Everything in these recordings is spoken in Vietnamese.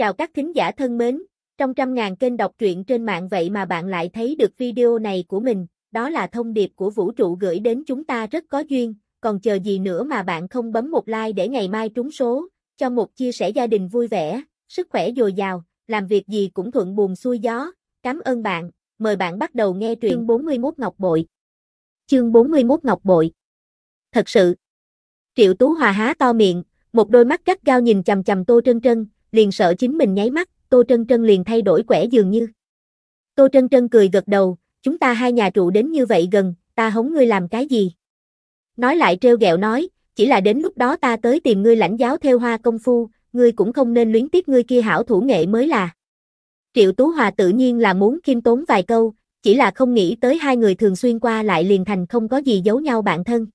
Chào các thính giả thân mến, trong trăm ngàn kênh đọc truyện trên mạng vậy mà bạn lại thấy được video này của mình, đó là thông điệp của vũ trụ gửi đến chúng ta rất có duyên, còn chờ gì nữa mà bạn không bấm một like để ngày mai trúng số, cho một chia sẻ gia đình vui vẻ, sức khỏe dồi dào, làm việc gì cũng thuận buồm xuôi gió. Cảm ơn bạn, mời bạn bắt đầu nghe truyện chương 41 Ngọc Bội. Chương 41 Ngọc Bội. Thật sự, Triệu Tú Hòa há to miệng, một đôi mắt gắt gao nhìn chầm chầm Tô Trân Trân, liền sợ chính mình nháy mắt, Tô Trân Trân liền thay đổi quẻ dường như. Tô Trân Trân cười gật đầu, chúng ta hai nhà trụ đến như vậy gần, ta hống ngươi làm cái gì? Nói lại treo gẹo nói, chỉ là đến lúc đó ta tới tìm ngươi lãnh giáo theo hoa công phu, ngươi cũng không nên luyến tiếc ngươi kia hảo thủ nghệ mới là. Triệu Tú Hòa tự nhiên là muốn khiêm tốn vài câu, chỉ là không nghĩ tới hai người thường xuyên qua lại liền thành không có gì giấu nhau bạn thân.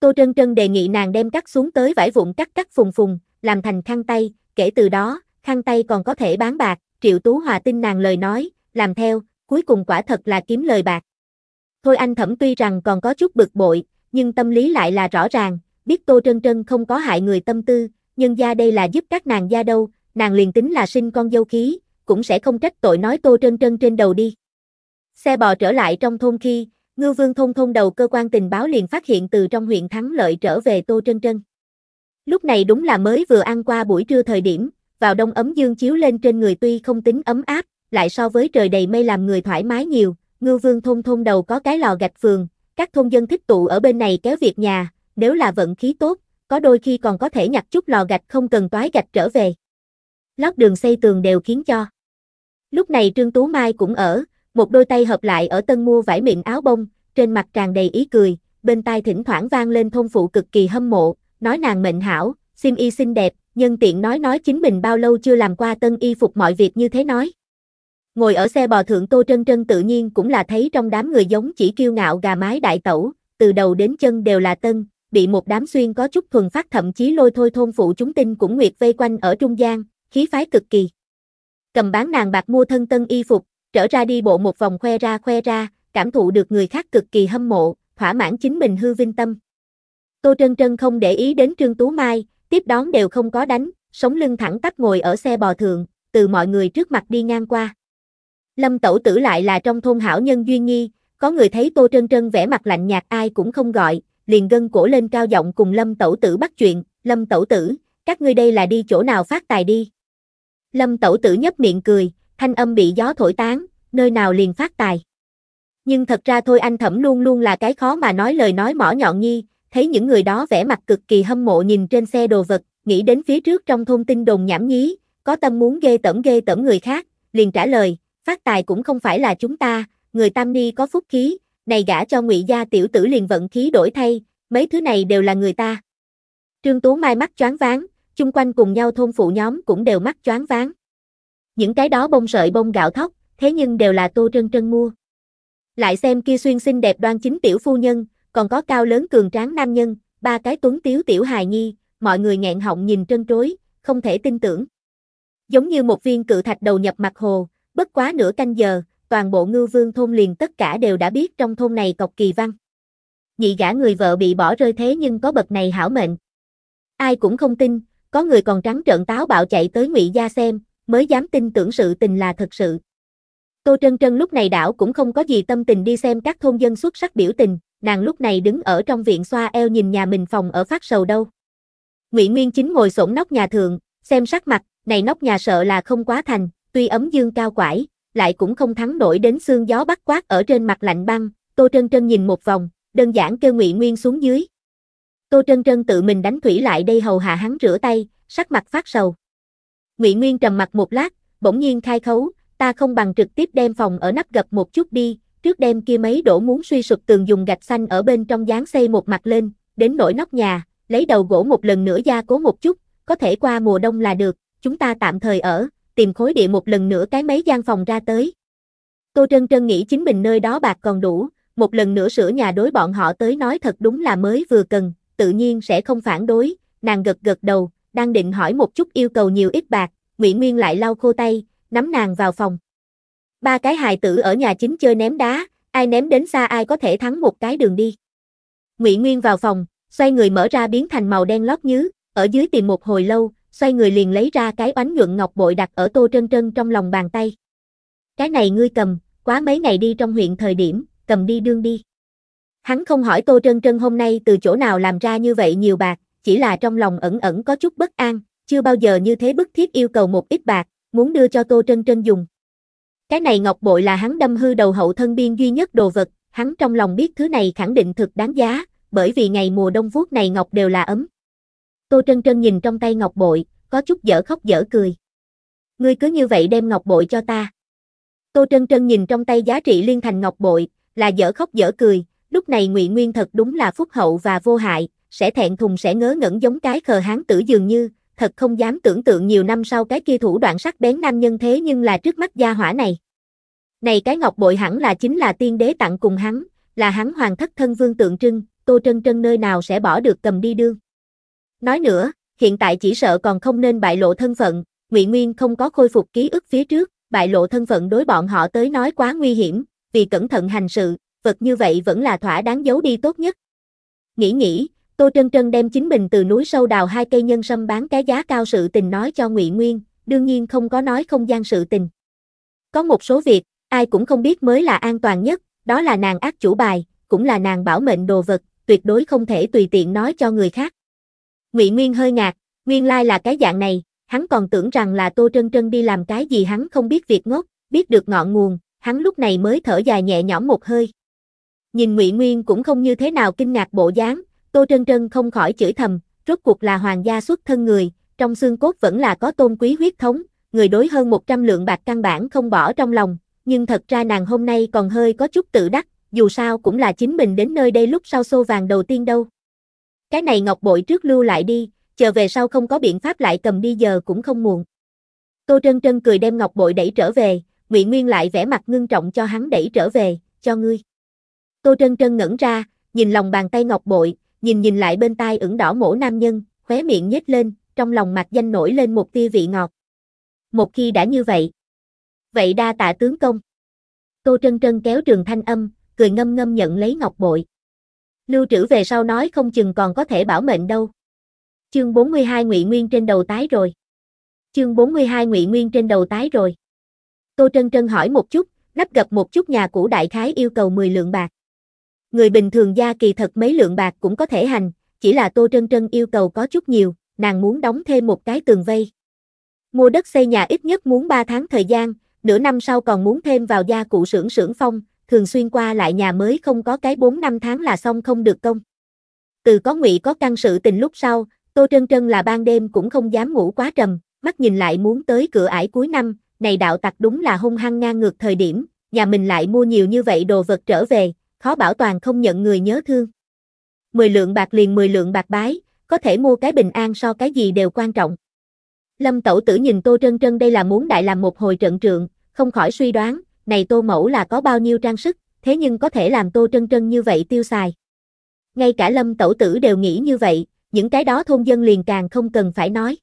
Tô Trân Trân đề nghị nàng đem cắt xuống tới vải vụn cắt cắt phùng phùng, làm thành khăn tay, kể từ đó, khăn tay còn có thể bán bạc, Triệu Tú Hòa tin nàng lời nói, làm theo, cuối cùng quả thật là kiếm lời bạc. Thôi anh thẩm tuy rằng còn có chút bực bội, nhưng tâm lý lại là rõ ràng, biết Tô Trân Trân không có hại người tâm tư, nhưng gia đây là giúp các nàng gia đâu, nàng liền tính là sinh con dâu khí, cũng sẽ không trách tội nói Tô Trân Trân trên đầu đi. Xe bò trở lại trong thôn khi, ngư vương thôn thôn đầu cơ quan tình báo liền phát hiện từ trong huyện Thắng Lợi trở về Tô Trân Trân. Lúc này đúng là mới vừa ăn qua buổi trưa thời điểm, vào đông ấm dương chiếu lên trên người tuy không tính ấm áp, lại so với trời đầy mây làm người thoải mái nhiều, ngư vương thôn thôn đầu có cái lò gạch phường, các thôn dân thích tụ ở bên này kéo việc nhà, nếu là vận khí tốt, có đôi khi còn có thể nhặt chút lò gạch không cần toái gạch trở về. Lót đường xây tường đều khiến cho. Lúc này Trương Tú Mai cũng ở, một đôi tay hợp lại ở tân mua vải miệng áo bông, trên mặt tràn đầy ý cười, bên tai thỉnh thoảng vang lên thôn phụ cực kỳ hâm mộ, nói nàng mệnh hảo, xin y xinh đẹp, nhân tiện nói nói chính mình bao lâu chưa làm qua tân y phục mọi việc như thế nói. Ngồi ở xe bò thượng Tô Trân Trân tự nhiên cũng là thấy trong đám người giống chỉ kiêu ngạo gà mái đại tẩu, từ đầu đến chân đều là tân, bị một đám xuyên có chút thuần phát thậm chí lôi thôi thôn phụ chúng tinh cũng nguyệt vây quanh ở trung gian, khí phái cực kỳ. Cầm bán nàng bạc mua thân tân y phục, trở ra đi bộ một vòng khoe ra khoe ra, cảm thụ được người khác cực kỳ hâm mộ, thỏa mãn chính mình hư vinh tâm. Tô Trân Trân không để ý đến Trương Tú Mai, tiếp đón đều không có đánh, sống lưng thẳng tắp ngồi ở xe bò thường, từ mọi người trước mặt đi ngang qua. Lâm Tẩu Tử lại là trong thôn hảo nhân Duy Nghi, có người thấy Tô Trân Trân vẻ mặt lạnh nhạt ai cũng không gọi, liền gân cổ lên cao giọng cùng Lâm Tẩu Tử bắt chuyện, Lâm Tẩu Tử, các ngươi đây là đi chỗ nào phát tài đi. Lâm Tẩu Tử nhấp miệng cười, thanh âm bị gió thổi tán, nơi nào liền phát tài. Nhưng thật ra thôi anh thẩm luôn luôn là cái khó mà nói lời nói mỏ nhọn nhi, thấy những người đó vẻ mặt cực kỳ hâm mộ nhìn trên xe đồ vật, nghĩ đến phía trước trong thông tin đồn nhảm nhí, có tâm muốn ghê tởm ghê tởm người khác, liền trả lời, phát tài cũng không phải là chúng ta, người Tam Ni có phúc khí, này gả cho ngụy gia tiểu tử liền vận khí đổi thay, mấy thứ này đều là người ta. Trương Tú Mai mắt choáng váng, chung quanh cùng nhau thôn phụ nhóm cũng đều mắt choáng váng. Những cái đó bông sợi bông gạo thóc, thế nhưng đều là Tô Trân Trân mua. Lại xem kia xuyên xinh đẹp đoan chính tiểu phu nhân, còn có cao lớn cường tráng nam nhân, ba cái tuấn tiếu tiểu hài nhi, mọi người nghẹn họng nhìn trân trối, không thể tin tưởng. Giống như một viên cự thạch đầu nhập mặt hồ, bất quá nửa canh giờ, toàn bộ ngư vương thôn liền tất cả đều đã biết trong thôn này cọc kỳ văn. Nhị gã người vợ bị bỏ rơi thế nhưng có bậc này hảo mệnh. Ai cũng không tin, có người còn trắng trợn táo bạo chạy tới ngụy gia xem, mới dám tin tưởng sự tình là thật sự. Tô Trân Trân lúc này đảo cũng không có gì tâm tình đi xem các thôn dân xuất sắc biểu tình, nàng lúc này đứng ở trong viện xoa eo nhìn nhà mình phòng ở phát sầu đâu. Ngụy Nguyên chính ngồi xổm nóc nhà thượng, xem sắc mặt, này nóc nhà sợ là không quá thành, tuy ấm dương cao quải, lại cũng không thắng nổi đến xương gió bắt quát ở trên mặt lạnh băng, Tô Trân Trân nhìn một vòng, đơn giản kêu Ngụy Nguyên xuống dưới. Tô Trân Trân tự mình đánh thủy lại đây hầu hạ hắn rửa tay, sắc mặt phát sầu. Ngụy Nguyên trầm mặt một lát, bỗng nhiên khai khấu, ta không bằng trực tiếp đem phòng ở nắp gập một chút đi, trước đêm kia mấy đổ muốn suy sụp tường dùng gạch xanh ở bên trong dán xây một mặt lên, đến nổi nóc nhà, lấy đầu gỗ một lần nữa gia cố một chút, có thể qua mùa đông là được, chúng ta tạm thời ở, tìm khối địa một lần nữa cái mấy gian phòng ra tới. Tô Trân Trân nghĩ chính mình nơi đó bạc còn đủ, một lần nữa sửa nhà đối bọn họ tới nói thật đúng là mới vừa cần, tự nhiên sẽ không phản đối, nàng gật gật đầu, đang định hỏi một chút yêu cầu nhiều ít bạc, Nguyễn Nguyên lại lau khô tay, nắm nàng vào phòng. Ba cái hài tử ở nhà chính chơi ném đá, ai ném đến xa ai có thể thắng một cái đường đi. Ngụy Nguyên vào phòng, xoay người mở ra biến thành màu đen lót nhứ, ở dưới tìm một hồi lâu, xoay người liền lấy ra cái oánh nhuận ngọc bội đặt ở Tô Trân Trân trong lòng bàn tay. Cái này ngươi cầm, quá mấy ngày đi trong huyện thời điểm, cầm đi đương đi. Hắn không hỏi Tô Trân Trân hôm nay từ chỗ nào làm ra như vậy nhiều bạc, chỉ là trong lòng ẩn ẩn có chút bất an, chưa bao giờ như thế bức thiết yêu cầu một ít bạc, muốn đưa cho Tô Trân Trân dùng. Cái này ngọc bội là hắn đâm hư đầu hậu thân biên duy nhất đồ vật, hắn trong lòng biết thứ này khẳng định thực đáng giá, bởi vì ngày mùa đông vuốt này ngọc đều là ấm. Tô Trân Trân nhìn trong tay ngọc bội, có chút dở khóc dở cười. Ngươi cứ như vậy đem ngọc bội cho ta. Tô Trân Trân nhìn trong tay giá trị liên thành ngọc bội, là dở khóc dở cười, lúc này Ngụy Nguyên thật đúng là phúc hậu và vô hại, sẽ thẹn thùng sẽ ngớ ngẩn giống cái khờ hán tử dường như, thật không dám tưởng tượng nhiều năm sau cái kia thủ đoạn sắc bén nam nhân thế nhưng là trước mắt gia hỏa này. Này cái ngọc bội hẳn là chính là tiên đế tặng cùng hắn, là hắn hoàng thất thân vương tượng trưng, Tô Trân Trân nơi nào sẽ bỏ được cầm đi đương. Nói nữa, hiện tại chỉ sợ còn không nên bại lộ thân phận, Ngụy Nguyên không có khôi phục ký ức phía trước, bại lộ thân phận đối bọn họ tới nói quá nguy hiểm, vì cẩn thận hành sự, vật như vậy vẫn là thỏa đáng giấu đi tốt nhất. Nghĩ nghĩ, Tô Trân Trân đem chính mình từ núi sâu đào hai cây nhân sâm bán cái giá cao sự tình nói cho Ngụy Nguyên, đương nhiên không có nói không gian sự tình. Có một số việc, ai cũng không biết mới là an toàn nhất, đó là nàng ác chủ bài, cũng là nàng bảo mệnh đồ vật, tuyệt đối không thể tùy tiện nói cho người khác. Ngụy Nguyên hơi ngạc, nguyên lai là cái dạng này, hắn còn tưởng rằng là Tô Trân Trân đi làm cái gì hắn không biết việc ngốc, biết được ngọn nguồn, hắn lúc này mới thở dài nhẹ nhõm một hơi. Nhìn Ngụy Nguyên cũng không như thế nào kinh ngạc bộ dáng, Tô Trân Trân không khỏi chửi thầm, rốt cuộc là hoàng gia xuất thân người, trong xương cốt vẫn là có tôn quý huyết thống, người đối hơn 100 lượng bạc căn bản không bỏ trong lòng, nhưng thật ra nàng hôm nay còn hơi có chút tự đắc, dù sao cũng là chính mình đến nơi đây lúc sau xô vàng đầu tiên đâu. Cái này ngọc bội trước lưu lại đi, chờ về sau không có biện pháp lại cầm đi giờ cũng không muộn. Tô Trân Trân cười đem ngọc bội đẩy trở về, Ngụy Nguyên lại vẻ mặt ngưng trọng cho hắn đẩy trở về, cho ngươi. Tô Trân Trân ngẩn ra, nhìn lòng bàn tay ngọc bội, nhìn nhìn lại bên tai ửng đỏ mổ nam nhân, khóe miệng nhếch lên, trong lòng mạc danh nổi lên một tia vị ngọt. Một khi đã như vậy, vậy đa tạ tướng công. Tô Trân Trân kéo trường thanh âm, cười ngâm ngâm nhận lấy ngọc bội. Lưu trữ về sau nói không chừng còn có thể bảo mệnh đâu. Chương 42 Ngụy Nguyên trên đầu tái rồi. Chương 42 Ngụy Nguyên trên đầu tái rồi. Tô Trân Trân hỏi một chút, lắp gập một chút nhà cũ đại khái yêu cầu 10 lượng bạc. Người bình thường gia kỳ thật mấy lượng bạc cũng có thể hành, chỉ là Tô Trân Trân yêu cầu có chút nhiều, nàng muốn đóng thêm một cái tường vây. Mua đất xây nhà ít nhất muốn 3 tháng thời gian, nửa năm sau còn muốn thêm vào gia cụ sưởng sưởng phong, thường xuyên qua lại nhà mới không có cái 4 năm tháng là xong không được công. Từ có ngụy có căn sự tình lúc sau, Tô Trân Trân là ban đêm cũng không dám ngủ quá trầm, mắt nhìn lại muốn tới cửa ải cuối năm, này đạo tặc đúng là hung hăng ngang ngược thời điểm, nhà mình lại mua nhiều như vậy đồ vật trở về, khó bảo toàn không nhận người nhớ thương. Mười lượng bạc liền mười lượng bạc bái, có thể mua cái bình an so cái gì đều quan trọng. Lâm Tẩu Tử nhìn Tô Trân Trân đây là muốn đại làm một hồi trận trượng, không khỏi suy đoán, này Tô Mẫu là có bao nhiêu trang sức, thế nhưng có thể làm Tô Trân Trân như vậy tiêu xài. Ngay cả Lâm Tẩu Tử đều nghĩ như vậy, những cái đó thôn dân liền càng không cần phải nói.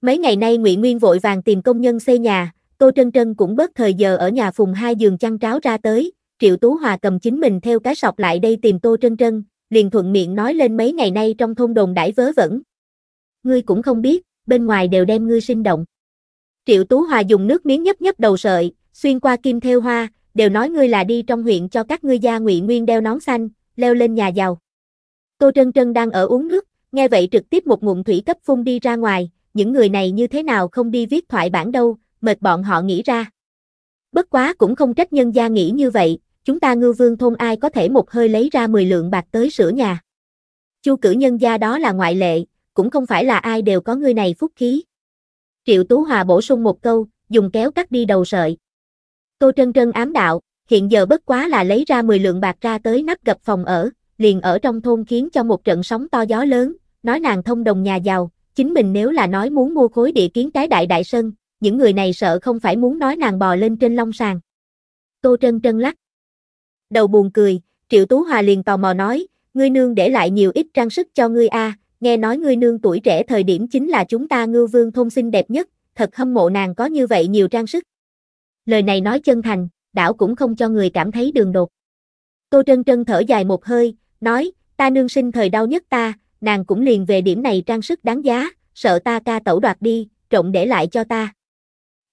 Mấy ngày nay Ngụy Nguyên vội vàng tìm công nhân xây nhà, Tô Trân Trân cũng bớt thời giờ ở nhà phùng hai giường chăn tráo ra tới, Triệu Tú Hòa cầm chính mình theo cái sọc lại đây tìm Tô Trân Trân, liền thuận miệng nói lên mấy ngày nay trong thôn đồn đãi vớ vẩn. Ngươi cũng không biết, bên ngoài đều đem ngươi sinh động. Triệu Tú Hòa dùng nước miếng nhấp nhấp đầu sợi, xuyên qua kim theo hoa, đều nói ngươi là đi trong huyện cho các ngươi gia ngụy nguyên đeo nón xanh, leo lên nhà giàu. Tô Trân Trân đang ở uống nước, nghe vậy trực tiếp một ngụm thủy cấp phun đi ra ngoài, những người này như thế nào không đi viết thoại bản đâu, mệt bọn họ nghĩ ra. Bất quá cũng không trách nhân gia nghĩ như vậy, chúng ta ngư vương thôn ai có thể một hơi lấy ra 10 lượng bạc tới sửa nhà. Chu cử nhân gia đó là ngoại lệ, cũng không phải là ai đều có người này phúc khí. Triệu Tú Hòa bổ sung một câu, dùng kéo cắt đi đầu sợi. Tô Trân Trân ám đạo, hiện giờ bất quá là lấy ra 10 lượng bạc ra tới nắp gập phòng ở, liền ở trong thôn khiến cho một trận sóng to gió lớn, nói nàng thông đồng nhà giàu, chính mình nếu là nói muốn mua khối địa kiến cái đại đại sơn, những người này sợ không phải muốn nói nàng bò lên trên long sàng. Tô Trân Trân lắc, đầu buồn cười, Triệu Tú Hòa liền tò mò nói, ngươi nương để lại nhiều ít trang sức cho ngươi a, nghe nói ngươi nương tuổi trẻ thời điểm chính là chúng ta ngư vương thôn xinh đẹp nhất, thật hâm mộ nàng có như vậy nhiều trang sức. Lời này nói chân thành, đảo cũng không cho người cảm thấy đường đột. Tô Trân Trân thở dài một hơi, nói, ta nương sinh thời đau nhất ta, nàng cũng liền về điểm này trang sức đáng giá, sợ ta ca tẩu đoạt đi, trộn để lại cho ta.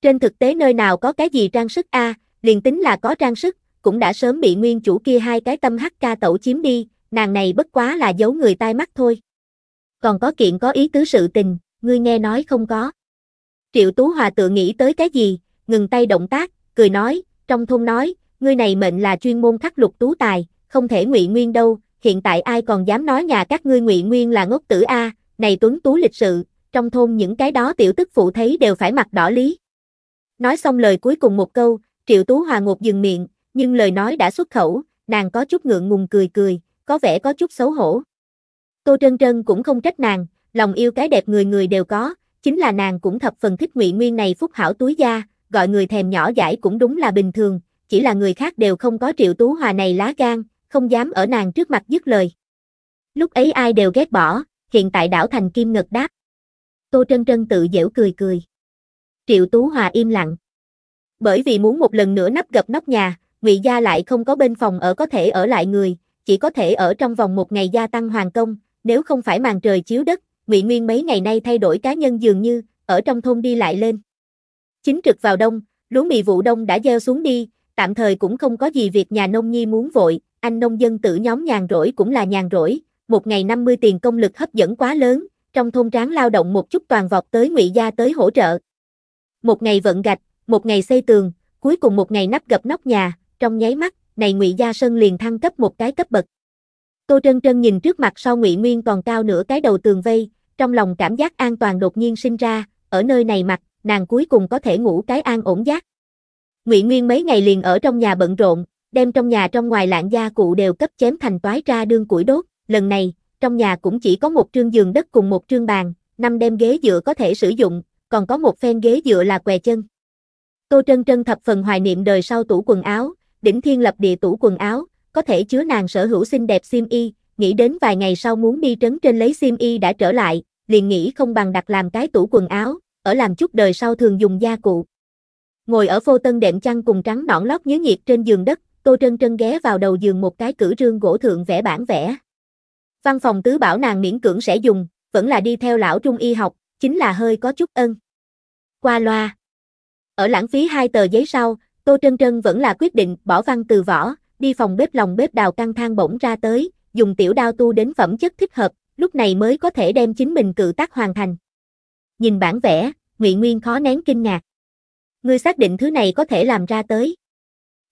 Trên thực tế nơi nào có cái gì trang sức a, liền tính là có trang sức, cũng đã sớm bị nguyên chủ kia hai cái tâm hắc ca tẩu chiếm đi, nàng này bất quá là giấu người tai mắt thôi. Còn có kiện có ý tứ sự tình, ngươi nghe nói không có. Triệu Tú Hòa tự nghĩ tới cái gì, ngừng tay động tác, cười nói, trong thôn nói, ngươi này mệnh là chuyên môn khắc lục tú tài, không thể ngụy nguyên đâu, hiện tại ai còn dám nói nhà các ngươi ngụy nguyên là ngốc tử A, này tuấn tú lịch sự, trong thôn những cái đó tiểu tức phụ thấy đều phải mặt đỏ lý. Nói xong lời cuối cùng một câu, Triệu Tú Hòa ngột dừng miệng, nhưng lời nói đã xuất khẩu, nàng có chút ngượng ngùng cười cười, có vẻ có chút xấu hổ. Tô Trân Trân cũng không trách nàng, lòng yêu cái đẹp người người đều có, chính là nàng cũng thập phần thích ngụy nguyên này phúc hảo túi da, gọi người thèm nhỏ giải cũng đúng là bình thường, chỉ là người khác đều không có triệu tú hòa này lá gan, không dám ở nàng trước mặt dứt lời. Lúc ấy ai đều ghét bỏ, hiện tại đảo thành kim ngật đáp. Tô Trân Trân tự dễu cười cười. Triệu Tú Hòa im lặng. Bởi vì muốn một lần nữa nắp gập nóc nhà, ngụy gia lại không có bên phòng ở có thể ở lại người, chỉ có thể ở trong vòng một ngày gia tăng hoàng công, nếu không phải màn trời chiếu đất, ngụy nguyên mấy ngày nay thay đổi cá nhân dường như, ở trong thôn đi lại lên. Chính trực vào đông, lúa mì vụ đông đã gieo xuống đi, tạm thời cũng không có gì việc nhà nông nhi muốn vội, anh nông dân tử nhóm nhàn rỗi cũng là nhàn rỗi, một ngày 50 tiền công lực hấp dẫn quá lớn, trong thôn tráng lao động một chút toàn vọt tới ngụy gia tới hỗ trợ. Một ngày vận gạch, một ngày xây tường, cuối cùng một ngày nắp gập nóc nhà, trong nháy mắt, này Ngụy Gia Sơn liền thăng cấp một cái cấp bậc. Tô Trân Trân nhìn trước mặt sau Ngụy Nguyên còn cao nửa cái đầu tường vây, trong lòng cảm giác an toàn đột nhiên sinh ra, ở nơi này mặt, nàng cuối cùng có thể ngủ cái an ổn giác. Ngụy Nguyên mấy ngày liền ở trong nhà bận rộn, đem trong nhà trong ngoài lạng gia cụ đều cấp chém thành toái ra đương củi đốt, lần này, trong nhà cũng chỉ có một trương giường đất cùng một trương bàn, năm đem ghế dựa có thể sử dụng, còn có một phen ghế dựa là què chân. Tô Trân Trân thập phần hoài niệm đời sau tủ quần áo, đỉnh thiên lập địa tủ quần áo, có thể chứa nàng sở hữu xinh đẹp sim y, nghĩ đến vài ngày sau muốn đi trấn trên lấy sim y đã trở lại, liền nghĩ không bằng đặt làm cái tủ quần áo, ở làm chút đời sau thường dùng gia cụ. Ngồi ở phô tân đệm chăn cùng trắng nõn lót nhớ nhiệt trên giường đất, Tô Trân Trân ghé vào đầu giường một cái cử rương gỗ thượng vẽ bản vẽ. Văn phòng tứ bảo nàng miễn cưỡng sẽ dùng, vẫn là đi theo lão trung y học, chính là hơi có chút ân. Qua loa. Ở lãng phí hai tờ giấy sau, Tô Trân Trân vẫn là quyết định bỏ văn từ vỏ, đi phòng bếp lòng bếp đào căng thang bỗng ra tới, dùng tiểu đao tu đến phẩm chất thích hợp, lúc này mới có thể đem chính mình cự tác hoàn thành. Nhìn bản vẽ, Ngụy Nguyên khó nén kinh ngạc. Ngươi xác định thứ này có thể làm ra tới.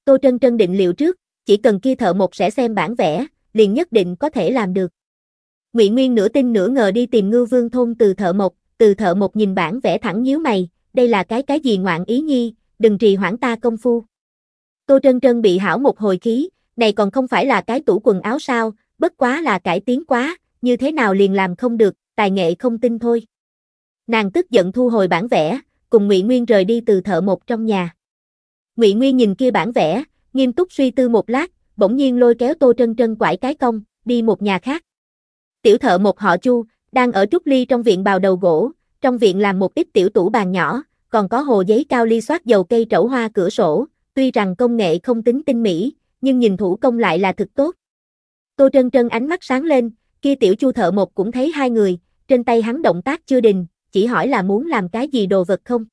Tô Trân Trân định liệu trước, chỉ cần kia thợ một sẽ xem bản vẽ, liền nhất định có thể làm được. Ngụy Nguyên nửa tin nửa ngờ đi tìm Ngư Vương thôn từ thợ một, từ thợ một nhìn bản vẽ thẳng nhíu mày, đây là cái cái gì ngoạn ý nhi, đừng trì hoãn ta công phu. Tô Trân Trân bị hảo một hồi khí, này còn không phải là cái tủ quần áo sao, bất quá là cải tiến quá, như thế nào liền làm không được, tài nghệ không tin thôi. Nàng tức giận thu hồi bản vẽ, cùng Ngụy Nguyên rời đi từ thợ một trong nhà. Ngụy Nguyên nhìn kia bản vẽ, nghiêm túc suy tư một lát, bỗng nhiên lôi kéo Tô Trân Trân quải cái công đi một nhà khác. Tiểu thợ một họ Chu, đang ở Trúc Ly trong viện bào đầu gỗ, trong viện làm một ít tiểu tủ bàn nhỏ, còn có hồ giấy cao ly soát dầu cây trẩu hoa cửa sổ, tuy rằng công nghệ không tính tinh mỹ, nhưng nhìn thủ công lại là thực tốt. Tô Trân Trân ánh mắt sáng lên, kia tiểu chu thợ một cũng thấy hai người, trên tay hắn động tác chưa đình, chỉ hỏi là muốn làm cái gì đồ vật không.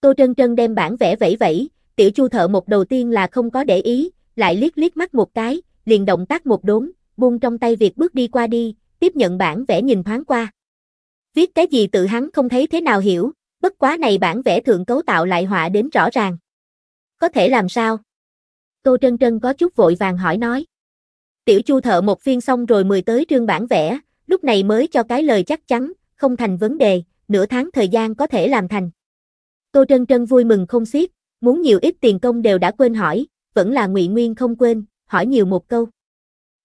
Tô Trân Trân đem bản vẽ vẫy vẫy, tiểu chu thợ một đầu tiên là không có để ý, lại liếc liếc mắt một cái, liền động tác một đốn, buông trong tay việc bước đi qua đi, tiếp nhận bản vẽ nhìn thoáng qua. Viết cái gì tự hắn không thấy thế nào hiểu, Bất quá này bản vẽ thượng cấu tạo lại họa đến rõ ràng. Có thể làm sao? Tô Trân Trân có chút vội vàng hỏi nói. Tiểu Chu thợ một phiên xong rồi mười tới trương bản vẽ, lúc này mới cho cái lời chắc chắn, không thành vấn đề, nửa tháng thời gian có thể làm thành. Tô Trân Trân vui mừng không xiết, muốn nhiều ít tiền công đều đã quên hỏi, vẫn là ngụy nguyên không quên, hỏi nhiều một câu.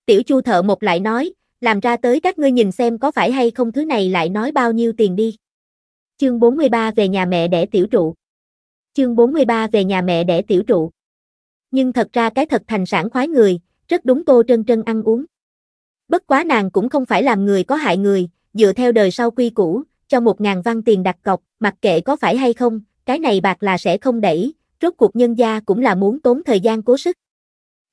Tiểu Chu thợ một lại nói, làm ra tới các ngươi nhìn xem có phải hay không thứ này lại nói bao nhiêu tiền đi. Chương 43 về nhà mẹ đẻ tiểu trụ. Chương 43 về nhà mẹ đẻ tiểu trụ. Nhưng thật ra cái thật thành sản khoái người, rất đúng Tô Trân Trân ăn uống. Bất quá nàng cũng không phải làm người có hại người, dựa theo đời sau quy củ, cho một ngàn văn tiền đặt cọc, mặc kệ có phải hay không, cái này bạc là sẽ không đẩy, rốt cuộc nhân gia cũng là muốn tốn thời gian cố sức.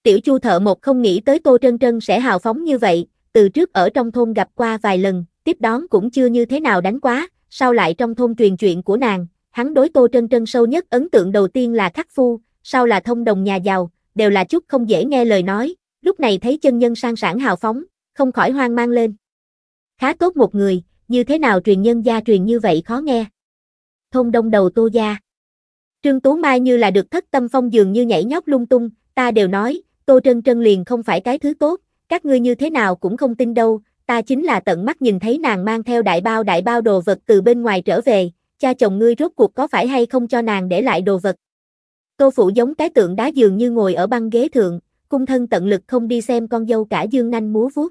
Tiểu Chu thợ một không nghĩ tới Tô Trân Trân sẽ hào phóng như vậy, từ trước ở trong thôn gặp qua vài lần, tiếp đón cũng chưa như thế nào đánh quá, sau lại trong thôn truyền chuyện của nàng, hắn đối Tô Trân Trân sâu nhất ấn tượng đầu tiên là khắc phu, sau là thông đồng nhà giàu, đều là chút không dễ nghe lời nói, lúc này thấy chân nhân sang sản hào phóng, không khỏi hoang mang lên. Khá tốt một người, như thế nào truyền nhân gia truyền như vậy khó nghe. Thông đông đầu Tô Gia Trương Tú Mai như là được thất tâm phong dường như nhảy nhót lung tung, ta đều nói, Tô Trân Trân liền không phải cái thứ tốt, các ngươi như thế nào cũng không tin đâu, ta chính là tận mắt nhìn thấy nàng mang theo đại bao đại bao đồ vật từ bên ngoài trở về, cha chồng ngươi rốt cuộc có phải hay không cho nàng để lại đồ vật. Tô phụ giống cái tượng đá dường như ngồi ở băng ghế thượng, cung thân tận lực không đi xem con dâu cả dương nanh múa vuốt.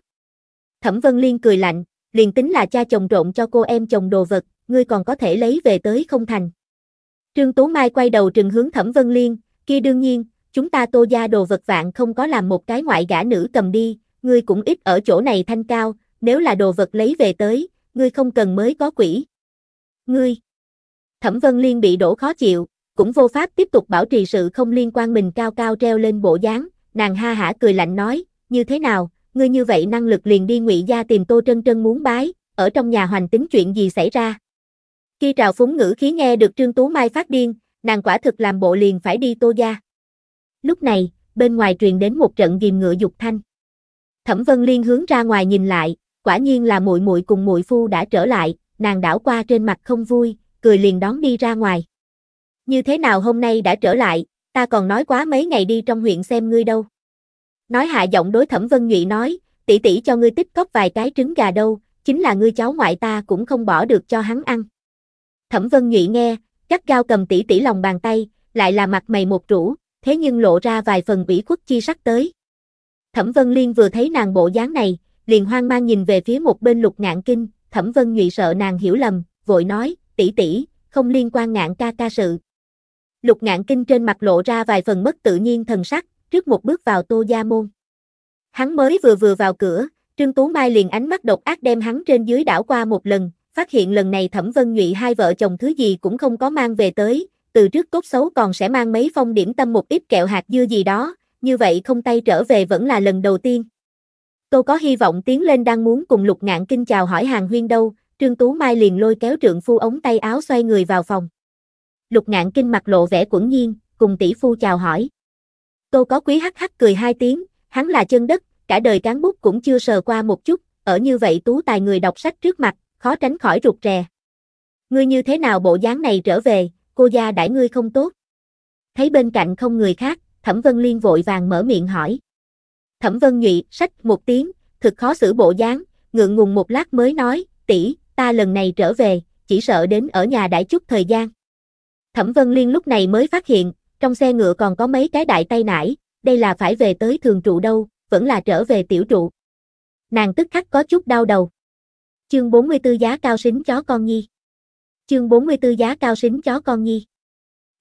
Thẩm Vân Liên cười lạnh, liền tính là cha chồng trộn cho cô em chồng đồ vật, ngươi còn có thể lấy về tới không thành. Trương Tú Mai quay đầu trừng hướng Thẩm Vân Liên, kia đương nhiên, chúng ta tô gia đồ vật vạn không có làm một cái ngoại gã nữ cầm đi, ngươi cũng ít ở chỗ này thanh cao, nếu là đồ vật lấy về tới, ngươi không cần mới có quỷ. Ngươi. Thẩm Vân Liên bị đổ khó chịu, cũng vô pháp tiếp tục bảo trì sự không liên quan mình cao cao treo lên bộ dáng, nàng ha hả cười lạnh nói, như thế nào, ngươi như vậy năng lực liền đi ngụy gia tìm Tô Trân Trân muốn bái, ở trong nhà hoành tính chuyện gì xảy ra. Khi trào phúng ngữ khí nghe được Trương Tú Mai phát điên, nàng quả thực làm bộ liền phải đi Tô gia. Lúc này, bên ngoài truyền đến một trận ghim ngựa dục thanh. Thẩm Vân Liên hướng ra ngoài nhìn lại, quả nhiên là muội muội cùng muội phu đã trở lại, nàng đảo qua trên mặt không vui, cười liền đón đi ra ngoài. Như thế nào hôm nay đã trở lại, ta còn nói quá mấy ngày đi trong huyện xem ngươi đâu. Nói hạ giọng đối Thẩm Vân Nhụy nói, tỷ tỷ cho ngươi tích cóp vài cái trứng gà đâu, chính là ngươi cháu ngoại ta cũng không bỏ được cho hắn ăn. Thẩm Vân Nhụy nghe, cắt gao cầm tỷ tỷ lòng bàn tay, lại là mặt mày một rũ, thế nhưng lộ ra vài phần ủy khuất chi sắc tới. Thẩm Vân Liên vừa thấy nàng bộ dáng này, liền hoang mang nhìn về phía một bên lục ngạn kinh, thẩm vân nhụy sợ nàng hiểu lầm, vội nói, tỷ tỷ, không liên quan ngạn ca ca sự. Lục ngạn kinh trên mặt lộ ra vài phần mất tự nhiên thần sắc, trước một bước vào tô gia môn. Hắn mới vừa vừa vào cửa, Trương Tú Mai liền ánh mắt độc ác đem hắn trên dưới đảo qua một lần, phát hiện lần này Thẩm Vân Nhụy hai vợ chồng thứ gì cũng không có mang về tới, từ trước cốt xấu còn sẽ mang mấy phong điểm tâm một ít kẹo hạt dưa gì đó, như vậy không tay trở về vẫn là lần đầu tiên tôi có hy vọng tiến lên đang muốn cùng lục ngạn kinh chào hỏi hàng huyên đâu, Trương Tú Mai liền lôi kéo trượng phu ống tay áo xoay người vào phòng. Lục ngạn kinh mặt lộ vẻ quẩn nhiên, cùng tỷ phu chào hỏi. tôi có quý hắc hắc cười hai tiếng, hắn là chân đất, cả đời cán bút cũng chưa sờ qua một chút, ở như vậy tú tài người đọc sách trước mặt, khó tránh khỏi rụt rè. Ngươi như thế nào bộ dáng này trở về, cô gia đãi ngươi không tốt. Thấy bên cạnh không người khác, Thẩm Vân Liên vội vàng mở miệng hỏi. Thẩm Vân Nhụy, sách một tiếng, thực khó xử bộ dáng, ngượng ngùng một lát mới nói, tỷ, ta lần này trở về, chỉ sợ đến ở nhà đãi chút thời gian. Thẩm Vân Liên lúc này mới phát hiện, trong xe ngựa còn có mấy cái đại tay nải, đây là phải về tới thường trụ đâu, vẫn là trở về tiểu trụ. Nàng tức khắc có chút đau đầu. Chương 44 giá cao xính chó con nhi. Chương 44 giá cao xính chó con nhi.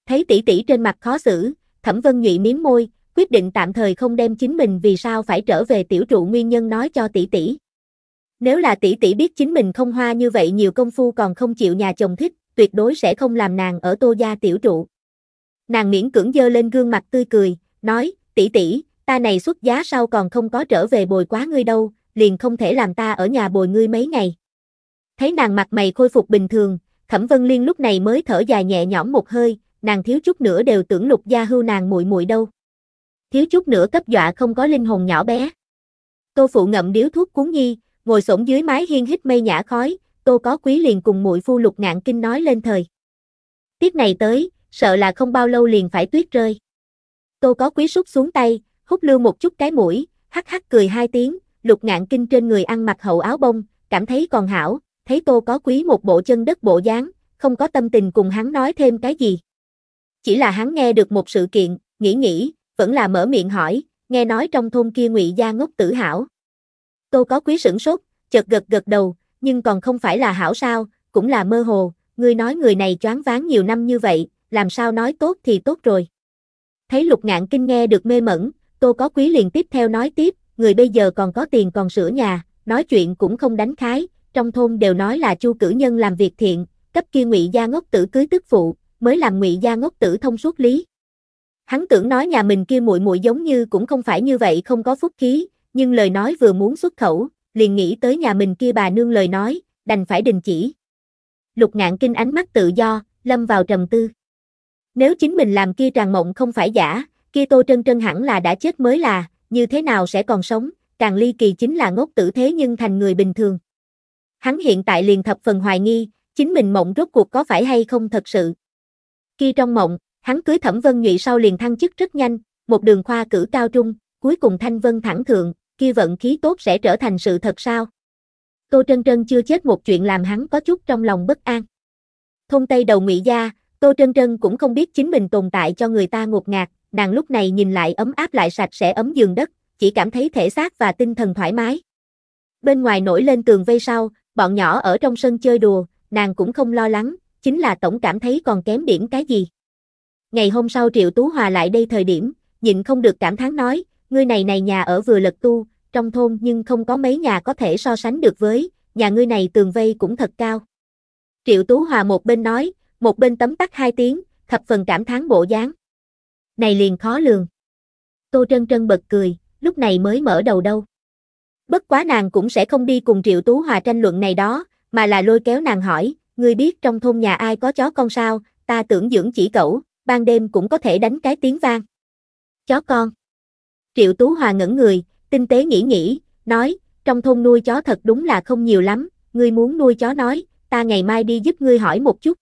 Thấy tỷ tỷ trên mặt khó xử, Thẩm Vân Nhụy miếm môi, quyết định tạm thời không đem chính mình vì sao phải trở về tiểu trụ nguyên nhân nói cho tỷ tỷ. Nếu là tỷ tỷ biết chính mình không hoa như vậy nhiều công phu còn không chịu nhà chồng thích, tuyệt đối sẽ không làm nàng ở tô gia tiểu trụ. Nàng miễn cưỡng dơ lên gương mặt tươi cười, nói, tỷ tỷ, ta này xuất giá sau còn không có trở về bồi quá ngươi đâu, liền không thể làm ta ở nhà bồi ngươi mấy ngày. Thấy nàng mặt mày khôi phục bình thường, Thẩm Vân Liên lúc này mới thở dài nhẹ nhõm một hơi, nàng thiếu chút nữa đều tưởng Lục Gia Hưu nàng muội muội đâu thiếu chút nữa cấp dọa không có linh hồn nhỏ bé. Tô phụ ngậm điếu thuốc cuốn nhi, ngồi xổm dưới mái hiên hít mây nhã khói, Tô có quý liền cùng muội phu lục ngạn kinh nói lên thời. Tiếp này tới, sợ là không bao lâu liền phải tuyết rơi. Tô có quý rút xuống tay, hút lưu một chút cái mũi, hắc hắc cười hai tiếng, lục ngạn kinh trên người ăn mặc hậu áo bông, cảm thấy còn hảo, thấy Tô có quý một bộ chân đất bộ dáng, không có tâm tình cùng hắn nói thêm cái gì. Chỉ là hắn nghe được một sự kiện, nghĩ nghĩ, vẫn là mở miệng hỏi, nghe nói trong thôn kia ngụy gia ngốc tử hảo. Tô có quý sửng sốt, chợt gật gật đầu, nhưng còn không phải là hảo sao, cũng là mơ hồ, ngươi nói người này choáng váng nhiều năm như vậy, làm sao nói tốt thì tốt rồi. Thấy lục ngạn kinh nghe được mê mẩn, tô có quý liền tiếp theo nói tiếp, người bây giờ còn có tiền còn sửa nhà, nói chuyện cũng không đánh khái, trong thôn đều nói là chu cử nhân làm việc thiện, cấp kia ngụy gia ngốc tử cưới tức phụ, mới làm ngụy gia ngốc tử thông suốt lý. Hắn tưởng nói nhà mình kia muội muội giống như cũng không phải như vậy không có phúc khí, nhưng lời nói vừa muốn xuất khẩu, liền nghĩ tới nhà mình kia bà nương lời nói, đành phải đình chỉ. Lục ngạn kinh ánh mắt tự do, lâm vào trầm tư. Nếu chính mình làm kia tràn mộng không phải giả, kia tô trân trân hẳn là đã chết mới là, như thế nào sẽ còn sống, càng ly kỳ chính là ngốc tử thế nhưng thành người bình thường. Hắn hiện tại liền thập phần hoài nghi, chính mình mộng rốt cuộc có phải hay không thật sự. Kia trong mộng, Hắn cưới Thẩm Vân Nhụy sau liền thăng chức rất nhanh, một đường khoa cử cao trung, cuối cùng Thanh Vân thẳng thượng, kia vận khí tốt sẽ trở thành sự thật sao? Tô Trân Trân chưa chết một chuyện làm hắn có chút trong lòng bất an. Thôn Tây đầu ngụy gia, Tô Trân Trân cũng không biết chính mình tồn tại cho người ta ngột ngạt, nàng lúc này nhìn lại ấm áp lại sạch sẽ ấm giường đất, chỉ cảm thấy thể xác và tinh thần thoải mái. Bên ngoài nổi lên tường vây sau, bọn nhỏ ở trong sân chơi đùa, nàng cũng không lo lắng, chính là tổng cảm thấy còn kém điểm cái gì. Ngày hôm sau Triệu Tú Hòa lại đây thời điểm, nhịn không được cảm thán nói, ngươi này này nhà ở vừa lật tu, trong thôn nhưng không có mấy nhà có thể so sánh được với, nhà ngươi này tường vây cũng thật cao. Triệu Tú Hòa một bên nói, một bên tấm tắc hai tiếng, thập phần cảm thán bộ dáng. Này liền khó lường. Tô Trân Trân bật cười, lúc này mới mở đầu đâu. Bất quá nàng cũng sẽ không đi cùng Triệu Tú Hòa tranh luận này đó, mà là lôi kéo nàng hỏi, ngươi biết trong thôn nhà ai có chó con sao, ta tưởng dưỡng chỉ cậu, ban đêm cũng có thể đánh cái tiếng vang. Chó con. Triệu Tú Hòa ngẩn người, tinh tế nghĩ nghĩ, nói, trong thôn nuôi chó thật đúng là không nhiều lắm, ngươi muốn nuôi chó nói, ta ngày mai đi giúp ngươi hỏi một chút.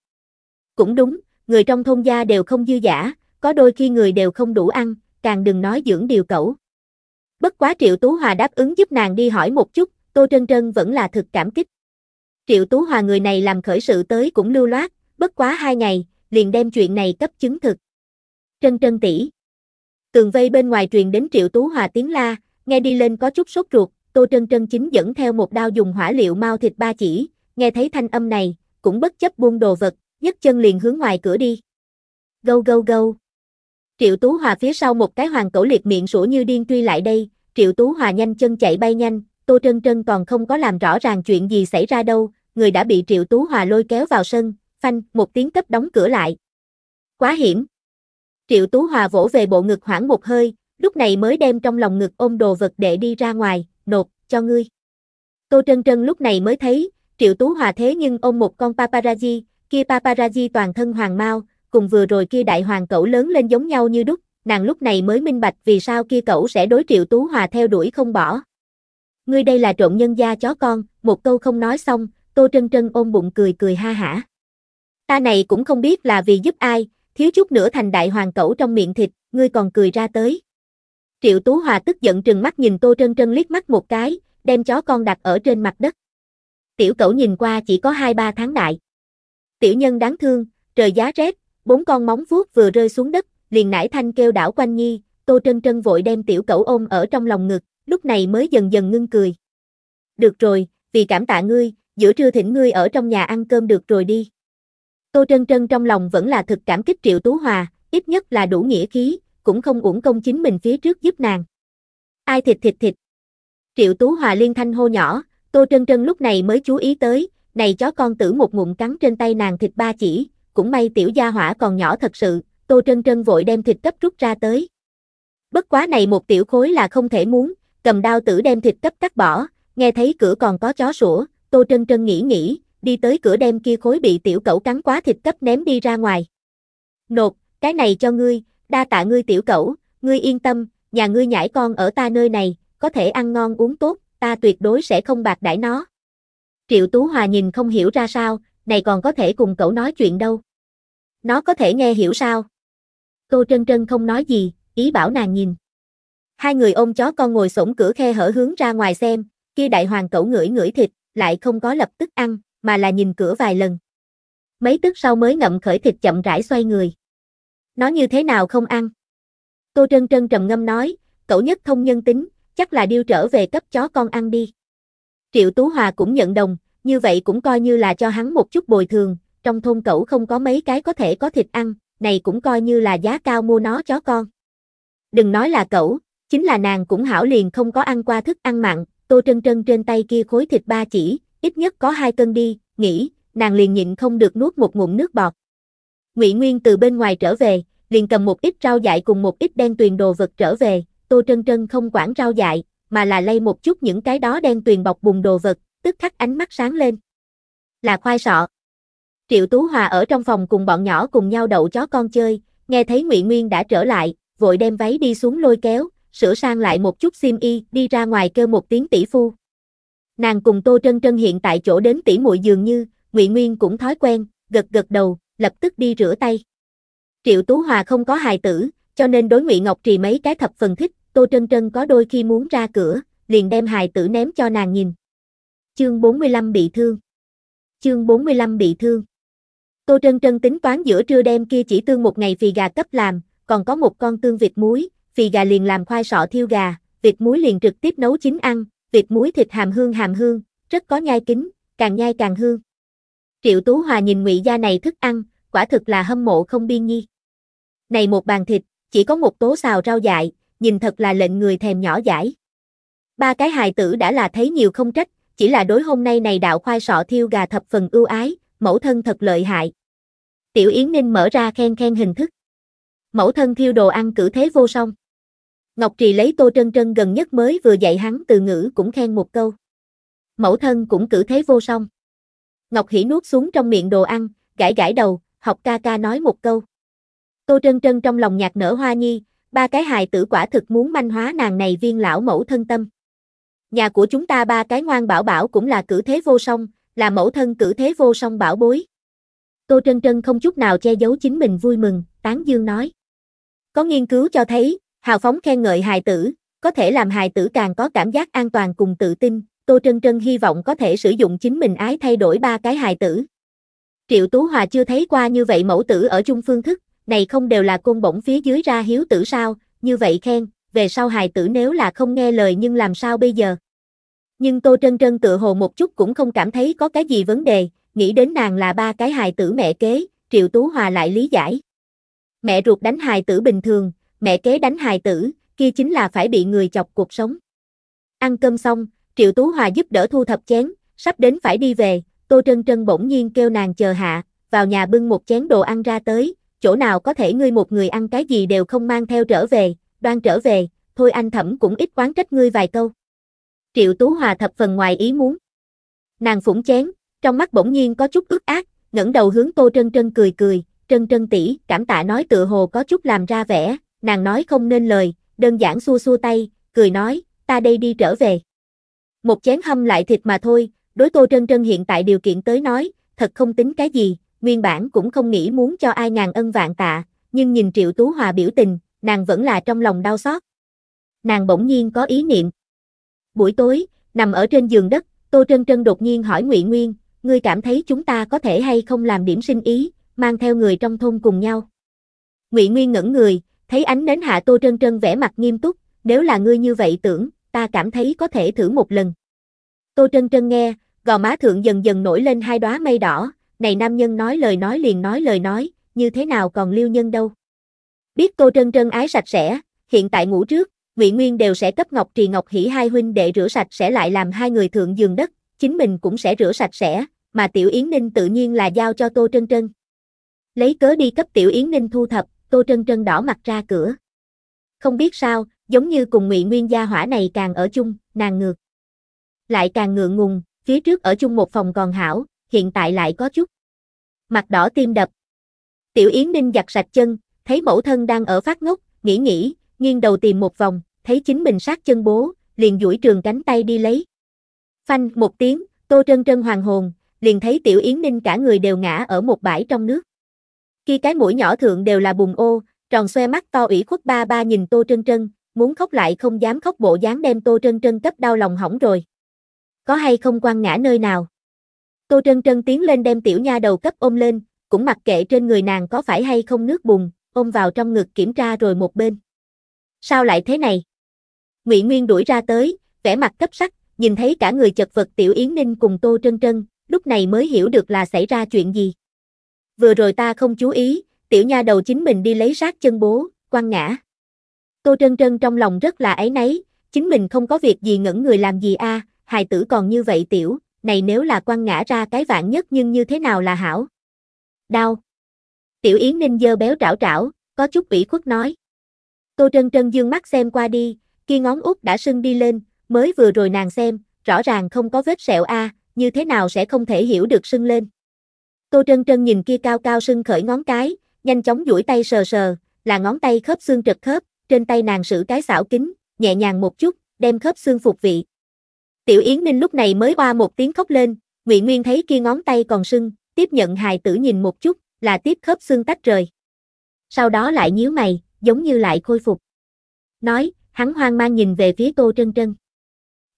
Cũng đúng, người trong thôn gia đều không dư giả, có đôi khi người đều không đủ ăn, càng đừng nói dưỡng điều cẩu. Bất quá Triệu Tú Hòa đáp ứng giúp nàng đi hỏi một chút, Tô Trân Trân vẫn là thực cảm kích. Triệu Tú Hòa người này làm khởi sự tới cũng lưu loát, bất quá hai ngày, liền đem chuyện này cấp chứng thực. Trân trân tỷ. Tường vây bên ngoài truyền đến Triệu Tú Hòa tiếng la, nghe đi lên có chút sốt ruột, Tô Trân Trân chính dẫn theo một đao dùng hỏa liệu mau thịt ba chỉ, nghe thấy thanh âm này, cũng bất chấp buông đồ vật, nhấc chân liền hướng ngoài cửa đi. Gâu gâu gâu. Triệu Tú Hòa phía sau một cái hoàng cổ liệt miệng sủa như điên truy lại đây, Triệu Tú Hòa nhanh chân chạy bay nhanh, Tô Trân Trân còn không có làm rõ ràng chuyện gì xảy ra đâu, người đã bị Triệu Tú Hòa lôi kéo vào sân, phanh, một tiếng cấp đóng cửa lại. Quá hiểm. Triệu Tú Hòa vỗ về bộ ngực hoảng một hơi, lúc này mới đem trong lòng ngực ôm đồ vật để đi ra ngoài, nộp, cho ngươi. Tô Trân Trân lúc này mới thấy, Triệu Tú Hòa thế nhưng ôm một con paparazzi, kia paparazzi toàn thân hoàng mau, cùng vừa rồi kia đại hoàng cẩu lớn lên giống nhau như đúc, nàng lúc này mới minh bạch vì sao kia cẩu sẽ đối Triệu Tú Hòa theo đuổi không bỏ. Ngươi đây là trộn nhân gia chó con, một câu không nói xong, Tô Trân Trân ôm bụng cười cười ha hả. Ta này cũng không biết là vì giúp ai, thiếu chút nữa thành đại hoàng cẩu trong miệng thịt, ngươi còn cười ra tới. Triệu Tú Hòa tức giận trừng mắt nhìn Tô Trân Trân liếc mắt một cái, đem chó con đặt ở trên mặt đất. Tiểu cẩu nhìn qua chỉ có 2-3 tháng đại. Tiểu nhân đáng thương, trời giá rét, bốn con móng vuốt vừa rơi xuống đất, liền nải thanh kêu đảo quanh nhi, Tô Trân Trân vội đem tiểu cẩu ôm ở trong lòng ngực, lúc này mới dần dần ngưng cười. Được rồi, vì cảm tạ ngươi, giữa trưa thỉnh ngươi ở trong nhà ăn cơm được rồi đi. Tô Trân Trân trong lòng vẫn là thực cảm kích Triệu Tú Hòa, ít nhất là đủ nghĩa khí, cũng không uổng công chính mình phía trước giúp nàng. Ai thịt thịt thịt. Triệu Tú Hòa liên thanh hô nhỏ, Tô Trân Trân lúc này mới chú ý tới, này chó con tử một ngụm cắn trên tay nàng thịt ba chỉ, cũng may tiểu gia hỏa còn nhỏ thật sự, Tô Trân Trân vội đem thịt cấp rút ra tới. Bất quá này một tiểu khối là không thể muốn, cầm đao tử đem thịt cấp cắt bỏ, nghe thấy cửa còn có chó sủa, Tô Trân Trân nghĩ nghĩ, đi tới cửa đem kia khối bị tiểu cẩu cắn quá thịt cấp ném đi ra ngoài. Nột, cái này cho ngươi, đa tạ ngươi tiểu cẩu, ngươi yên tâm, nhà ngươi nhãi con ở ta nơi này, có thể ăn ngon uống tốt, ta tuyệt đối sẽ không bạc đãi nó. Triệu Tú Hòa nhìn không hiểu ra sao, này còn có thể cùng cậu nói chuyện đâu. Nó có thể nghe hiểu sao? Cô Trân Trân không nói gì, ý bảo nàng nhìn. Hai người ôm chó con ngồi sổng cửa khe hở hướng ra ngoài xem, kia đại hoàng cậu ngửi ngửi thịt, lại không có lập tức ăn, mà là nhìn cửa vài lần. Mấy tức sau mới ngậm khởi thịt chậm rãi xoay người. Nó như thế nào không ăn? Tô Trân Trân trầm ngâm nói, cậu nhất thông nhân tính, chắc là điêu trở về cấp chó con ăn đi. Triệu Tú Hòa cũng nhận đồng, như vậy cũng coi như là cho hắn một chút bồi thường, trong thôn cậu không có mấy cái có thể có thịt ăn, này cũng coi như là giá cao mua nó chó con. Đừng nói là cậu, chính là nàng cũng hảo liền không có ăn qua thức ăn mặn, Tô Trân Trân trên tay kia khối thịt ba chỉ, ít nhất có hai cân đi, nghĩ, nàng liền nhịn không được nuốt một ngụm nước bọt. Ngụy Nguyên từ bên ngoài trở về, liền cầm một ít rau dại cùng một ít đen tuyền đồ vật trở về, Tô Trân Trân không quản rau dại, mà là lay một chút những cái đó đen tuyền bọc bùng đồ vật, tức khắc ánh mắt sáng lên. Là khoai sọ. Triệu Tú Hòa ở trong phòng cùng bọn nhỏ cùng nhau đậu chó con chơi, nghe thấy Ngụy Nguyên đã trở lại, vội đem váy đi xuống lôi kéo, sửa sang lại một chút xiêm y, đi ra ngoài kêu một tiếng tỷ phu. Nàng cùng Tô Trân Trân hiện tại chỗ đến tỉ muội dường như, Ngụy Nguyên cũng thói quen, gật gật đầu, lập tức đi rửa tay. Triệu Tú Hòa không có hài tử, cho nên đối Ngụy Ngọc Trì mấy cái thập phần thích, Tô Trân Trân có đôi khi muốn ra cửa, liền đem hài tử ném cho nàng nhìn. Chương 45 bị thương. Chương 45 bị thương. Tô Trân Trân tính toán giữa trưa đêm kia chỉ tương một ngày phì gà cấp làm, còn có một con tương vịt muối, phì gà liền làm khoai sọ thiêu gà, vịt muối liền trực tiếp nấu chín ăn, tuyệt muối thịt hàm hương hàm hương, rất có nhai kính, càng nhai càng hương. Triệu Tú Hòa nhìn ngụy gia này thức ăn, quả thực là hâm mộ không biên nhi. Này một bàn thịt, chỉ có một tố xào rau dại, nhìn thật là lệnh người thèm nhỏ dãi. Ba cái hài tử đã là thấy nhiều không trách, chỉ là đối hôm nay này đạo khoai sọ thiêu gà thập phần ưu ái, mẫu thân thật lợi hại. Tiểu Yến Ninh mở ra khen khen hình thức. Mẫu thân thiêu đồ ăn cử thế vô song. Ngọc Trì lấy Tô Trân Trân gần nhất mới vừa dạy hắn từ ngữ cũng khen một câu. Mẫu thân cũng cử thế vô song. Ngọc Hỷ nuốt xuống trong miệng đồ ăn, gãi gãi đầu, học ca ca nói một câu. Tô Trân Trân trong lòng nhạc nở hoa nhi, ba cái hài tử quả thực muốn manh hóa nàng này viên lão mẫu thân tâm. Nhà của chúng ta ba cái ngoan bảo bảo cũng là cử thế vô song, là mẫu thân cử thế vô song bảo bối. Tô Trân Trân không chút nào che giấu chính mình vui mừng, tán dương nói. Có nghiên cứu cho thấy, Hào phóng khen ngợi hài tử, có thể làm hài tử càng có cảm giác an toàn cùng tự tin, Tô Trân Trân hy vọng có thể sử dụng chính mình ái thay đổi ba cái hài tử. Triệu Tú Hòa chưa thấy qua như vậy mẫu tử ở chung phương thức, này không đều là côn bổng phía dưới ra hiếu tử sao, như vậy khen, về sau hài tử nếu là không nghe lời nhưng làm sao bây giờ. Nhưng Tô Trân Trân tự hồ một chút cũng không cảm thấy có cái gì vấn đề, nghĩ đến nàng là ba cái hài tử mẹ kế, Triệu Tú Hòa lại lý giải. Mẹ ruột đánh hài tử bình thường, mẹ kế đánh hài tử, kia chính là phải bị người chọc cuộc sống. Ăn cơm xong, Triệu Tú Hòa giúp đỡ thu thập chén, sắp đến phải đi về, Tô Trân Trân bỗng nhiên kêu nàng chờ hạ, vào nhà bưng một chén đồ ăn ra tới, chỗ nào có thể ngươi một người ăn cái gì đều không mang theo trở về, đoan trở về, thôi anh thẩm cũng ít quán trách ngươi vài câu. Triệu Tú Hòa thập phần ngoài ý muốn. Nàng phủng chén, trong mắt bỗng nhiên có chút ức ác, ngẩng đầu hướng Tô Trân Trân cười cười, Trân Trân tỷ cảm tạ nói tự hồ có chút làm ra vẻ, nàng nói không nên lời, đơn giản xua xua tay, cười nói, ta đây đi trở về. Một chén hâm lại thịt mà thôi, đối Tô Trân Trân hiện tại điều kiện tới nói, thật không tính cái gì, nguyên bản cũng không nghĩ muốn cho ai ngàn ân vạn tạ, nhưng nhìn Triệu Tú Hòa biểu tình, nàng vẫn là trong lòng đau xót. Nàng bỗng nhiên có ý niệm. Buổi tối, nằm ở trên giường đất, Tô Trân Trân đột nhiên hỏi Ngụy Nguyên, ngươi cảm thấy chúng ta có thể hay không làm điểm sinh ý, mang theo người trong thôn cùng nhau. Ngụy Nguyên ngẩn người, Thấy ánh nến hạ Tô Trân Trân vẻ mặt nghiêm túc, nếu là ngươi như vậy tưởng, ta cảm thấy có thể thử một lần. Tô Trân Trân nghe, gò má thượng dần dần nổi lên hai đóa mây đỏ, này nam nhân nói lời nói liền nói lời nói, như thế nào còn lưu nhân đâu. Biết Tô Trân Trân ái sạch sẽ, hiện tại ngủ trước, Nguyễn Nguyên đều sẽ cấp Ngọc Trì Ngọc Hỷ hai huynh đệ rửa sạch sẽ lại làm hai người thượng giường đất, chính mình cũng sẽ rửa sạch sẽ, mà Tiểu Yến Ninh tự nhiên là giao cho Tô Trân Trân. Lấy cớ đi cấp Tiểu Yến Ninh thu thập, Tô Trân Trân đỏ mặt ra cửa. Không biết sao, giống như cùng Ngụy Nguyên gia hỏa này càng ở chung, nàng ngược. Lại càng ngượng ngùng, phía trước ở chung một phòng còn hảo, hiện tại lại có chút. Mặt đỏ tim đập. Tiểu Yến Ninh giặt sạch chân, thấy mẫu thân đang ở phát ngốc, nghĩ nghĩ, nghiêng đầu tìm một vòng, thấy chính mình sát chân bố, liền duỗi trường cánh tay đi lấy. Phanh một tiếng, Tô Trân Trân hoàng hồn, liền thấy Tiểu Yến Ninh cả người đều ngã ở một bãi trong nước. Khi cái mũi nhỏ thượng đều là bùng ô, tròn xoe mắt to ủy khuất ba ba nhìn Tô Trân Trân, muốn khóc lại không dám khóc bộ dáng đem Tô Trân Trân cấp đau lòng hỏng rồi. Có hay không quan ngã nơi nào? Tô Trân Trân tiến lên đem tiểu nha đầu cấp ôm lên, cũng mặc kệ trên người nàng có phải hay không nước bùn, ôm vào trong ngực kiểm tra rồi một bên. Sao lại thế này? Ngụy Nguyên đuổi ra tới, vẻ mặt cấp sắc, nhìn thấy cả người chật vật tiểu Yến Ninh cùng Tô Trân Trân, lúc này mới hiểu được là xảy ra chuyện gì vừa rồi ta không chú ý, tiểu nha đầu chính mình đi lấy rác chân bố, quăng ngã. Tô Trân Trân trong lòng rất là ấy nấy, chính mình không có việc gì ngẩn người làm gì a, à, hài tử còn như vậy tiểu, này nếu là quăng ngã ra cái vạn nhất nhưng như thế nào là hảo. Đau. Tiểu Yến Ninh dơ béo trảo trảo, có chút ủy khuất nói. Tô Trân Trân dương mắt xem qua đi, kia ngón út đã sưng đi lên, mới vừa rồi nàng xem, rõ ràng không có vết sẹo a, à, như thế nào sẽ không thể hiểu được sưng lên. Tô Trân Trân nhìn kia cao cao sưng khởi ngón cái, nhanh chóng duỗi tay sờ sờ, là ngón tay khớp xương trật khớp, trên tay nàng sử cái xảo kính, nhẹ nhàng một chút, đem khớp xương phục vị. Tiểu Yến Ninh lúc này mới oa một tiếng khóc lên, Ngụy Nguyên thấy kia ngón tay còn sưng, tiếp nhận hài tử nhìn một chút, là tiếp khớp xương tách rời. Sau đó lại nhíu mày, giống như lại khôi phục. Nói, hắn hoang mang nhìn về phía Tô Trân Trân.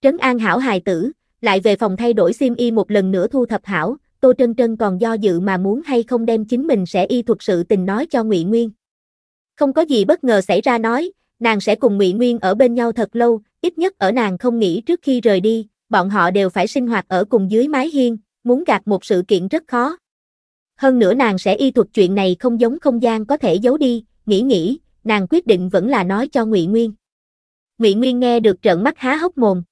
Trấn An hảo hài tử, lại về phòng thay đổi sim y một lần nữa thu thập hảo, Tô Trân Trân còn do dự mà muốn hay không đem chính mình sẽ y thuật sự tình nói cho Ngụy Nguyên. Không có gì bất ngờ xảy ra nói, nàng sẽ cùng Ngụy Nguyên ở bên nhau thật lâu, ít nhất ở nàng không nghĩ trước khi rời đi, bọn họ đều phải sinh hoạt ở cùng dưới mái hiên, muốn gạt một sự kiện rất khó. Hơn nữa nàng sẽ y thuật chuyện này không giống không gian có thể giấu đi, nghĩ nghĩ, nàng quyết định vẫn là nói cho Ngụy Nguyên. Ngụy Nguyên nghe được trợn mắt há hốc mồm.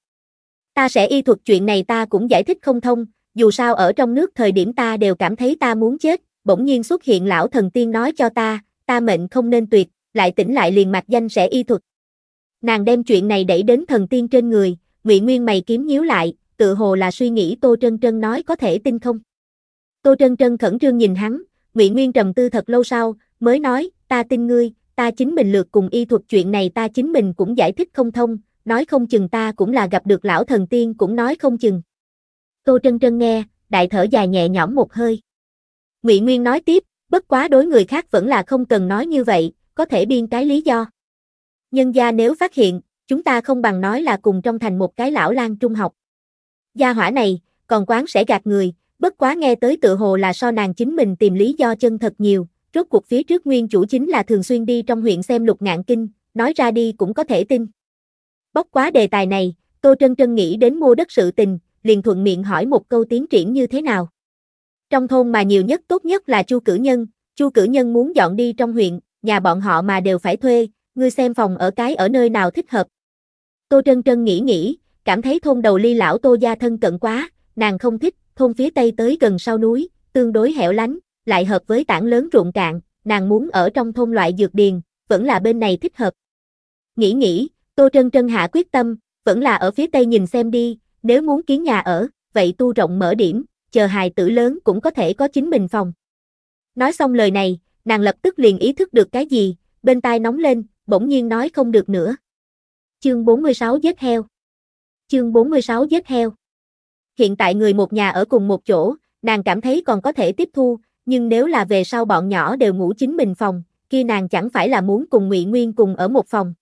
Ta sẽ y thuật chuyện này ta cũng giải thích không thông, dù sao ở trong nước thời điểm ta đều cảm thấy ta muốn chết, bỗng nhiên xuất hiện lão thần tiên nói cho ta, ta mệnh không nên tuyệt, lại tỉnh lại liền mạc danh sẽ y thuật. Nàng đem chuyện này đẩy đến thần tiên trên người, Ngụy Nguyên mày kiếm nhíu lại, tự hồ là suy nghĩ Tô Trân Trân nói có thể tin không. Tô Trân Trân khẩn trương nhìn hắn, Ngụy Nguyên trầm tư thật lâu sau, mới nói, ta tin ngươi, ta chính mình lượt cùng y thuật chuyện này ta chính mình cũng giải thích không thông, nói không chừng ta cũng là gặp được lão thần tiên cũng nói không chừng. Tô Trân Trân nghe, đại thở dài nhẹ nhõm một hơi. Ngụy Nguyên nói tiếp, bất quá đối người khác vẫn là không cần nói như vậy, có thể biên cái lý do. Nhân gia nếu phát hiện, chúng ta không bằng nói là cùng trong thành một cái lão lang trung học. Gia hỏa này, còn quán sẽ gạt người, bất quá nghe tới tự hồ là so nàng chính mình tìm lý do chân thật nhiều, rốt cuộc phía trước nguyên chủ chính là thường xuyên đi trong huyện xem lục ngạn kinh, nói ra đi cũng có thể tin. Bóc quá đề tài này, Tô Trân Trân nghĩ đến mua đất sự tình, liền thuận miệng hỏi một câu tiến triển như thế nào. Trong thôn mà nhiều nhất tốt nhất là Chu Cử Nhân, Chu Cử Nhân muốn dọn đi trong huyện, nhà bọn họ mà đều phải thuê, ngươi xem phòng ở cái ở nơi nào thích hợp. Tô Trân Trân nghĩ nghĩ, cảm thấy thôn đầu ly lão Tô gia thân cận quá, nàng không thích, thôn phía tây tới gần sau núi, tương đối hẻo lánh, lại hợp với tảng lớn ruộng cạn, nàng muốn ở trong thôn loại dược điền, vẫn là bên này thích hợp. Nghĩ nghĩ, Tô Trân Trân hạ quyết tâm, vẫn là ở phía tây nhìn xem đi, nếu muốn kiến nhà ở, vậy tu rộng mở điểm, chờ hài tử lớn cũng có thể có chính mình phòng. Nói xong lời này, nàng lập tức liền ý thức được cái gì, bên tai nóng lên, bỗng nhiên nói không được nữa. Chương 46 giết heo. Chương 46 giết heo. Hiện tại người một nhà ở cùng một chỗ, nàng cảm thấy còn có thể tiếp thu, nhưng nếu là về sau bọn nhỏ đều ngủ chính mình phòng, kia nàng chẳng phải là muốn cùng Ngụy Nguyên cùng ở một phòng.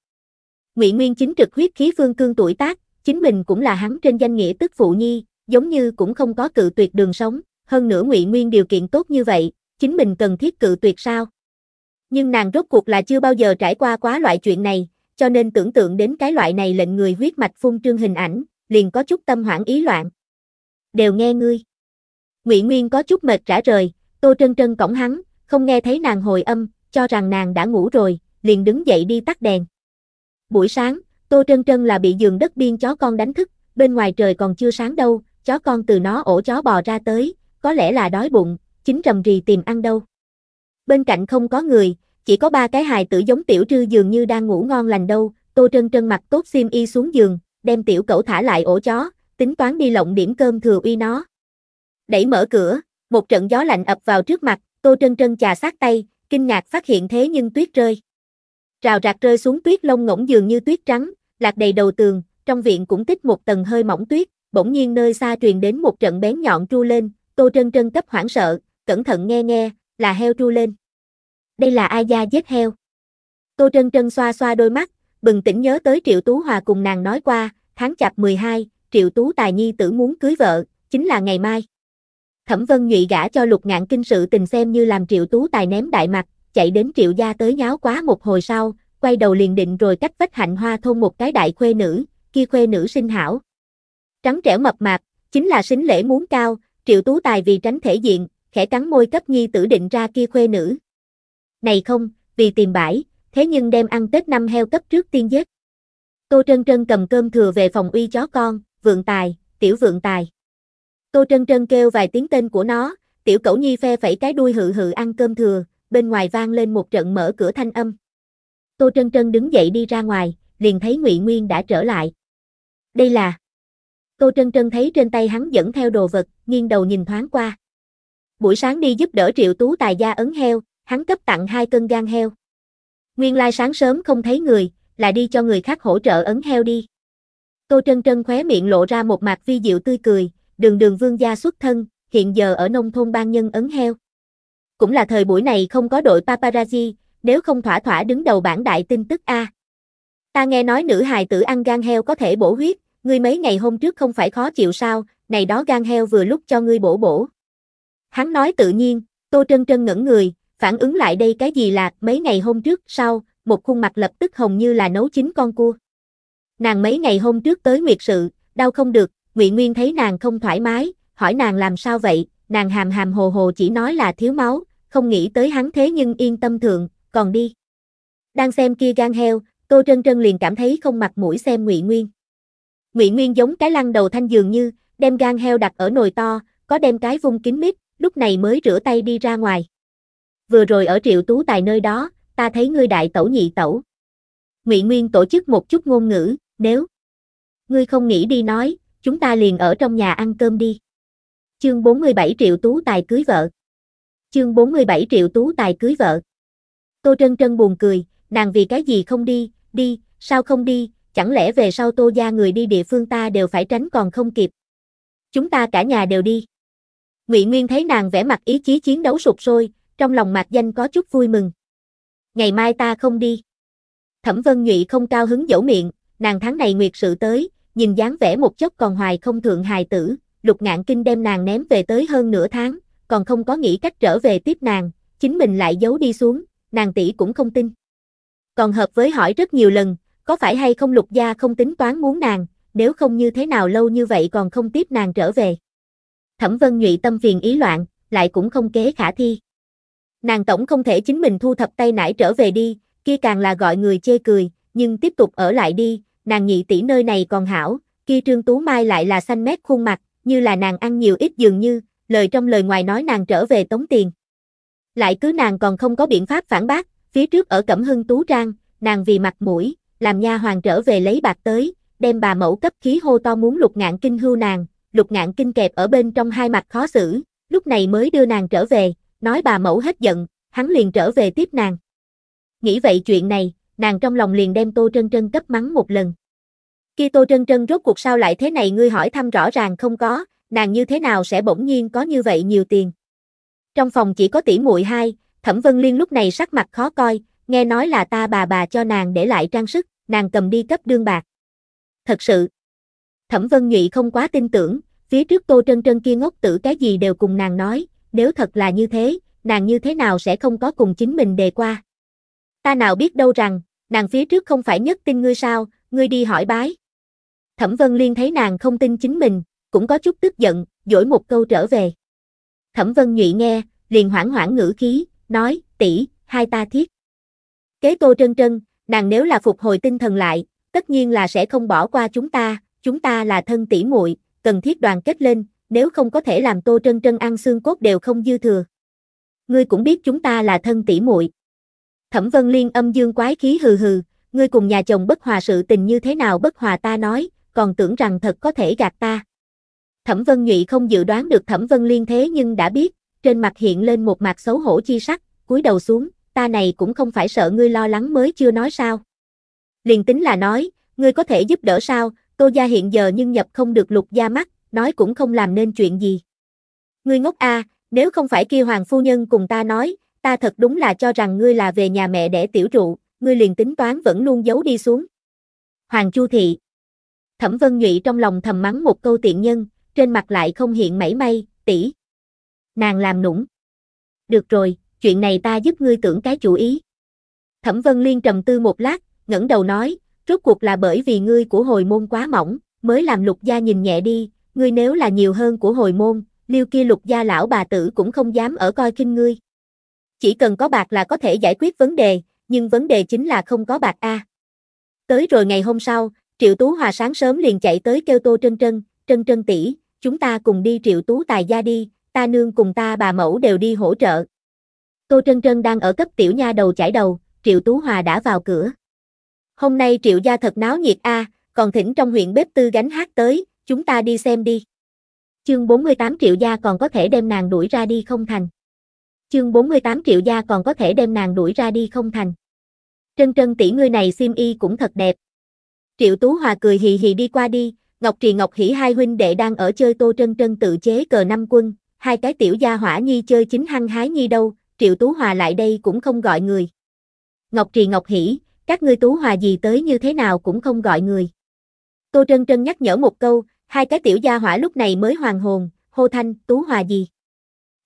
Ngụy Nguyên chính trực huyết khí phương cương tuổi tác, Chính mình cũng là hắn trên danh nghĩa tức phụ nhi, giống như cũng không có cự tuyệt đường sống, hơn nữa ngụy nguyên điều kiện tốt như vậy, chính mình cần thiết cự tuyệt sao? Nhưng nàng rốt cuộc là chưa bao giờ trải qua quá loại chuyện này, cho nên tưởng tượng đến cái loại này lệnh người huyết mạch phun trương hình ảnh, liền có chút tâm hoảng ý loạn. Đều nghe ngươi. Ngụy Nguyên có chút mệt rã rời, Tô Trân Trân cổng hắn, không nghe thấy nàng hồi âm, cho rằng nàng đã ngủ rồi, liền đứng dậy đi tắt đèn. Buổi sáng, Tô Trân Trân là bị giường đất biên chó con đánh thức, bên ngoài trời còn chưa sáng đâu, chó con từ nó ổ chó bò ra tới, có lẽ là đói bụng, chính rầm rì tìm ăn đâu. Bên cạnh không có người, chỉ có ba cái hài tử giống tiểu trư dường như đang ngủ ngon lành đâu, Tô Trân Trân mặc tốt xiêm y xuống giường, đem tiểu cẩu thả lại ổ chó, tính toán đi lộng điểm cơm thừa uy nó. Đẩy mở cửa, một trận gió lạnh ập vào trước mặt, Tô Trân Trân chà sát tay, kinh ngạc phát hiện thế nhưng tuyết rơi. Rào rạc rơi xuống tuyết lông ngỗng dường như tuyết trắng, lạc đầy đầu tường, trong viện cũng tích một tầng hơi mỏng tuyết, bỗng nhiên nơi xa truyền đến một trận bén nhọn tru lên, Tô Trân Trân cấp hoảng sợ, cẩn thận nghe nghe, là heo tru lên. Đây là ai gia giết heo? Tô Trân Trân xoa xoa đôi mắt, bừng tỉnh nhớ tới Triệu Tú Hòa cùng nàng nói qua, tháng chạp 12, Triệu Tú Tài Nhi tử muốn cưới vợ, chính là ngày mai. Thẩm Vân Nhụy gã cho lục ngạn kinh sự tình xem như làm Triệu Tú Tài ném đại mặt, chạy đến Triệu gia tới nháo quá một hồi sau, quay đầu liền định rồi cách vách hạnh hoa thôn một cái đại khuê nữ, kia khuê nữ sinh hảo. Trắng trẻo mập mạp, chính là sính lễ muốn cao, triệu tú tài vì tránh thể diện, khẽ cắn môi cấp nhi tử định ra kia khuê nữ. Này không, vì tìm bãi, thế nhưng đem ăn Tết năm heo cấp trước tiên giết. Tô Trân Trân cầm cơm thừa về phòng uy chó con, vượng tài, tiểu vượng tài. Tô Trân Trân kêu vài tiếng tên của nó, tiểu cẩu nhi phe phẩy cái đuôi hự hự ăn cơm thừa, bên ngoài vang lên một trận mở cửa thanh âm. Tô Trân Trân đứng dậy đi ra ngoài, liền thấy Ngụy Nguyên đã trở lại. Đây là... Tô Trân Trân thấy trên tay hắn dẫn theo đồ vật, nghiêng đầu nhìn thoáng qua. Buổi sáng đi giúp đỡ Triệu Tú tài gia ấn heo, hắn cấp tặng hai cân gan heo. Nguyên lai sáng sớm không thấy người, là đi cho người khác hỗ trợ ấn heo đi. Tô Trân Trân khóe miệng lộ ra một mặt vi diệu tươi cười, đường đường vương gia xuất thân, hiện giờ ở nông thôn ban nhân ấn heo. Cũng là thời buổi này không có đội paparazzi, nếu không thỏa thỏa đứng đầu bảng đại tin tức A. Ta nghe nói nữ hài tử ăn gan heo có thể bổ huyết, ngươi mấy ngày hôm trước không phải khó chịu sao, này đó gan heo vừa lúc cho ngươi bổ bổ. Hắn nói tự nhiên, Tô Trân Trân ngẩn người, phản ứng lại đây cái gì là mấy ngày hôm trước sau, một khuôn mặt lập tức hồng như là nấu chín con cua. Nàng mấy ngày hôm trước tới nguyệt sự, đau không được, Ngụy Nguyên thấy nàng không thoải mái, hỏi nàng làm sao vậy, nàng hàm hàm hồ hồ chỉ nói là thiếu máu, không nghĩ tới hắn thế nhưng yên tâm thượng, còn đi. Đang xem kia gan heo, Tô Trân Trân liền cảm thấy không mặt mũi xem Ngụy Nguyên. Ngụy Nguyên giống cái lăn đầu thanh dường như, đem gan heo đặt ở nồi to, có đem cái vung kín mít, lúc này mới rửa tay đi ra ngoài. Vừa rồi ở Triệu Tú Tài nơi đó, ta thấy ngươi đại tẩu nhị tẩu. Ngụy Nguyên tổ chức một chút ngôn ngữ, nếu ngươi không nghĩ đi nói, chúng ta liền ở trong nhà ăn cơm đi. Chương 47 Triệu Tú Tài cưới vợ. Chương 47 Triệu Tú Tài cưới vợ. Tô Trân Trân buồn cười, nàng vì cái gì không đi, đi, sao không đi, chẳng lẽ về sau Tô gia người đi địa phương ta đều phải tránh còn không kịp. Chúng ta cả nhà đều đi. Ngụy Nguyên thấy nàng vẻ mặt ý chí chiến đấu sụp sôi, trong lòng mạc danh có chút vui mừng. Ngày mai ta không đi. Thẩm Vân Nhụy không cao hứng dẫu miệng, nàng tháng này nguyệt sự tới, nhìn dáng vẻ một chốc còn hoài không thượng hài tử, lục ngạn kinh đem nàng ném về tới hơn nửa tháng, còn không có nghĩ cách trở về tiếp nàng, chính mình lại giấu đi xuống, nàng tỷ cũng không tin. Còn hợp với hỏi rất nhiều lần, có phải hay không lục gia không tính toán muốn nàng, nếu không như thế nào lâu như vậy còn không tiếp nàng trở về. Thẩm Vân Nhụy tâm phiền ý loạn, lại cũng không kế khả thi. Nàng tổng không thể chính mình thu thập tay nải trở về đi, kia càng là gọi người chê cười, nhưng tiếp tục ở lại đi, nàng nhị tỷ nơi này còn hảo, kia Trương Tú Mai lại là xanh mét khuôn mặt, như là nàng ăn nhiều ít dường như, lời trong lời ngoài nói nàng trở về tống tiền lại cứ nàng còn không có biện pháp phản bác, phía trước ở Cẩm Hưng Tú Trang, nàng vì mặt mũi, làm nha hoàng trở về lấy bạc tới, đem bà mẫu cấp khí hô to muốn lục ngạn kinh hưu nàng, lục ngạn kinh kẹp ở bên trong hai mặt khó xử, lúc này mới đưa nàng trở về, nói bà mẫu hết giận, hắn liền trở về tiếp nàng. Nghĩ vậy chuyện này, nàng trong lòng liền đem Tô Trân Trân cấp mắng một lần. Khi Tô Trân Trân rốt cuộc sao lại thế này ngươi hỏi thăm rõ ràng không có, nàng như thế nào sẽ bỗng nhiên có như vậy nhiều tiền. Trong phòng chỉ có tỷ muội hai, Thẩm Vân Liên lúc này sắc mặt khó coi, nghe nói là ta bà bà cho nàng để lại trang sức, nàng cầm đi cấp đương bạc. Thật sự, Thẩm Vân Nhụy không quá tin tưởng, phía trước Tô Trân Trân kia ngốc tử cái gì đều cùng nàng nói, nếu thật là như thế, nàng như thế nào sẽ không có cùng chính mình đề qua. Ta nào biết đâu rằng, nàng phía trước không phải nhất tin ngươi sao, ngươi đi hỏi bái. Thẩm Vân Liên thấy nàng không tin chính mình, cũng có chút tức giận, dỗi một câu trở về. Thẩm Vân Nhụy nghe, liền hoảng hoảng ngữ khí, nói, tỷ, hai ta thiết. Kế Tô Trân Trân, nàng nếu là phục hồi tinh thần lại, tất nhiên là sẽ không bỏ qua chúng ta, chúng ta là thân tỷ muội, cần thiết đoàn kết lên, nếu không có thể làm Tô Trân Trân ăn xương cốt đều không dư thừa. Ngươi cũng biết chúng ta là thân tỷ muội. Thẩm Vân Liên âm dương quái khí hừ hừ, ngươi cùng nhà chồng bất hòa sự tình như thế nào bất hòa ta nói, còn tưởng rằng thật có thể gạt ta. Thẩm Vân Nhụy không dự đoán được Thẩm Vân Liên thế nhưng đã biết, trên mặt hiện lên một mặt xấu hổ chi sắc, cúi đầu xuống, ta này cũng không phải sợ ngươi lo lắng mới chưa nói sao. Liền tính là nói, ngươi có thể giúp đỡ sao, tô gia hiện giờ nhưng nhập không được lục gia mắt, nói cũng không làm nên chuyện gì. Ngươi ngốc a, à, nếu không phải kia hoàng phu nhân cùng ta nói, ta thật đúng là cho rằng ngươi là về nhà mẹ để tiểu trụ, ngươi liền tính toán vẫn luôn giấu đi xuống. Hoàng Chu Thị Thẩm Vân Nhụy trong lòng thầm mắng một câu tiện nhân, trên mặt lại không hiện mảy may, tỷ. Nàng làm nũng. Được rồi, chuyện này ta giúp ngươi tưởng cái chủ ý. Thẩm Vân Liên trầm tư một lát, ngẩng đầu nói, rốt cuộc là bởi vì ngươi của hồi môn quá mỏng, mới làm lục gia nhìn nhẹ đi, ngươi nếu là nhiều hơn của hồi môn, liêu kia lục gia lão bà tử cũng không dám ở coi kinh ngươi. Chỉ cần có bạc là có thể giải quyết vấn đề, nhưng vấn đề chính là không có bạc a. Tới rồi ngày hôm sau, Triệu Tú Hòa sáng sớm liền chạy tới kêu Tô Trân Trân, Trân Trân tỷ, chúng ta cùng đi triệu tú tài gia đi, ta nương cùng ta bà mẫu đều đi hỗ trợ. Tô Trân Trân đang ở cấp tiểu nha đầu chảy đầu, Triệu Tú Hòa đã vào cửa. Hôm nay Triệu gia thật náo nhiệt a, à, còn thỉnh trong huyện bếp tư gánh hát tới, chúng ta đi xem đi. Chương 48 Triệu gia còn có thể đem nàng đuổi ra đi không thành. Chương 48 Triệu gia còn có thể đem nàng đuổi ra đi không thành. Trân Trân tỷ ngươi này sim y cũng thật đẹp. Triệu Tú Hòa cười hì hì đi qua đi, Ngọc Trì Ngọc Hỷ hai huynh đệ đang ở chơi Tô Trân Trân tự chế cờ năm quân, hai cái tiểu gia hỏa nhi chơi chính hăng hái nhi đâu, Triệu Tú Hòa lại đây cũng không gọi người. Ngọc Trì Ngọc Hỷ, các ngươi Tú Hòa gì tới như thế nào cũng không gọi người. Tô Trân Trân nhắc nhở một câu, hai cái tiểu gia hỏa lúc này mới hoàn hồn, hô thanh, Tú Hòa gì.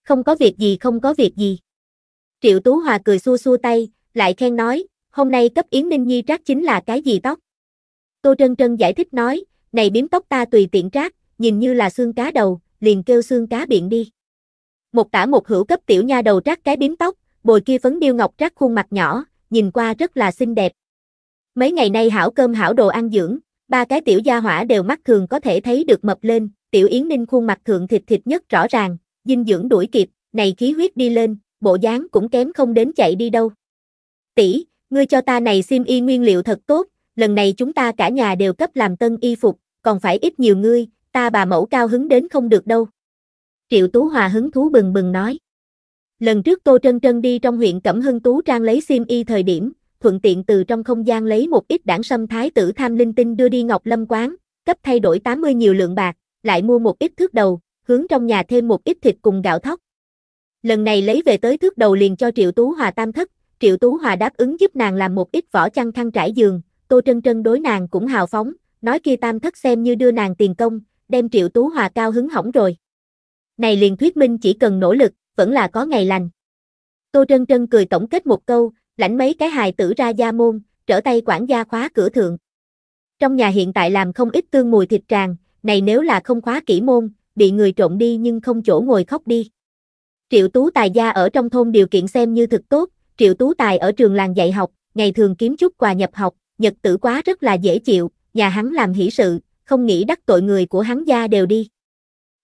Không có việc gì không có việc gì. Triệu Tú Hòa cười xua xua tay, lại khen nói, hôm nay cấp Yến Ninh Nhi trác chính là cái gì tóc. Tô Trân Trân giải thích nói, này biếm tóc ta tùy tiện trát, nhìn như là xương cá đầu, liền kêu xương cá biển đi. Một tả một hữu cấp tiểu nha đầu trát cái biếm tóc, bồi kia phấn điêu ngọc trát khuôn mặt nhỏ, nhìn qua rất là xinh đẹp. Mấy ngày nay hảo cơm hảo đồ ăn dưỡng, ba cái tiểu gia hỏa đều mắt thường có thể thấy được mập lên, tiểu yến ninh khuôn mặt thượng thịt thịt nhất rõ ràng, dinh dưỡng đuổi kịp, này khí huyết đi lên, bộ dáng cũng kém không đến chạy đi đâu. Tỷ, ngươi cho ta này sim y nguyên liệu thật tốt, lần này chúng ta cả nhà đều cấp làm tân y phục, còn phải ít nhiều ngươi, ta bà mẫu cao hứng đến không được đâu. Triệu Tú Hòa hứng thú bừng bừng nói. Lần trước Tô Trân Trân đi trong huyện Cẩm Hưng Tú Trang lấy sim y thời điểm, thuận tiện từ trong không gian lấy một ít đảng sâm thái tử tham linh tinh đưa đi Ngọc Lâm Quán, cấp thay đổi 80 nhiều lượng bạc, lại mua một ít thước đầu, hướng trong nhà thêm một ít thịt cùng gạo thóc. Lần này lấy về tới thước đầu liền cho Triệu Tú Hòa tam thất, Triệu Tú Hòa đáp ứng giúp nàng làm một ít vỏ chăn khăn trải giường, Tô Trân Trân đối nàng cũng hào phóng, nói kia tam thất xem như đưa nàng tiền công, đem triệu tú hòa cao hứng hỏng rồi. Này liền thuyết minh chỉ cần nỗ lực, vẫn là có ngày lành. Tô Trân Trân cười tổng kết một câu, lãnh mấy cái hài tử ra gia môn, trở tay quản gia khóa cửa thượng. Trong nhà hiện tại làm không ít tương mùi thịt tràn, này nếu là không khóa kỹ môn, bị người trộm đi nhưng không chỗ ngồi khóc đi. Triệu Tú Tài gia ở trong thôn điều kiện xem như thực tốt, Triệu Tú Tài ở trường làng dạy học, ngày thường kiếm chút quà nhập học, nhật tử quá rất là dễ chịu, nhà hắn làm hỷ sự, không nghĩ đắc tội người của hắn gia đều đi.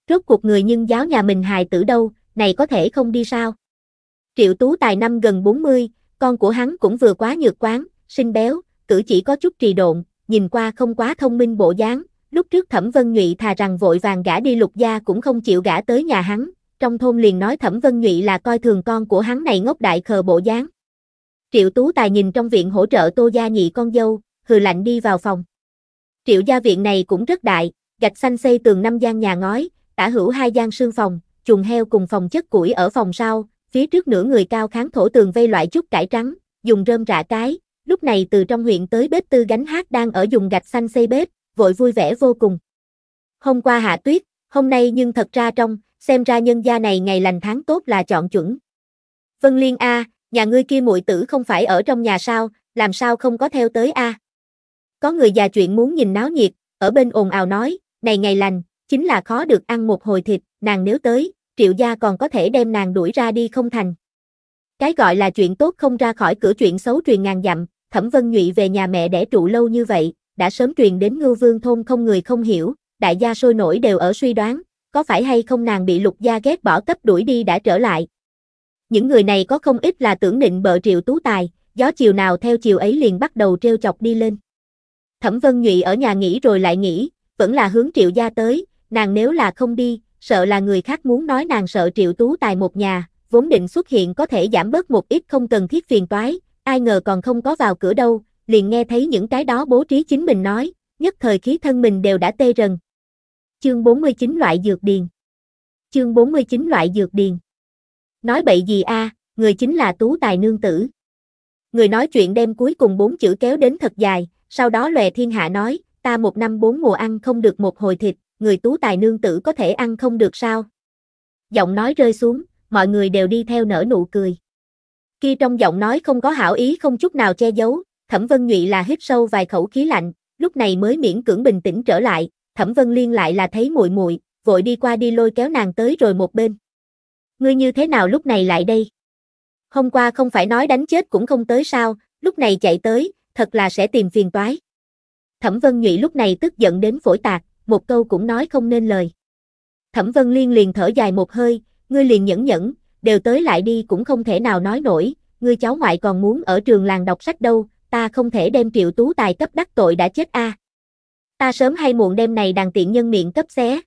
Rốt cuộc người nhưng giáo nhà mình hài tử đâu, này có thể không đi sao? Triệu Tú Tài năm gần 40, con của hắn cũng vừa quá nhược quán, xinh béo, cử chỉ có chút trì độn, nhìn qua không quá thông minh bộ dáng, lúc trước Thẩm Vân Nhụy thà rằng vội vàng gả đi lục gia cũng không chịu gả tới nhà hắn, trong thôn liền nói Thẩm Vân Nhụy là coi thường con của hắn này ngốc đại khờ bộ dáng. Triệu Tú Tài nhìn trong viện hỗ trợ Tô Gia Nhị con dâu, hừ lạnh đi vào phòng. Triệu gia viện này cũng rất đại, gạch xanh xây tường năm gian nhà ngói, tả hữu hai gian sương phòng, chuồng heo cùng phòng chất củi ở phòng sau, phía trước nửa người cao kháng thổ tường vây loại chút cải trắng, dùng rơm rạ cái, lúc này từ trong huyện tới bếp tư gánh hát đang ở dùng gạch xanh xây bếp, vội vui vẻ vô cùng. Hôm qua hạ tuyết, hôm nay nhưng thật ra trong, xem ra nhân gia này ngày lành tháng tốt là chọn chuẩn. Vân Liên A, nhà ngươi kia muội tử không phải ở trong nhà sao, làm sao không có theo tới a? À? Có người già chuyện muốn nhìn náo nhiệt, ở bên ồn ào nói, này ngày lành, chính là khó được ăn một hồi thịt, nàng nếu tới, triệu gia còn có thể đem nàng đuổi ra đi không thành. Cái gọi là chuyện tốt không ra khỏi cửa chuyện xấu truyền ngàn dặm, Thẩm Vân Nhụy về nhà mẹ để trụ lâu như vậy, đã sớm truyền đến ngưu vương thôn không người không hiểu, đại gia sôi nổi đều ở suy đoán, có phải hay không nàng bị lục gia ghét bỏ cấp đuổi đi đã trở lại, những người này có không ít là tưởng định bợ triệu tú tài, gió chiều nào theo chiều ấy liền bắt đầu treo chọc đi lên. Thẩm Vân Nhụy ở nhà nghỉ rồi lại nghỉ vẫn là hướng triệu gia tới, nàng nếu là không đi, sợ là người khác muốn nói nàng sợ triệu tú tài một nhà, vốn định xuất hiện có thể giảm bớt một ít không cần thiết phiền toái, ai ngờ còn không có vào cửa đâu, liền nghe thấy những cái đó bố trí chính mình nói, nhất thời khí thân mình đều đã tê rần. Chương 49 loại dược điền Chương 49 loại dược điền Nói bậy gì a, à, người chính là tú tài nương tử. Người nói chuyện đem cuối cùng bốn chữ kéo đến thật dài, sau đó lòe thiên hạ nói, ta một năm bốn mùa ăn không được một hồi thịt, người tú tài nương tử có thể ăn không được sao? Giọng nói rơi xuống, mọi người đều đi theo nở nụ cười. khi trong giọng nói không có hảo ý không chút nào che giấu, Thẩm Vân Nhụy là hít sâu vài khẩu khí lạnh, lúc này mới miễn cưỡng bình tĩnh trở lại, Thẩm Vân Liên lại là thấy muội muội, vội đi qua đi lôi kéo nàng tới rồi một bên ngươi như thế nào lúc này lại đây? Hôm qua không phải nói đánh chết cũng không tới sao, lúc này chạy tới, thật là sẽ tìm phiền toái. Thẩm Vân Nhụy lúc này tức giận đến phổi tạc, một câu cũng nói không nên lời. Thẩm Vân Liên liền thở dài một hơi, ngươi liền nhẫn nhẫn, đều tới lại đi cũng không thể nào nói nổi, ngươi cháu ngoại còn muốn ở trường làng đọc sách đâu, ta không thể đem triệu tú tài cấp đắc tội đã chết a. À. Ta sớm hay muộn đêm này đàn tiện nhân miệng cấp xé.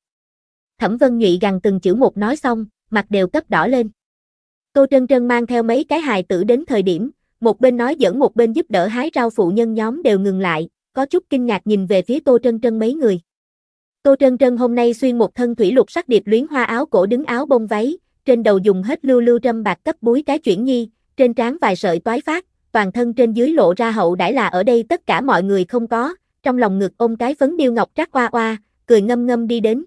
Thẩm Vân Nhụy gằn từng chữ một nói xong, mặt đều cấp đỏ lên. Tô Trân Trân mang theo mấy cái hài tử đến thời điểm, một bên nói dẫn một bên giúp đỡ hái rau phụ nhân nhóm đều ngừng lại, có chút kinh ngạc nhìn về phía Tô Trân Trân mấy người. Tô Trân Trân hôm nay xuyên một thân thủy lục sắc điệp luyến hoa áo cổ đứng áo bông váy, trên đầu dùng hết lưu lưu trâm bạc cấp búi cái chuyển nhi, trên trán vài sợi toái phát, toàn thân trên dưới lộ ra hậu đãi là ở đây tất cả mọi người không có, trong lòng ngực ôm cái phấn điêu ngọc trác qua qua, cười ngâm ngâm đi đến.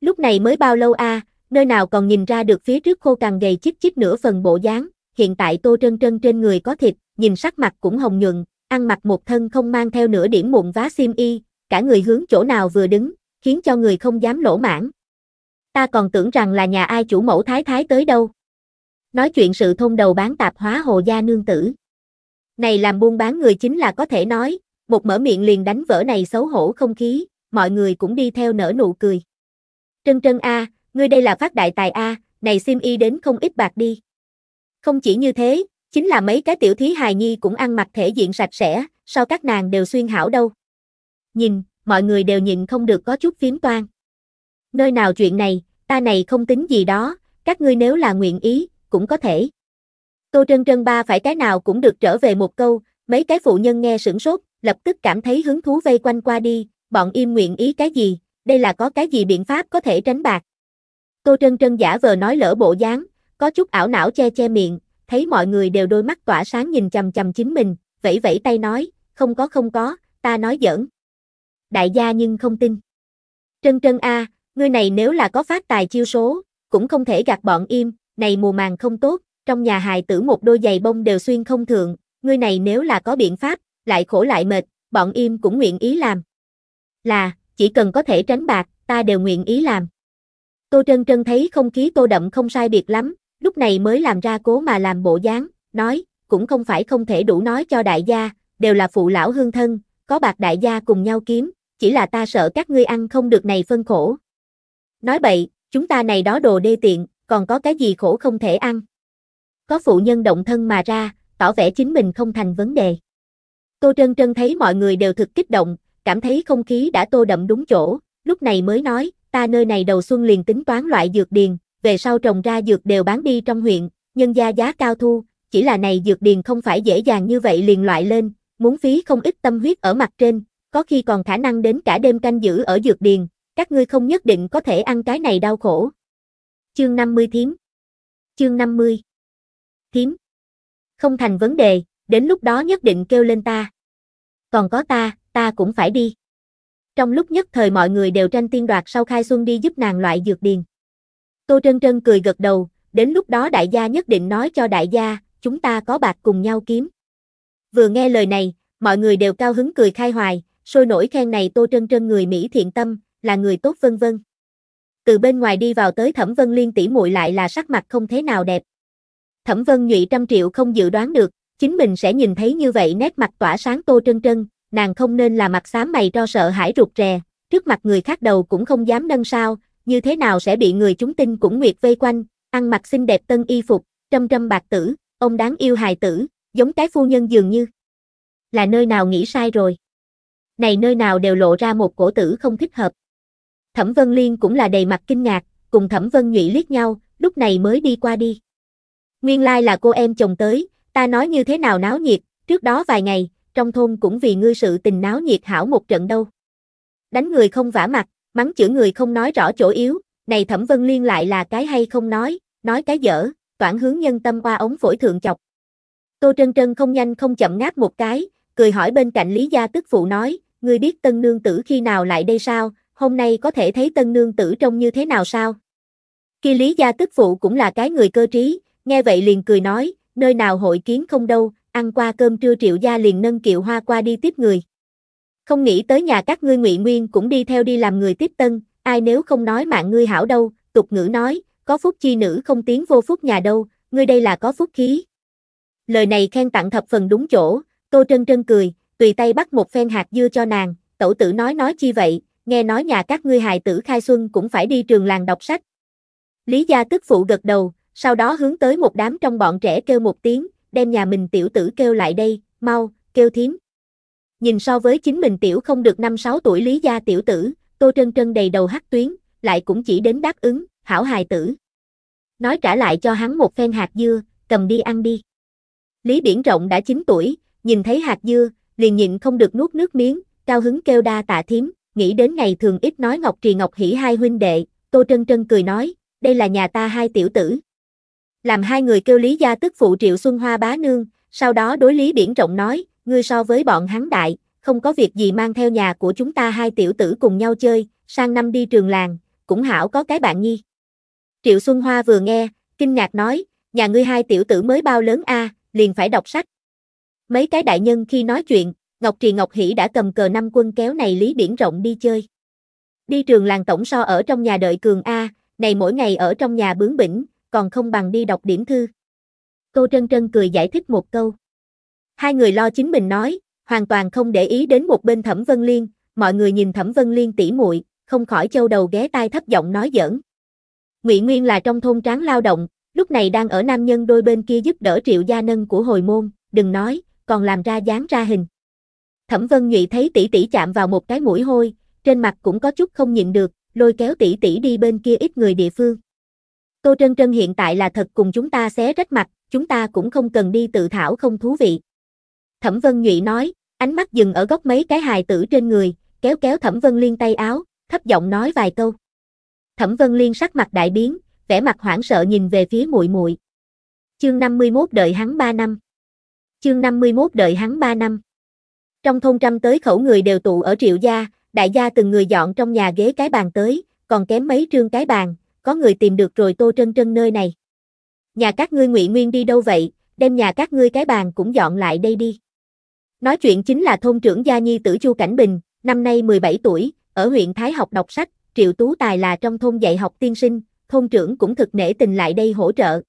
Lúc này mới bao lâu a, à, nơi nào còn nhìn ra được phía trước khô cằn gầy chít chít nửa phần bộ dáng, hiện tại Tô Trân Trân trên người có thịt, nhìn sắc mặt cũng hồng nhuận, ăn mặc một thân không mang theo nửa điểm mụn vá xiêm y, cả người hướng chỗ nào vừa đứng, khiến cho người không dám lỗ mãn. Ta còn tưởng rằng là nhà ai chủ mẫu thái thái tới đâu. Nói chuyện sự thông đầu bán tạp hóa hồ gia nương tử. Này làm buôn bán người chính là có thể nói, một mở miệng liền đánh vỡ này xấu hổ không khí, mọi người cũng đi theo nở nụ cười. Trân Trân A, ngươi đây là phát đại tài A, này sim y đến không ít bạc đi. Không chỉ như thế, chính là mấy cái tiểu thí hài nhi cũng ăn mặc thể diện sạch sẽ, sao các nàng đều xuyên hảo đâu. Nhìn, mọi người đều nhìn không được có chút phím toan. Nơi nào chuyện này, ta này không tính gì đó, các ngươi nếu là nguyện ý, cũng có thể. Tô Trân Trân ba phải cái nào cũng được trở về một câu, mấy cái phụ nhân nghe sửng sốt, lập tức cảm thấy hứng thú vây quanh qua đi, bọn im nguyện ý cái gì, đây là có cái gì biện pháp có thể tránh bạc. Tô Trân Trân giả vờ nói lỡ bộ dáng, có chút ảo não che che miệng, thấy mọi người đều đôi mắt tỏa sáng nhìn chầm chầm chính mình, vẫy vẫy tay nói, không có không có, ta nói giỡn. Đại gia nhưng không tin. Trân Trân a, người này nếu là có phát tài chiêu số, cũng không thể gạt bọn im, này mùa màng không tốt, trong nhà hài tử một đôi giày bông đều xuyên không thường, người này nếu là có biện pháp, lại khổ lại mệt, bọn im cũng nguyện ý làm. Là, chỉ cần có thể tránh bạc, ta đều nguyện ý làm. Tô Trân Trân thấy không khí tô đậm không sai biệt lắm, lúc này mới làm ra cố mà làm bộ dáng, nói, cũng không phải không thể đủ nói cho đại gia, đều là phụ lão hương thân, có bạc đại gia cùng nhau kiếm, chỉ là ta sợ các ngươi ăn không được này phân khổ. Nói bậy, chúng ta này đó đồ đê tiện, còn có cái gì khổ không thể ăn. Có phụ nhân động thân mà ra, tỏ vẻ chính mình không thành vấn đề. Tô Trân Trân thấy mọi người đều thực kích động, cảm thấy không khí đã tô đậm đúng chỗ, lúc này mới nói, ta nơi này đầu xuân liền tính toán loại dược điền, về sau trồng ra dược đều bán đi trong huyện, nhân gia giá cao thu, chỉ là này dược điền không phải dễ dàng như vậy liền loại lên, muốn phí không ít tâm huyết ở mặt trên, có khi còn khả năng đến cả đêm canh giữ ở dược điền, các ngươi không nhất định có thể ăn cái này đau khổ. Chương 50 thiếm Chương 50 thiếm Không thành vấn đề, đến lúc đó nhất định kêu lên ta. Còn có ta, ta cũng phải đi. Trong lúc nhất thời mọi người đều tranh tiên đoạt sau khai xuân đi giúp nàng loại dược điền. Tô Trân Trân cười gật đầu, đến lúc đó đại gia nhất định nói cho đại gia, chúng ta có bạc cùng nhau kiếm. Vừa nghe lời này, mọi người đều cao hứng cười khai hoài, sôi nổi khen này Tô Trân Trân người Mỹ thiện tâm, là người tốt vân vân. Từ bên ngoài đi vào tới Thẩm Vân Liên tỷ muội lại là sắc mặt không thế nào đẹp. Thẩm Vân Nhụy trăm triệu không dự đoán được, chính mình sẽ nhìn thấy như vậy nét mặt tỏa sáng Tô Trân Trân, nàng không nên là mặt xám mày cho sợ hãi rụt rè, trước mặt người khác đầu cũng không dám nâng sao, như thế nào sẽ bị người chúng tinh cũng nguyệt vây quanh, ăn mặc xinh đẹp tân y phục, trâm trâm bạc tử, ông đáng yêu hài tử, giống cái phu nhân dường như. Là nơi nào nghĩ sai rồi. Này nơi nào đều lộ ra một cổ tử không thích hợp. Thẩm Vân Liên cũng là đầy mặt kinh ngạc, cùng Thẩm Vân Nhụy liếc nhau, lúc này mới đi qua đi. Nguyên lai like là cô em chồng tới, ta nói như thế nào náo nhiệt, trước đó vài ngày, trong thôn cũng vì ngươi sự tình náo nhiệt hảo một trận đâu. Đánh người không vả mặt, mắng chửi người không nói rõ chỗ yếu, này Thẩm Vân Liên lại là cái hay không nói, nói cái dở, toản hướng nhân tâm qua ống phổi thượng chọc. Tô Trân Trân không nhanh không chậm ngáp một cái, cười hỏi bên cạnh Lý Gia tức phụ nói, ngươi biết tân nương tử khi nào lại đây sao, hôm nay có thể thấy tân nương tử trông như thế nào sao? Khi Lý Gia tức phụ cũng là cái người cơ trí, nghe vậy liền cười nói, nơi nào hội kiến không đâu, ăn qua cơm trưa triệu gia liền nâng kiệu hoa qua đi tiếp người. Không nghĩ tới nhà các ngươi ngụy nguyên cũng đi theo đi làm người tiếp tân, ai nếu không nói mạng ngươi hảo đâu, tục ngữ nói, có phúc chi nữ không tiến vô phúc nhà đâu, ngươi đây là có phúc khí. Lời này khen tặng thập phần đúng chỗ, tô trân trân cười, tùy tay bắt một phen hạt dưa cho nàng, tẩu tử nói nói chi vậy, nghe nói nhà các ngươi hài tử khai xuân cũng phải đi trường làng đọc sách. Lý gia tức phụ gật đầu, sau đó hướng tới một đám trong bọn trẻ kêu một tiếng, đem nhà mình tiểu tử kêu lại đây, mau, kêu thím. Nhìn so với chính mình tiểu không được 5-6 tuổi lý gia tiểu tử, Tô Trân Trân đầy đầu hắc tuyến, lại cũng chỉ đến đáp ứng, hảo hài tử. Nói trả lại cho hắn một phen hạt dưa, cầm đi ăn đi. Lý Biển Rộng đã 9 tuổi, nhìn thấy hạt dưa, liền nhịn không được nuốt nước miếng, cao hứng kêu đa tạ thím, nghĩ đến ngày thường ít nói Ngọc Trì Ngọc hỉ hai huynh đệ, Tô Trân Trân cười nói, đây là nhà ta hai tiểu tử làm hai người kêu Lý Gia tức phụ Triệu Xuân Hoa bá nương, sau đó đối Lý Biển Rộng nói, ngươi so với bọn hắn đại, không có việc gì mang theo nhà của chúng ta hai tiểu tử cùng nhau chơi, sang năm đi trường làng, cũng hảo có cái bạn nhi. Triệu Xuân Hoa vừa nghe, kinh ngạc nói, nhà ngươi hai tiểu tử mới bao lớn a, liền phải đọc sách. Mấy cái đại nhân khi nói chuyện, Ngọc Trì Ngọc Hỷ đã cầm cờ năm quân kéo này Lý Biển Rộng đi chơi. Đi trường làng tổng so ở trong nhà đợi cường a, này mỗi ngày ở trong nhà bướng bỉnh, còn không bằng đi đọc điểm thư. Cô Trân Trân cười giải thích một câu. Hai người lo chính mình nói, hoàn toàn không để ý đến một bên Thẩm Vân Liên, mọi người nhìn Thẩm Vân Liên tỉ muội, không khỏi châu đầu ghé tai thấp giọng nói giỡn. Ngụy Nguyên là trong thôn tráng lao động, lúc này đang ở nam nhân đôi bên kia giúp đỡ Triệu gia nâng của hồi môn, đừng nói, còn làm ra dáng ra hình. Thẩm Vân Nhụy thấy tỷ tỷ chạm vào một cái mũi hôi, trên mặt cũng có chút không nhịn được, lôi kéo tỷ tỷ đi bên kia ít người địa phương. Tô Trân Trân hiện tại là thật cùng chúng ta xé rách mặt, chúng ta cũng không cần đi tự thảo không thú vị. Thẩm Vân Nhụy nói, ánh mắt dừng ở góc mấy cái hài tử trên người, kéo kéo Thẩm Vân Liên tay áo, thấp giọng nói vài câu. Thẩm Vân Liên sắc mặt đại biến, vẻ mặt hoảng sợ nhìn về phía muội muội. Chương 51 đợi hắn 3 năm. Chương 51 đợi hắn 3 năm. Trong thôn trăm tới khẩu người đều tụ ở Triệu gia, đại gia từng người dọn trong nhà ghế cái bàn tới, còn kém mấy trương cái bàn, có người tìm được rồi Tô Trân Trân nơi này. Nhà các ngươi ngụy nguyên đi đâu vậy, đem nhà các ngươi cái bàn cũng dọn lại đây đi. Nói chuyện chính là thôn trưởng Gia Nhi tử Chu Cảnh Bình, năm nay 17 tuổi, ở huyện Thái học đọc sách, Triệu Tú Tài là trong thôn dạy học tiên sinh, thôn trưởng cũng thực nể tình lại đây hỗ trợ.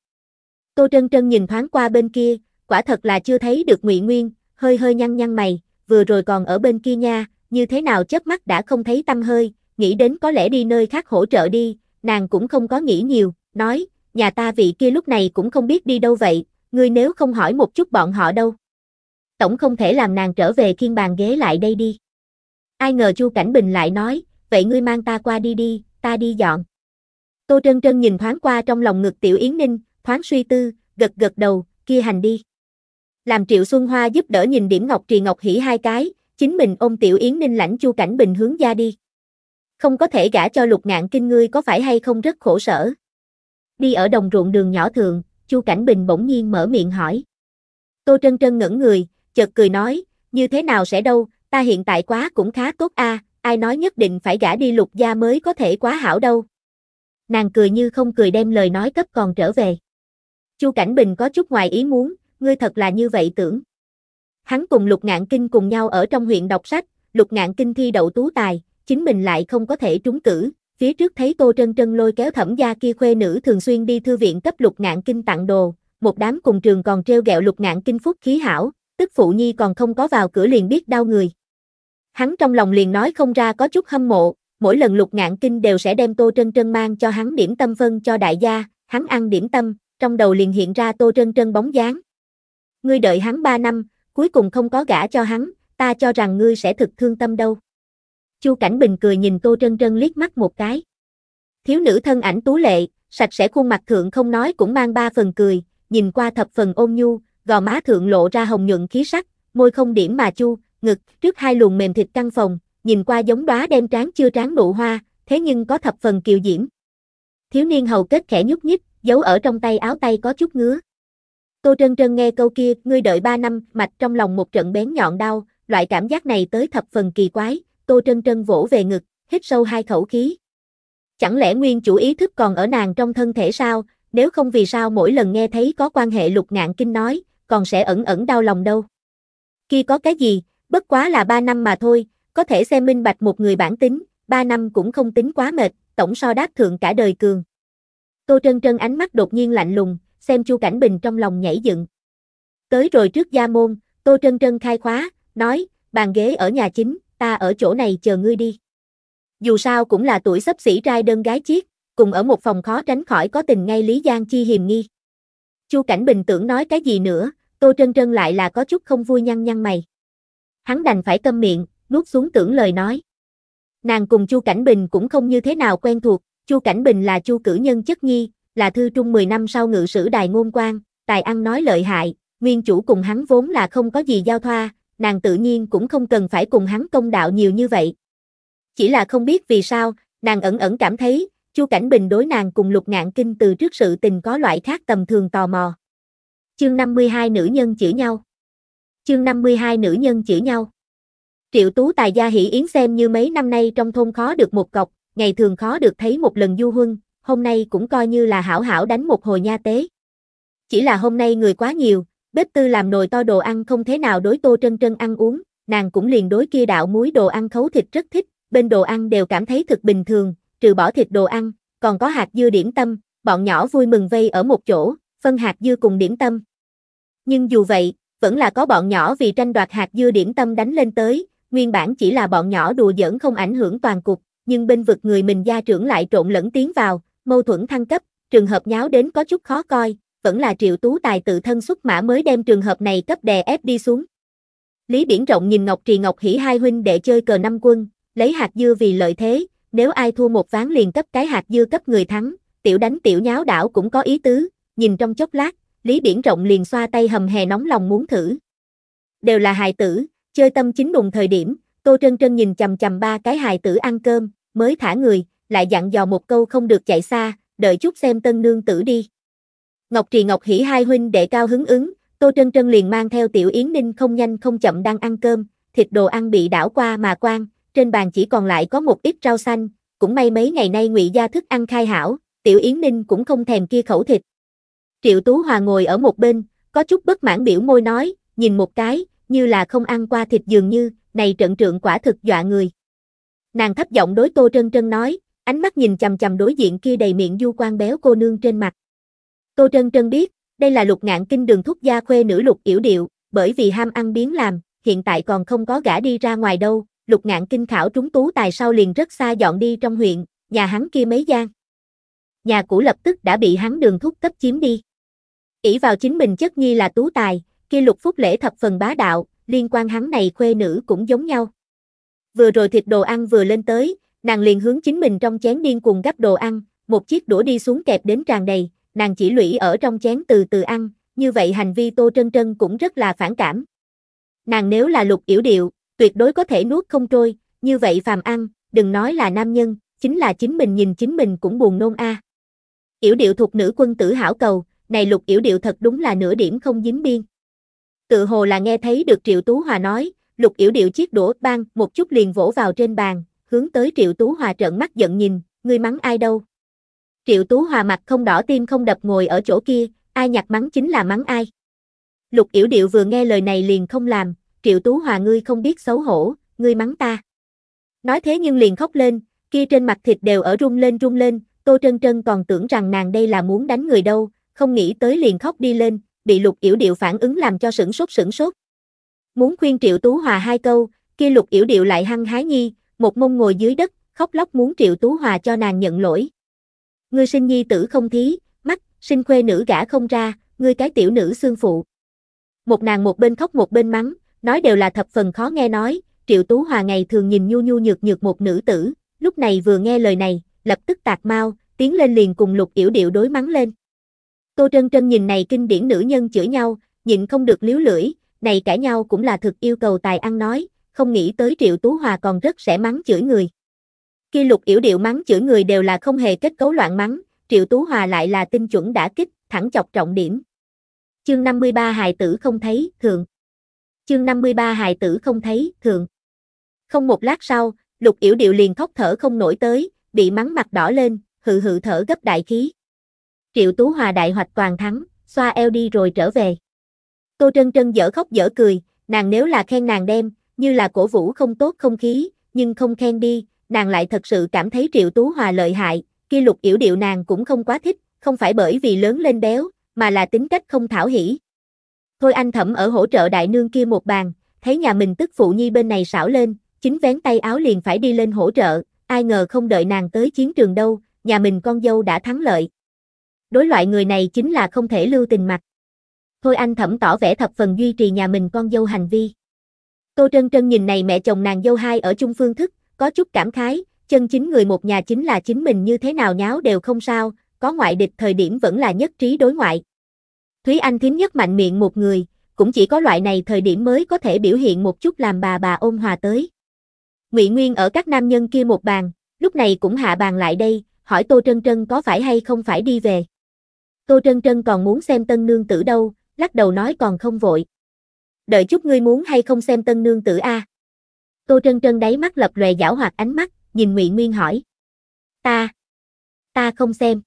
Tô Trân Trân nhìn thoáng qua bên kia, quả thật là chưa thấy được Ngụy Nguyên, hơi hơi nhăn nhăn mày, vừa rồi còn ở bên kia nha, như thế nào chớp mắt đã không thấy tâm hơi, nghĩ đến có lẽ đi nơi khác hỗ trợ đi, nàng cũng không có nghĩ nhiều, nói, nhà ta vị kia lúc này cũng không biết đi đâu vậy, ngươi nếu không hỏi một chút bọn họ đâu. Tổng không thể làm nàng trở về khiên bàn ghế lại đây đi. Ai ngờ Chu Cảnh Bình lại nói, vậy ngươi mang ta qua đi đi, ta đi dọn. Tô Trân Trân nhìn thoáng qua trong lòng ngực Tiểu Yến Ninh, thoáng suy tư, gật gật đầu, kia hành đi. Làm Triệu Xuân Hoa giúp đỡ nhìn điểm Ngọc Trì Ngọc hỉ hai cái, chính mình ôm Tiểu Yến Ninh lãnh Chu Cảnh Bình hướng ra đi không có thể gả cho lục ngạn kinh ngươi có phải hay không rất khổ sở. Đi ở đồng ruộng đường nhỏ thường, Chu Cảnh Bình bỗng nhiên mở miệng hỏi. Tô Trân Trân ngẩn người, chợt cười nói, như thế nào sẽ đâu, ta hiện tại quá cũng khá tốt a, à, ai nói nhất định phải gả đi lục gia mới có thể quá hảo đâu. Nàng cười như không cười đem lời nói cấp còn trở về. Chu Cảnh Bình có chút ngoài ý muốn, ngươi thật là như vậy tưởng. Hắn cùng Lục Ngạn Kinh cùng nhau ở trong huyện đọc sách, Lục Ngạn Kinh thi đậu tú tài, chính mình lại không có thể trúng cử, phía trước thấy Tô Trân Trân lôi kéo thẩm gia kia khuê nữ thường xuyên đi thư viện cấp lục ngạn kinh tặng đồ, một đám cùng trường còn treo gẹo lục ngạn kinh phúc khí hảo, tức phụ nhi còn không có vào cửa liền biết đau người. Hắn trong lòng liền nói không ra có chút hâm mộ, mỗi lần lục ngạn kinh đều sẽ đem Tô Trân Trân mang cho hắn điểm tâm phân cho đại gia, hắn ăn điểm tâm, trong đầu liền hiện ra Tô Trân Trân bóng dáng. Ngươi đợi hắn 3 năm, cuối cùng không có gả cho hắn, ta cho rằng ngươi sẽ thực thương tâm đâu. Chu Cảnh Bình cười nhìn Tô Trân Trân liếc mắt một cái. Thiếu nữ thân ảnh tú lệ, sạch sẽ khuôn mặt thượng không nói cũng mang ba phần cười, nhìn qua thập phần ôn nhu, gò má thượng lộ ra hồng nhuận khí sắc, môi không điểm mà chu, ngực, trước hai luồng mềm thịt căng phòng, nhìn qua giống đóa đem tráng chưa tráng nụ hoa, thế nhưng có thập phần kiều diễm. Thiếu niên hầu kết khẽ nhúc nhích, giấu ở trong tay áo tay có chút ngứa. Tô Trân Trân nghe câu kia, ngươi đợi ba năm, mạch trong lòng một trận bén nhọn đau, loại cảm giác này tới thập phần kỳ quái, Tô Trân Trân vỗ về ngực, hít sâu hai khẩu khí. Chẳng lẽ nguyên chủ ý thức còn ở nàng trong thân thể sao, nếu không vì sao mỗi lần nghe thấy có quan hệ lục ngạn kinh nói, còn sẽ ẩn ẩn đau lòng đâu. Khi có cái gì, bất quá là ba năm mà thôi, có thể xem minh bạch một người bản tính, ba năm cũng không tính quá mệt, tổng so đáp thượng cả đời cường. Tô Trân Trân ánh mắt đột nhiên lạnh lùng, xem Chu Cảnh Bình trong lòng nhảy dựng. Tới rồi trước gia môn, Tô Trân Trân khai khóa, nói, bàn ghế ở nhà chính, ta ở chỗ này chờ ngươi đi. Dù sao cũng là tuổi sắp xỉ trai đơn gái chiếc, cùng ở một phòng khó tránh khỏi có tình ngay Lý Giang Chi hiềm nghi. Chu Cảnh Bình tưởng nói cái gì nữa, Tô Trân Trân lại là có chút không vui nhăn nhăn mày. Hắn đành phải câm miệng, nuốt xuống tưởng lời nói. Nàng cùng Chu Cảnh Bình cũng không như thế nào quen thuộc, Chu Cảnh Bình là Chu cử nhân chất nhi, là thư trung 10 năm sau ngự sử đài ngôn quan, tài ăn nói lợi hại, nguyên chủ cùng hắn vốn là không có gì giao thoa, nàng tự nhiên cũng không cần phải cùng hắn công đạo nhiều như vậy. Chỉ là không biết vì sao, nàng ẩn ẩn cảm thấy, Chu Cảnh Bình đối nàng cùng Lục Ngạn Kinh từ trước sự tình có loại khác tầm thường tò mò. Chương 52 nữ nhân chữ nhau. Chương 52 nữ nhân chữ nhau. Triệu Tú Tài gia hỷ yến xem như mấy năm nay trong thôn khó được một cọc, ngày thường khó được thấy một lần du huân, hôm nay cũng coi như là hảo hảo đánh một hồi nha tế. Chỉ là hôm nay người quá nhiều, Bếp tư làm nồi to đồ ăn không thế nào đối Tô Trân Trân ăn uống, nàng cũng liền đối kia đạo muối đồ ăn khấu thịt rất thích, bên đồ ăn đều cảm thấy thực bình thường, trừ bỏ thịt đồ ăn, còn có hạt dưa điểm tâm, bọn nhỏ vui mừng vây ở một chỗ, phân hạt dưa cùng điểm tâm. Nhưng dù vậy, vẫn là có bọn nhỏ vì tranh đoạt hạt dưa điểm tâm đánh lên tới, nguyên bản chỉ là bọn nhỏ đùa giỡn không ảnh hưởng toàn cục, nhưng bên vực người mình gia trưởng lại trộn lẫn tiến vào, mâu thuẫn thăng cấp, trường hợp nháo đến có chút khó coi, vẫn là Triệu Tú Tài tự thân xuất mã mới đem trường hợp này cấp đè ép đi xuống. Lý Biển Rộng nhìn Ngọc Trì Ngọc hỉ hai huynh để chơi cờ năm quân, lấy hạt dưa vì lợi thế, nếu ai thua một ván liền cấp cái hạt dưa cấp người thắng, tiểu đánh tiểu nháo đảo cũng có ý tứ, nhìn trong chốc lát, Lý Biển Rộng liền xoa tay hầm hè nóng lòng muốn thử. Đều là hài tử, chơi tâm chính đùng thời điểm, Tô Trân Trân nhìn chầm chầm ba cái hài tử ăn cơm, mới thả người, lại dặn dò một câu không được chạy xa, đợi chút xem tân nương tử đi. Ngọc Trì Ngọc Hỷ hai huynh đệ cao hứng ứng, Tô Trân Trân liền mang theo Tiểu Yến Ninh không nhanh không chậm đang ăn cơm, thịt đồ ăn bị đảo qua mà quang, trên bàn chỉ còn lại có một ít rau xanh, cũng may mấy ngày nay ngụy gia thức ăn khai hảo, Tiểu Yến Ninh cũng không thèm kia khẩu thịt. Triệu Tú Hòa ngồi ở một bên, có chút bất mãn biểu môi nói, nhìn một cái, như là không ăn qua thịt dường như, này trận trượng quả thực dọa người. Nàng thấp giọng đối Tô Trân Trân nói, ánh mắt nhìn chằm chằm đối diện kia đầy miệng du quan béo cô nương trên mặt. Tô Trân Trân biết, đây là lục ngạn kinh đường thúc gia khuê nữ lục yểu điệu, bởi vì ham ăn biến làm, hiện tại còn không có gã đi ra ngoài đâu, lục ngạn kinh khảo trúng tú tài sau liền rất xa dọn đi trong huyện, nhà hắn kia mấy gian. Nhà cũ lập tức đã bị hắn đường thúc cấp chiếm đi. ỷ vào chính mình chất nghi là tú tài, kia lục phúc lễ thập phần bá đạo, liên quan hắn này khuê nữ cũng giống nhau. Vừa rồi thịt đồ ăn vừa lên tới, nàng liền hướng chính mình trong chén điên cùng gắp đồ ăn, một chiếc đũa đi xuống kẹp đến tràn đầy, nàng chỉ lũy ở trong chén từ từ ăn, như vậy hành vi Tô Trân Trân cũng rất là phản cảm. Nàng nếu là lục yểu điệu, tuyệt đối có thể nuốt không trôi, như vậy phàm ăn, đừng nói là nam nhân, chính là chính mình nhìn chính mình cũng buồn nôn a. À. Yểu điệu thuộc nữ quân tử hảo cầu, này lục yểu điệu thật đúng là nửa điểm không dính biên. Tự hồ là nghe thấy được Triệu Tú Hòa nói, lục yểu điệu chiếc đũa bang một chút liền vỗ vào trên bàn, hướng tới Triệu Tú Hòa trợn mắt giận nhìn, ngươi mắng ai đâu. Triệu Tú Hòa mặt không đỏ tim không đập ngồi ở chỗ kia, ai nhặt mắng chính là mắng ai. Lục Yểu Điệu vừa nghe lời này liền không làm, Triệu Tú Hòa ngươi không biết xấu hổ, ngươi mắng ta. Nói thế nhưng liền khóc lên, kia trên mặt thịt đều ở rung lên rung lên, Tô Trân Trân còn tưởng rằng nàng đây là muốn đánh người đâu, không nghĩ tới liền khóc đi lên, bị Lục Yểu Điệu phản ứng làm cho sửng sốt sửng sốt. Muốn khuyên Triệu Tú Hòa hai câu, kia Lục Yểu Điệu lại hăng hái nhi, một mông ngồi dưới đất, khóc lóc muốn Triệu Tú Hòa cho nàng nhận lỗi ngươi sinh nhi tử không thí, mắt, sinh khuê nữ gã không ra, ngươi cái tiểu nữ xương phụ. Một nàng một bên khóc một bên mắng, nói đều là thập phần khó nghe nói, Triệu Tú Hòa ngày thường nhìn nhu nhu nhược nhược một nữ tử, lúc này vừa nghe lời này, lập tức tạc mau, tiến lên liền cùng lục yểu điệu đối mắng lên. Tô Trân Trân nhìn này kinh điển nữ nhân chửi nhau, nhịn không được liếu lưỡi, này cãi nhau cũng là thực yêu cầu tài ăn nói, không nghĩ tới Triệu Tú Hòa còn rất sẽ mắng chửi người. Khi lục yểu điệu mắng chửi người đều là không hề kết cấu loạn mắng, Triệu Tú Hòa lại là tinh chuẩn đã kích, thẳng chọc trọng điểm. Chương 53 hài tử không thấy, thường. Chương 53 hài tử không thấy, thường. Không một lát sau, lục yểu điệu liền khóc thở không nổi tới, bị mắng mặt đỏ lên, hự hự thở gấp đại khí. Triệu Tú Hòa đại hoạch toàn thắng, xoa eo đi rồi trở về. Tô Trân Trân dở khóc dở cười, nàng nếu là khen nàng đem, như là cổ vũ không tốt không khí, nhưng không khen đi, nàng lại thật sự cảm thấy Triệu Tú Hòa lợi hại, khi lục yểu điệu nàng cũng không quá thích, không phải bởi vì lớn lên béo, mà là tính cách không thảo hỷ. Thôi anh thẩm ở hỗ trợ đại nương kia một bàn, thấy nhà mình tức phụ nhi bên này xảo lên, chính vén tay áo liền phải đi lên hỗ trợ, ai ngờ không đợi nàng tới chiến trường đâu, nhà mình con dâu đã thắng lợi. Đối loại người này chính là không thể lưu tình mặt. Thôi anh thẩm tỏ vẻ thập phần duy trì nhà mình con dâu hành vi. Tô Trân Trân nhìn này mẹ chồng nàng dâu hai ở chung phương thức, có chút cảm khái, chân chính người một nhà chính là chính mình như thế nào nháo đều không sao, có ngoại địch thời điểm vẫn là nhất trí đối ngoại. Thúy Anh thím nhất mạnh miệng một người, cũng chỉ có loại này thời điểm mới có thể biểu hiện một chút làm bà bà ôn hòa tới. Ngụy Nguyên ở các nam nhân kia một bàn, lúc này cũng hạ bàn lại đây, hỏi Tô Trân Trân có phải hay không phải đi về. Tô Trân Trân còn muốn xem tân nương tử đâu, lắc đầu nói còn không vội. Đợi chút ngươi muốn hay không xem tân nương tử a. À. Tô Trân Trân đáy mắt lập lòe giảo hoạt ánh mắt, nhìn Ngụy Nguyên hỏi. Ta, ta không xem.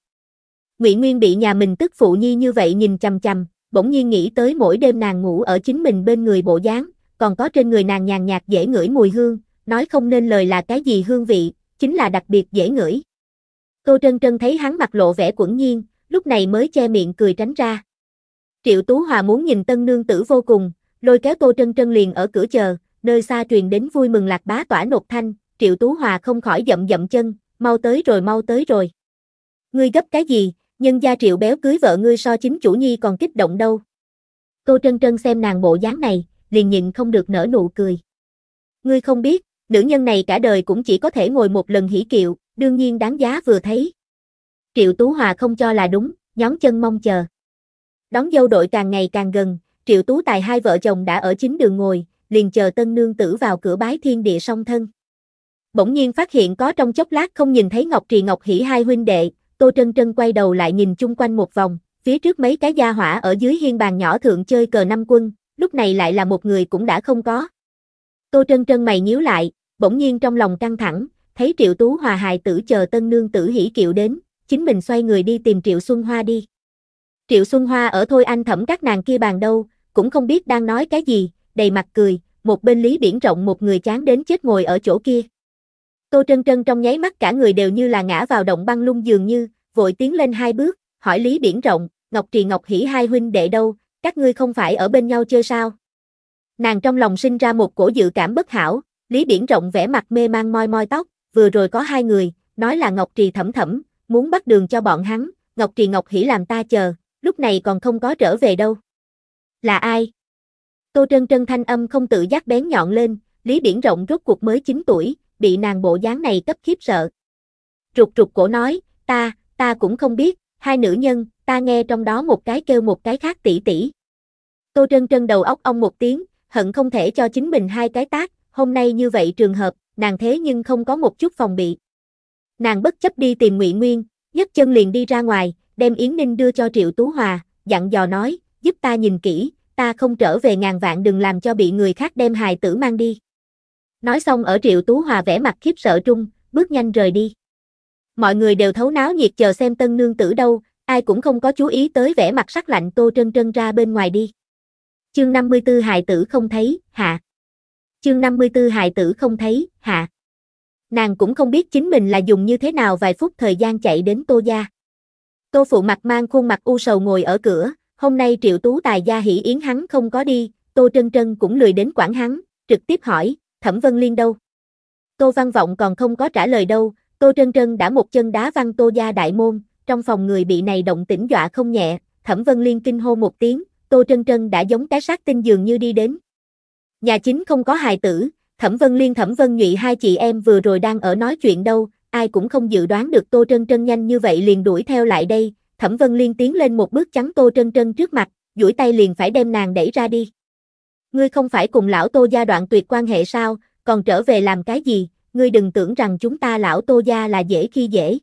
Ngụy Nguyên bị nhà mình tức phụ nhi như vậy nhìn chằm chằm, bỗng nhiên nghĩ tới mỗi đêm nàng ngủ ở chính mình bên người bộ dáng, còn có trên người nàng nhàn nhạt dễ ngửi mùi hương, nói không nên lời là cái gì hương vị, chính là đặc biệt dễ ngửi. Tô Trân Trân thấy hắn mặt lộ vẻ quẩn nhiên, lúc này mới che miệng cười tránh ra. Triệu Tú Hòa muốn nhìn tân nương tử vô cùng, lôi kéo Tô Trân Trân liền ở cửa chờ, nơi xa truyền đến vui mừng lạc bá tỏa nộp thanh, triệu tú hòa không khỏi dậm dậm chân, mau tới rồi mau tới rồi. Ngươi gấp cái gì, nhân gia triệu béo cưới vợ ngươi so chính chủ nhi còn kích động đâu. cô Trân Trân xem nàng bộ dáng này, liền nhịn không được nở nụ cười. Ngươi không biết, nữ nhân này cả đời cũng chỉ có thể ngồi một lần hỉ kiệu, đương nhiên đáng giá vừa thấy. Triệu Tú Hòa không cho là đúng, nhón chân mong chờ. Đón dâu đội càng ngày càng gần, Triệu Tú Tài hai vợ chồng đã ở chính đường ngồi, liền chờ tân nương tử vào cửa bái thiên địa song thân. Bỗng nhiên phát hiện có trong chốc lát không nhìn thấy Ngọc Trì Ngọc Hỷ hai huynh đệ, Tô Trân Trân quay đầu lại nhìn chung quanh một vòng, phía trước mấy cái gia hỏa ở dưới hiên bàn nhỏ thượng chơi cờ năm quân, lúc này lại là một người cũng đã không có. Tô Trân Trân mày nhíu lại, bỗng nhiên trong lòng căng thẳng, thấy Triệu Tú Hòa hài tử chờ tân nương tử hỉ kiệu đến, chính mình xoay người đi tìm Triệu Xuân Hoa đi. Triệu Xuân Hoa ở thôi anh thẩm các nàng kia bàn đâu, cũng không biết đang nói cái gì, đầy mặt cười, một bên lý biển rộng một người chán đến chết ngồi ở chỗ kia. Tô Trân Trân trong nháy mắt cả người đều như là ngã vào động băng lung dường như, vội tiến lên hai bước, hỏi lý biển rộng, Ngọc Trì Ngọc Hỷ hai huynh đệ đâu, các ngươi không phải ở bên nhau chơi sao? Nàng trong lòng sinh ra một cổ dự cảm bất hảo, lý biển rộng vẻ mặt mê mang moi moi tóc, vừa rồi có hai người, nói là Ngọc Trì thẩm thẩm, muốn bắt đường cho bọn hắn, Ngọc Trì Ngọc Hỷ làm ta chờ, lúc này còn không có trở về đâu. Là ai? Tô Trân Trân thanh âm không tự giác bén nhọn lên, Lý Biển Rộng rốt cuộc mới 9 tuổi, bị nàng bộ dáng này cấp khiếp sợ. Trục trục cổ nói, ta, ta cũng không biết, hai nữ nhân, ta nghe trong đó một cái kêu một cái khác tỷ tỷ. Tô Trân Trân đầu óc ông một tiếng, hận không thể cho chính mình hai cái tác, hôm nay như vậy trường hợp, nàng thế nhưng không có một chút phòng bị. Nàng bất chấp đi tìm Ngụy Nguyên, nhấc chân liền đi ra ngoài, đem Yến Ninh đưa cho Triệu Tú Hòa, dặn dò nói, giúp ta nhìn kỹ, ta không trở về ngàn vạn đừng làm cho bị người khác đem hài tử mang đi. Nói xong ở Triệu Tú Hòa vẻ mặt khiếp sợ trung, bước nhanh rời đi. Mọi người đều thấu náo nhiệt chờ xem tân nương tử đâu, ai cũng không có chú ý tới vẻ mặt sắc lạnh Tô Trân Trân ra bên ngoài đi. Chương 54 hài tử không thấy, hạ. Chương 54 hài tử không thấy, hạ. Nàng cũng không biết chính mình là dùng như thế nào vài phút thời gian chạy đến Tô gia. Tô phụ mặt mang khuôn mặt u sầu ngồi ở cửa, hôm nay Triệu Tú Tài gia hỷ yến hắn không có đi, Tô Trân Trân cũng lười đến quản hắn, trực tiếp hỏi, Thẩm Vân Liên đâu? Tô Văn Vọng còn không có trả lời đâu, Tô Trân Trân đã một chân đá văn Tô gia đại môn, trong phòng người bị này động tĩnh dọa không nhẹ, Thẩm Vân Liên kinh hô một tiếng, Tô Trân Trân đã giống cái xác tinh dường như đi đến. Nhà chính không có hài tử, Thẩm Vân Liên Thẩm Vân Nhụy hai chị em vừa rồi đang ở nói chuyện đâu, ai cũng không dự đoán được Tô Trân Trân nhanh như vậy liền đuổi theo lại đây, Thẩm Vân Liên tiến lên một bước chắn Tô Trân Trân trước mặt, duỗi tay liền phải đem nàng đẩy ra đi. Ngươi không phải cùng lão Tô gia đoạn tuyệt quan hệ sao, còn trở về làm cái gì, ngươi đừng tưởng rằng chúng ta lão Tô gia là dễ khi dễ.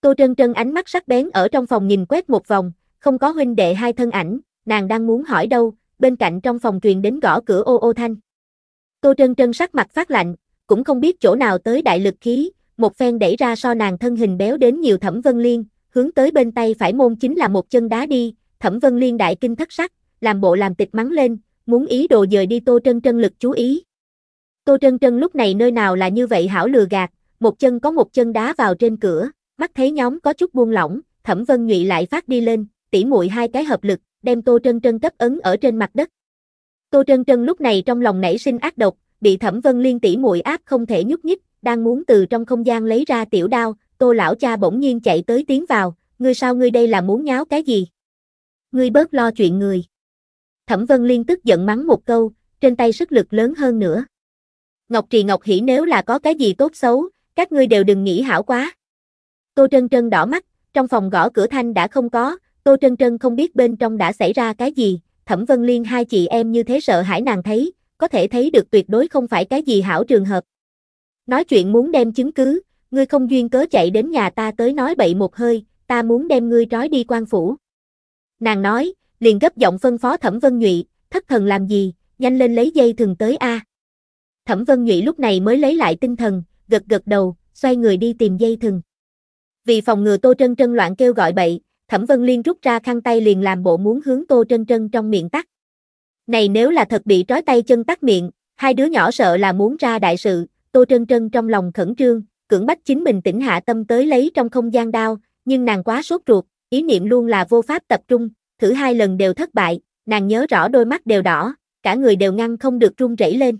Tô Trân Trân ánh mắt sắc bén ở trong phòng nhìn quét một vòng, không có huynh đệ hai thân ảnh, nàng đang muốn hỏi đâu, bên cạnh trong phòng truyền đến gõ cửa ô ô thanh. Tô Trân Trân sắc mặt phát lạnh, cũng không biết chỗ nào tới đại lực khí, một phen đẩy ra so nàng thân hình béo đến nhiều thẩm vân liên, hướng tới bên tay phải môn chính là một chân đá đi, Thẩm Vân Liên đại kinh thất sắc, làm bộ làm tịch mắng lên, muốn ý đồ dời đi Tô Trân Trân lực chú ý. Tô Trân Trân lúc này nơi nào là như vậy hảo lừa gạt, một chân có một chân đá vào trên cửa, mắt thấy nhóm có chút buông lỏng, Thẩm Vân Nhụy lại phát đi lên, tỉ muội hai cái hợp lực, đem Tô Trân Trân cấp ấn ở trên mặt đất. Tô Trân Trân lúc này trong lòng nảy sinh ác độc, bị Thẩm Vân Liên tỉ muội áp không thể nhúc nhích, đang muốn từ trong không gian lấy ra tiểu đao, Tô lão cha bỗng nhiên chạy tới tiến vào, ngươi sao ngươi đây là muốn nháo cái gì? Ngươi bớt lo chuyện người. Thẩm Vân Liên tức giận mắng một câu, trên tay sức lực lớn hơn nữa. Ngọc Trì Ngọc Hỷ nếu là có cái gì tốt xấu, các ngươi đều đừng nghĩ hảo quá. Tô Trân Trân đỏ mắt, trong phòng gõ cửa thanh đã không có, Tô Trân Trân không biết bên trong đã xảy ra cái gì, Thẩm Vân Liên hai chị em như thế sợ hãi nàng thấy, có thể thấy được tuyệt đối không phải cái gì hảo trường hợp. Nói chuyện muốn đem chứng cứ, ngươi không duyên cớ chạy đến nhà ta tới nói bậy một hơi, ta muốn đem ngươi trói đi quan phủ. Nàng nói, liền gấp giọng phân phó Thẩm Vân Nhụy, thất thần làm gì, nhanh lên lấy dây thừng tới a. Thẩm Vân Nhụy lúc này mới lấy lại tinh thần, gật gật đầu, xoay người đi tìm dây thừng. Vì phòng ngừa Tô Trân Trân loạn kêu gọi bậy, Thẩm Vân Liên rút ra khăn tay liền làm bộ muốn hướng Tô Trân Trân trong miệng tắt. Này nếu là thật bị trói tay chân tắt miệng, hai đứa nhỏ sợ là muốn ra đại sự, Tô Trân Trân trong lòng khẩn trương, cưỡng bách chính mình tỉnh hạ tâm tới lấy trong không gian đao, nhưng nàng quá sốt ruột, ý niệm luôn là vô pháp tập trung, thử hai lần đều thất bại, nàng nhớ rõ đôi mắt đều đỏ, cả người đều ngăn không được run rẩy lên.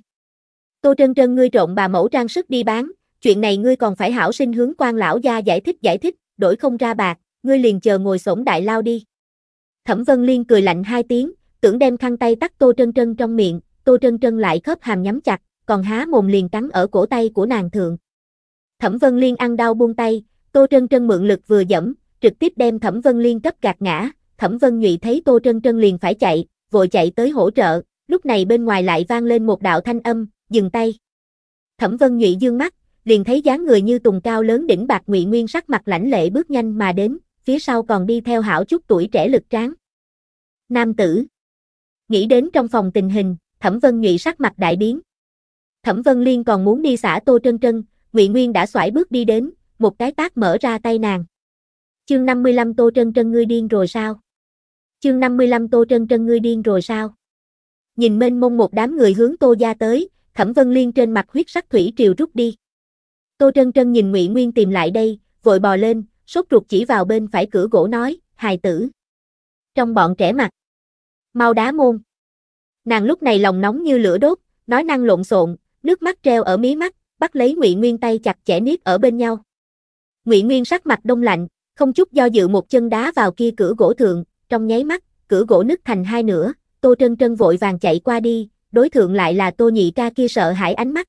Tô Trân Trân ngươi trộn bà mẫu trang sức đi bán, chuyện này ngươi còn phải hảo sinh hướng quan lão gia giải thích giải thích, đổi không ra bạc, ngươi liền chờ ngồi sổng đại lao đi. Thẩm Vân Liên cười lạnh hai tiếng, tưởng đem khăn tay tắt Tô Trân Trân trong miệng, Tô Trân Trân lại khớp hàm nhắm chặt, còn há mồm liền cắn ở cổ tay của nàng thượng. Thẩm Vân Liên ăn đau buông tay, Tô Trân Trân mượn lực vừa dẫm, trực tiếp đem Thẩm Vân Liên cấp gạt ngã, Thẩm Vân Nhụy thấy Tô Trân Trân liền phải chạy, vội chạy tới hỗ trợ, lúc này bên ngoài lại vang lên một đạo thanh âm, dừng tay. Thẩm Vân Nhụy dương mắt, liền thấy dáng người như tùng cao lớn đỉnh bạc ngụy nguyên sắc mặt lãnh lệ bước nhanh mà đến, phía sau còn đi theo hảo chút tuổi trẻ lực tráng. Nam tử. Nghĩ đến trong phòng tình hình, Thẩm Vân Nhụy sắc mặt đại biến. Thẩm Vân Liên còn muốn đi xả Tô Trân Trân, Ngụy Nguyên đã xoải bước đi đến, một cái tác mở ra tay nàng. Chương 55 Tô Trân Trân ngươi điên rồi sao? Chương 55 Tô Trân Trân ngươi điên rồi sao? Nhìn mênh mông một đám người hướng Tô gia tới, Thẩm Vân Liên trên mặt huyết sắc thủy triều rút đi. Tô Trân Trân nhìn Ngụy Nguyên tìm lại đây, vội bò lên, sốt ruột chỉ vào bên phải cửa gỗ nói, hài tử. Trong bọn trẻ mặt. Mau đá môn. Nàng lúc này lòng nóng như lửa đốt, nói năng lộn xộn, nước mắt treo ở mí mắt, bắt lấy Ngụy Nguyên tay chặt chẽ niết ở bên nhau. Ngụy Nguyên sắc mặt đông lạnh, không chút do dự một chân đá vào kia cửa gỗ thượng, trong nháy mắt, cửa gỗ nứt thành hai nửa, Tô Trân Trân vội vàng chạy qua đi, đối thượng lại là Tô Nhị ca kia sợ hãi ánh mắt.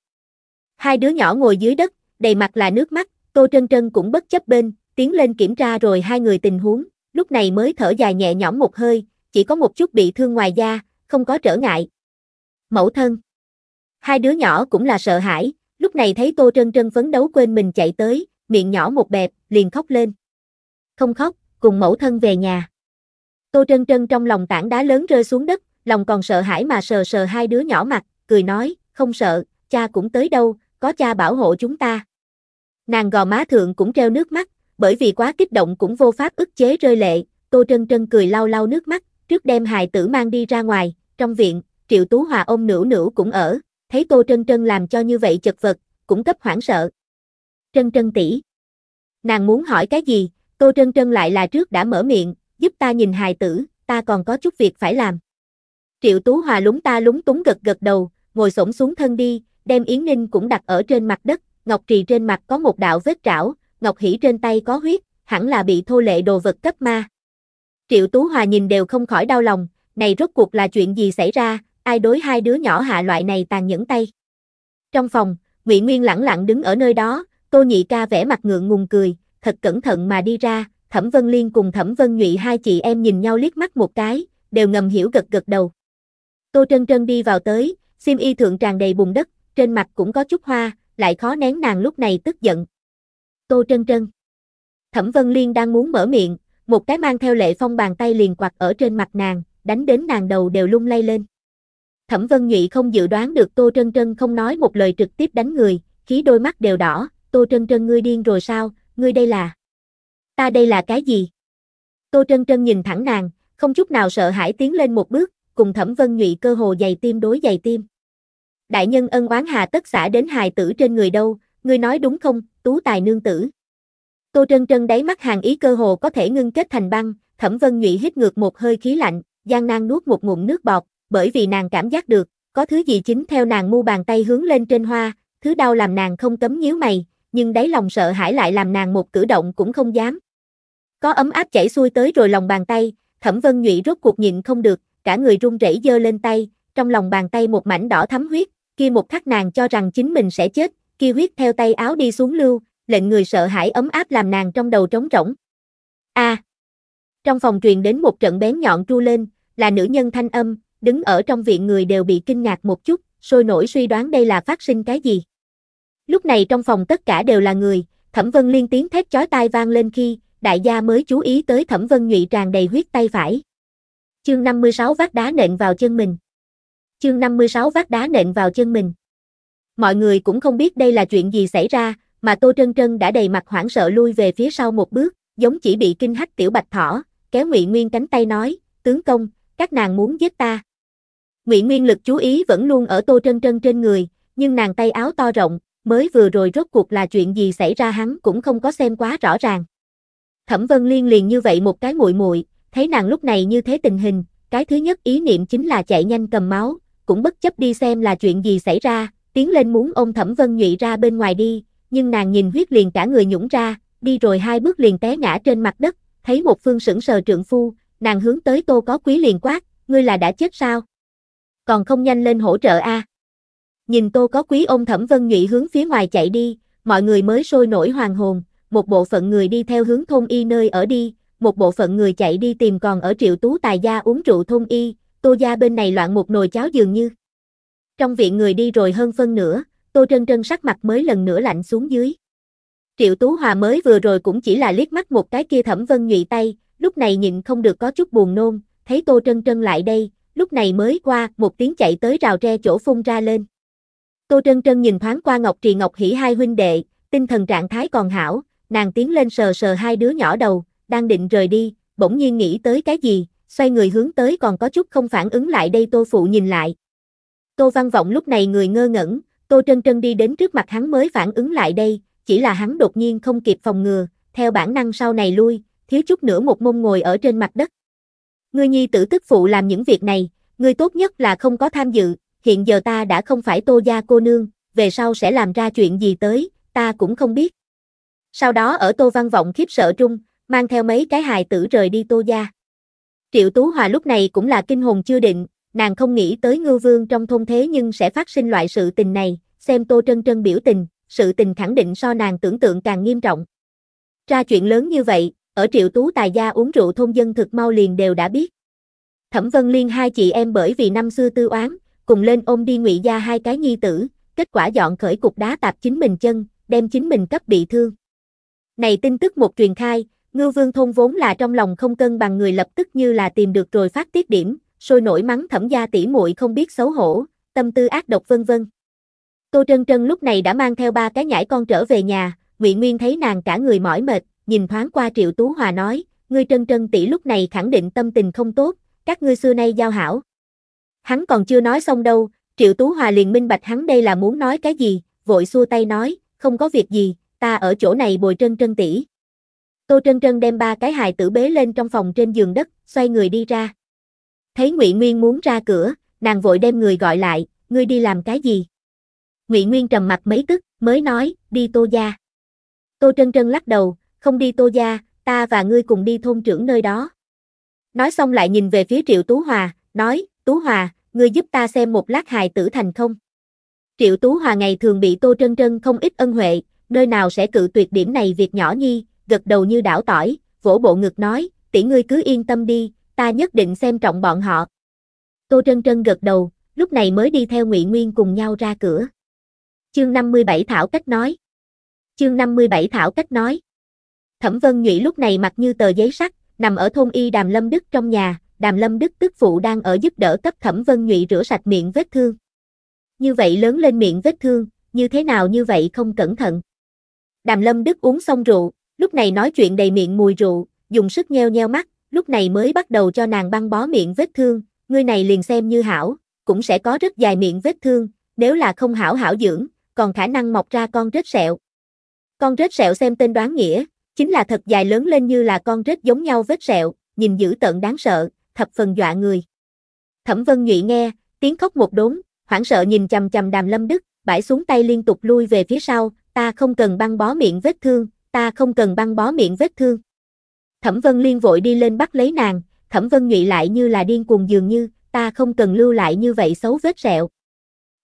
Hai đứa nhỏ ngồi dưới đất, đầy mặt là nước mắt, Tô Trân Trân cũng bất chấp bên, tiến lên kiểm tra rồi hai người tình huống, lúc này mới thở dài nhẹ nhõm một hơi, chỉ có một chút bị thương ngoài da, không có trở ngại. Mẫu thân. Hai đứa nhỏ cũng là sợ hãi, Lúc này thấy Tô Trân Trân phấn đấu quên mình chạy tới, miệng nhỏ một bẹp, liền khóc lên. Không khóc, cùng mẫu thân về nhà. Tô Trân Trân trong lòng tảng đá lớn rơi xuống đất, lòng còn sợ hãi mà sờ sờ hai đứa nhỏ mặt, cười nói, không sợ, cha cũng tới đâu, có cha bảo hộ chúng ta. Nàng gò má thượng cũng treo nước mắt, bởi vì quá kích động cũng vô pháp ức chế rơi lệ, Tô Trân Trân cười lau lau nước mắt, trước đem hài tử mang đi ra ngoài, trong viện, Triệu Tú Hòa ôm nữu nữu cũng ở, thấy cô Trân Trân làm cho như vậy chật vật, cũng cấp hoảng sợ. Trân Trân tỷ, Nàng muốn hỏi cái gì, cô Trân Trân lại là trước đã mở miệng, giúp ta nhìn hài tử, ta còn có chút việc phải làm. Triệu Tú Hòa lúng ta lúng túng gật gật đầu, ngồi xổm xuống thân đi, đem Yến Ninh cũng đặt ở trên mặt đất, Ngọc Trì trên mặt có một đạo vết trảo, Ngọc Hỷ trên tay có huyết, hẳn là bị thô lệ đồ vật cấp ma. Triệu Tú Hòa nhìn đều không khỏi đau lòng, này rốt cuộc là chuyện gì xảy ra, ai đối hai đứa nhỏ hạ loại này tàn nhẫn tay. Trong phòng, Ngụy Nguyên lẳng lặng đứng ở nơi đó, Tô Nhị ca vẻ mặt ngượng ngùng cười, thật cẩn thận mà đi ra, Thẩm Vân Liên cùng Thẩm Vân Nhụy hai chị em nhìn nhau liếc mắt một cái, đều ngầm hiểu gật gật đầu. Tô Trân Trân đi vào tới, sim y thượng tràn đầy bùn đất, trên mặt cũng có chút hoa, lại khó nén nàng lúc này tức giận. Tô Trân Trân. Thẩm Vân Liên đang muốn mở miệng, một cái mang theo lệ phong bàn tay liền quạt ở trên mặt nàng, đánh đến nàng đầu đều lung lay lên. Thẩm Vân Nhụy không dự đoán được Tô Trân Trân không nói một lời trực tiếp đánh người, khí đôi mắt đều đỏ, Tô Trân Trân ngươi điên rồi sao, ngươi đây là... Ta đây là cái gì? Tô Trân Trân nhìn thẳng nàng, không chút nào sợ hãi tiến lên một bước, cùng Thẩm Vân Nhụy cơ hồ dày tim đối dày tim. Đại nhân ân oán hà tất xả đến hài tử trên người đâu, ngươi nói đúng không, tú tài nương tử. Tô Trân Trân đáy mắt hàng ý cơ hồ có thể ngưng kết thành băng, Thẩm Vân Nhụy hít ngược một hơi khí lạnh, gian nan nuốt một ngụm nước bọt, bởi vì nàng cảm giác được, có thứ gì chính theo nàng mu bàn tay hướng lên trên hoa, thứ đau làm nàng không cấm nhíu mày, nhưng đáy lòng sợ hãi lại làm nàng một cử động cũng không dám. Có ấm áp chảy xuôi tới rồi lòng bàn tay, Thẩm Vân Nhụy rốt cuộc nhịn không được, cả người run rẩy giơ lên tay, trong lòng bàn tay một mảnh đỏ thấm huyết, kia một khắc nàng cho rằng chính mình sẽ chết, kia huyết theo tay áo đi xuống lưu, lệnh người sợ hãi ấm áp làm nàng trong đầu trống rỗng. A. À. Trong phòng truyền đến một trận bén nhọn tru lên, là nữ nhân thanh âm, đứng ở trong viện người đều bị kinh ngạc một chút, sôi nổi suy đoán đây là phát sinh cái gì. Lúc này trong phòng tất cả đều là người, Thẩm Vân liên tiếng thét chói tai vang lên khi, đại gia mới chú ý tới Thẩm Vân nhụy tràn đầy huyết tay phải. Chương 56 vác đá nện vào chân mình. Chương 56 vác đá nện vào chân mình. Mọi người cũng không biết đây là chuyện gì xảy ra, mà Tô Trân Trân đã đầy mặt hoảng sợ lui về phía sau một bước, giống chỉ bị kinh hách tiểu bạch thỏ, kéo Ngụy Nguyên cánh tay nói, tướng công, các nàng muốn giết ta. Ngụy Nguyên lực chú ý vẫn luôn ở Tô Trân Trân trên người, nhưng nàng tay áo to rộng, mới vừa rồi rốt cuộc là chuyện gì xảy ra hắn cũng không có xem quá rõ ràng. Thẩm Vân Liên liền như vậy một cái muội muội, thấy nàng lúc này như thế tình hình, cái thứ nhất ý niệm chính là chạy nhanh cầm máu, cũng bất chấp đi xem là chuyện gì xảy ra, tiến lên muốn ôm Thẩm Vân Nhụy ra bên ngoài đi, nhưng nàng nhìn huyết liền cả người nhũng ra, đi rồi hai bước liền té ngã trên mặt đất, thấy một phương sững sờ trượng phu, nàng hướng tới Tô Có Quý liền quát, ngươi là đã chết sao? còn không nhanh lên hỗ trợ a. À. Nhìn Tô có quý ôm Thẩm Vân Nhụy hướng phía ngoài chạy đi, mọi người mới sôi nổi hoàng hồn, một bộ phận người đi theo hướng thôn y nơi ở đi, một bộ phận người chạy đi tìm còn ở triệu tú tài gia uống rượu thôn y, Tô gia bên này loạn một nồi cháo dường như. Trong viện người đi rồi hơn phân nữa Tô Trân Trân sắc mặt mới lần nữa lạnh xuống dưới. Triệu Tú Hòa mới vừa rồi cũng chỉ là liếc mắt một cái kia Thẩm Vân Nhụy tay, lúc này nhịn không được có chút buồn nôn, thấy Tô Trân Trân lại đây, lúc này mới qua, một tiếng chạy tới rào tre chỗ phun ra lên. Tô Trân Trân nhìn thoáng qua Ngọc Trì Ngọc Hỷ hai huynh đệ, tinh thần trạng thái còn hảo, nàng tiến lên sờ sờ hai đứa nhỏ đầu, đang định rời đi, bỗng nhiên nghĩ tới cái gì, xoay người hướng tới còn có chút không phản ứng lại đây Tô Phụ nhìn lại. Tô Văn Vọng lúc này người ngơ ngẩn, Tô Trân Trân đi đến trước mặt hắn mới phản ứng lại đây, chỉ là hắn đột nhiên không kịp phòng ngừa, theo bản năng sau này lui, thiếu chút nữa một mông ngồi ở trên mặt đất. Ngươi nhi tử tức phụ làm những việc này, ngươi tốt nhất là không có tham dự, hiện giờ ta đã không phải tô gia cô nương, về sau sẽ làm ra chuyện gì tới, ta cũng không biết. Sau đó ở tô văn vọng khiếp sợ trung, mang theo mấy cái hài tử rời đi tô gia. Triệu Tú Hòa lúc này cũng là kinh hồn chưa định, nàng không nghĩ tới ngư vương trong thôn thế nhưng sẽ phát sinh loại sự tình này, xem tô trân trân biểu tình, sự tình khẳng định so nàng tưởng tượng càng nghiêm trọng. Ra chuyện lớn như vậy, ở triệu tú tài gia uống rượu thôn dân thực mau liền đều đã biết. Thẩm Vân Liên hai chị em bởi vì năm xưa tư oán, cùng lên ôm đi ngụy gia hai cái nhi tử, kết quả dọn khởi cục đá tạp chính mình chân, đem chính mình cấp bị thương. Này tin tức một truyền khai, ngư vương thôn vốn là trong lòng không cân bằng người lập tức như là tìm được rồi phát tiết điểm, sôi nổi mắng thẩm gia tỉ muội không biết xấu hổ, tâm tư ác độc vân vân. Tô Trân Trân lúc này đã mang theo ba cái nhãi con trở về nhà, Ngụy Nguyên thấy nàng cả người mỏi mệt, nhìn thoáng qua Triệu Tú Hòa nói, ngươi trân trân tỷ lúc này khẳng định tâm tình không tốt, các ngươi xưa nay giao hảo. Hắn còn chưa nói xong đâu, Triệu Tú Hòa liền minh bạch hắn đây là muốn nói cái gì, vội xua tay nói, không có việc gì, ta ở chỗ này bồi trân trân tỷ. Tô Trân Trân đem ba cái hài tử bế lên trong phòng trên giường đất, xoay người đi ra. Thấy Ngụy Nguyên muốn ra cửa, nàng vội đem người gọi lại, ngươi đi làm cái gì? Ngụy Nguyên trầm mặt mấy tức, mới nói, đi Tô gia. Tô Trân Trân lắc đầu, không đi tô gia, ta và ngươi cùng đi thôn trưởng nơi đó. Nói xong lại nhìn về phía Triệu Tú Hòa, nói, Tú Hòa, ngươi giúp ta xem một lát hài tử thành không? Triệu Tú Hòa ngày thường bị Tô Trân Trân không ít ân huệ, nơi nào sẽ cự tuyệt điểm này việc nhỏ nhi, gật đầu như đảo tỏi, vỗ bộ ngực nói, tỷ ngươi cứ yên tâm đi, ta nhất định xem trọng bọn họ. Tô Trân Trân gật đầu, lúc này mới đi theo Ngụy Nguyên cùng nhau ra cửa. Chương 57 Thảo Cách nói Chương 57 Thảo Cách nói Thẩm Vân Nhụy lúc này mặc như tờ giấy sắt, nằm ở thôn y Đàm Lâm Đức trong nhà, Đàm Lâm Đức tức phụ đang ở giúp đỡ cấp Thẩm Vân Nhụy rửa sạch miệng vết thương. Như vậy lớn lên miệng vết thương, như thế nào như vậy không cẩn thận. Đàm Lâm Đức uống xong rượu, lúc này nói chuyện đầy miệng mùi rượu, dùng sức nheo nheo mắt, lúc này mới bắt đầu cho nàng băng bó miệng vết thương, Người này liền xem như hảo, cũng sẽ có rất dài miệng vết thương, nếu là không hảo hảo dưỡng, còn khả năng mọc ra con rết sẹo. Con rết sẹo xem tên đoán nghĩa, Chính là thật dài lớn lên như là con rết giống nhau vết sẹo, nhìn dữ tợn đáng sợ, thập phần dọa người. Thẩm Vân Nhụy nghe, tiếng khóc một đốn, hoảng sợ nhìn chằm chằm Đàm Lâm Đức, bãi xuống tay liên tục lui về phía sau, ta không cần băng bó miệng vết thương, ta không cần băng bó miệng vết thương. Thẩm Vân Liên vội đi lên bắt lấy nàng, Thẩm Vân Nhụy lại như là điên cuồng dường như, ta không cần lưu lại như vậy xấu vết sẹo.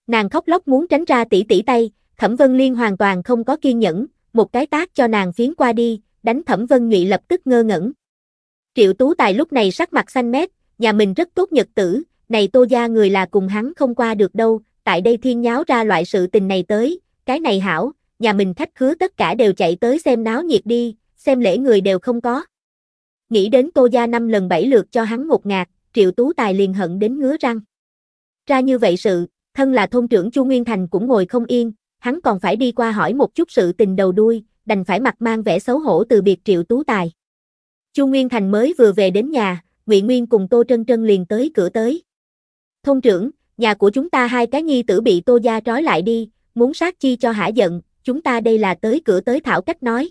Nàng khóc lóc muốn tránh ra tỉ tỉ tay, Thẩm Vân Liên hoàn toàn không có kiên nhẫn, một cái tác cho nàng phiến qua đi, đánh Thẩm Vân Nhụy lập tức ngơ ngẩn. Triệu Tú Tài lúc này sắc mặt xanh mét, nhà mình rất tốt nhật tử, này Tô gia người là cùng hắn không qua được đâu, tại đây thiên nháo ra loại sự tình này tới, cái này hảo, nhà mình khách khứa tất cả đều chạy tới xem náo nhiệt đi, xem lễ người đều không có. Nghĩ đến Tô gia năm lần bảy lượt cho hắn ngột ngạt, Triệu Tú Tài liền hận đến ngứa răng. Ra như vậy sự, thân là thôn trưởng Chu Nguyên Thành cũng ngồi không yên, hắn còn phải đi qua hỏi một chút sự tình đầu đuôi, đành phải mặt mang vẻ xấu hổ từ biệt Triệu Tú Tài. Chu Nguyên Thành mới vừa về đến nhà, Ngụy Nguyên cùng Tô Trân Trân liền tới cửa tới. thông trưởng, nhà của chúng ta hai cái nhi tử bị Tô gia trói lại đi, muốn sát chi cho hả giận, chúng ta đây là tới cửa tới thảo cách nói.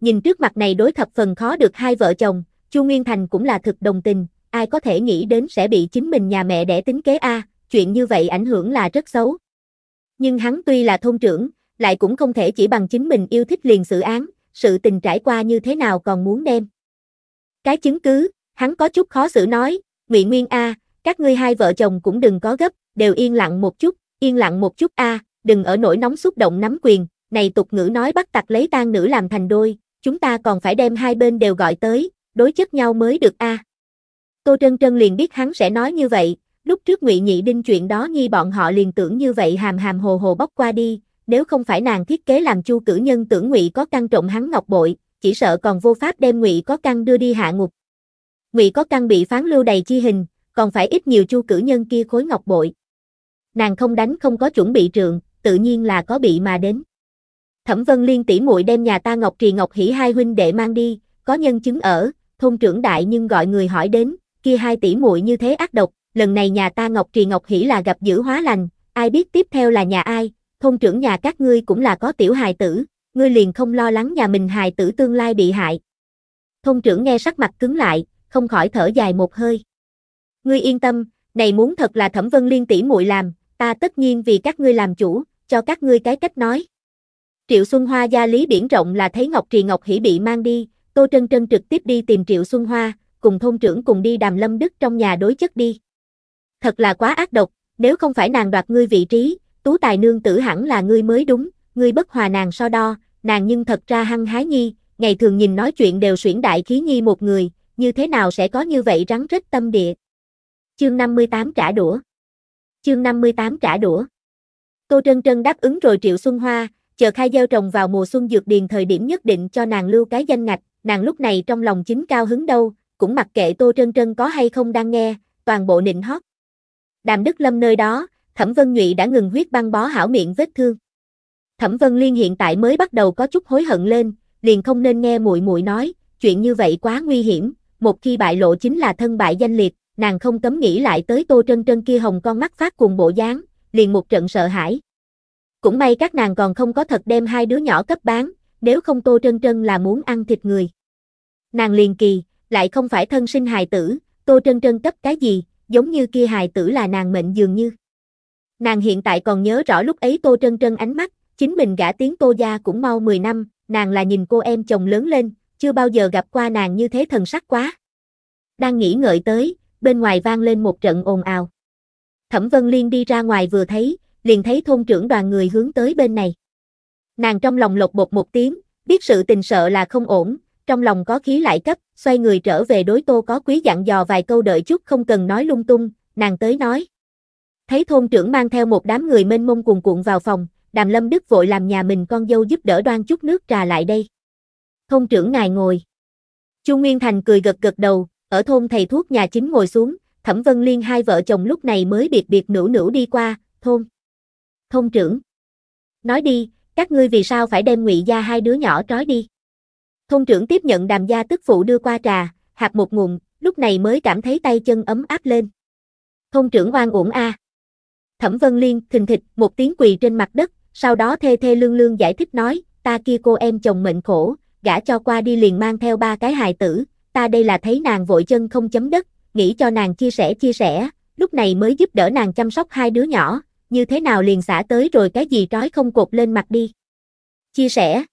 Nhìn trước mặt này đối thập phần khó được hai vợ chồng, Chu Nguyên Thành cũng là thực đồng tình, ai có thể nghĩ đến sẽ bị chính mình nhà mẹ đẻ tính kế a, chuyện như vậy ảnh hưởng là rất xấu. Nhưng hắn tuy là thôn trưởng, lại cũng không thể chỉ bằng chính mình yêu thích liền xử án, sự tình trải qua như thế nào còn muốn đem. Cái chứng cứ, hắn có chút khó xử nói, Ngụy Nguyên A, các ngươi hai vợ chồng cũng đừng có gấp, đều yên lặng một chút, yên lặng một chút A, đừng ở nỗi nóng xúc động nắm quyền, này tục ngữ nói bắt tặc lấy tang nữ làm thành đôi, chúng ta còn phải đem hai bên đều gọi tới, đối chất nhau mới được A. Tô Trân Trân liền biết hắn sẽ nói như vậy, Lúc trước Ngụy Nhị Đinh chuyện đó nghi bọn họ liền tưởng như vậy hàm hàm hồ hồ bóc qua đi, nếu không phải nàng thiết kế làm Chu cử nhân tưởng Ngụy có căn trộm hắn ngọc bội, chỉ sợ còn vô pháp đem Ngụy có căn đưa đi hạ ngục. Ngụy có căn bị phán lưu đầy chi hình, còn phải ít nhiều Chu cử nhân kia khối ngọc bội. Nàng không đánh không có chuẩn bị trượng, tự nhiên là có bị mà đến. Thẩm Vân Liên tỷ muội đem nhà ta Ngọc Trì Ngọc Hỉ hai huynh đệ mang đi, có nhân chứng ở, thôn trưởng đại nhưng gọi người hỏi đến, kia hai tỷ muội như thế ác độc, lần này nhà ta Ngọc Trì Ngọc Hỷ là gặp dữ hóa lành, ai biết tiếp theo là nhà ai, thôn trưởng nhà các ngươi cũng là có tiểu hài tử, ngươi liền không lo lắng nhà mình hài tử tương lai bị hại. Thôn trưởng nghe sắc mặt cứng lại, không khỏi thở dài một hơi. Ngươi yên tâm, này muốn thật là Thẩm Vân Liên tỷ muội làm, ta tất nhiên vì các ngươi làm chủ, cho các ngươi cái cách nói. Triệu Xuân Hoa gia lý biển rộng là thấy Ngọc Trì Ngọc Hỷ bị mang đi, Tô Trân Trân trực tiếp đi tìm Triệu Xuân Hoa, cùng thôn trưởng cùng đi đàm lâm đức trong nhà đối chất đi thật là quá ác độc, nếu không phải nàng đoạt ngươi vị trí, tú tài nương tử hẳn là ngươi mới đúng, ngươi bất hòa nàng so đo, nàng nhưng thật ra hăng hái nhi, ngày thường nhìn nói chuyện đều xuyển đại khí nhi một người, như thế nào sẽ có như vậy rắn rết tâm địa. Chương 58 trả đũa Chương 58 trả đũa Tô Trân Trân đáp ứng rồi Triệu Xuân Hoa, chờ khai gieo trồng vào mùa xuân dược điền thời điểm nhất định cho nàng lưu cái danh ngạch, nàng lúc này trong lòng chính cao hứng đâu, cũng mặc kệ Tô Trân Trân có hay không đang nghe, toàn bộ nịnh hót, đàm đức lâm nơi đó, thẩm vân nhụy đã ngừng huyết băng bó hảo miệng vết thương. Thẩm vân liên hiện tại mới bắt đầu có chút hối hận lên, liền không nên nghe muội muội nói, chuyện như vậy quá nguy hiểm, một khi bại lộ chính là thân bại danh liệt, nàng không cấm nghĩ lại tới tô trân trân kia hồng con mắt phát cuồng bộ dáng, liền một trận sợ hãi. Cũng may các nàng còn không có thật đem hai đứa nhỏ cấp bán, nếu không tô trân trân là muốn ăn thịt người. Nàng liền kỳ, lại không phải thân sinh hài tử, tô trân trân cấp cái gì, giống như kia hài tử là nàng mệnh dường như. Nàng hiện tại còn nhớ rõ lúc ấy Tô Trân Trân ánh mắt, chính mình gã tiếng Tô Gia cũng mau 10 năm, nàng là nhìn cô em chồng lớn lên, chưa bao giờ gặp qua nàng như thế thần sắc quá. Đang nghĩ ngợi tới, bên ngoài vang lên một trận ồn ào. Thẩm Vân Liên đi ra ngoài vừa thấy, liền thấy thôn trưởng đoàn người hướng tới bên này. Nàng trong lòng lột bột một tiếng, biết sự tình sợ là không ổn, trong lòng có khí lại cấp, xoay người trở về đối tô có quý dặn dò vài câu đợi chút không cần nói lung tung, nàng tới nói. Thấy thôn trưởng mang theo một đám người mênh mông cuồn cuộn vào phòng, đàm lâm đức vội làm nhà mình con dâu giúp đỡ đoan chút nước trà lại đây. Thôn trưởng ngài ngồi. Chu Nguyên Thành cười gật gật đầu, ở thôn thầy thuốc nhà chính ngồi xuống, Thẩm Vân Liên hai vợ chồng lúc này mới biệt biệt nữu nữu đi qua, thôn. Thôn trưởng. Nói đi, các ngươi vì sao phải đem ngụy gia hai đứa nhỏ trói đi? Thôn trưởng tiếp nhận đàm gia tức phụ đưa qua trà, hạp một ngụm, lúc này mới cảm thấy tay chân ấm áp lên. Thôn trưởng oan uổng a. Thẩm Vân Liên thình thịch một tiếng quỳ trên mặt đất, sau đó thê thê lương lương giải thích nói, ta kia cô em chồng mệnh khổ, gả cho qua đi liền mang theo ba cái hài tử, ta đây là thấy nàng vội chân không chấm đất, nghĩ cho nàng chia sẻ chia sẻ, lúc này mới giúp đỡ nàng chăm sóc hai đứa nhỏ, như thế nào liền xả tới rồi cái gì trói không cột lên mặt đi. Chia sẻ.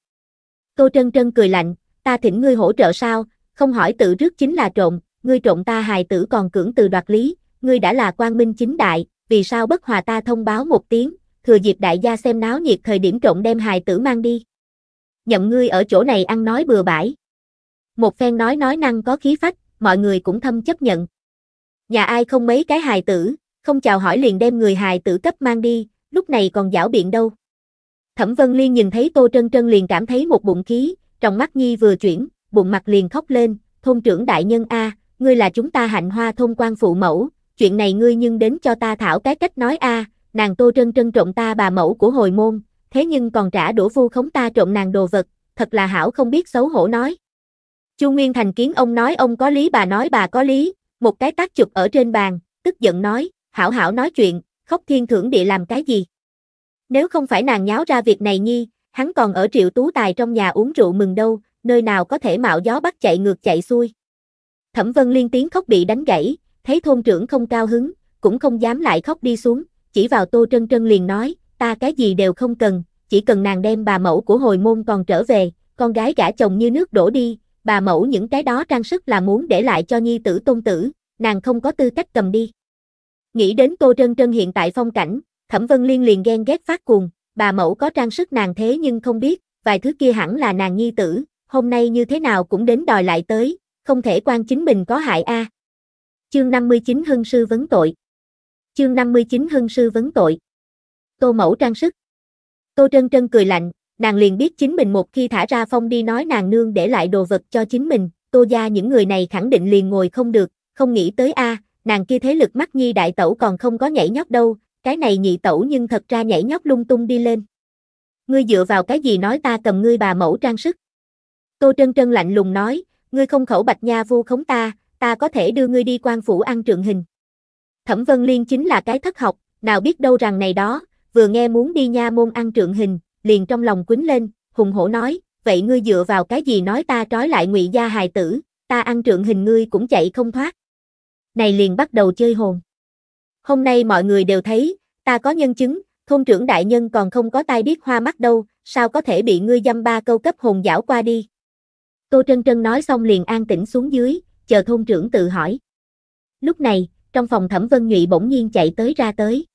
Tô Trân Trân cười lạnh, ta thỉnh ngươi hỗ trợ sao, không hỏi tự rước chính là trộn, ngươi trộn ta hài tử còn cưỡng từ đoạt lý, ngươi đã là quan minh chính đại, vì sao bất hòa ta thông báo một tiếng, thừa dịp đại gia xem náo nhiệt thời điểm trộn đem hài tử mang đi. Nhậm ngươi ở chỗ này ăn nói bừa bãi. Một phen nói nói năng có khí phách, mọi người cũng thâm chấp nhận. Nhà ai không mấy cái hài tử, không chào hỏi liền đem người hài tử cấp mang đi, lúc này còn giảo biện đâu. Thẩm Vân Liên nhìn thấy Tô Trân Trân liền cảm thấy một bụng khí, trong mắt Nhi vừa chuyển, bụng mặt liền khóc lên, thôn trưởng đại nhân A, ngươi là chúng ta hạnh hoa thôn quan phụ mẫu, chuyện này ngươi nhưng đến cho ta thảo cái cách nói A, nàng tô trân trân trộn ta bà mẫu của hồi môn, thế nhưng còn trả đổ vu khống ta trộn nàng đồ vật, thật là hảo không biết xấu hổ nói. Chu Nguyên Thành kiến ông nói ông có lý bà nói bà có lý, một cái tác chụp ở trên bàn, tức giận nói, hảo hảo nói chuyện, khóc thiên thưởng địa làm cái gì. Nếu không phải nàng nháo ra việc này nhi, Hắn còn ở triệu tú tài trong nhà uống rượu mừng đâu, nơi nào có thể mạo gió bắt chạy ngược chạy xuôi. Thẩm vân liên tiếng khóc bị đánh gãy, thấy thôn trưởng không cao hứng, cũng không dám lại khóc đi xuống, chỉ vào tô trân trân liền nói, ta cái gì đều không cần, chỉ cần nàng đem bà mẫu của hồi môn còn trở về, con gái gả chồng như nước đổ đi, bà mẫu những cái đó trang sức là muốn để lại cho nhi tử tôn tử, nàng không có tư cách cầm đi. Nghĩ đến Tô Trân Trân hiện tại phong cảnh, Thẩm Vân Liên liền ghen ghét phát cuồng, bà mẫu có trang sức nàng thế nhưng không biết, vài thứ kia hẳn là nàng nhi tử, hôm nay như thế nào cũng đến đòi lại tới, không thể quan chính mình có hại a. À. Chương 59 Hưng sư vấn tội. Chương 59 Hưng sư vấn tội. Tô mẫu trang sức. Tô Trân Trân cười lạnh, nàng liền biết chính mình một khi thả ra phong đi nói nàng nương để lại đồ vật cho chính mình, Tô gia những người này khẳng định liền ngồi không được, không nghĩ tới a, à, nàng kia thế lực mắt nhi đại tẩu còn không có nhảy nhót đâu, cái này nhị tẩu nhưng thật ra nhảy nhóc lung tung đi lên. Ngươi dựa vào cái gì nói ta cầm ngươi bà mẫu trang sức. Tô Trân Trân lạnh lùng nói, ngươi không khẩu bạch nha vu khống ta, ta có thể đưa ngươi đi quan phủ ăn trượng hình. Thẩm Vân Liên chính là cái thất học, nào biết đâu rằng này đó, vừa nghe muốn đi nha môn ăn trượng hình, liền trong lòng quýnh lên, hùng hổ nói, vậy ngươi dựa vào cái gì nói ta trói lại ngụy gia hài tử, ta ăn trượng hình ngươi cũng chạy không thoát. Này liền bắt đầu chơi hồn. Hôm nay mọi người đều thấy, ta có nhân chứng, thôn trưởng đại nhân còn không có tai biết hoa mắt đâu, sao có thể bị ngươi dâm ba câu cấp hồn dảo qua đi. Tô Trân Trân nói xong liền an tĩnh xuống dưới, chờ thôn trưởng tự hỏi. Lúc này, trong phòng thẩm vân nhụy bỗng nhiên chạy tới ra tới.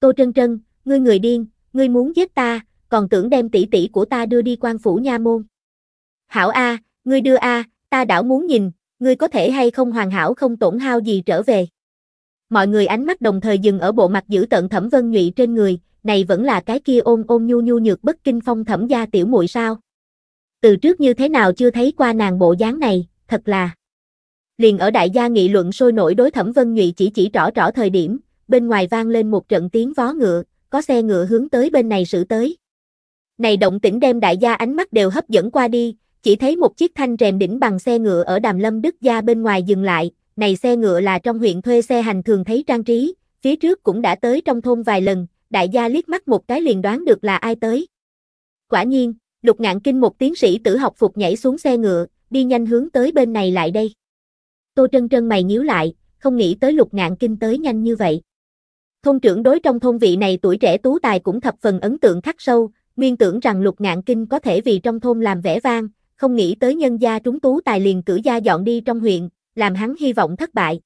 Tô Trân Trân, ngươi người điên, ngươi muốn giết ta, còn tưởng đem tỷ tỷ của ta đưa đi quan phủ nha môn. Hảo A, ngươi đưa A, ta đảo muốn nhìn, ngươi có thể hay không hoàn hảo không tổn hao gì trở về mọi người ánh mắt đồng thời dừng ở bộ mặt giữ tận thẩm vân nhụy trên người, này vẫn là cái kia ôm ôm nhu nhu nhược bất kinh phong thẩm gia tiểu muội sao. Từ trước như thế nào chưa thấy qua nàng bộ dáng này, thật là. Liền ở đại gia nghị luận sôi nổi đối thẩm vân nhụy chỉ chỉ rõ rõ thời điểm, bên ngoài vang lên một trận tiếng vó ngựa, có xe ngựa hướng tới bên này xử tới. Này động tĩnh đem đại gia ánh mắt đều hấp dẫn qua đi, chỉ thấy một chiếc thanh rèm đỉnh bằng xe ngựa ở Đàm Lâm Đức gia bên ngoài dừng lại, này xe ngựa là trong huyện thuê xe hành thường thấy trang trí, phía trước cũng đã tới trong thôn vài lần, đại gia liếc mắt một cái liền đoán được là ai tới. Quả nhiên, lục ngạn kinh một tiến sĩ tử học phục nhảy xuống xe ngựa, đi nhanh hướng tới bên này lại đây. Tô Trân Trân mày nhíu lại, không nghĩ tới lục ngạn kinh tới nhanh như vậy. Thôn trưởng đối trong thôn vị này tuổi trẻ tú tài cũng thập phần ấn tượng khắc sâu, nguyên tưởng rằng lục ngạn kinh có thể vì trong thôn làm vẻ vang, không nghĩ tới nhân gia trúng tú tài liền cử gia dọn đi trong huyện, làm hắn hy vọng thất bại.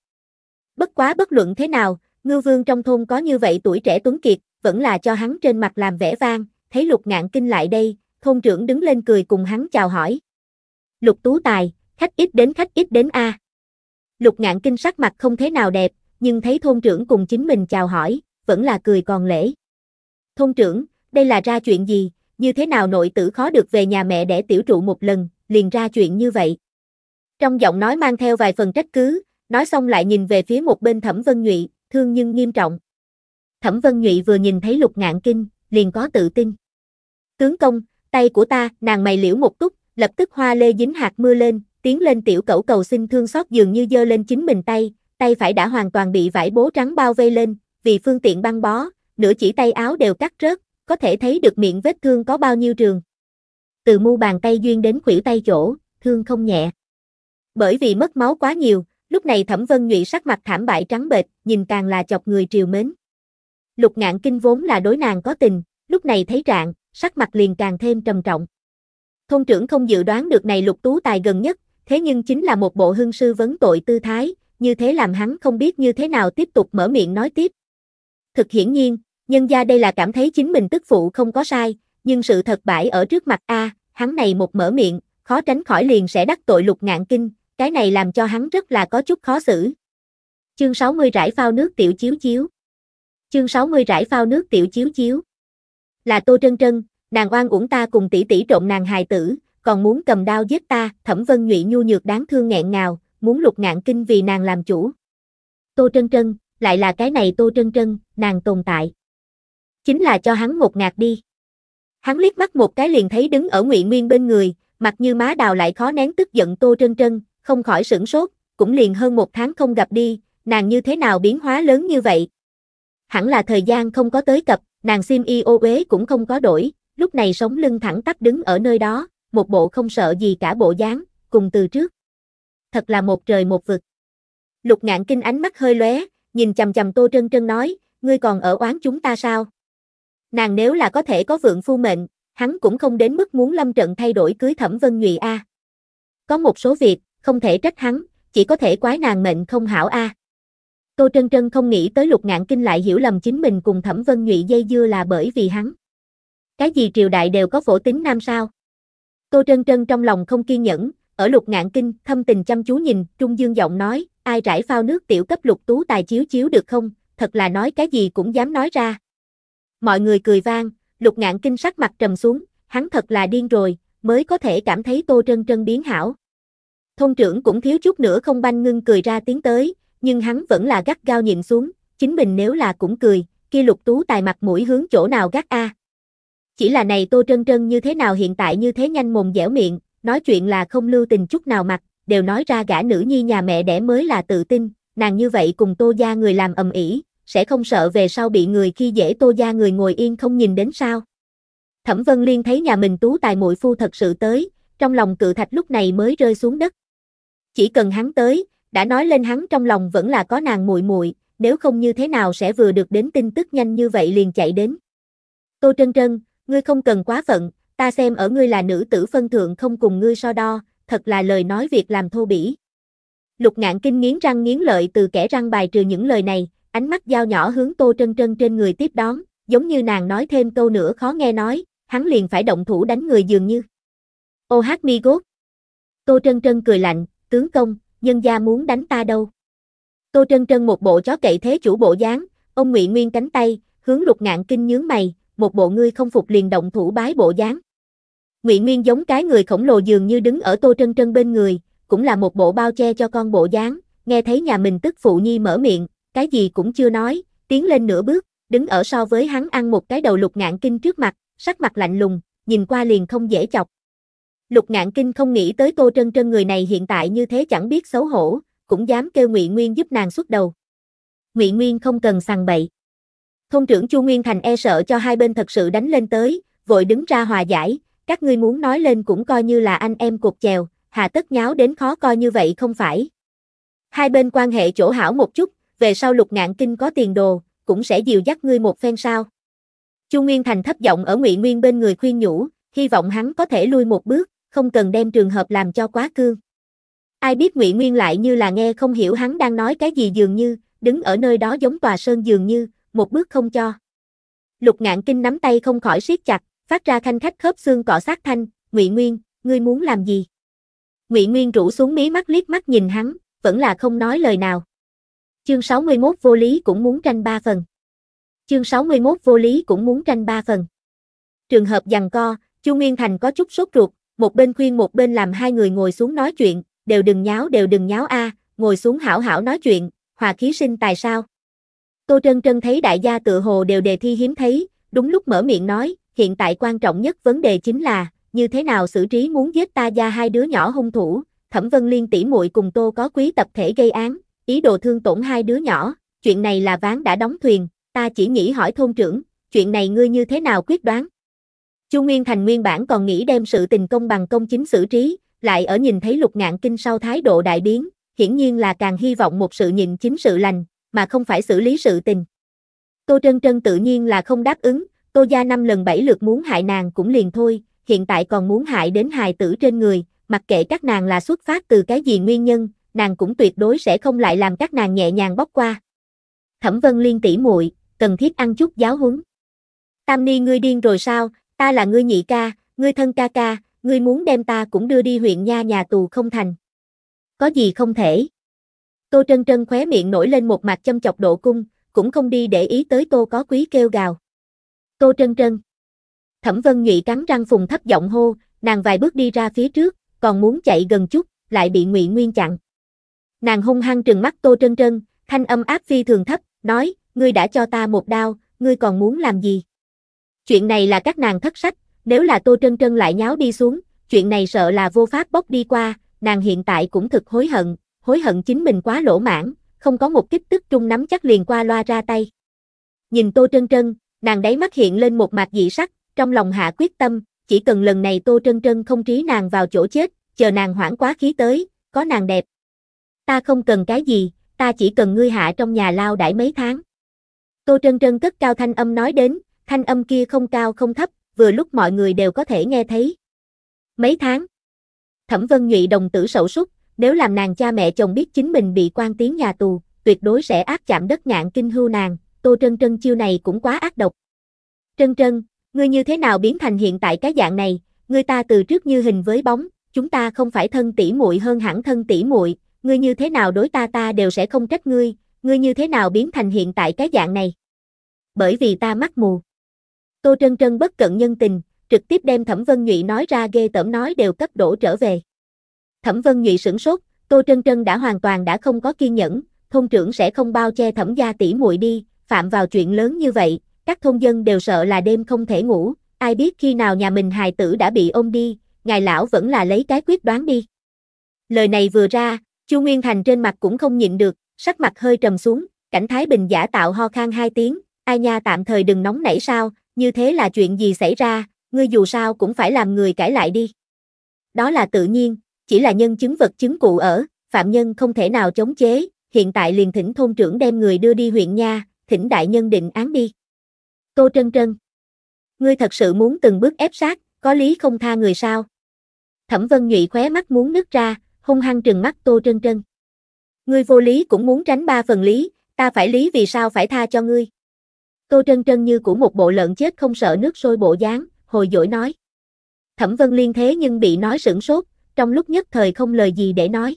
Bất quá bất luận thế nào, ngư vương trong thôn có như vậy tuổi trẻ tuấn kiệt, vẫn là cho hắn trên mặt làm vẻ vang, thấy lục ngạn kinh lại đây, thôn trưởng đứng lên cười cùng hắn chào hỏi. Lục tú tài, khách ít đến khách ít đến A. Lục ngạn kinh sắc mặt không thế nào đẹp, nhưng thấy thôn trưởng cùng chính mình chào hỏi, vẫn là cười còn lễ. Thôn trưởng, đây là ra chuyện gì, như thế nào nội tử khó được về nhà mẹ để tiểu trụ một lần, liền ra chuyện như vậy. Trong giọng nói mang theo vài phần trách cứ, nói xong lại nhìn về phía một bên Thẩm Vân Nhụy, thương nhưng nghiêm trọng. Thẩm Vân Nhụy vừa nhìn thấy Lục Ngạn Kinh, liền có tự tin. Tướng công, tay của ta, nàng mày liễu một túc, lập tức hoa lê dính hạt mưa lên, tiến lên tiểu cẩu cầu xin thương xót dường như dơ lên chính mình tay, tay phải đã hoàn toàn bị vải bố trắng bao vây lên, vì phương tiện băng bó, nửa chỉ tay áo đều cắt rớt, có thể thấy được miệng vết thương có bao nhiêu trường. Từ mu bàn tay duyên đến khuỷu tay chỗ, thương không nhẹ. Bởi vì mất máu quá nhiều, lúc này Thẩm Vân Nhụy sắc mặt thảm bại trắng bệch, nhìn càng là chọc người triều mến. Lục Ngạn Kinh vốn là đối nàng có tình, lúc này thấy trạng, sắc mặt liền càng thêm trầm trọng. Thôn trưởng không dự đoán được này Lục Tú Tài gần nhất, thế nhưng chính là một bộ hưng sư vấn tội tư thái, như thế làm hắn không biết như thế nào tiếp tục mở miệng nói tiếp. Thực hiển nhiên, nhân gia đây là cảm thấy chính mình tức phụ không có sai, nhưng sự thật bãi ở trước mặt a, hắn này một mở miệng, khó tránh khỏi liền sẽ đắc tội Lục Ngạn Kinh, cái này làm cho hắn rất là có chút khó xử. Chương 60 rải phao nước tiểu chiếu chiếu. Chương 60 rải phao nước tiểu chiếu chiếu. Là Tô Trân Trân, nàng oan uổng ta cùng tỷ tỷ trộn nàng hài tử, còn muốn cầm đao giết ta, Thẩm Vân Nhụy nhu nhược đáng thương nghẹn ngào, muốn lục ngạn kinh vì nàng làm chủ. Tô Trân Trân, lại là cái này Tô Trân Trân, nàng tồn tại. Chính là cho hắn một ngạt đi. Hắn liếc mắt một cái liền thấy đứng ở Ngụy Nguyên bên người, mặt như má đào lại khó nén tức giận Tô Trân Trân, không khỏi sửng sốt, cũng liền hơn một tháng không gặp đi, nàng như thế nào biến hóa lớn như vậy. Hẳn là thời gian không có tới cập, nàng sim y ô uế cũng không có đổi, lúc này sống lưng thẳng tắp đứng ở nơi đó, một bộ không sợ gì cả bộ dáng, cùng từ trước. Thật là một trời một vực. Lục ngạn kinh ánh mắt hơi lóe, nhìn chầm chầm tô trân trân nói, ngươi còn ở oán chúng ta sao? Nàng nếu là có thể có vượng phu mệnh, hắn cũng không đến mức muốn lâm trận thay đổi cưới thẩm vân nhụy a. Có một số việc, không thể trách hắn, chỉ có thể quái nàng mệnh không hảo a. À. Tô Trân Trân không nghĩ tới lục ngạn kinh lại hiểu lầm chính mình cùng thẩm vân nhụy dây dưa là bởi vì hắn. Cái gì triều đại đều có phổ tính nam sao? Tô Trân Trân trong lòng không kiên nhẫn, ở lục ngạn kinh, thâm tình chăm chú nhìn, Trung Dương giọng nói, ai rải phao nước tiểu cấp lục tú tài chiếu chiếu được không, thật là nói cái gì cũng dám nói ra. Mọi người cười vang, lục ngạn kinh sắc mặt trầm xuống, hắn thật là điên rồi, mới có thể cảm thấy Tô Trân Trân biến hảo thông trưởng cũng thiếu chút nữa không banh ngưng cười ra tiếng tới, nhưng hắn vẫn là gắt gao nhịn xuống, chính mình nếu là cũng cười, kia lục tú tài mặt mũi hướng chỗ nào gắt a. Chỉ là này Tô Trân Trân như thế nào hiện tại như thế nhanh mồm dẻo miệng, nói chuyện là không lưu tình chút nào mặt, đều nói ra gã nữ nhi nhà mẹ đẻ mới là tự tin, nàng như vậy cùng Tô gia người làm ầm ĩ, sẽ không sợ về sau bị người khi dễ Tô gia người ngồi yên không nhìn đến sao? Thẩm Vân Liên thấy nhà mình tú tài muội phu thật sự tới, trong lòng cự thạch lúc này mới rơi xuống đất, chỉ cần hắn tới, đã nói lên hắn trong lòng vẫn là có nàng muội muội, nếu không như thế nào sẽ vừa được đến tin tức nhanh như vậy liền chạy đến. Tô Trân Trân, ngươi không cần quá phận, ta xem ở ngươi là nữ tử phân thượng không cùng ngươi so đo, thật là lời nói việc làm thô bỉ. Lục ngạn kinh nghiến răng nghiến lợi từ kẻ răng bài trừ những lời này, ánh mắt dao nhỏ hướng Tô Trân Trân trên người tiếp đón, giống như nàng nói thêm câu nữa khó nghe nói, hắn liền phải động thủ đánh người dường như. Ô hát mi gốt. Tô Trân Trân cười lạnh, tướng công, nhân gia muốn đánh ta đâu. Tô Trân Trân một bộ chó cậy thế chủ bộ dáng, ông Nguyễn Nguyên cánh tay, hướng lục ngạn kinh nhướng mày, một bộ ngươi không phục liền động thủ bái bộ dáng. Nguyễn Nguyên giống cái người khổng lồ dường như đứng ở Tô Trân Trân bên người, cũng là một bộ bao che cho con bộ dáng, nghe thấy nhà mình tức phụ nhi mở miệng, cái gì cũng chưa nói, tiến lên nửa bước, đứng ở so với hắn ăn một cái đầu lục ngạn kinh trước mặt, sắc mặt lạnh lùng, nhìn qua liền không dễ chọc. Lục ngạn kinh không nghĩ tới cô trân trân người này hiện tại như thế chẳng biết xấu hổ, cũng dám kêu Ngụy Nguyên giúp nàng xuất đầu. Ngụy Nguyên không cần sằng bậy. Thông trưởng Chu Nguyên Thành e sợ cho hai bên thật sự đánh lên tới, vội đứng ra hòa giải, các ngươi muốn nói lên cũng coi như là anh em cục chèo, hà tất nháo đến khó coi như vậy không phải. Hai bên quan hệ chỗ hảo một chút, về sau lục ngạn kinh có tiền đồ, cũng sẽ dìu dắt ngươi một phen sao. Chu Nguyên Thành thấp giọng ở Ngụy Nguyên bên người khuyên nhủ, hy vọng hắn có thể lui một bước không cần đem trường hợp làm cho quá cương. Ai biết Ngụy Nguyên lại như là nghe không hiểu hắn đang nói cái gì dường như, đứng ở nơi đó giống tòa sơn dường như, một bước không cho. Lục Ngạn Kinh nắm tay không khỏi siết chặt, phát ra khanh khách khớp xương cọ sát thanh, "Ngụy Nguyên, ngươi muốn làm gì?" Ngụy Nguyên rũ xuống mí mắt liếc mắt nhìn hắn, vẫn là không nói lời nào. Chương 61 vô lý cũng muốn tranh ba phần. Chương 61 vô lý cũng muốn tranh ba phần. Trường hợp giằng co, Chu Nguyên Thành có chút sốt ruột, một bên khuyên một bên làm hai người ngồi xuống nói chuyện, đều đừng nháo đều đừng nháo a, ngồi xuống hảo hảo nói chuyện, hòa khí sinh tài sao. Tô Trân Trân thấy đại gia tự hồ đều đề thi hiếm thấy, đúng lúc mở miệng nói, hiện tại quan trọng nhất vấn đề chính là, như thế nào xử trí muốn giết ta gia hai đứa nhỏ hung thủ, Thẩm Vân Liên tỷ muội cùng Tô có quý tập thể gây án, ý đồ thương tổn hai đứa nhỏ, chuyện này là ván đã đóng thuyền, ta chỉ nghĩ hỏi thôn trưởng, chuyện này ngươi như thế nào quyết đoán? Chu Nguyên Thành nguyên bản còn nghĩ đem sự tình công bằng công chính xử trí, lại ở nhìn thấy lục ngạn kinh sau thái độ đại biến, hiển nhiên là càng hy vọng một sự nhịn chính sự lành, mà không phải xử lý sự tình. Tô Trân Trân tự nhiên là không đáp ứng, Tô Gia năm lần bảy lượt muốn hại nàng cũng liền thôi, hiện tại còn muốn hại đến hài tử trên người, mặc kệ các nàng là xuất phát từ cái gì nguyên nhân, nàng cũng tuyệt đối sẽ không lại làm các nàng nhẹ nhàng bóc qua. Thẩm Vân Liên tỉ muội, cần thiết ăn chút giáo huấn. Tam Ni ngươi điên rồi sao, Ta là ngươi nhị ca, ngươi thân ca ca, ngươi muốn đem ta cũng đưa đi huyện nha nhà tù không thành. Có gì không thể. Tô Trân Trân khóe miệng nổi lên một mặt châm chọc độ cung, cũng không đi để ý tới Tô có quý kêu gào. Tô Trân Trân. Thẩm Vân Nhụy cắn răng phùng thấp giọng hô, nàng vài bước đi ra phía trước, còn muốn chạy gần chút, lại bị Ngụy Nguyên chặn. Nàng hung hăng trừng mắt Tô Trân Trân, thanh âm áp phi thường thấp, nói, ngươi đã cho ta một đao, ngươi còn muốn làm gì? Chuyện này là các nàng thất sách, nếu là Tô Trân Trân lại nháo đi xuống, chuyện này sợ là vô pháp bóc đi qua, nàng hiện tại cũng thực hối hận, hối hận chính mình quá lỗ mãn, không có một kích tức trung nắm chắc liền qua loa ra tay. Nhìn Tô Trân Trân, nàng đáy mắt hiện lên một mặt dị sắc, trong lòng hạ quyết tâm, chỉ cần lần này Tô Trân Trân không trí nàng vào chỗ chết, chờ nàng hoảng quá khí tới, có nàng đẹp. Ta không cần cái gì, ta chỉ cần ngươi hạ trong nhà lao đãi mấy tháng. Tô Trân Trân cất cao thanh âm nói đến, thanh âm kia không cao không thấp, vừa lúc mọi người đều có thể nghe thấy. Mấy tháng? Thẩm Vân Nhụy đồng tử sậu súc, nếu làm nàng cha mẹ chồng biết chính mình bị quan tiến nhà tù, tuyệt đối sẽ ác chạm đất ngạn kinh hưu nàng, Tô Trân Trân chiêu này cũng quá ác độc. Trân Trân, ngươi như thế nào biến thành hiện tại cái dạng này, ngươi ta từ trước như hình với bóng, chúng ta không phải thân tỷ muội hơn hẳn thân tỷ muội, ngươi như thế nào đối ta ta đều sẽ không trách ngươi, ngươi như thế nào biến thành hiện tại cái dạng này. Bởi vì ta mắt mù. Tô Trân Trân bất cận nhân tình, trực tiếp đem Thẩm Vân Nhụy nói ra ghê tởm nói đều cấp đổ trở về. Thẩm Vân Nhụy sửng sốt, Tô Trân Trân đã hoàn toàn đã không có kiên nhẫn, thôn trưởng sẽ không bao che Thẩm gia tỷ muội đi, phạm vào chuyện lớn như vậy, các thôn dân đều sợ là đêm không thể ngủ, ai biết khi nào nhà mình hài tử đã bị ôm đi, ngài lão vẫn là lấy cái quyết đoán đi. Lời này vừa ra, Chu Nguyên Thành trên mặt cũng không nhịn được, sắc mặt hơi trầm xuống, cảnh Thái Bình giả tạo ho khan hai tiếng, ai nha tạm thời đừng nóng nảy sao, như thế là chuyện gì xảy ra, ngươi dù sao cũng phải làm người cãi lại đi. Đó là tự nhiên, chỉ là nhân chứng vật chứng cụ ở, phạm nhân không thể nào chống chế, hiện tại liền thỉnh thôn trưởng đem người đưa đi huyện nha, thỉnh đại nhân định án đi. cô Trân Trân Ngươi thật sự muốn từng bước ép sát, có lý không tha người sao? Thẩm Vân Nhụy khóe mắt muốn nứt ra, hung hăng trừng mắt Tô Trân Trân. Ngươi vô lý cũng muốn tránh ba phần lý, ta phải lý vì sao phải tha cho ngươi. Tô Trân Trân như của một bộ lợn chết không sợ nước sôi bộ dáng, hồi dỗi nói. Thẩm Vân Liên thế nhưng bị nói sửng sốt, trong lúc nhất thời không lời gì để nói.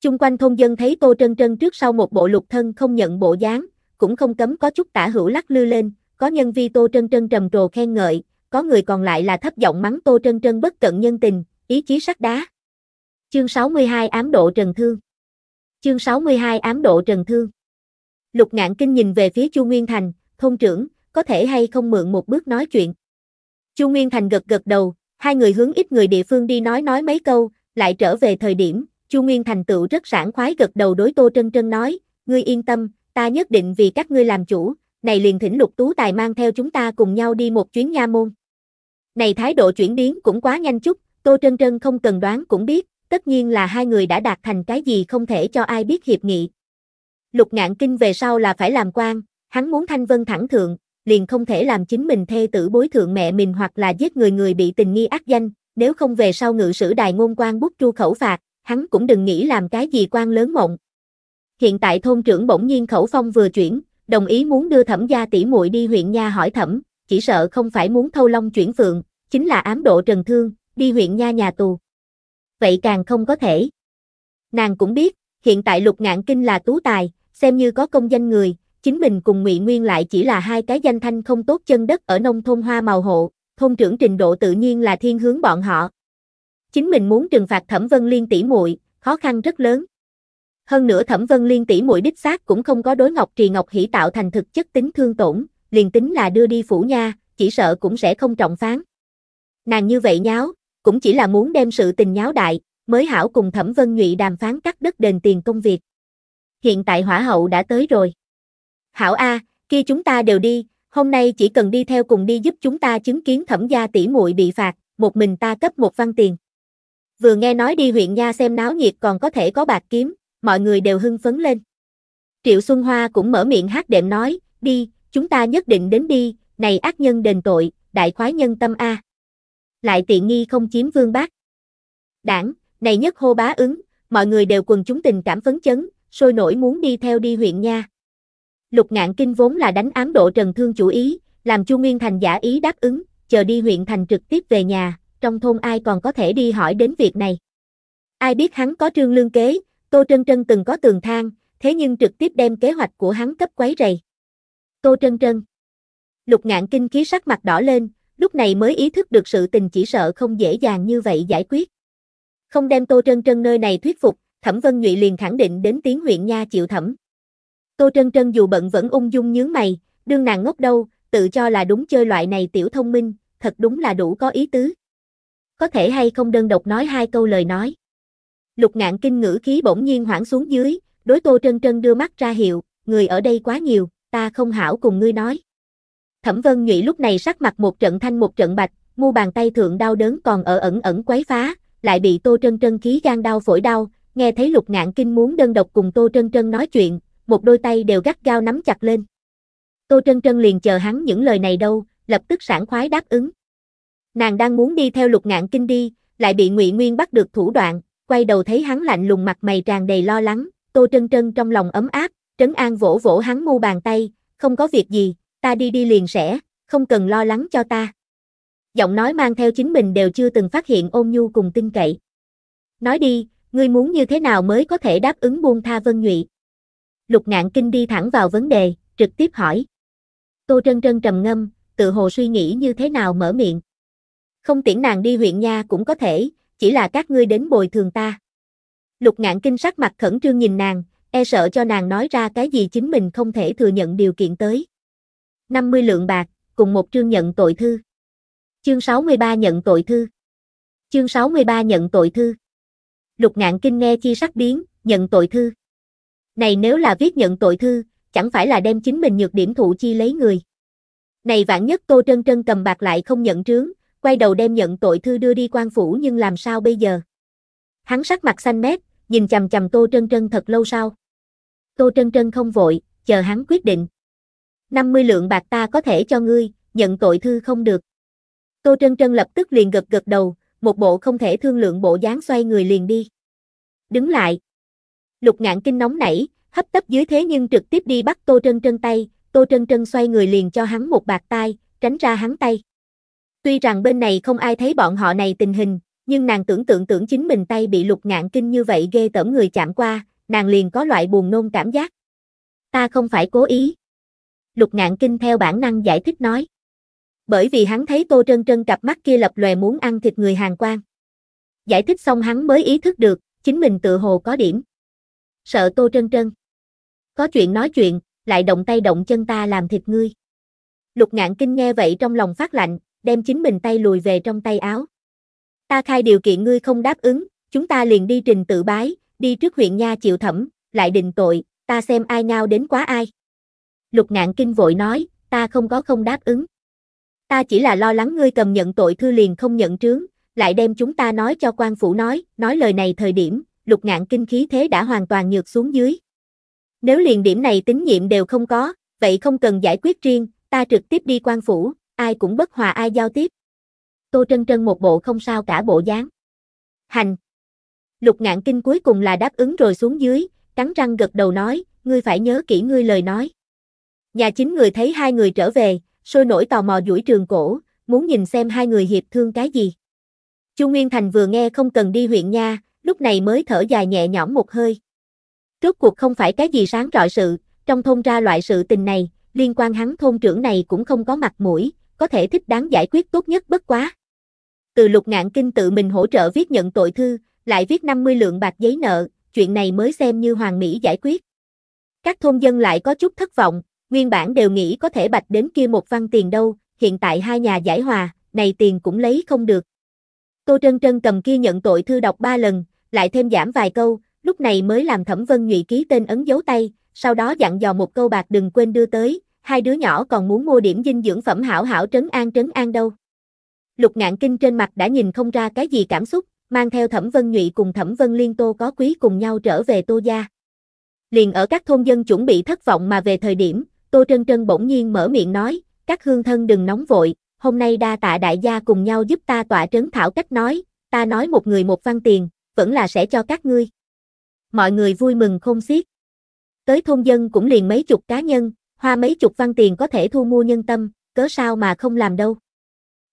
Chung quanh thôn dân thấy Tô Trân Trân trước sau một bộ lục thân không nhận bộ dáng, cũng không cấm có chút tả hữu lắc lư lên, có nhân vi Tô Trân Trân trầm trồ khen ngợi, có người còn lại là thấp giọng mắng Tô Trân Trân bất cận nhân tình, ý chí sắt đá. Chương 62 ám độ Trần Thương Chương 62 ám độ Trần Thương Lục ngạn kinh nhìn về phía Chu Nguyên Thành, thôn trưởng, có thể hay không mượn một bước nói chuyện. Chu Nguyên Thành gật gật đầu, hai người hướng ít người địa phương đi nói nói mấy câu, lại trở về thời điểm, Chu Nguyên Thành tựu rất sảng khoái gật đầu đối Tô Trân Trân nói, ngươi yên tâm, ta nhất định vì các ngươi làm chủ, này liền thỉnh lục tú tài mang theo chúng ta cùng nhau đi một chuyến nha môn. Này thái độ chuyển biến cũng quá nhanh chút, Tô Trân Trân không cần đoán cũng biết, tất nhiên là hai người đã đạt thành cái gì không thể cho ai biết hiệp nghị. Lục ngạn kinh về sau là phải làm quan, hắn muốn Thanh Vân thẳng thượng, liền không thể làm chính mình thê tử bối thượng mẹ mình hoặc là giết người người bị tình nghi ác danh, nếu không về sau ngự sử đài ngôn quan bút chu khẩu phạt, hắn cũng đừng nghĩ làm cái gì quan lớn mộng. Hiện tại thôn trưởng bỗng nhiên khẩu phong vừa chuyển, đồng ý muốn đưa thẩm gia tỷ muội đi huyện nha hỏi thẩm, chỉ sợ không phải muốn thâu long chuyển phượng, chính là ám độ trần thương, đi huyện nha nhà tù. Vậy càng không có thể. Nàng cũng biết, hiện tại lục ngạn kinh là tú tài, xem như có công danh người, chính mình cùng Ngụy Nguyên lại chỉ là hai cái danh thanh không tốt chân đất ở nông thôn hoa màu hộ, thôn trưởng trình độ tự nhiên là thiên hướng bọn họ. Chính mình muốn trừng phạt Thẩm Vân Liên tỷ muội, khó khăn rất lớn. Hơn nữa Thẩm Vân Liên tỷ muội đích xác cũng không có đối Ngọc Trì Ngọc Hỉ tạo thành thực chất tính thương tổn, liền tính là đưa đi phủ nha, chỉ sợ cũng sẽ không trọng phán. Nàng như vậy nháo, cũng chỉ là muốn đem sự tình nháo đại, mới hảo cùng Thẩm Vân Nhụy đàm phán cắt đất đền tiền công việc. Hiện tại hỏa hậu đã tới rồi. Hảo A, à, kia chúng ta đều đi, hôm nay chỉ cần đi theo cùng đi giúp chúng ta chứng kiến thẩm gia tỷ muội bị phạt, một mình ta cấp một văn tiền. Vừa nghe nói đi huyện nha xem náo nhiệt còn có thể có bạc kiếm, mọi người đều hưng phấn lên. Triệu Xuân Hoa cũng mở miệng hát đệm nói, đi, chúng ta nhất định đến đi, này ác nhân đền tội, đại khoái nhân tâm A. Lại tiện nghi không chiếm vương bác. Đảng, này nhất hô bá ứng, mọi người đều quần chúng tình cảm phấn chấn, sôi nổi muốn đi theo đi huyện nha. Lục Ngạn Kinh vốn là đánh ám độ Trần Thương chủ ý, làm Chu Nguyên Thành giả ý đáp ứng, chờ đi huyện thành trực tiếp về nhà, trong thôn ai còn có thể đi hỏi đến việc này. Ai biết hắn có trương lương kế, Tô Trân Trân từng có tường thang, thế nhưng trực tiếp đem kế hoạch của hắn cấp quấy rầy. Tô Trân Trân Lục Ngạn Kinh khí sắc mặt đỏ lên, lúc này mới ý thức được sự tình chỉ sợ không dễ dàng như vậy giải quyết. Không đem Tô Trân Trân nơi này thuyết phục, Thẩm Vân Nhụy liền khẳng định đến tiếng huyện nha chịu thẩm. Tô Trân Trân dù bận vẫn ung dung nhướng mày, đương nàng ngốc đâu, tự cho là đúng chơi loại này tiểu thông minh, thật đúng là đủ có ý tứ. Có thể hay không đơn độc nói hai câu lời nói. Lục ngạn kinh ngữ khí bỗng nhiên hoảng xuống dưới, đối Tô Trân Trân đưa mắt ra hiệu, người ở đây quá nhiều, ta không hảo cùng ngươi nói. Thẩm Vân Nhụy lúc này sắc mặt một trận thanh một trận bạch, mu bàn tay thượng đau đớn còn ở ẩn ẩn quấy phá, lại bị Tô Trân Trân khí gan đau phổi đau, nghe thấy lục ngạn kinh muốn đơn độc cùng Tô Trân Trân nói chuyện, một đôi tay đều gắt gao nắm chặt lên. Tô Trân Trân liền chờ hắn những lời này đâu, lập tức sảng khoái đáp ứng. Nàng đang muốn đi theo lục ngạn kinh đi, lại bị Ngụy Nguyên bắt được thủ đoạn, quay đầu thấy hắn lạnh lùng mặt mày tràn đầy lo lắng, Tô Trân Trân trong lòng ấm áp, trấn an vỗ vỗ hắn mu bàn tay, không có việc gì, ta đi đi liền sẽ, không cần lo lắng cho ta. Giọng nói mang theo chính mình đều chưa từng phát hiện ôn nhu cùng tin cậy. Nói đi, ngươi muốn như thế nào mới có thể đáp ứng buông tha Vân Nhụy? Lục ngạn kinh đi thẳng vào vấn đề, trực tiếp hỏi. Tô Trân Trân trầm ngâm, tự hồ suy nghĩ như thế nào mở miệng. Không tiễn nàng đi huyện nha cũng có thể, chỉ là các ngươi đến bồi thường ta. Lục ngạn kinh sắc mặt khẩn trương nhìn nàng, e sợ cho nàng nói ra cái gì chính mình không thể thừa nhận điều kiện tới. 50 lượng bạc, cùng một chương nhận tội thư. Chương 63 nhận tội thư. Chương 63 nhận tội thư. Lục ngạn kinh nghe chi sắc biến, nhận tội thư. Này nếu là viết nhận tội thư, chẳng phải là đem chính mình nhược điểm thụ chi lấy người. Này vạn nhất Tô Trân Trân cầm bạc lại không nhận trướng, quay đầu đem nhận tội thư đưa đi quan phủ nhưng làm sao bây giờ? Hắn sắc mặt xanh mét, nhìn chằm chằm Tô Trân Trân thật lâu sau. Tô Trân Trân không vội, chờ hắn quyết định. 50 lượng bạc ta có thể cho ngươi, nhận tội thư không được. Tô Trân Trân lập tức liền gật gật đầu, một bộ không thể thương lượng bộ dáng xoay người liền đi. Đứng lại. Lục ngạn kinh nóng nảy, hấp tấp dưới thế nhưng trực tiếp đi bắt Tô Trân Trân tay, Tô Trân Trân xoay người liền cho hắn một bạc tai, tránh ra hắn tay. Tuy rằng bên này không ai thấy bọn họ này tình hình, nhưng nàng tưởng tượng tưởng chính mình tay bị lục ngạn kinh như vậy ghê tởm người chạm qua, nàng liền có loại buồn nôn cảm giác. Ta không phải cố ý. Lục ngạn kinh theo bản năng giải thích nói. Bởi vì hắn thấy Tô Trân Trân cặp mắt kia lập lòe muốn ăn thịt người hàng quan. Giải thích xong hắn mới ý thức được, chính mình tự hồ có điểm sợ Tô Trân Trân. Có chuyện nói chuyện, lại động tay động chân ta làm thịt ngươi. Lục ngạn kinh nghe vậy trong lòng phát lạnh, đem chính mình tay lùi về trong tay áo. Ta khai điều kiện ngươi không đáp ứng, chúng ta liền đi trình tự bái, đi trước huyện nha chịu thẩm, lại định tội, ta xem ai ngao đến quá ai. Lục ngạn kinh vội nói, ta không có không đáp ứng. Ta chỉ là lo lắng ngươi cầm nhận tội thư liền không nhận trướng, lại đem chúng ta nói cho quan phủ nói, nói lời này thời điểm, lục ngạn kinh khí thế đã hoàn toàn nhược xuống dưới. Nếu liền điểm này tín nhiệm đều không có, vậy không cần giải quyết riêng, ta trực tiếp đi quan phủ, ai cũng bất hòa ai giao tiếp. Tô Trân Trân một bộ không sao cả bộ dáng. Hành. Lục ngạn kinh cuối cùng là đáp ứng rồi xuống dưới, cắn răng gật đầu nói, ngươi phải nhớ kỹ ngươi lời nói. Nhà chính người thấy hai người trở về, sôi nổi tò mò duỗi trường cổ, muốn nhìn xem hai người hiệp thương cái gì. Chu Nguyên Thành vừa nghe không cần đi huyện nha, lúc này mới thở dài nhẹ nhõm một hơi. Rốt cuộc không phải cái gì sáng rọi sự, trong thôn ra loại sự tình này, liên quan hắn thôn trưởng này cũng không có mặt mũi, có thể thích đáng giải quyết tốt nhất bất quá. Từ lục ngạn kinh tự mình hỗ trợ viết nhận tội thư, lại viết 50 lượng bạc giấy nợ, chuyện này mới xem như hoàng mỹ giải quyết. Các thôn dân lại có chút thất vọng, nguyên bản đều nghĩ có thể bạch đến kia một văn tiền đâu, hiện tại hai nhà giải hòa, này tiền cũng lấy không được. Tô Trân Trân cầm kia nhận tội thư đọc ba lần, lại thêm giảm vài câu, lúc này mới làm Thẩm Vân Nhụy ký tên ấn dấu tay, sau đó dặn dò một câu bạc đừng quên đưa tới, hai đứa nhỏ còn muốn mua điểm dinh dưỡng phẩm hảo hảo trấn an trấn an đâu. Lục Ngạn Kinh trên mặt đã nhìn không ra cái gì cảm xúc, mang theo Thẩm Vân Nhụy cùng Thẩm Vân Liên Tô có quý cùng nhau trở về Tô gia. Liền ở các thôn dân chuẩn bị thất vọng mà về thời điểm, Tô Trân Trân bỗng nhiên mở miệng nói, các hương thân đừng nóng vội, hôm nay đa tạ đại gia cùng nhau giúp ta tỏa trấn thảo cách nói, ta nói một người một văn tiền, vẫn là sẽ cho các ngươi. Mọi người vui mừng không xiết. Tới thôn dân cũng liền mấy chục cá nhân, hoa mấy chục văn tiền có thể thu mua nhân tâm, cớ sao mà không làm đâu.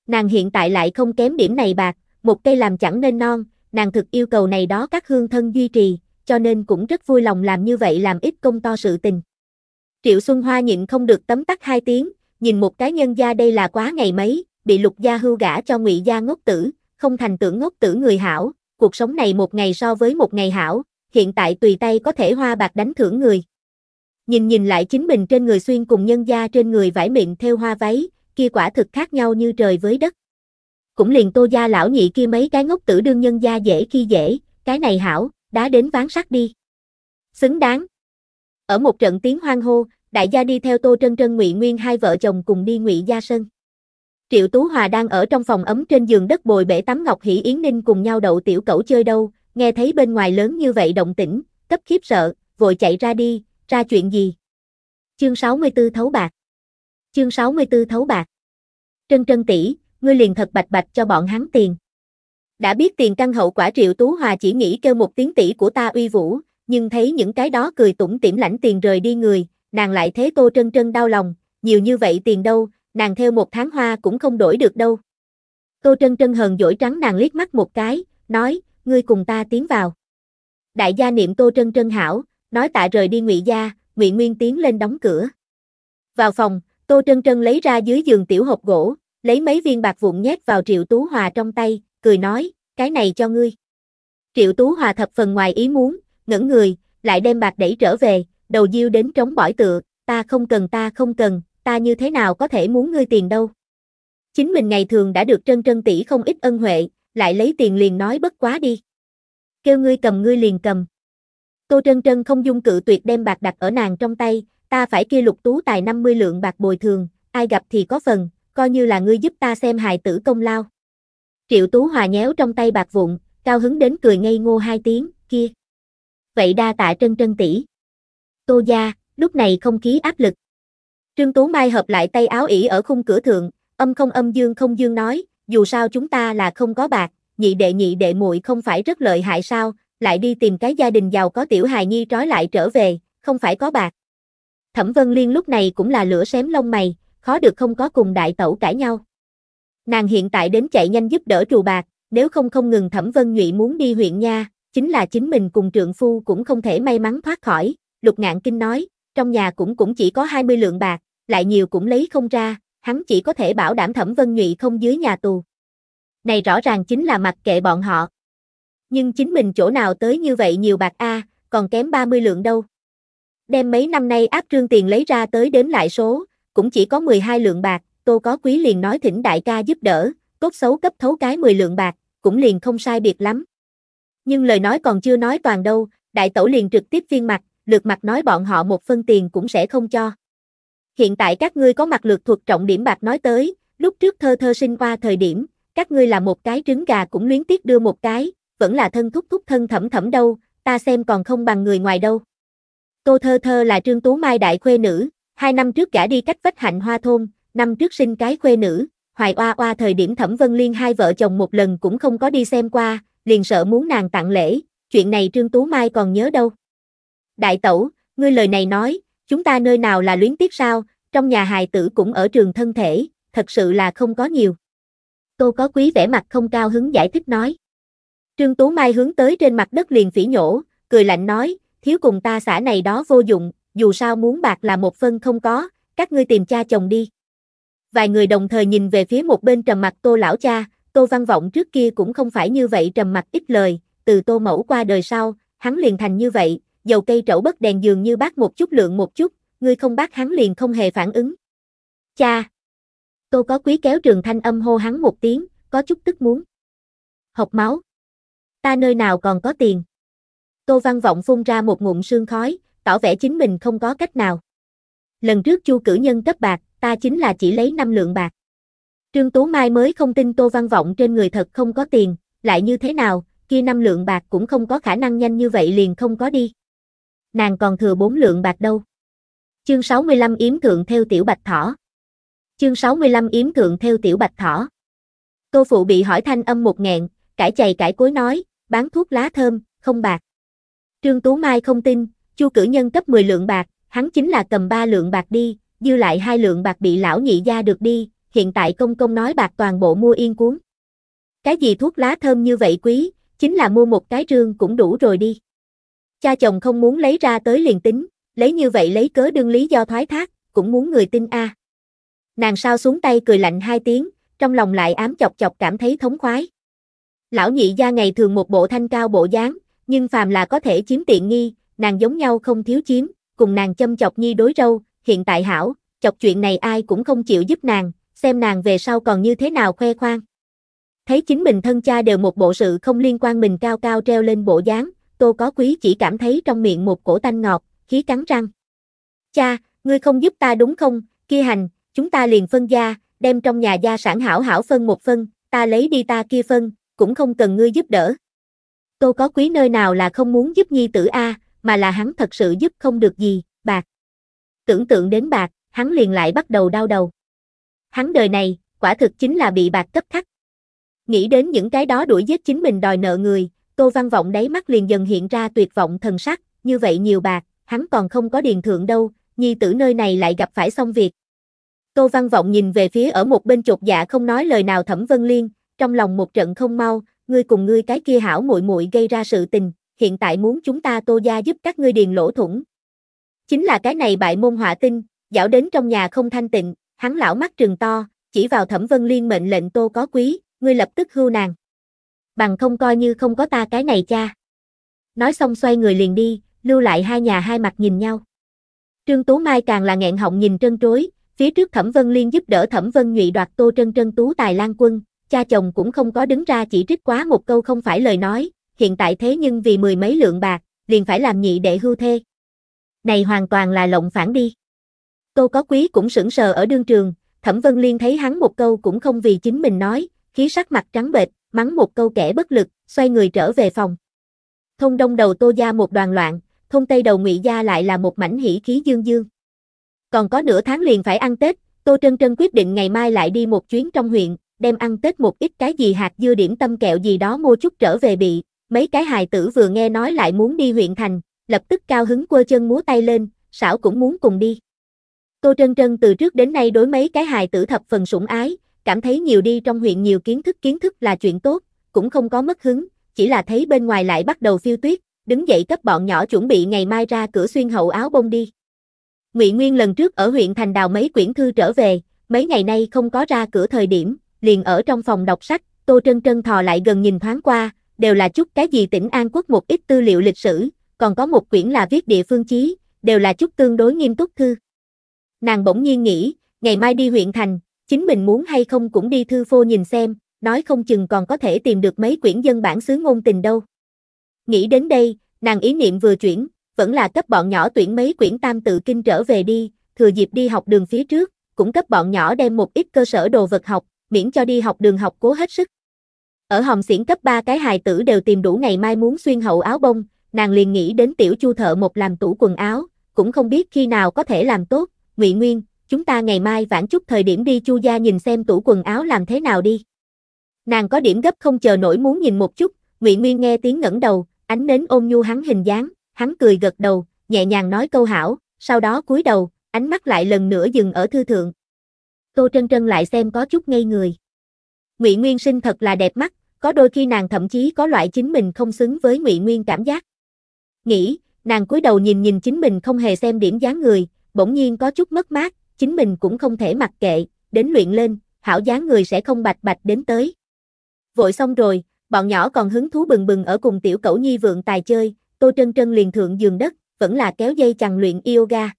Nàng hiện tại lại không kém điểm này bạc, một cây làm chẳng nên non, nàng thực yêu cầu này đó các hương thân duy trì, cho nên cũng rất vui lòng làm như vậy làm ít công to sự tình. Triệu Xuân Hoa nhịn không được tấm tắc hai tiếng, nhìn một cá nhân gia đây là quá ngày mấy, bị lục gia hưu gả cho ngụy gia ngốc tử, không thành tưởng ngốc tử người hảo, cuộc sống này một ngày so với một ngày hảo, hiện tại tùy tay có thể hoa bạc đánh thưởng người. Nhìn nhìn lại chính mình trên người xuyên cùng nhân gia trên người vải miệng theo hoa váy, kia quả thực khác nhau như trời với đất. Cũng liền tô gia lão nhị kia mấy cái ngốc tử đương nhân gia dễ khi dễ, cái này hảo, đá đến ván sắt đi. Xứng đáng. Ở một trận tiếng hoang hô, đại gia đi theo tô trân trân ngụy nguyên hai vợ chồng cùng đi ngụy gia sân. Triệu Tú Hòa đang ở trong phòng ấm trên giường đất bồi bể tắm Ngọc Hỷ Yến Ninh cùng nhau đậu tiểu cẩu chơi đâu, nghe thấy bên ngoài lớn như vậy động tĩnh, cấp khiếp sợ, vội chạy ra đi, ra chuyện gì? Chương 64 Thấu Bạc Chương 64 Thấu Bạc Trân Trân tỷ, ngươi liền thật bạch bạch cho bọn hắn tiền. Đã biết tiền căn hậu quả Triệu Tú Hòa chỉ nghĩ kêu một tiếng tỷ của ta uy vũ, nhưng thấy những cái đó cười tủm tỉm lãnh tiền rời đi người, nàng lại thế Tô Trân Trân đau lòng, nhiều như vậy tiền đâu, nàng theo một tháng hoa cũng không đổi được đâu. Tô Trân Trân hờn dỗi trắng nàng liếc mắt một cái, nói, ngươi cùng ta tiến vào. Đại gia niệm Tô Trân Trân hảo, nói tạ rời đi ngụy gia, ngụy Nguyên tiến lên đóng cửa. Vào phòng, Tô Trân Trân lấy ra dưới giường tiểu hộp gỗ, lấy mấy viên bạc vụn nhét vào Triệu Tú Hòa trong tay, cười nói, cái này cho ngươi. Triệu Tú Hòa thập phần ngoài ý muốn, ngẩn người, lại đem bạc đẩy trở về, đầu diêu đến trống bỏi tựa, ta không cần ta không cần, ta như thế nào có thể muốn ngươi tiền đâu. Chính mình ngày thường đã được trân trân tỷ không ít ân huệ, lại lấy tiền liền nói bất quá đi. Kêu ngươi cầm ngươi liền cầm. Tô Trân Trân không dung cự tuyệt đem bạc đặt ở nàng trong tay, ta phải kia lục tú tài 50 lượng bạc bồi thường, ai gặp thì có phần, coi như là ngươi giúp ta xem hài tử công lao. Triệu Tú Hòa nhéo trong tay bạc vụn, cao hứng đến cười ngây ngô hai tiếng, kia. Vậy đa tạ Trân Trân tỷ. Tô gia, lúc này không khí áp lực. Trương Tú Mai hợp lại tay áo ỉ ở khung cửa thượng, âm không âm dương không dương nói, dù sao chúng ta là không có bạc, nhị đệ nhị đệ muội không phải rất lợi hại sao, lại đi tìm cái gia đình giàu có tiểu hài nhi trói lại trở về, không phải có bạc. Thẩm Vân Liên lúc này cũng là lửa xém lông mày, khó được không có cùng đại tẩu cãi nhau. Nàng hiện tại đến chạy nhanh giúp đỡ trù bạc, nếu không không ngừng Thẩm Vân Nhụy muốn đi huyện nha, chính là chính mình cùng trượng phu cũng không thể may mắn thoát khỏi, Lục Ngạn Kinh nói, trong nhà cũng cũng chỉ có 20 lượng bạc, lại nhiều cũng lấy không ra, hắn chỉ có thể bảo đảm Thẩm Vân Nhụy không dưới nhà tù. Này rõ ràng chính là mặc kệ bọn họ. Nhưng chính mình chỗ nào tới như vậy nhiều bạc a, còn kém 30 lượng đâu. Đem mấy năm nay áp trương tiền lấy ra tới đếm lại số, cũng chỉ có 12 lượng bạc, Tô Có Quý liền nói thỉnh đại ca giúp đỡ, tốt xấu cấp thấu cái 10 lượng bạc, cũng liền không sai biệt lắm. Nhưng lời nói còn chưa nói toàn đâu, đại tẩu liền trực tiếp viên mặt, lượt mặt nói bọn họ một phân tiền cũng sẽ không cho. Hiện tại các ngươi có mặt lượt thuộc trọng điểm bạc nói tới, lúc trước thơ thơ sinh qua thời điểm, các ngươi là một cái trứng gà cũng luyến tiếc đưa một cái, vẫn là thân thúc thúc thân thẩm thẩm đâu, ta xem còn không bằng người ngoài đâu. Tô thơ thơ là Trương Tú Mai đại khuê nữ, hai năm trước gả đi cách vách hạnh hoa thôn, năm trước sinh cái khuê nữ, hoài oa oa thời điểm thẩm vân liên hai vợ chồng một lần cũng không có đi xem qua, liền sợ muốn nàng tặng lễ, chuyện này Trương Tú Mai còn nhớ đâu đại tẩu, ngươi lời này nói, chúng ta nơi nào là luyến tiếc sao, trong nhà hài tử cũng ở trường thân thể, thật sự là không có nhiều. Tô có quý vẻ mặt không cao hứng giải thích nói. Trương Tú Mai hướng tới trên mặt đất liền phỉ nhổ, cười lạnh nói, thiếu cùng ta xã này đó vô dụng, dù sao muốn bạc là một phân không có, các ngươi tìm cha chồng đi. Vài người đồng thời nhìn về phía một bên trầm mặt tô lão cha, tô văn vọng trước kia cũng không phải như vậy trầm mặt ít lời, từ tô mẫu qua đời sau, hắn liền thành như vậy, dầu cây trẩu bất đèn dường như bác một chút lượng một chút, ngươi không bác hắn liền không hề phản ứng. Cha! Tô có quý kéo trường thanh âm hô hắn một tiếng, có chút tức muốn. Học máu! Ta nơi nào còn có tiền? Tô văn vọng phun ra một ngụm sương khói, tỏ vẻ chính mình không có cách nào. Lần trước chu cử nhân cấp bạc, ta chính là chỉ lấy 5 lượng bạc. Trương Tố Mai mới không tin Tô Văn Vọng trên người thật không có tiền, lại như thế nào, kia năm lượng bạc cũng không có khả năng nhanh như vậy liền không có đi nàng còn thừa bốn lượng bạc đâu. Chương 65 yếm thượng theo tiểu bạch thỏ. Chương 65 yếm thượng theo tiểu bạch thỏ. Cô phụ bị hỏi thanh âm một ngàn cãi chày cãi cối nói, bán thuốc lá thơm, không bạc. Trương Tú Mai không tin, Chu cử nhân cấp 10 lượng bạc, hắn chính là cầm 3 lượng bạc đi, dư lại hai lượng bạc bị lão nhị gia được đi, hiện tại công công nói bạc toàn bộ mua yên cuốn. Cái gì thuốc lá thơm như vậy quý, chính là mua một cái trương cũng đủ rồi đi. Cha chồng không muốn lấy ra tới liền tính, lấy như vậy lấy cớ đương lý do thoái thác, cũng muốn người tin a. À. Nàng sao xuống tay cười lạnh hai tiếng, trong lòng lại ám chọc chọc cảm thấy thống khoái. Lão nhị gia ngày thường một bộ thanh cao bộ dáng, nhưng phàm là có thể chiếm tiện nghi, nàng giống nhau không thiếu chiếm, cùng nàng châm chọc nhi đối râu, hiện tại hảo, chọc chuyện này ai cũng không chịu giúp nàng, xem nàng về sau còn như thế nào khoe khoang. Thấy chính mình thân cha đều một bộ sự không liên quan mình cao cao treo lên bộ dáng, Tô có quý chỉ cảm thấy trong miệng một cổ tanh ngọt, khí cắn răng. Cha, ngươi không giúp ta đúng không, kia hành, chúng ta liền phân gia, đem trong nhà gia sản hảo hảo phân một phân, ta lấy đi ta kia phân, cũng không cần ngươi giúp đỡ. Tô có quý nơi nào là không muốn giúp nhi tử A, mà là hắn thật sự giúp không được gì, bạc. Tưởng tượng đến bạc, hắn liền lại bắt đầu đau đầu. Hắn đời này, quả thực chính là bị bạc cấp thắt. Nghĩ đến những cái đó đuổi giết chính mình đòi nợ người, Tô Văn Vọng đáy mắt liền dần hiện ra tuyệt vọng thần sắc, như vậy nhiều bạc, hắn còn không có điền thượng đâu, nhi tử nơi này lại gặp phải xong việc. Tô Văn Vọng nhìn về phía ở một bên chột dạ không nói lời nào Thẩm Vân Liên, trong lòng một trận không mau, ngươi cùng ngươi cái kia hảo muội muội gây ra sự tình, hiện tại muốn chúng ta Tô gia giúp các ngươi điền lỗ thủng. Chính là cái này bại môn họa tinh, dạo đến trong nhà không thanh tịnh, hắn lão mắt trừng to, chỉ vào Thẩm Vân Liên mệnh lệnh Tô có quý, ngươi lập tức hưu nàng bằng không coi như không có ta cái này cha. Nói xong xoay người liền đi, lưu lại hai nhà hai mặt nhìn nhau. Trương Tú Mai càng là nghẹn họng nhìn trân trối, phía trước Thẩm Vân Liên giúp đỡ Thẩm Vân Nhụy đoạt Tô Trân Trân Tú Tài Lan Quân, cha chồng cũng không có đứng ra chỉ trích quá một câu không phải lời nói, hiện tại thế nhưng vì mười mấy lượng bạc, liền phải làm nhị đệ hưu thê. Này hoàn toàn là lộng phản đi. Câu có quý cũng sững sờ ở đương trường, Thẩm Vân Liên thấy hắn một câu cũng không vì chính mình nói, khí sắc mặt trắng bệch, mắng một câu kẻ bất lực, xoay người trở về phòng. Thông đông đầu Tô Gia một đoàn loạn, thông tây đầu Ngụy Gia lại là một mảnh hỉ khí dương dương. Còn có nửa tháng liền phải ăn Tết, Tô Trân Trân quyết định ngày mai lại đi một chuyến trong huyện, đem ăn Tết một ít cái gì hạt dưa điểm tâm kẹo gì đó mua chút trở về bị. Mấy cái hài tử vừa nghe nói lại muốn đi huyện thành, lập tức cao hứng quơ chân múa tay lên, xảo cũng muốn cùng đi. Tô Trân Trân từ trước đến nay đối mấy cái hài tử thập phần sủng ái, cảm thấy nhiều đi trong huyện nhiều kiến thức kiến thức là chuyện tốt, cũng không có mất hứng, chỉ là thấy bên ngoài lại bắt đầu phiêu tuyết, đứng dậy cấp bọn nhỏ chuẩn bị ngày mai ra cửa xuyên hậu áo bông đi. Ngụy Nguyên lần trước ở huyện thành đào mấy quyển thư trở về, mấy ngày nay không có ra cửa thời điểm, liền ở trong phòng đọc sách, Tô Trân Trân thò lại gần nhìn thoáng qua, đều là chút cái gì tỉnh An Quốc một ít tư liệu lịch sử, còn có một quyển là viết địa phương chí, đều là chút tương đối nghiêm túc thư. Nàng bỗng nhiên nghĩ, ngày mai đi huyện thành, chính mình muốn hay không cũng đi thư phô nhìn xem, nói không chừng còn có thể tìm được mấy quyển dân bản xứ ngôn tình đâu. Nghĩ đến đây, nàng ý niệm vừa chuyển, vẫn là cấp bọn nhỏ tuyển mấy quyển tam tự kinh trở về đi, thừa dịp đi học đường phía trước, cũng cấp bọn nhỏ đem một ít cơ sở đồ vật học, miễn cho đi học đường học cố hết sức. Ở hồng xiển cấp 3 cái hài tử đều tìm đủ ngày mai muốn xuyên hậu áo bông, nàng liền nghĩ đến tiểu chu thợ một làm tủ quần áo, cũng không biết khi nào có thể làm tốt, ngụy nguyên, chúng ta ngày mai vãn chút thời điểm đi chu gia nhìn xem tủ quần áo làm thế nào đi. Nàng có điểm gấp không chờ nổi muốn nhìn một chút, Ngụy Nguyên nghe tiếng ngẩng đầu, ánh nến ôm nhu hắn hình dáng, hắn cười gật đầu, nhẹ nhàng nói câu hảo, sau đó cúi đầu, ánh mắt lại lần nữa dừng ở thư thượng. Tô Trân Trân lại xem có chút ngây người. Ngụy Nguyên sinh thật là đẹp mắt, có đôi khi nàng thậm chí có loại chính mình không xứng với Ngụy Nguyên cảm giác. Nghĩ, nàng cúi đầu nhìn nhìn chính mình không hề xem điểm dáng người, bỗng nhiên có chút mất mát, chính mình cũng không thể mặc kệ, đến luyện lên, hảo dáng người sẽ không bạch bạch đến tới. Vội xong rồi, bọn nhỏ còn hứng thú bừng bừng ở cùng tiểu cẩu nhi vượng tài chơi, Tô Trân Trân liền thượng giường đất, vẫn là kéo dây chằng luyện yoga.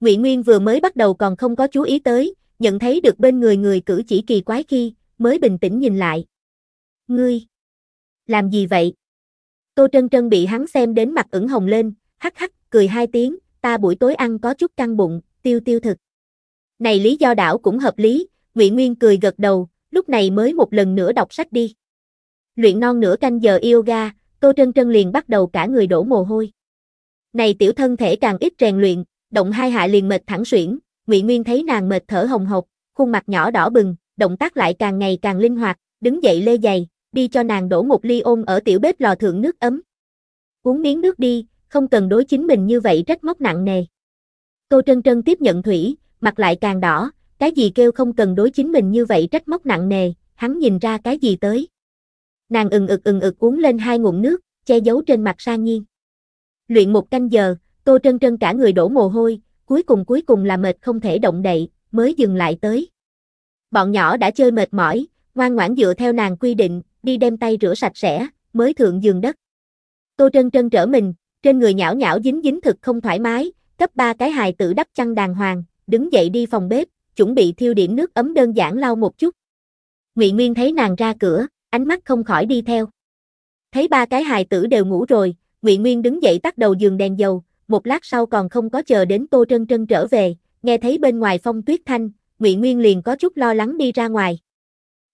Ngụy Nguyên vừa mới bắt đầu còn không có chú ý tới, nhận thấy được bên người người cử chỉ kỳ quái khi, mới bình tĩnh nhìn lại. Ngươi! Làm gì vậy? Tô Trân Trân bị hắn xem đến mặt ửng hồng lên, hắc hắc, cười hai tiếng, ta buổi tối ăn có chút căng bụng, tiêu tiêu thực. Này lý do đảo cũng hợp lý, Ngụy Nguyên cười gật đầu, lúc này mới một lần nữa đọc sách đi. Luyện non nửa canh giờ yoga, Tô Trân Trân liền bắt đầu cả người đổ mồ hôi. Này tiểu thân thể càng ít rèn luyện, động hai hạ liền mệt thẳng suyễn, Ngụy Nguyên thấy nàng mệt thở hồng hộc, khuôn mặt nhỏ đỏ bừng, động tác lại càng ngày càng linh hoạt, đứng dậy lê giày, đi cho nàng đổ một ly ôm ở tiểu bếp lò thượng nước ấm. Uống miếng nước đi, không cần đối chính mình như vậy trách móc nặng nề. Tô Trân Trân tiếp nhận thủy, mặt lại càng đỏ, cái gì kêu không cần đối chính mình như vậy trách móc nặng nề, hắn nhìn ra cái gì tới. Nàng ừng ực ừng ực uống lên hai ngụm nước, che giấu trên mặt sa nhiên. Luyện một canh giờ, Tô Trân Trân cả người đổ mồ hôi, cuối cùng cuối cùng là mệt không thể động đậy, mới dừng lại tới. Bọn nhỏ đã chơi mệt mỏi, ngoan ngoãn dựa theo nàng quy định, đi đem tay rửa sạch sẽ, mới thượng giường đất. Tô Trân Trân trở mình, trên người nhão nhão dính dính thực không thoải mái, cấp ba cái hài tử đắp chăn đàng hoàng, đứng dậy đi phòng bếp, chuẩn bị thiêu điểm nước ấm đơn giản lau một chút. Ngụy Nguyên thấy nàng ra cửa, ánh mắt không khỏi đi theo. Thấy ba cái hài tử đều ngủ rồi, Ngụy Nguyên đứng dậy tắt đầu giường đèn dầu, một lát sau còn không có chờ đến Tô Trân Trân trở về, nghe thấy bên ngoài phong tuyết thanh, Ngụy Nguyên liền có chút lo lắng đi ra ngoài.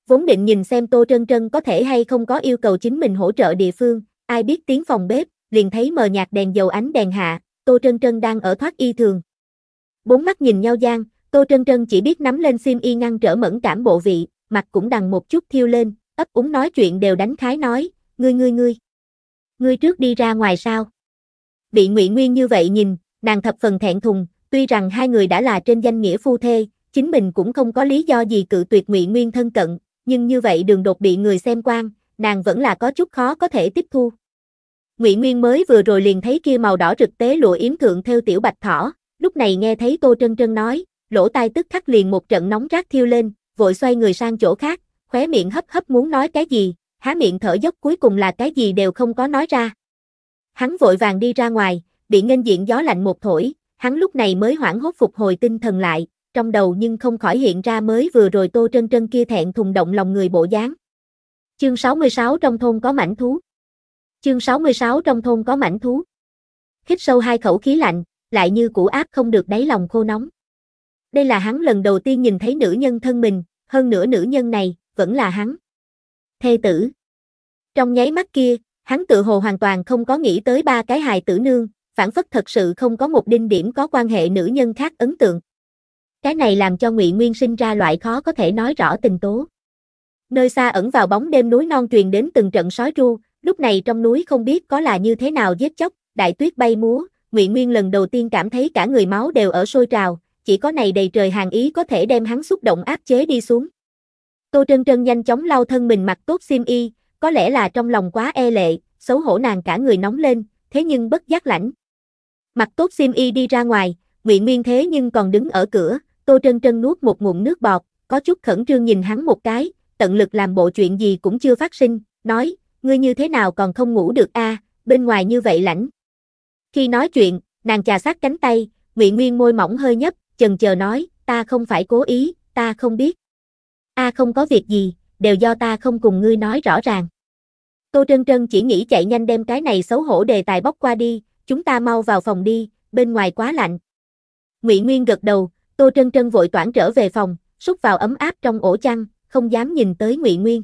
Vốn định nhìn xem Tô Trân Trân có thể hay không có yêu cầu chính mình hỗ trợ địa phương, ai biết tiếng phòng bếp, liền thấy mờ nhạt đèn dầu ánh đèn hạ, Tô Trân Trân đang ở thoát y thường. Bốn mắt nhìn nhau gian, Tô Trân Trân chỉ biết nắm lên sim y ngăn trở mẫn cảm bộ vị, mặt cũng đằng một chút thiêu lên, ấp úng nói chuyện đều đánh khái nói, ngươi ngươi ngươi. Ngươi trước đi ra ngoài sao? Bị Ngụy Nguyên như vậy nhìn, nàng thập phần thẹn thùng, tuy rằng hai người đã là trên danh nghĩa phu thê, chính mình cũng không có lý do gì cự tuyệt Ngụy Nguyên thân cận, nhưng như vậy đường đột bị người xem quan, nàng vẫn là có chút khó có thể tiếp thu. Ngụy Nguyên mới vừa rồi liền thấy kia màu đỏ rực tế lụa yếm thượng theo tiểu bạch thỏ, lúc này nghe thấy Tô Trân Trân nói, lỗ tai tức khắc liền một trận nóng rát thiêu lên, vội xoay người sang chỗ khác, khóe miệng hấp hấp muốn nói cái gì, há miệng thở dốc cuối cùng là cái gì đều không có nói ra. Hắn vội vàng đi ra ngoài, bị nghênh diện gió lạnh một thổi, hắn lúc này mới hoảng hốt phục hồi tinh thần lại, trong đầu nhưng không khỏi hiện ra mới vừa rồi Tô Trân Trân kia thẹn thùng động lòng người bộ dáng. Chương 66 trong thôn có mảnh thú. Chương 66 trong thôn có mảnh thú. khít sâu hai khẩu khí lạnh, lại như củ áp không được đáy lòng khô nóng. Đây là hắn lần đầu tiên nhìn thấy nữ nhân thân mình, hơn nữa nữ nhân này, vẫn là hắn. Thê tử. Trong nháy mắt kia, hắn tự hồ hoàn toàn không có nghĩ tới ba cái hài tử nương, phản phất thật sự không có một đinh điểm có quan hệ nữ nhân khác ấn tượng. Cái này làm cho Ngụy Nguyên sinh ra loại khó có thể nói rõ tình tố. Nơi xa ẩn vào bóng đêm núi non truyền đến từng trận sói tru, Lúc này trong núi không biết có là như thế nào giết chóc, đại tuyết bay múa, Ngụy Nguyên lần đầu tiên cảm thấy cả người máu đều ở sôi trào, chỉ có này đầy trời hàng ý có thể đem hắn xúc động áp chế đi xuống. Tô Trân Trân nhanh chóng lau thân mình mặc tốt xiêm y, có lẽ là trong lòng quá e lệ, xấu hổ nàng cả người nóng lên, thế nhưng bất giác lãnh. Mặc tốt xiêm y đi ra ngoài, Ngụy Nguyên thế nhưng còn đứng ở cửa, Tô Trân Trân nuốt một ngụm nước bọt, có chút khẩn trương nhìn hắn một cái, tận lực làm bộ chuyện gì cũng chưa phát sinh, nói, ngươi như thế nào còn không ngủ được a, à, bên ngoài như vậy lạnh. Khi nói chuyện, nàng trà sát cánh tay, Ngụy Nguyên môi mỏng hơi nhấp, chần chờ nói, ta không phải cố ý, ta không biết. A à không có việc gì, đều do ta không cùng ngươi nói rõ ràng. Tô Trân Trân chỉ nghĩ chạy nhanh đem cái này xấu hổ đề tài bóc qua đi, chúng ta mau vào phòng đi, bên ngoài quá lạnh. Ngụy Nguyên gật đầu, Tô Trân Trân vội toản trở về phòng, xúc vào ấm áp trong ổ chăn, không dám nhìn tới Ngụy Nguyên.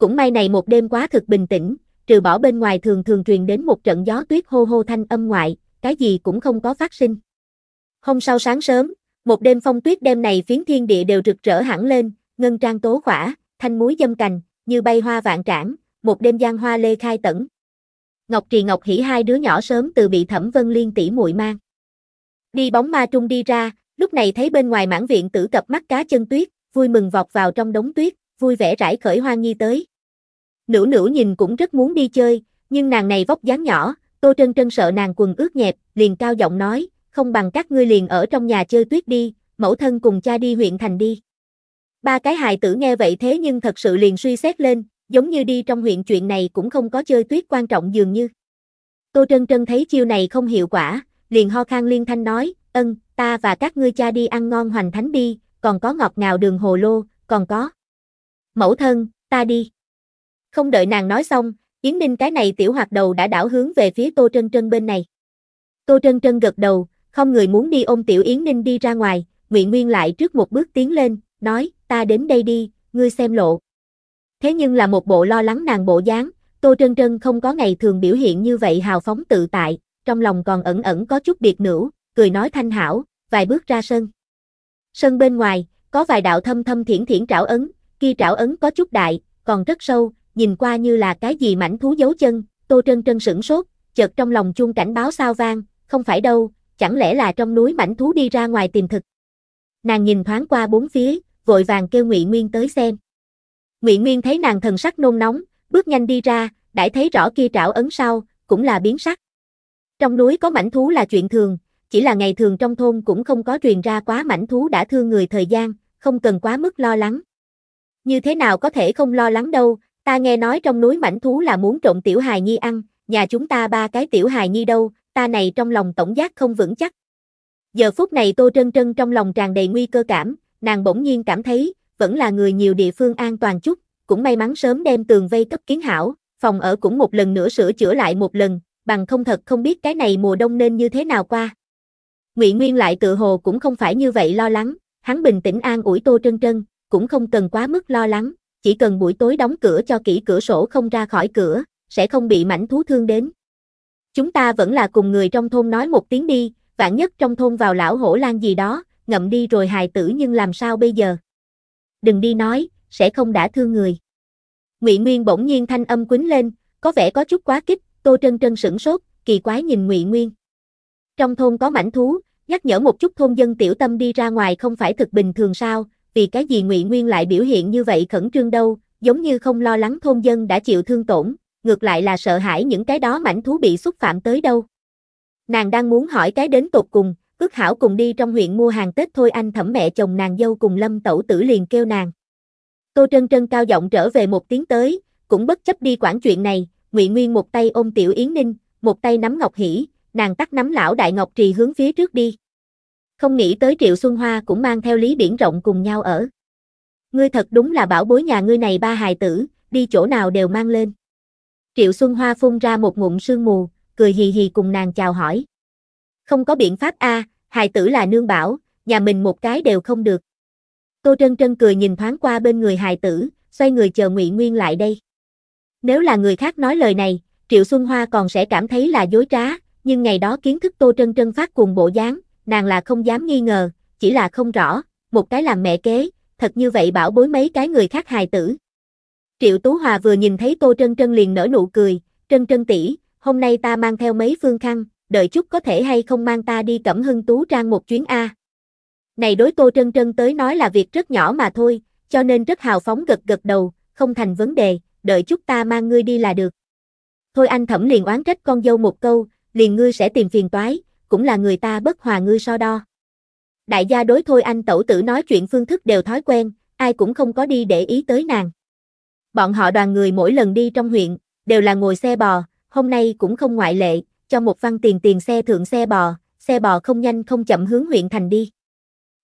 Cũng may này một đêm quá thực bình tĩnh, trừ bỏ bên ngoài thường thường truyền đến một trận gió tuyết hô hô thanh âm ngoại, cái gì cũng không có phát sinh. Hôm sau sáng sớm, một đêm phong tuyết đêm này phiến thiên địa đều rực rỡ hẳn lên, ngân trang tố khỏa, thanh muối dâm cành, như bay hoa vạn trảng, một đêm giang hoa lê khai tẩn. Ngọc Trì Ngọc Hỉ hai đứa nhỏ sớm từ bị Thẩm Vân Liên tỷ muội mang. Đi bóng ma trung đi ra, lúc này thấy bên ngoài mãn viện tử cặp mắt cá chân tuyết, vui mừng vọt vào trong đống tuyết, vui vẻ rải khởi hoa nghi tới. Nữ nữ nhìn cũng rất muốn đi chơi, nhưng nàng này vóc dáng nhỏ, Tô Trân Trân sợ nàng quần ướt nhẹp, liền cao giọng nói, không bằng các ngươi liền ở trong nhà chơi tuyết đi, mẫu thân cùng cha đi huyện thành đi. Ba cái hài tử nghe vậy thế nhưng thật sự liền suy xét lên, giống như đi trong huyện chuyện này cũng không có chơi tuyết quan trọng dường như. Tô Trân Trân thấy chiêu này không hiệu quả, liền ho khang liên thanh nói, ân, ta và các ngươi cha đi ăn ngon hoành thánh đi, còn có ngọt ngào đường hồ lô, còn có. Mẫu thân, ta đi. Không đợi nàng nói xong, Yến Ninh cái này tiểu hoạt đầu đã đảo hướng về phía Tô Trân Trân bên này. Tô Trân Trân gật đầu, không người muốn đi ôm tiểu Yến Ninh đi ra ngoài, Ngụy Nguyên lại trước một bước tiến lên, nói, ta đến đây đi, ngươi xem lộ. Thế nhưng là một bộ lo lắng nàng bộ dáng, Tô Trân Trân không có ngày thường biểu hiện như vậy hào phóng tự tại, trong lòng còn ẩn ẩn có chút biệt nữ, cười nói thanh hảo, vài bước ra sân. Sân bên ngoài, có vài đạo thâm thâm thiển thiển trảo ấn, kia trảo ấn có chút đại, còn rất sâu, nhìn qua như là cái gì mảnh thú dấu chân, Tô Trân Trân sửng sốt, chợt trong lòng chuông cảnh báo sao vang, không phải đâu, chẳng lẽ là trong núi mảnh thú đi ra ngoài tìm thực. Nàng nhìn thoáng qua bốn phía, vội vàng kêu Ngụy Nguyên tới xem. Ngụy Nguyên thấy nàng thần sắc nôn nóng, bước nhanh đi ra, đãi thấy rõ kia trảo ấn sau, cũng là biến sắc. Trong núi có mảnh thú là chuyện thường, chỉ là ngày thường trong thôn cũng không có truyền ra quá mảnh thú đã thương người thời gian, không cần quá mức lo lắng. Như thế nào có thể không lo lắng đâu, Ta nghe nói trong núi mảnh thú là muốn trộn tiểu hài nhi ăn, nhà chúng ta ba cái tiểu hài nhi đâu, ta này trong lòng tổng giác không vững chắc. Giờ phút này Tô Trân Trân trong lòng tràn đầy nguy cơ cảm, nàng bỗng nhiên cảm thấy, vẫn là người nhiều địa phương an toàn chút, cũng may mắn sớm đem tường vây cấp kiến hảo, phòng ở cũng một lần nữa sửa chữa lại một lần, bằng không thật không biết cái này mùa đông nên như thế nào qua. Ngụy Nguyên lại tự hồ cũng không phải như vậy lo lắng, hắn bình tĩnh an ủi Tô Trân Trân, cũng không cần quá mức lo lắng, chỉ cần buổi tối đóng cửa cho kỹ cửa sổ không ra khỏi cửa, sẽ không bị mảnh thú thương đến. Chúng ta vẫn là cùng người trong thôn nói một tiếng đi, vạn nhất trong thôn vào lão hổ lan gì đó, ngậm đi rồi hài tử nhưng làm sao bây giờ? Đừng đi nói, sẽ không đã thương người. Ngụy Nguyên bỗng nhiên thanh âm quýnh lên, có vẻ có chút quá kích, Tô Trân Trân sửng sốt, kỳ quái nhìn Ngụy Nguyên. Trong thôn có mảnh thú, nhắc nhở một chút thôn dân tiểu tâm đi ra ngoài không phải thực bình thường sao, vì cái gì Ngụy Nguyên lại biểu hiện như vậy khẩn trương đâu, giống như không lo lắng thôn dân đã chịu thương tổn, ngược lại là sợ hãi những cái đó mảnh thú bị xúc phạm tới đâu. Nàng đang muốn hỏi cái đến tột cùng, ước hảo cùng đi trong huyện mua hàng Tết thôi anh thẩm mẹ chồng nàng dâu cùng lâm tẩu tử liền kêu nàng. cô Trân Trân cao giọng trở về một tiếng tới, cũng bất chấp đi quản chuyện này, Ngụy Nguyên một tay ôm Tiểu Yến Ninh, một tay nắm Ngọc Hỷ, nàng tắt nắm lão đại Ngọc Trì hướng phía trước đi không nghĩ tới Triệu Xuân Hoa cũng mang theo Lý Biển Rộng cùng nhau ở. Ngươi thật đúng là bảo bối nhà ngươi này ba hài tử, đi chỗ nào đều mang lên. Triệu Xuân Hoa phun ra một ngụm sương mù, cười hì hì cùng nàng chào hỏi. Không có biện pháp a, hài tử là nương bảo, nhà mình một cái đều không được. Tô Trân Trân cười nhìn thoáng qua bên người hài tử, xoay người chờ Ngụy Nguyên lại đây. Nếu là người khác nói lời này, Triệu Xuân Hoa còn sẽ cảm thấy là dối trá, nhưng ngày đó kiến thức Tô Trân Trân phát cùng bộ dáng, nàng là không dám nghi ngờ, chỉ là không rõ, một cái làm mẹ kế, thật như vậy bảo bối mấy cái người khác hài tử. Triệu Tú Hòa vừa nhìn thấy Tô Trân Trân liền nở nụ cười, Trân Trân tỷ, hôm nay ta mang theo mấy phương khăn, đợi chút có thể hay không mang ta đi Cẩm Hưng Tú Trang một chuyến A. Này đối Tô Trân Trân tới nói là việc rất nhỏ mà thôi, cho nên rất hào phóng gật gật đầu, không thành vấn đề, đợi chút ta mang ngươi đi là được. Thôi anh thẩm liền oán trách con dâu một câu, liền ngươi sẽ tìm phiền toái, cũng là người ta bất hòa ngươi so đo. Đại gia đối thôi anh tẩu tử nói chuyện phương thức đều thói quen, ai cũng không có đi để ý tới nàng. Bọn họ đoàn người mỗi lần đi trong huyện, đều là ngồi xe bò, hôm nay cũng không ngoại lệ, cho một văn tiền tiền xe thượng xe bò, xe bò không nhanh không chậm hướng huyện thành đi.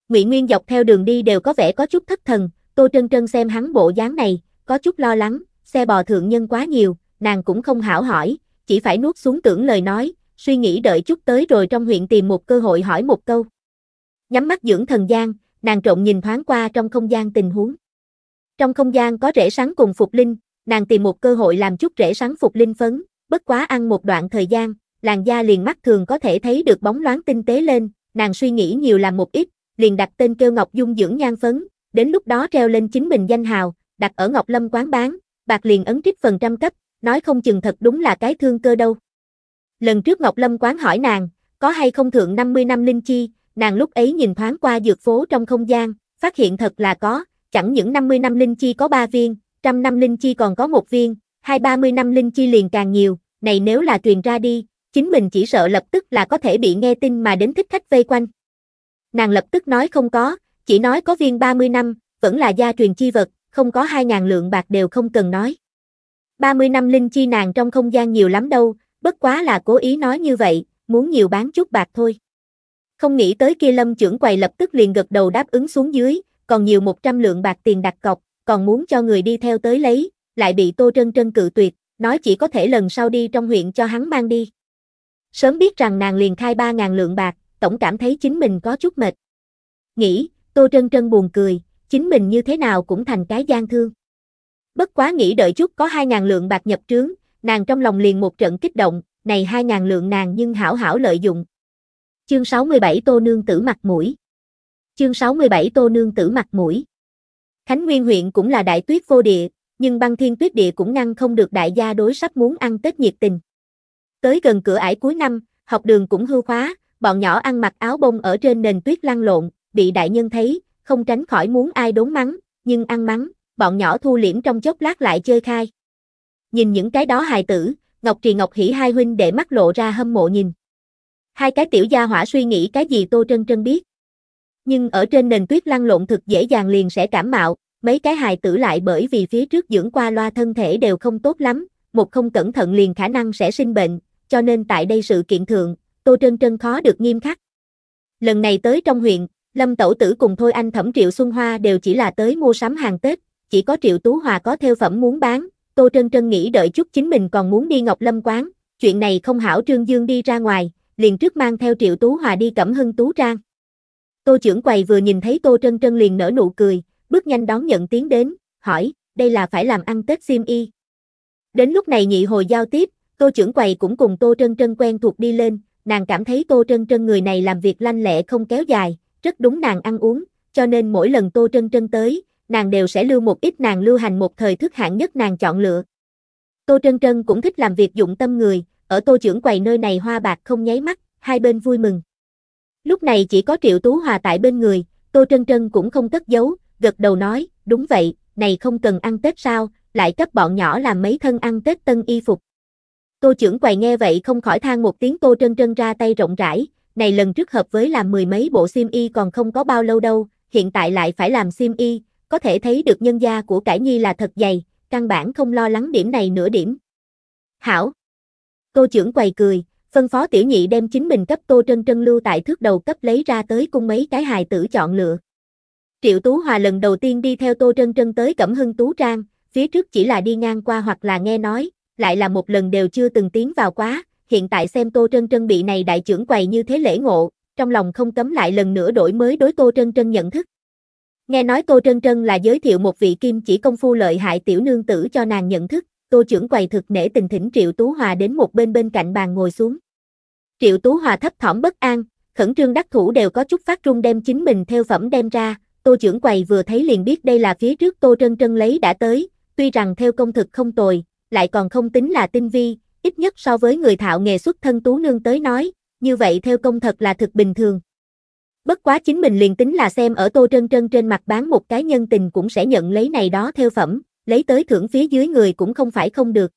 Nguyễn Nguyên dọc theo đường đi đều có vẻ có chút thất thần, Tô Trân Trân xem hắn bộ dáng này, có chút lo lắng, xe bò thượng nhân quá nhiều, nàng cũng không hảo hỏi, chỉ phải nuốt xuống tưởng lời nói, suy nghĩ đợi chút tới rồi trong huyện tìm một cơ hội hỏi một câu. Nhắm mắt dưỡng thần gian, nàng trộn nhìn thoáng qua trong không gian tình huống. Trong không gian có rễ sắn cùng phục linh, nàng tìm một cơ hội làm chút rễ sắn phục linh phấn, bất quá ăn một đoạn thời gian, làn da liền mắt thường có thể thấy được bóng loáng tinh tế lên, nàng suy nghĩ nhiều làm một ít, liền đặt tên kêu Ngọc Dung dưỡng nhan phấn, đến lúc đó treo lên chính mình danh hào, đặt ở Ngọc Lâm quán bán, bạc liền ấn trích phần trăm cấp, nói không chừng thật đúng là cái thương cơ đâu. Lần trước Ngọc Lâm quán hỏi nàng, có hay không thượng 50 năm linh chi, nàng lúc ấy nhìn thoáng qua dược phố trong không gian, phát hiện thật là có, chẳng những 50 năm linh chi có 3 viên, trăm năm linh chi còn có một viên, hai ba mươi năm linh chi liền càng nhiều, này nếu là truyền ra đi, chính mình chỉ sợ lập tức là có thể bị nghe tin mà đến thích khách vây quanh. Nàng lập tức nói không có, chỉ nói có viên 30 năm, vẫn là gia truyền chi vật, không có 2.000 lượng bạc đều không cần nói. 30 năm linh chi nàng trong không gian nhiều lắm đâu, bất quá là cố ý nói như vậy, muốn nhiều bán chút bạc thôi. Không nghĩ tới kia lâm trưởng quầy lập tức liền gật đầu đáp ứng xuống dưới, còn nhiều 100 lượng bạc tiền đặt cọc, còn muốn cho người đi theo tới lấy, lại bị Tô Trân Trân cự tuyệt, nói chỉ có thể lần sau đi trong huyện cho hắn mang đi. Sớm biết rằng nàng liền khai 3.000 lượng bạc, tổng cảm thấy chính mình có chút mệt. Nghĩ, Tô Trân Trân buồn cười, chính mình như thế nào cũng thành cái gian thương. Bất quá nghĩ đợi chút có 2.000 lượng bạc nhập trướng, Nàng trong lòng liền một trận kích động, này 2.000 lượng nàng nhưng hảo hảo lợi dụng. Chương 67 Tô Nương Tử mặt mũi Chương 67 Tô Nương Tử mặt mũi Khánh Nguyên huyện cũng là đại tuyết vô địa, nhưng băng thiên tuyết địa cũng ngăn không được đại gia đối sắp muốn ăn Tết nhiệt tình. Tới gần cửa ải cuối năm, học đường cũng hư khóa, bọn nhỏ ăn mặc áo bông ở trên nền tuyết lăn lộn, bị đại nhân thấy, không tránh khỏi muốn ai đốn mắng, nhưng ăn mắng, bọn nhỏ thu liễm trong chốc lát lại chơi khai nhìn những cái đó hài tử, Ngọc Trì Ngọc Hỷ hai huynh để mắt lộ ra hâm mộ nhìn. Hai cái tiểu gia hỏa suy nghĩ cái gì Tô Trân Trân biết. Nhưng ở trên nền tuyết lăn lộn thực dễ dàng liền sẽ cảm mạo, mấy cái hài tử lại bởi vì phía trước dưỡng qua loa thân thể đều không tốt lắm, một không cẩn thận liền khả năng sẽ sinh bệnh, cho nên tại đây sự kiện thượng, Tô Trân Trân khó được nghiêm khắc. Lần này tới trong huyện, Lâm Tẩu Tử cùng Thôi Anh Thẩm Triệu Xuân Hoa đều chỉ là tới mua sắm hàng Tết, chỉ có Triệu Tú Hòa có theo phẩm muốn bán, Tô Trân Trân nghĩ đợi chút chính mình còn muốn đi Ngọc Lâm quán, chuyện này không hảo Trương Dương đi ra ngoài, liền trước mang theo Triệu Tú Hòa đi Cẩm Hưng Tú Trang. Tô trưởng quầy vừa nhìn thấy Tô Trân Trân liền nở nụ cười, bước nhanh đón nhận tiếng đến, hỏi, đây là phải làm ăn Tết Sim Y. Đến lúc này nhị hồi giao tiếp, Tô trưởng quầy cũng cùng Tô Trân Trân quen thuộc đi lên, nàng cảm thấy Tô Trân Trân người này làm việc lanh lẹ không kéo dài, rất đúng nàng ăn uống, cho nên mỗi lần Tô Trân Trân tới, nàng đều sẽ lưu một ít nàng lưu hành một thời thức hạng nhất nàng chọn lựa. Tô Trân Trân cũng thích làm việc dụng tâm người, ở tô trưởng quầy nơi này hoa bạc không nháy mắt, hai bên vui mừng. Lúc này chỉ có Triệu Tú Hòa tại bên người, Tô Trân Trân cũng không cất giấu, gật đầu nói, đúng vậy, này không cần ăn Tết sao, lại cấp bọn nhỏ làm mấy thân ăn Tết tân y phục. Tô trưởng quầy nghe vậy không khỏi than một tiếng Tô Trân Trân ra tay rộng rãi, này lần trước hợp với làm mười mấy bộ sim y còn không có bao lâu đâu, hiện tại lại phải làm sim y, có thể thấy được nhân gia của cải nhi là thật dày, căn bản không lo lắng điểm này nửa điểm. Hảo! cô trưởng quầy cười, phân phó tiểu nhị đem chính mình cấp tô trân trân lưu tại thước đầu cấp lấy ra tới cung mấy cái hài tử chọn lựa. Triệu Tú Hòa lần đầu tiên đi theo tô trân trân tới Cẩm Hưng Tú Trang, phía trước chỉ là đi ngang qua hoặc là nghe nói, lại là một lần đều chưa từng tiến vào quá, hiện tại xem tô trân trân bị này đại trưởng quầy như thế lễ ngộ, trong lòng không cấm lại lần nữa đổi mới đối tô trân trân nhận thức. Nghe nói tô Trân Trân là giới thiệu một vị kim chỉ công phu lợi hại tiểu nương tử cho nàng nhận thức, tô trưởng quầy thực nể tình thỉnh Triệu Tú Hòa đến một bên bên cạnh bàn ngồi xuống. Triệu Tú Hòa thấp thỏm bất an, khẩn trương đắc thủ đều có chút phát trung đem chính mình theo phẩm đem ra, tô trưởng quầy vừa thấy liền biết đây là phía trước tô Trân Trân lấy đã tới, tuy rằng theo công thực không tồi, lại còn không tính là tinh vi, ít nhất so với người thạo nghề xuất thân tú nương tới nói, như vậy theo công thật là thực bình thường, Bất quá chính mình liền tính là xem ở Tô Trân Trân trên mặt bán một cái nhân tình cũng sẽ nhận lấy này đó theo phẩm, lấy tới thưởng phía dưới người cũng không phải không được.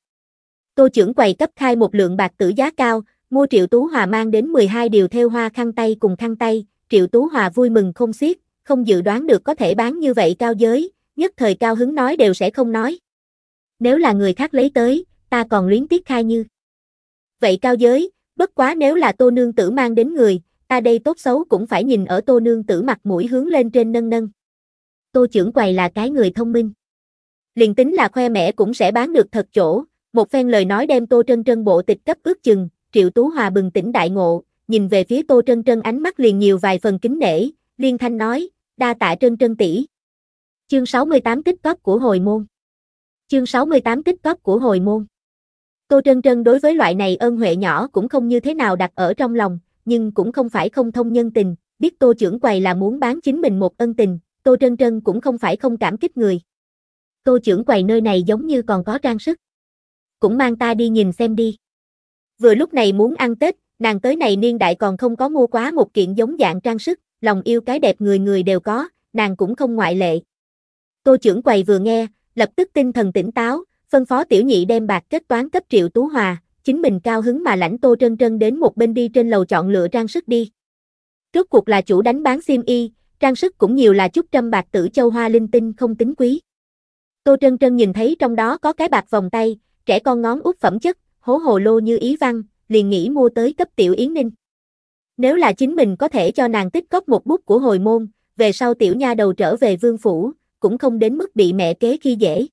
Tô trưởng quầy cấp khai một lượng bạc tử giá cao, mua Triệu Tú Hòa mang đến 12 điều theo hoa khăn tay cùng khăn tay, Triệu Tú Hòa vui mừng không xiết, không dự đoán được có thể bán như vậy cao giới, nhất thời cao hứng nói đều sẽ không nói. Nếu là người khác lấy tới, ta còn luyến tiếc khai như. Vậy cao giới, bất quá nếu là tô nương tử mang đến người, ta đây tốt xấu cũng phải nhìn ở tô nương tử mặt mũi hướng lên trên nâng nâng. Tô trưởng quầy là cái người thông minh. Liền tính là khoe mẽ cũng sẽ bán được thật chỗ, một phen lời nói đem tô trân trân bộ tịch cấp ước chừng, triệu tú hòa bừng tỉnh đại ngộ, nhìn về phía tô trân trân ánh mắt liền nhiều vài phần kính nể, liên thanh nói, đa tạ trân trân tỷ. Chương 68 tích cóp của hồi môn. Chương 68 tích cóp của hồi môn. Tô Trân Trân đối với loại này ơn huệ nhỏ cũng không như thế nào đặt ở trong lòng, nhưng cũng không phải không thông nhân tình, biết Tô trưởng quầy là muốn bán chính mình một ân tình, Tô Trân Trân cũng không phải không cảm kích người. Tô trưởng quầy nơi này giống như còn có trang sức. Cũng mang ta đi nhìn xem đi. Vừa lúc này muốn ăn Tết, nàng tới này niên đại còn không có mua quá một kiện giống dạng trang sức, lòng yêu cái đẹp người người đều có, nàng cũng không ngoại lệ. Tô trưởng quầy vừa nghe, lập tức tinh thần tỉnh táo, phân phó tiểu nhị đem bạc kết toán cấp triệu tú hòa, chính mình cao hứng mà lãnh Tô Trân Trân đến một bên đi trên lầu chọn lựa trang sức đi. Rốt cuộc là chủ đánh bán sim y, trang sức cũng nhiều là chút trăm bạc tử châu hoa linh tinh không tính quý. Tô Trân Trân nhìn thấy trong đó có cái bạc vòng tay, trẻ con ngón út phẩm chất, hố hồ lô như ý văn, liền nghĩ mua tới cấp tiểu Yến Ninh. Nếu là chính mình có thể cho nàng tích góp một bút của hồi môn, về sau tiểu nha đầu trở về vương phủ, cũng không đến mức bị mẹ kế khi dễ.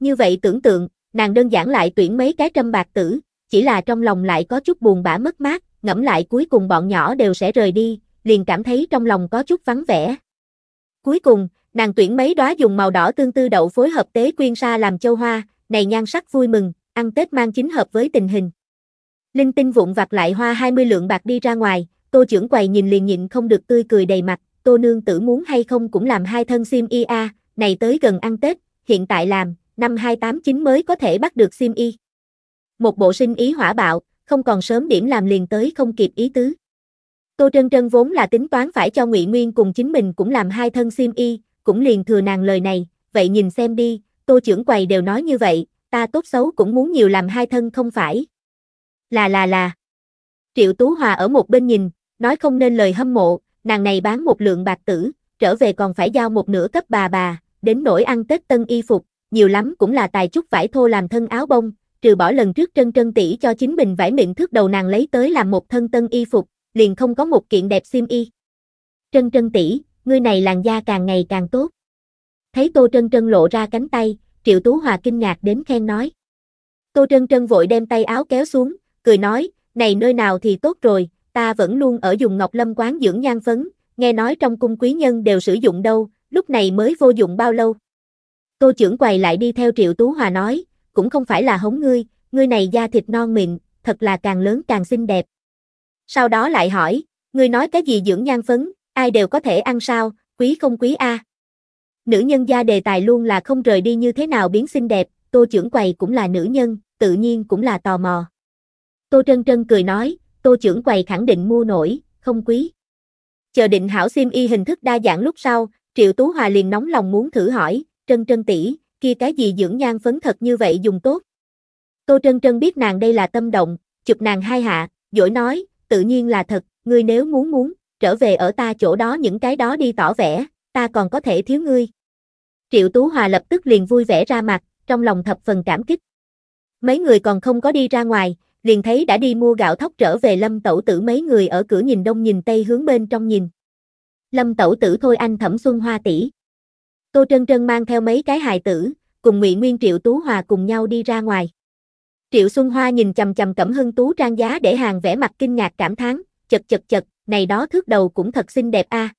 Như vậy tưởng tượng, nàng đơn giản lại tuyển mấy cái trâm bạc tử, chỉ là trong lòng lại có chút buồn bã mất mát, ngẫm lại cuối cùng bọn nhỏ đều sẽ rời đi, liền cảm thấy trong lòng có chút vắng vẻ. Cuối cùng, nàng tuyển mấy đóa dùng màu đỏ tương tư đậu phối hợp tế quyên sa làm châu hoa, này nhan sắc vui mừng, ăn Tết mang chính hợp với tình hình. Linh tinh vụn vặt lại hoa 20 lượng bạc đi ra ngoài, tô trưởng quầy nhìn liền nhịn không được tươi cười đầy mặt, tô nương tử muốn hay không cũng làm hai thân sim ia, này tới gần ăn Tết, hiện tại làm, năm 289 mới có thể bắt được Sim Y. Một bộ sinh ý hỏa bạo, không còn sớm điểm làm liền tới không kịp ý tứ. Tô Trân Trân vốn là tính toán phải cho Ngụy Nguyên cùng chính mình cũng làm hai thân Sim Y, cũng liền thừa nàng lời này, vậy nhìn xem đi, Tô trưởng quầy đều nói như vậy, ta tốt xấu cũng muốn nhiều làm hai thân không phải. Là là là. Triệu Tú Hòa ở một bên nhìn, nói không nên lời hâm mộ, nàng này bán một lượng bạc tử, trở về còn phải giao một nửa cấp bà bà, đến nỗi ăn Tết tân y phục, nhiều lắm cũng là tài chút vải thô làm thân áo bông, trừ bỏ lần trước trân trân tỷ cho chính mình vải miệng thước đầu nàng lấy tới làm một thân tân y phục, liền không có một kiện đẹp xiêm y. Trân trân tỷ, ngươi này làn da càng ngày càng tốt. Thấy Tô Trân Trân lộ ra cánh tay, Triệu Tú Hòa kinh ngạc đến khen nói. Tô Trân Trân vội đem tay áo kéo xuống, cười nói, này nơi nào thì tốt rồi, ta vẫn luôn ở dùng Ngọc Lâm quán dưỡng nhan phấn, nghe nói trong cung quý nhân đều sử dụng đâu, lúc này mới vô dụng bao lâu. Tô trưởng quầy lại đi theo Triệu Tú Hòa nói, cũng không phải là hống ngươi, ngươi này da thịt non mịn, thật là càng lớn càng xinh đẹp. Sau đó lại hỏi, ngươi nói cái gì dưỡng nhan phấn, ai đều có thể ăn sao, quý không quý a? À. Nữ nhân gia đề tài luôn là không rời đi như thế nào biến xinh đẹp, Tô trưởng quầy cũng là nữ nhân, tự nhiên cũng là tò mò. Tô Trân Trân cười nói, Tô trưởng quầy khẳng định mua nổi, không quý. Chờ định hảo sim y hình thức đa dạng lúc sau, Triệu Tú Hòa liền nóng lòng muốn thử hỏi, Trân Trân tỷ, kia cái gì dưỡng nhan phấn thật như vậy dùng tốt. Tô Trân Trân biết nàng đây là tâm động, chụp nàng hai hạ, dỗi nói, tự nhiên là thật, ngươi nếu muốn muốn, trở về ở ta chỗ đó những cái đó đi tỏ vẻ, ta còn có thể thiếu ngươi. Triệu Tú Hòa lập tức liền vui vẻ ra mặt, trong lòng thập phần cảm kích. Mấy người còn không có đi ra ngoài, liền thấy đã đi mua gạo thóc trở về lâm tẩu tử mấy người ở cửa nhìn đông nhìn tây hướng bên trong nhìn. Lâm tẩu tử thôi anh thẩm xuân hoa tỷ Tô Trân Trân mang theo mấy cái hài tử, cùng Ngụy Nguyên Triệu Tú Hòa cùng nhau đi ra ngoài. Triệu Xuân Hoa nhìn chầm chầm Cẩm Hưng Tú trang giá để hàng vẽ mặt kinh ngạc cảm thán, chật chật chật, này đó thước đầu cũng thật xinh đẹp a. À.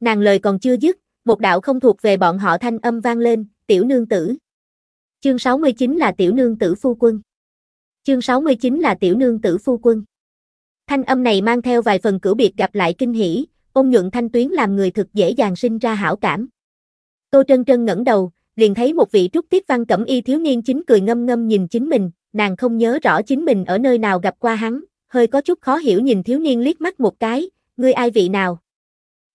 Nàng lời còn chưa dứt, một đạo không thuộc về bọn họ thanh âm vang lên, tiểu nương tử. Chương 69 là tiểu nương tử phu quân. Chương 69 là tiểu nương tử phu quân. Thanh âm này mang theo vài phần cửu biệt gặp lại kinh hỉ, ôn nhuận thanh tuyến làm người thực dễ dàng sinh ra hảo cảm. Tô Trân Trân ngẩng đầu, liền thấy một vị trúc tiết văn cẩm y thiếu niên chính cười ngâm ngâm nhìn chính mình, nàng không nhớ rõ chính mình ở nơi nào gặp qua hắn, hơi có chút khó hiểu nhìn thiếu niên liếc mắt một cái, ngươi ai vị nào?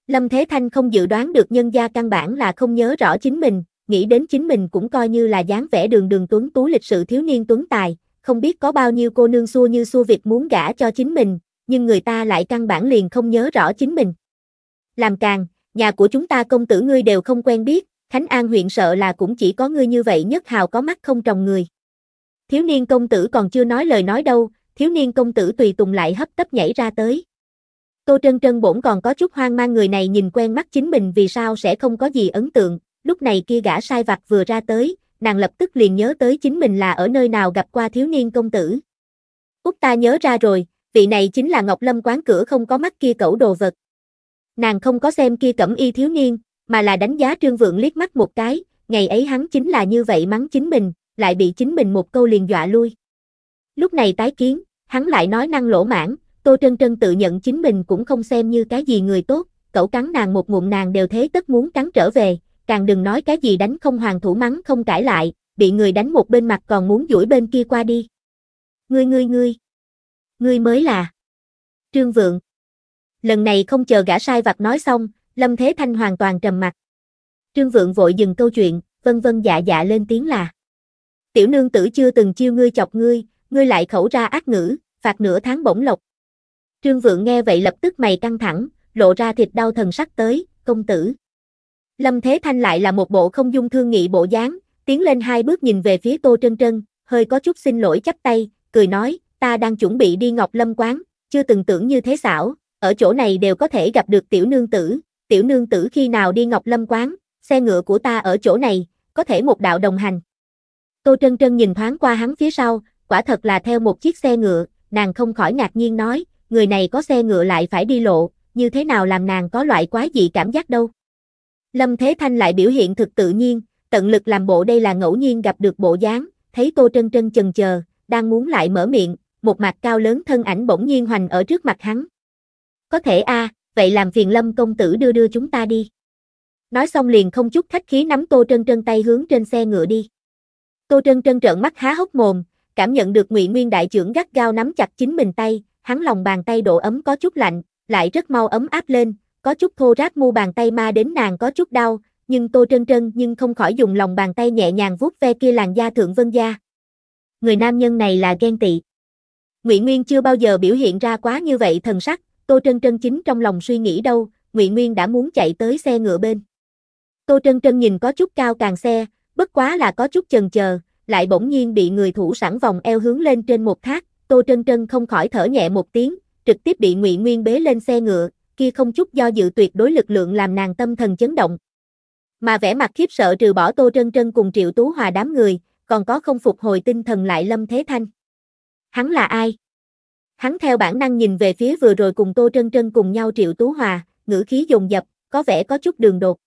Lâm Thế Thanh không dự đoán được nhân gia căn bản là không nhớ rõ chính mình, nghĩ đến chính mình cũng coi như là dáng vẻ đường đường tuấn tú lịch sự thiếu niên tuấn tài, không biết có bao nhiêu cô nương xua như xua việc muốn gả cho chính mình, nhưng người ta lại căn bản liền không nhớ rõ chính mình. Làm càng, nhà của chúng ta công tử ngươi đều không quen biết, Khánh An huyện sợ là cũng chỉ có ngươi như vậy nhất hào có mắt không trồng người. Thiếu niên công tử còn chưa nói lời nói đâu, thiếu niên công tử tùy tùng lại hấp tấp nhảy ra tới. Tô Trân Trân bổn còn có chút hoang mang người này nhìn quen mắt chính mình vì sao sẽ không có gì ấn tượng, lúc này kia gã sai vặt vừa ra tới, nàng lập tức liền nhớ tới chính mình là ở nơi nào gặp qua thiếu niên công tử. Úc ta nhớ ra rồi, vị này chính là Ngọc Lâm quán cửa không có mắt kia cẩu đồ vật. Nàng không có xem kia cẩm y thiếu niên, mà là đánh giá Trương Vượng liếc mắt một cái, ngày ấy hắn chính là như vậy mắng chính mình, lại bị chính mình một câu liền dọa lui. Lúc này tái kiến, hắn lại nói năng lỗ mãn, Tô Trân Trân tự nhận chính mình cũng không xem như cái gì người tốt, cậu cắn nàng một ngụm nàng đều thế tất muốn cắn trở về, càng đừng nói cái gì đánh không hoàng thủ mắng không cãi lại, bị người đánh một bên mặt còn muốn duỗi bên kia qua đi. Ngươi ngươi ngươi, ngươi mới là Trương Vượng, lần này không chờ gã sai vặt nói xong, Lâm Thế Thanh hoàn toàn trầm mặt. Trương Vượng vội dừng câu chuyện, vân vân dạ dạ lên tiếng là. Tiểu nương tử chưa từng chiêu ngươi chọc ngươi, ngươi lại khẩu ra ác ngữ, phạt nửa tháng bổng lộc. Trương Vượng nghe vậy lập tức mày căng thẳng, lộ ra thịt đau thần sắc tới, công tử. Lâm Thế Thanh lại là một bộ không dung thương nghị bộ dáng, tiến lên hai bước nhìn về phía Tô Trân Trân, hơi có chút xin lỗi chắp tay, cười nói, ta đang chuẩn bị đi Ngọc Lâm quán, chưa từng tưởng như thế xảo, ở chỗ này đều có thể gặp được tiểu nương tử, tiểu nương tử khi nào đi Ngọc Lâm quán, xe ngựa của ta ở chỗ này, có thể một đạo đồng hành. Tô Trân Trân nhìn thoáng qua hắn phía sau, quả thật là theo một chiếc xe ngựa, nàng không khỏi ngạc nhiên nói, người này có xe ngựa lại phải đi lộ, như thế nào làm nàng có loại quá dị cảm giác đâu. Lâm Thế Thanh lại biểu hiện thực tự nhiên, tận lực làm bộ đây là ngẫu nhiên gặp được bộ dáng, thấy Tô Trân Trân chần chờ, đang muốn lại mở miệng, một mặt cao lớn thân ảnh bỗng nhiên hoành ở trước mặt hắn. Có thể a, à, vậy làm phiền Lâm công tử đưa đưa chúng ta đi. Nói xong liền không chút khách khí nắm Tô Trân Trân tay hướng trên xe ngựa đi. Tô Trân Trân trợn mắt há hốc mồm, cảm nhận được Ngụy Nguyên đại trưởng gắt gao nắm chặt chính mình tay, hắn lòng bàn tay độ ấm có chút lạnh, lại rất mau ấm áp lên, có chút thô ráp mu bàn tay ma đến nàng có chút đau, nhưng Tô Trân Trân nhưng không khỏi dùng lòng bàn tay nhẹ nhàng vuốt ve kia làn da thượng vân da. Người nam nhân này là ghen tị. Ngụy Nguyên chưa bao giờ biểu hiện ra quá như vậy thần sắc, Tô Trân Trân chính trong lòng suy nghĩ đâu, Ngụy Nguyên đã muốn chạy tới xe ngựa bên. Tô Trân Trân nhìn có chút cao càng xe, bất quá là có chút chần chờ, lại bỗng nhiên bị người thủ sẵn vòng eo hướng lên trên một thác, Tô Trân Trân không khỏi thở nhẹ một tiếng, trực tiếp bị Ngụy Nguyên bế lên xe ngựa, kia không chút do dự tuyệt đối lực lượng làm nàng tâm thần chấn động. Mà vẻ mặt khiếp sợ trừ bỏ Tô Trân Trân cùng Triệu Tú Hòa đám người, còn có không phục hồi tinh thần lại Lâm Thế Thanh. Hắn là ai? Hắn theo bản năng nhìn về phía vừa rồi cùng Tô Trân Trân cùng nhau Triệu Tú Hòa, ngữ khí dồn dập, có vẻ có chút đường đột.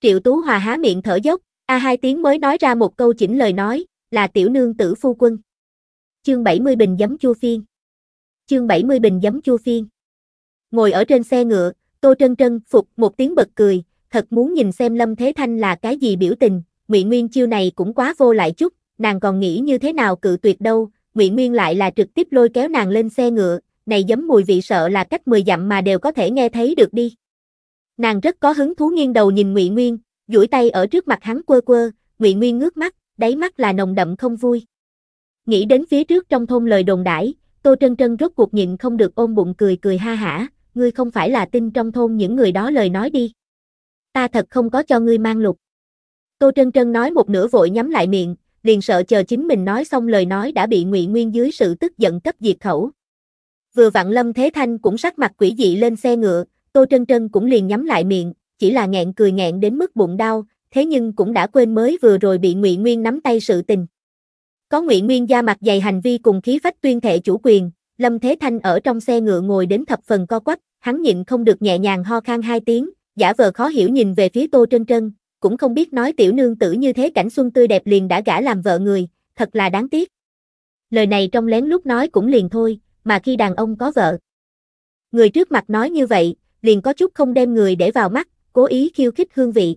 Triệu Tú Hòa há miệng thở dốc, a hai tiếng mới nói ra một câu chỉnh lời nói, là tiểu nương tử phu quân. Chương 70 bình giấm chua phiên. Chương 70 bình giấm chua phiên. Ngồi ở trên xe ngựa, Tô Trân Trân phục một tiếng bật cười, thật muốn nhìn xem Lâm Thế Thanh là cái gì biểu tình, Ngụy Nguyên chiêu này cũng quá vô lại chút, nàng còn nghĩ như thế nào cự tuyệt đâu, Nguyễn Nguyên lại là trực tiếp lôi kéo nàng lên xe ngựa, này giấm mùi vị sợ là cách 10 dặm mà đều có thể nghe thấy được đi. Nàng rất có hứng thú nghiêng đầu nhìn Ngụy Nguyên, duỗi tay ở trước mặt hắn quơ quơ, Ngụy Nguyên ngước mắt, đáy mắt là nồng đậm không vui. Nghĩ đến phía trước trong thôn lời đồn đãi, Tô Trân Trân rốt cuộc nhịn không được ôm bụng cười cười ha hả, ngươi không phải là tin trong thôn những người đó lời nói đi. Ta thật không có cho ngươi mang lục. Tô Trân Trân nói một nửa vội nhắm lại miệng, liền sợ chờ chính mình nói xong lời nói đã bị Ngụy Nguyên dưới sự tức giận cấp diệt khẩu. Vừa vặn Lâm Thế Thanh cũng sắc mặt quỷ dị lên xe ngựa, Tô Trân Trân cũng liền nhắm lại miệng, chỉ là nghẹn cười nghẹn đến mức bụng đau, thế nhưng cũng đã quên mới vừa rồi bị Ngụy Nguyên nắm tay sự tình. Có Ngụy Nguyên da mặt dày hành vi cùng khí phách tuyên thệ chủ quyền, Lâm Thế Thanh ở trong xe ngựa ngồi đến thập phần co quắp, hắn nhịn không được nhẹ nhàng ho khan hai tiếng, giả vờ khó hiểu nhìn về phía Tô Trân Trân, cũng không biết nói tiểu nương tử như thế cảnh xuân tươi đẹp liền đã gả làm vợ người, thật là đáng tiếc. Lời này trong lén lúc nói cũng liền thôi, mà khi đàn ông có vợ. Người trước mặt nói như vậy, liền có chút không đem người để vào mắt, cố ý khiêu khích hương vị.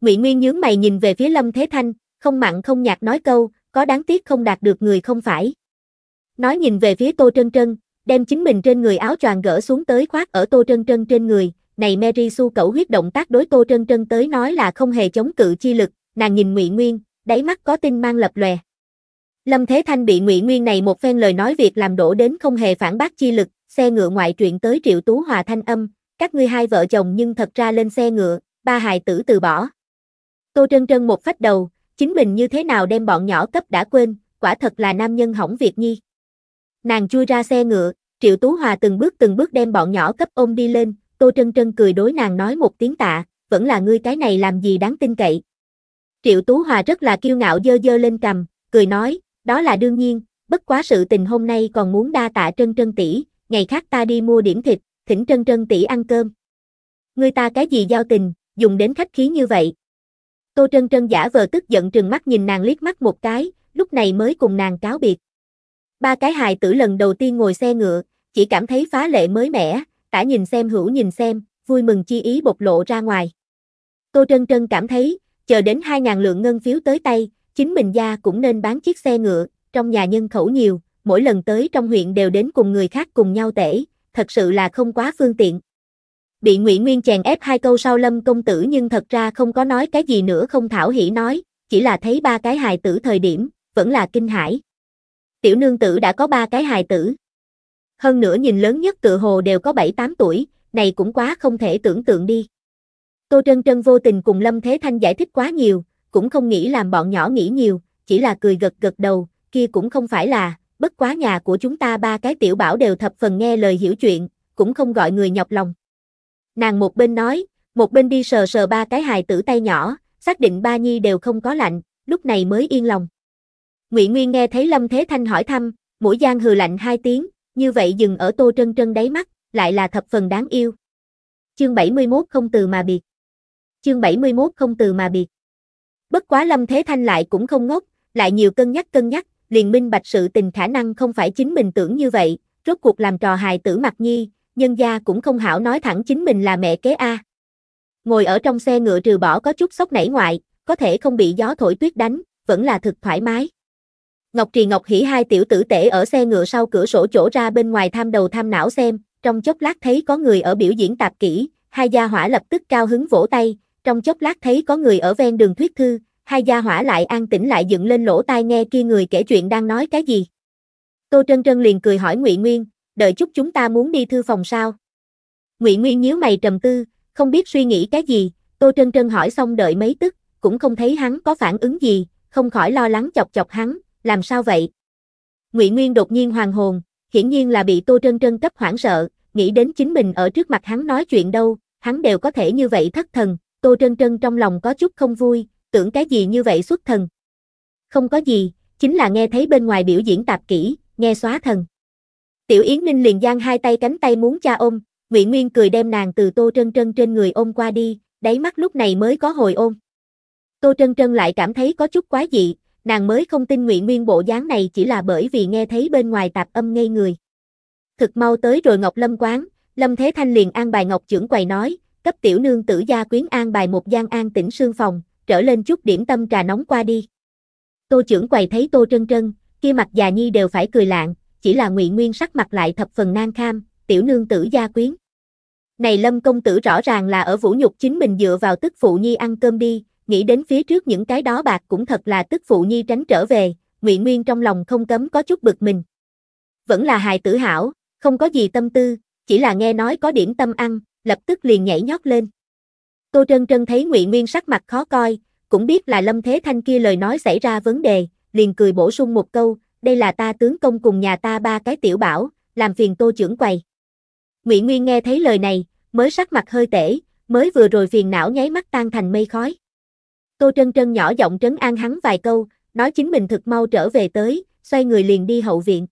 Ngụy Nguyên nhướng mày nhìn về phía Lâm Thế Thanh, không mặn không nhạt nói câu, có đáng tiếc không đạt được người không phải. Nói nhìn về phía Tô Trân Trân, đem chính mình trên người áo choàng gỡ xuống tới khoác ở Tô Trân Trân trên người, này Mary Su cẩu huyết động tác đối Tô Trân Trân tới nói là không hề chống cự chi lực, nàng nhìn Ngụy Nguyên, đáy mắt có tinh mang lập lòe. Lâm Thế Thanh bị Ngụy Nguyên này một phen lời nói việc làm đổ đến không hề phản bác chi lực, xe ngựa ngoại truyện tới Triệu Tú Hòa thanh âm, các ngươi hai vợ chồng nhưng thật ra lên xe ngựa, ba hài tử từ bỏ. Tô Trân Trân một phách đầu, chính mình như thế nào đem bọn nhỏ cấp đã quên, quả thật là nam nhân hỏng việc nhi. Nàng chui ra xe ngựa, Triệu Tú Hòa từng bước từng bước đem bọn nhỏ cấp ôm đi lên, Tô Trân Trân cười đối nàng nói một tiếng tạ, vẫn là ngươi cái này làm gì đáng tin cậy. Triệu Tú Hòa rất là kiêu ngạo dơ dơ lên cầm, cười nói, đó là đương nhiên, bất quá sự tình hôm nay còn muốn đa tạ Trân Trân tỷ, ngày khác ta đi mua điểm thịt, thỉnh Trân Trân tỷ ăn cơm. Ngươi ta cái gì giao tình, dùng đến khách khí như vậy. Tô Trân Trân giả vờ tức giận trừng mắt nhìn nàng liếc mắt một cái, lúc này mới cùng nàng cáo biệt. Ba cái hài tử lần đầu tiên ngồi xe ngựa, chỉ cảm thấy phá lệ mới mẻ, tả nhìn xem hữu nhìn xem, vui mừng chi ý bộc lộ ra ngoài. Tô Trân Trân cảm thấy, chờ đến 2.000 lượng ngân phiếu tới tay, chính mình gia cũng nên bán chiếc xe ngựa, trong nhà nhân khẩu nhiều, mỗi lần tới trong huyện đều đến cùng người khác cùng nhau tể, thật sự là không quá phương tiện. Bị Nguyễn Nguyên chèn ép hai câu sau lâm công tử nhưng thật ra không có nói cái gì nữa không thảo hỉ nói, chỉ là thấy ba cái hài tử thời điểm, vẫn là kinh hãi. Tiểu nương tử đã có ba cái hài tử hơn nữa nhìn lớn nhất tự hồ đều có 7-8 tuổi, này cũng quá không thể tưởng tượng đi. Tô Trân Trân vô tình cùng Lâm Thế Thanh giải thích quá nhiều, cũng không nghĩ làm bọn nhỏ nghĩ nhiều, chỉ là cười gật gật đầu, kia cũng không phải là, bất quá nhà của chúng ta ba cái tiểu bảo đều thập phần nghe lời hiểu chuyện, cũng không gọi người nhọc lòng. Nàng một bên nói, một bên đi sờ sờ ba cái hài tử tay nhỏ, xác định ba nhi đều không có lạnh, lúc này mới yên lòng. Ngụy Nguyên nghe thấy Lâm Thế Thanh hỏi thăm, mũi giang hừ lạnh hai tiếng, như vậy dừng ở Tô Trân Trân đáy mắt, lại là thập phần đáng yêu. Chương 71 không từ mà biệt. Chương 71 không từ mà biệt. Bất quá Lâm Thế Thanh lại cũng không ngốc, lại nhiều cân nhắc cân nhắc, liền minh bạch sự tình khả năng không phải chính mình tưởng như vậy, rốt cuộc làm trò hài tử mặt nhi, nhân gia cũng không hảo nói thẳng chính mình là mẹ kế A. Ngồi ở trong xe ngựa trừ bỏ có chút sốc nảy ngoại, có thể không bị gió thổi tuyết đánh, vẫn là thực thoải mái. Ngọc Trì Ngọc Hỉ hai tiểu tử tể ở xe ngựa sau cửa sổ chỗ ra bên ngoài tham đầu tham não xem, trong chốc lát thấy có người ở biểu diễn tạp kỹ, hai gia hỏa lập tức cao hứng vỗ tay, trong chốc lát thấy có người ở ven đường thuyết thư, hai gia hỏa lại an tĩnh lại dựng lên lỗ tai nghe kia người kể chuyện đang nói cái gì. Tô Trân Trân liền cười hỏi Ngụy Nguyên, đợi chút chúng ta muốn đi thư phòng sao? Ngụy Nguyên nhíu mày trầm tư, không biết suy nghĩ cái gì, Tô Trân Trân hỏi xong đợi mấy tức, cũng không thấy hắn có phản ứng gì, không khỏi lo lắng chọc chọc hắn, làm sao vậy? Ngụy Nguyên đột nhiên hoàng hồn, hiển nhiên là bị Tô Trân Trân cấp hoảng sợ, nghĩ đến chính mình ở trước mặt hắn nói chuyện đâu, hắn đều có thể như vậy thất thần, Tô Trân Trân trong lòng có chút không vui, tưởng cái gì như vậy xuất thần. Không có gì, chính là nghe thấy bên ngoài biểu diễn tạp kỹ, nghe xóa thần. Tiểu Yến Ninh liền giang hai tay cánh tay muốn cha ôm, Ngụy Nguyên cười đem nàng từ Tô Trân Trân trên người ôm qua đi, đáy mắt lúc này mới có hồi ôm. Tô Trân Trân lại cảm thấy có chút quá dị, nàng mới không tin nguyện nguyên bộ dáng này chỉ là bởi vì nghe thấy bên ngoài tạp âm ngây người. Thực mau tới rồi Ngọc Lâm quán, Lâm Thế Thanh liền an bài Ngọc trưởng quầy nói, cấp tiểu nương tử gia quyến an bài một gian an tĩnh sương phòng, trở lên chút điểm tâm trà nóng qua đi. Tô trưởng quầy thấy Tô Trân Trân, kia mặt già nhi đều phải cười lạng, chỉ là Ngụy Nguyên sắc mặt lại thập phần nan kham, tiểu nương tử gia quyến. Này Lâm công tử rõ ràng là ở vũ nhục chính mình dựa vào tức phụ nhi ăn cơm đi, nghĩ đến phía trước những cái đó bạc cũng thật là tức phụ nhi tránh trở về, Ngụy Nguyên trong lòng không cấm có chút bực mình. Vẫn là hài tử hảo, không có gì tâm tư, chỉ là nghe nói có điểm tâm ăn, lập tức liền nhảy nhót lên. Tô Trân Trân thấy Ngụy Nguyên sắc mặt khó coi, cũng biết là Lâm Thế Thanh kia lời nói xảy ra vấn đề, liền cười bổ sung một câu, đây là ta tướng công cùng nhà ta ba cái tiểu bảo, làm phiền Tô trưởng quầy. Ngụy Nguyên nghe thấy lời này, mới sắc mặt hơi tể, mới vừa rồi phiền não nháy mắt tan thành mây khói. Tô Trân Trân nhỏ giọng trấn an hắn vài câu, nói chính mình thực mau trở về tới, xoay người liền đi hậu viện.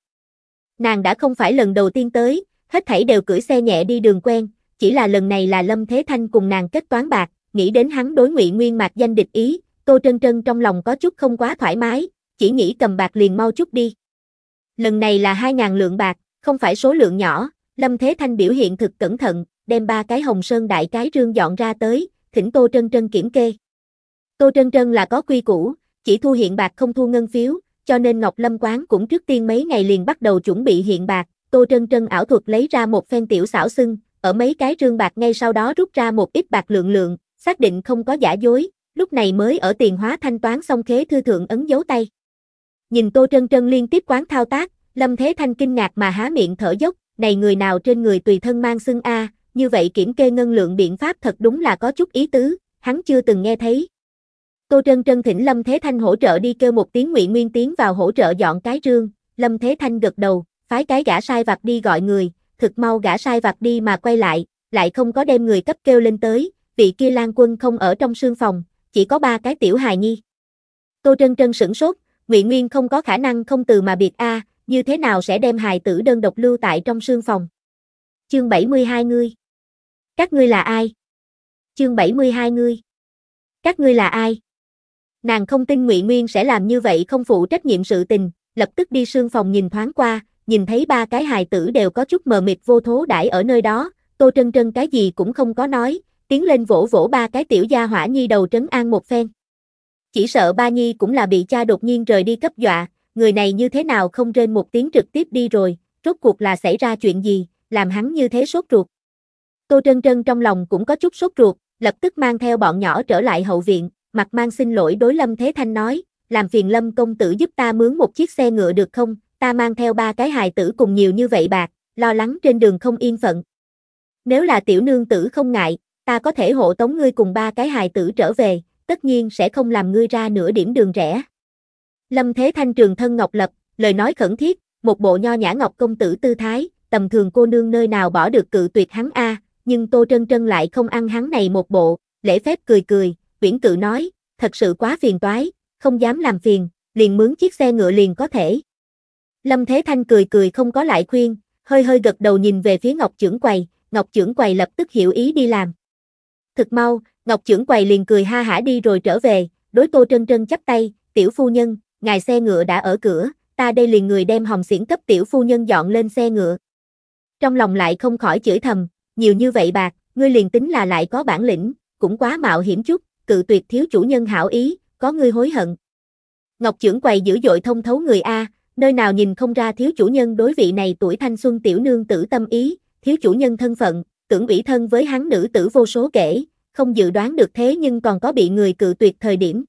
Nàng đã không phải lần đầu tiên tới, hết thảy đều cưỡi xe nhẹ đi đường quen, chỉ là lần này là Lâm Thế Thanh cùng nàng kết toán bạc, nghĩ đến hắn đối ngụy nguyên mạc danh địch ý, Tô Trân Trân trong lòng có chút không quá thoải mái, chỉ nghĩ cầm bạc liền mau chút đi. Lần này là 2.000 lượng bạc, không phải số lượng nhỏ, Lâm Thế Thanh biểu hiện thực cẩn thận, đem ba cái hồng sơn đại cái rương dọn ra tới, thỉnh Tô Trân Trân kiểm kê. Tô Trân Trân là có quy củ, chỉ thu hiện bạc không thu ngân phiếu, cho nên Ngọc Lâm Quán cũng trước tiên mấy ngày liền bắt đầu chuẩn bị hiện bạc. Tô Trân Trân ảo thuật lấy ra một phen tiểu xảo xưng, ở mấy cái rương bạc ngay sau đó rút ra một ít bạc lượng lượng, xác định không có giả dối, lúc này mới ở tiền hóa thanh toán xong khế thư thượng ấn dấu tay. Nhìn Tô Trân Trân liên tiếp quán thao tác, Lâm Thế Thanh kinh ngạc mà há miệng thở dốc, này người nào trên người tùy thân mang xưng A, như vậy kiểm kê ngân lượng biện pháp thật đúng là có chút ý tứ, hắn chưa từng nghe thấy, Tô Trân Trân thỉnh Lâm Thế Thanh hỗ trợ đi kêu một tiếng Ngụy Nguyên tiến vào hỗ trợ dọn cái rương, Lâm Thế Thanh gật đầu, phái cái gã sai vặt đi gọi người, thực mau gã sai vặt đi mà quay lại, lại không có đem người cấp kêu lên tới, vị kia Lan Quân không ở trong sương phòng, chỉ có ba cái tiểu hài nhi. Tô Trân Trân sửng sốt, Ngụy Nguyên không có khả năng không từ mà biệt a, à, như thế nào sẽ đem hài tử đơn độc lưu tại trong sương phòng. Chương 72 ngươi. Các ngươi là ai? Chương 72 ngươi. Các ngươi là ai? nàng không tin Ngụy Nguyên sẽ làm như vậy không phụ trách nhiệm sự tình, lập tức đi sương phòng nhìn thoáng qua, nhìn thấy ba cái hài tử đều có chút mờ mịt vô thố đãi ở nơi đó, Tô Trân Trân cái gì cũng không có nói, tiến lên vỗ vỗ ba cái tiểu gia hỏa nhi đầu trấn an một phen. Chỉ sợ ba nhi cũng là bị cha đột nhiên rời đi cấp dọa, người này như thế nào không trên một tiếng trực tiếp đi rồi, rốt cuộc là xảy ra chuyện gì, làm hắn như thế sốt ruột. Tô Trân Trân trong lòng cũng có chút sốt ruột, lập tức mang theo bọn nhỏ trở lại hậu viện, mặt mang xin lỗi đối Lâm Thế Thanh nói, làm phiền Lâm công tử giúp ta mướn một chiếc xe ngựa được không, ta mang theo ba cái hài tử cùng nhiều như vậy bạc, lo lắng trên đường không yên phận. Nếu là tiểu nương tử không ngại, ta có thể hộ tống ngươi cùng ba cái hài tử trở về, tất nhiên sẽ không làm ngươi ra nửa điểm đường rẻ. Lâm Thế Thanh trường thân Ngọc Lập, lời nói khẩn thiết, một bộ nho nhã Ngọc công tử tư thái, tầm thường cô nương nơi nào bỏ được cự tuyệt hắn a, nhưng Tô Trân Trân lại không ăn hắn này một bộ, lễ phép cười cười, Viễn cự nói, thật sự quá phiền toái, không dám làm phiền, liền mướn chiếc xe ngựa liền có thể. Lâm Thế Thanh cười cười không có lại khuyên, hơi hơi gật đầu nhìn về phía Ngọc trưởng quầy, Ngọc trưởng quầy lập tức hiểu ý đi làm. Thực mau, Ngọc trưởng quầy liền cười ha hả đi rồi trở về, đối Tô Trân Trân chắp tay, tiểu phu nhân, ngài xe ngựa đã ở cửa, ta đây liền người đem hồng xiển cấp tiểu phu nhân dọn lên xe ngựa. Trong lòng lại không khỏi chửi thầm, nhiều như vậy bạc, ngươi liền tính là lại có bản lĩnh, cũng quá mạo hiểm chút, cự tuyệt thiếu chủ nhân hảo ý, có ngươi hối hận. Ngọc trưởng quầy dữ dội thông thấu người A, nơi nào nhìn không ra thiếu chủ nhân đối vị này tuổi thanh xuân tiểu nương tử tâm ý, thiếu chủ nhân thân phận, tưởng ủy thân với hắn nữ tử vô số kể, không dự đoán được thế nhưng còn có bị người cự tuyệt thời điểm.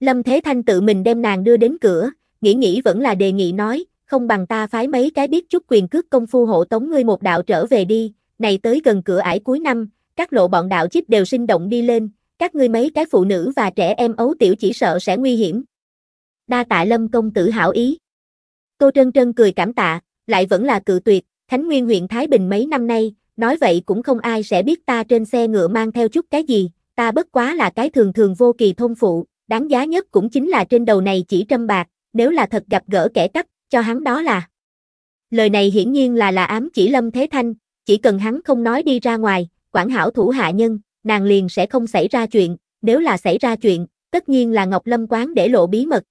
Lâm Thế Thanh tự mình đem nàng đưa đến cửa, nghĩ nghĩ vẫn là đề nghị nói, không bằng ta phái mấy cái biết chút quyền cước công phu hộ tống ngươi một đạo trở về đi, này tới gần cửa ải cuối năm, các lộ bọn đạo chích đều sinh động đi lên, các ngươi mấy cái phụ nữ và trẻ em ấu tiểu chỉ sợ sẽ nguy hiểm. Đa tạ lâm công tử hảo ý. Tô Trân Trân cười cảm tạ, lại vẫn là cự tuyệt, thánh Nguyên huyện Thái Bình mấy năm nay, nói vậy cũng không ai sẽ biết ta trên xe ngựa mang theo chút cái gì, ta bất quá là cái thường thường vô kỳ thông phụ, đáng giá nhất cũng chính là trên đầu này chỉ trâm bạc, nếu là thật gặp gỡ kẻ cắp, cho hắn đó là. Lời này hiển nhiên là là ám chỉ Lâm Thế Thanh, chỉ cần hắn không nói đi ra ngoài, quản hảo thủ hạ nhân, nàng liền sẽ không xảy ra chuyện, nếu là xảy ra chuyện, tất nhiên là Ngọc Lâm quán để lộ bí mật.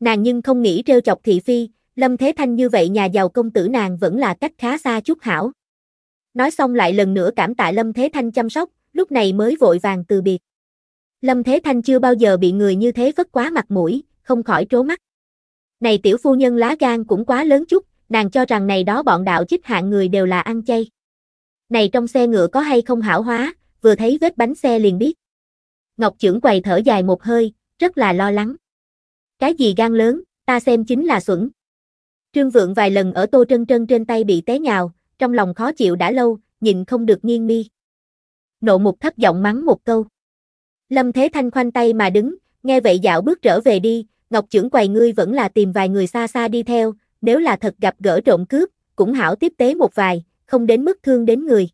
Nàng nhưng không nghĩ trêu chọc thị phi, Lâm Thế Thanh như vậy nhà giàu công tử nàng vẫn là cách khá xa chút hảo. Nói xong lại lần nữa cảm tạ Lâm Thế Thanh chăm sóc, lúc này mới vội vàng từ biệt. Lâm Thế Thanh chưa bao giờ bị người như thế vất quá mặt mũi, không khỏi trố mắt. Này tiểu phu nhân lá gan cũng quá lớn chút, nàng cho rằng này đó bọn đạo chích hạng người đều là ăn chay. Này trong xe ngựa có hay không hảo hóa, vừa thấy vết bánh xe liền biết. Ngọc trưởng quầy thở dài một hơi, rất là lo lắng. Cái gì gan lớn, ta xem chính là xuẩn. Trương Vượng vài lần ở Tô Trân Trân trên tay bị té nhào, trong lòng khó chịu đã lâu, nhìn không được nghiêng mi. Nộ mục thấp giọng mắng một câu. Lâm Thế Thanh khoanh tay mà đứng, nghe vậy dạo bước trở về đi, Ngọc trưởng quầy ngươi vẫn là tìm vài người xa xa đi theo, nếu là thật gặp gỡ trộm cướp, cũng hảo tiếp tế một vài, không đến mức thương đến người.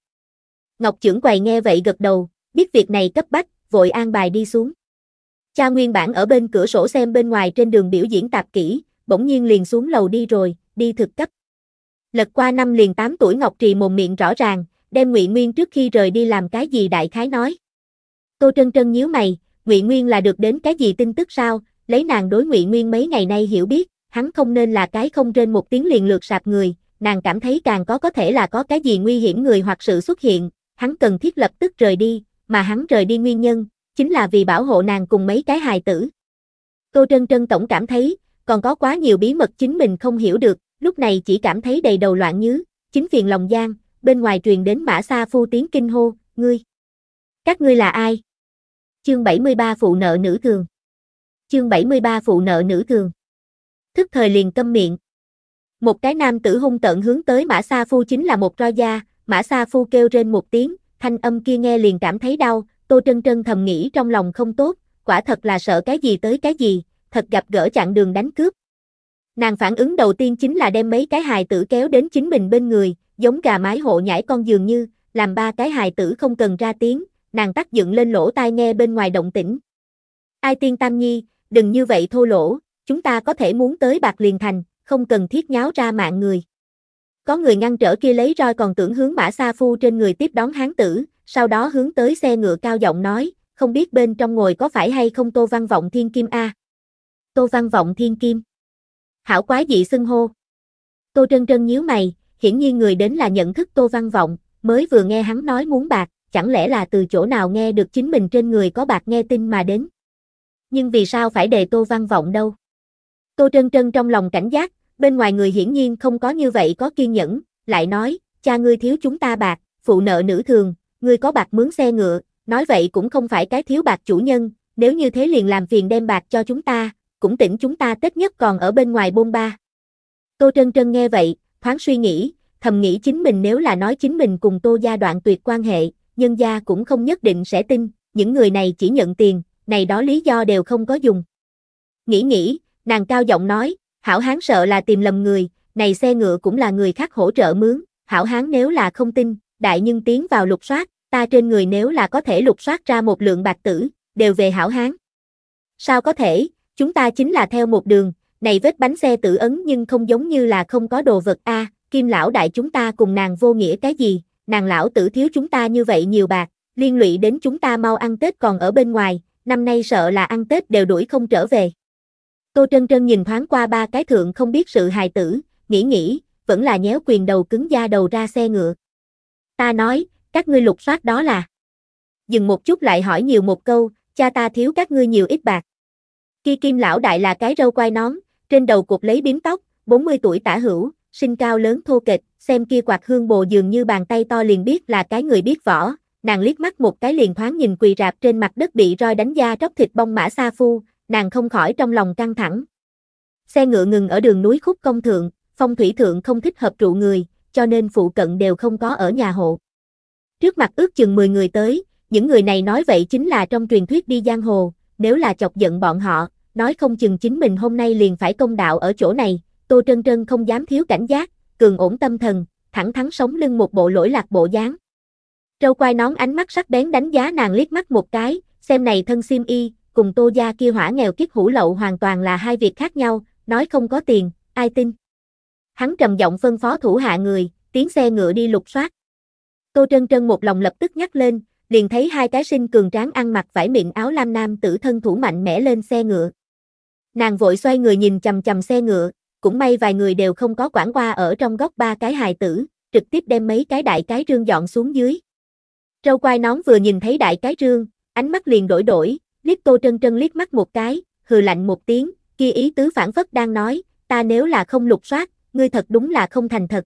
Ngọc trưởng quầy nghe vậy gật đầu, biết việc này cấp bách, vội an bài đi xuống. Cha nguyên bản ở bên cửa sổ xem bên ngoài trên đường biểu diễn tạp kỹ, bỗng nhiên liền xuống lầu đi rồi, đi thực cấp. Lật qua năm liền 8 tuổi Ngọc Trì mồm miệng rõ ràng, đem Ngụy Nguyên trước khi rời đi làm cái gì đại khái nói. Tô Trân Trân nhíu mày, Ngụy Nguyên là được đến cái gì tin tức sao, lấy nàng đối Ngụy Nguyên mấy ngày nay hiểu biết, hắn không nên là cái không trên một tiếng liền lượt sạp người, nàng cảm thấy càng có có thể là có cái gì nguy hiểm người hoặc sự xuất hiện, hắn cần thiết lập tức rời đi, mà hắn rời đi nguyên nhân, chính là vì bảo hộ nàng cùng mấy cái hài tử. Tô Trân Trân tổng cảm thấy, còn có quá nhiều bí mật chính mình không hiểu được, lúc này chỉ cảm thấy đầy đầu loạn nhứ, chính phiền lòng gian, bên ngoài truyền đến mã xa phu tiếng kinh hô, ngươi. Các ngươi là ai? Chương 73 phụ nợ nữ thường. Chương 73 phụ nợ nữ thường. Thức thời liền câm miệng. Một cái nam tử hung tận hướng tới mã xa phu chính là một roi da, Mã Sa Phu kêu rên một tiếng, thanh âm kia nghe liền cảm thấy đau, Tô Trân Trân thầm nghĩ trong lòng không tốt, quả thật là sợ cái gì tới cái gì, thật gặp gỡ chặn đường đánh cướp. Nàng phản ứng đầu tiên chính là đem mấy cái hài tử kéo đến chính mình bên người, giống gà mái hộ nhảy con dường như, làm ba cái hài tử không cần ra tiếng, nàng tắt dựng lên lỗ tai nghe bên ngoài động tĩnh. Ai tiên tam nhi, đừng như vậy thô lỗ, chúng ta có thể muốn tới bạc liền thành, không cần thiết nháo ra mạng người. Có người ngăn trở kia lấy roi còn tưởng hướng mã xa phu trên người tiếp đón hán tử, sau đó hướng tới xe ngựa cao giọng nói, không biết bên trong ngồi có phải hay không Tô Văn Vọng Thiên Kim a. Tô Văn Vọng Thiên Kim. Hảo quái dị xưng hô. Tô Trân Trân nhíu mày, hiển nhiên người đến là nhận thức Tô Văn Vọng, mới vừa nghe hắn nói muốn bạc, chẳng lẽ là từ chỗ nào nghe được chính mình trên người có bạc nghe tin mà đến. Nhưng vì sao phải đề Tô Văn Vọng đâu? Tô Trân Trân trong lòng cảnh giác, bên ngoài người hiển nhiên không có như vậy có kiên nhẫn, lại nói, cha ngươi thiếu chúng ta bạc, phụ nợ nữ thường, ngươi có bạc mướn xe ngựa, nói vậy cũng không phải cái thiếu bạc chủ nhân, nếu như thế liền làm phiền đem bạc cho chúng ta, cũng tỉnh chúng ta tết nhất còn ở bên ngoài bôn ba. Tô Trân Trân nghe vậy, thoáng suy nghĩ, thầm nghĩ chính mình nếu là nói chính mình cùng Tô Gia đoạn tuyệt quan hệ, nhân gia cũng không nhất định sẽ tin, những người này chỉ nhận tiền, này đó lý do đều không có dùng. Nghĩ nghĩ, nàng cao giọng nói, Hảo hán sợ là tìm lầm người, này xe ngựa cũng là người khác hỗ trợ mướn, hảo hán nếu là không tin, đại nhân tiến vào lục soát, ta trên người nếu là có thể lục soát ra một lượng bạc tử, đều về hảo hán. Sao có thể, chúng ta chính là theo một đường, này vết bánh xe tử ấn nhưng không giống như là không có đồ vật a kim lão đại chúng ta cùng nàng vô nghĩa cái gì, nàng lão tử thiếu chúng ta như vậy nhiều bạc, liên lụy đến chúng ta mau ăn Tết còn ở bên ngoài, năm nay sợ là ăn Tết đều đuổi không trở về. Tô Trân Trân nhìn thoáng qua ba cái thượng không biết sự hài tử, nghĩ nghĩ, vẫn là nhéo quyền đầu cứng da đầu ra xe ngựa. Ta nói, các ngươi lục soát đó là... Dừng một chút lại hỏi nhiều một câu, cha ta thiếu các ngươi nhiều ít bạc. Khi Kim lão đại là cái râu quai nón, trên đầu cột lấy biếm tóc, 40 tuổi tả hữu, sinh cao lớn thô kịch, xem kia quạt hương bồ dường như bàn tay to liền biết là cái người biết võ, nàng liếc mắt một cái liền thoáng nhìn quỳ rạp trên mặt đất bị roi đánh da tróc thịt bông mã sa phu, nàng không khỏi trong lòng căng thẳng. Xe ngựa ngừng ở đường núi khúc công thượng, phong thủy thượng không thích hợp trụ người, cho nên phụ cận đều không có ở nhà hộ. Trước mặt ước chừng 10 người tới, những người này nói vậy chính là trong truyền thuyết đi giang hồ, nếu là chọc giận bọn họ, nói không chừng chính mình hôm nay liền phải công đạo ở chỗ này, Tô Trân Trân không dám thiếu cảnh giác, cường ổn tâm thần, thẳng thắn sống lưng một bộ lỗi lạc bộ dáng. Trâu quai nón ánh mắt sắc bén đánh giá nàng liếc mắt một cái, xem này thân sim y, cùng tô gia kia hỏa nghèo kiết hủ lậu hoàn toàn là hai việc khác nhau, nói không có tiền, ai tin. Hắn trầm giọng phân phó thủ hạ người, tiến xe ngựa đi lục soát. Tô Trân Trân một lòng lập tức nhắc lên, liền thấy hai cái sinh cường tráng ăn mặc vải miệng áo lam nam tử thân thủ mạnh mẽ lên xe ngựa. Nàng vội xoay người nhìn chầm chầm xe ngựa, cũng may vài người đều không có quản qua ở trong góc ba cái hài tử, trực tiếp đem mấy cái đại cái rương dọn xuống dưới. Trâu quai nón vừa nhìn thấy đại cái rương, ánh mắt liền đổi đổi, Liếc Tô Trân Trân liếc mắt một cái, hừ lạnh một tiếng, kia ý tứ phản phất đang nói, ta nếu là không lục soát, ngươi thật đúng là không thành thật.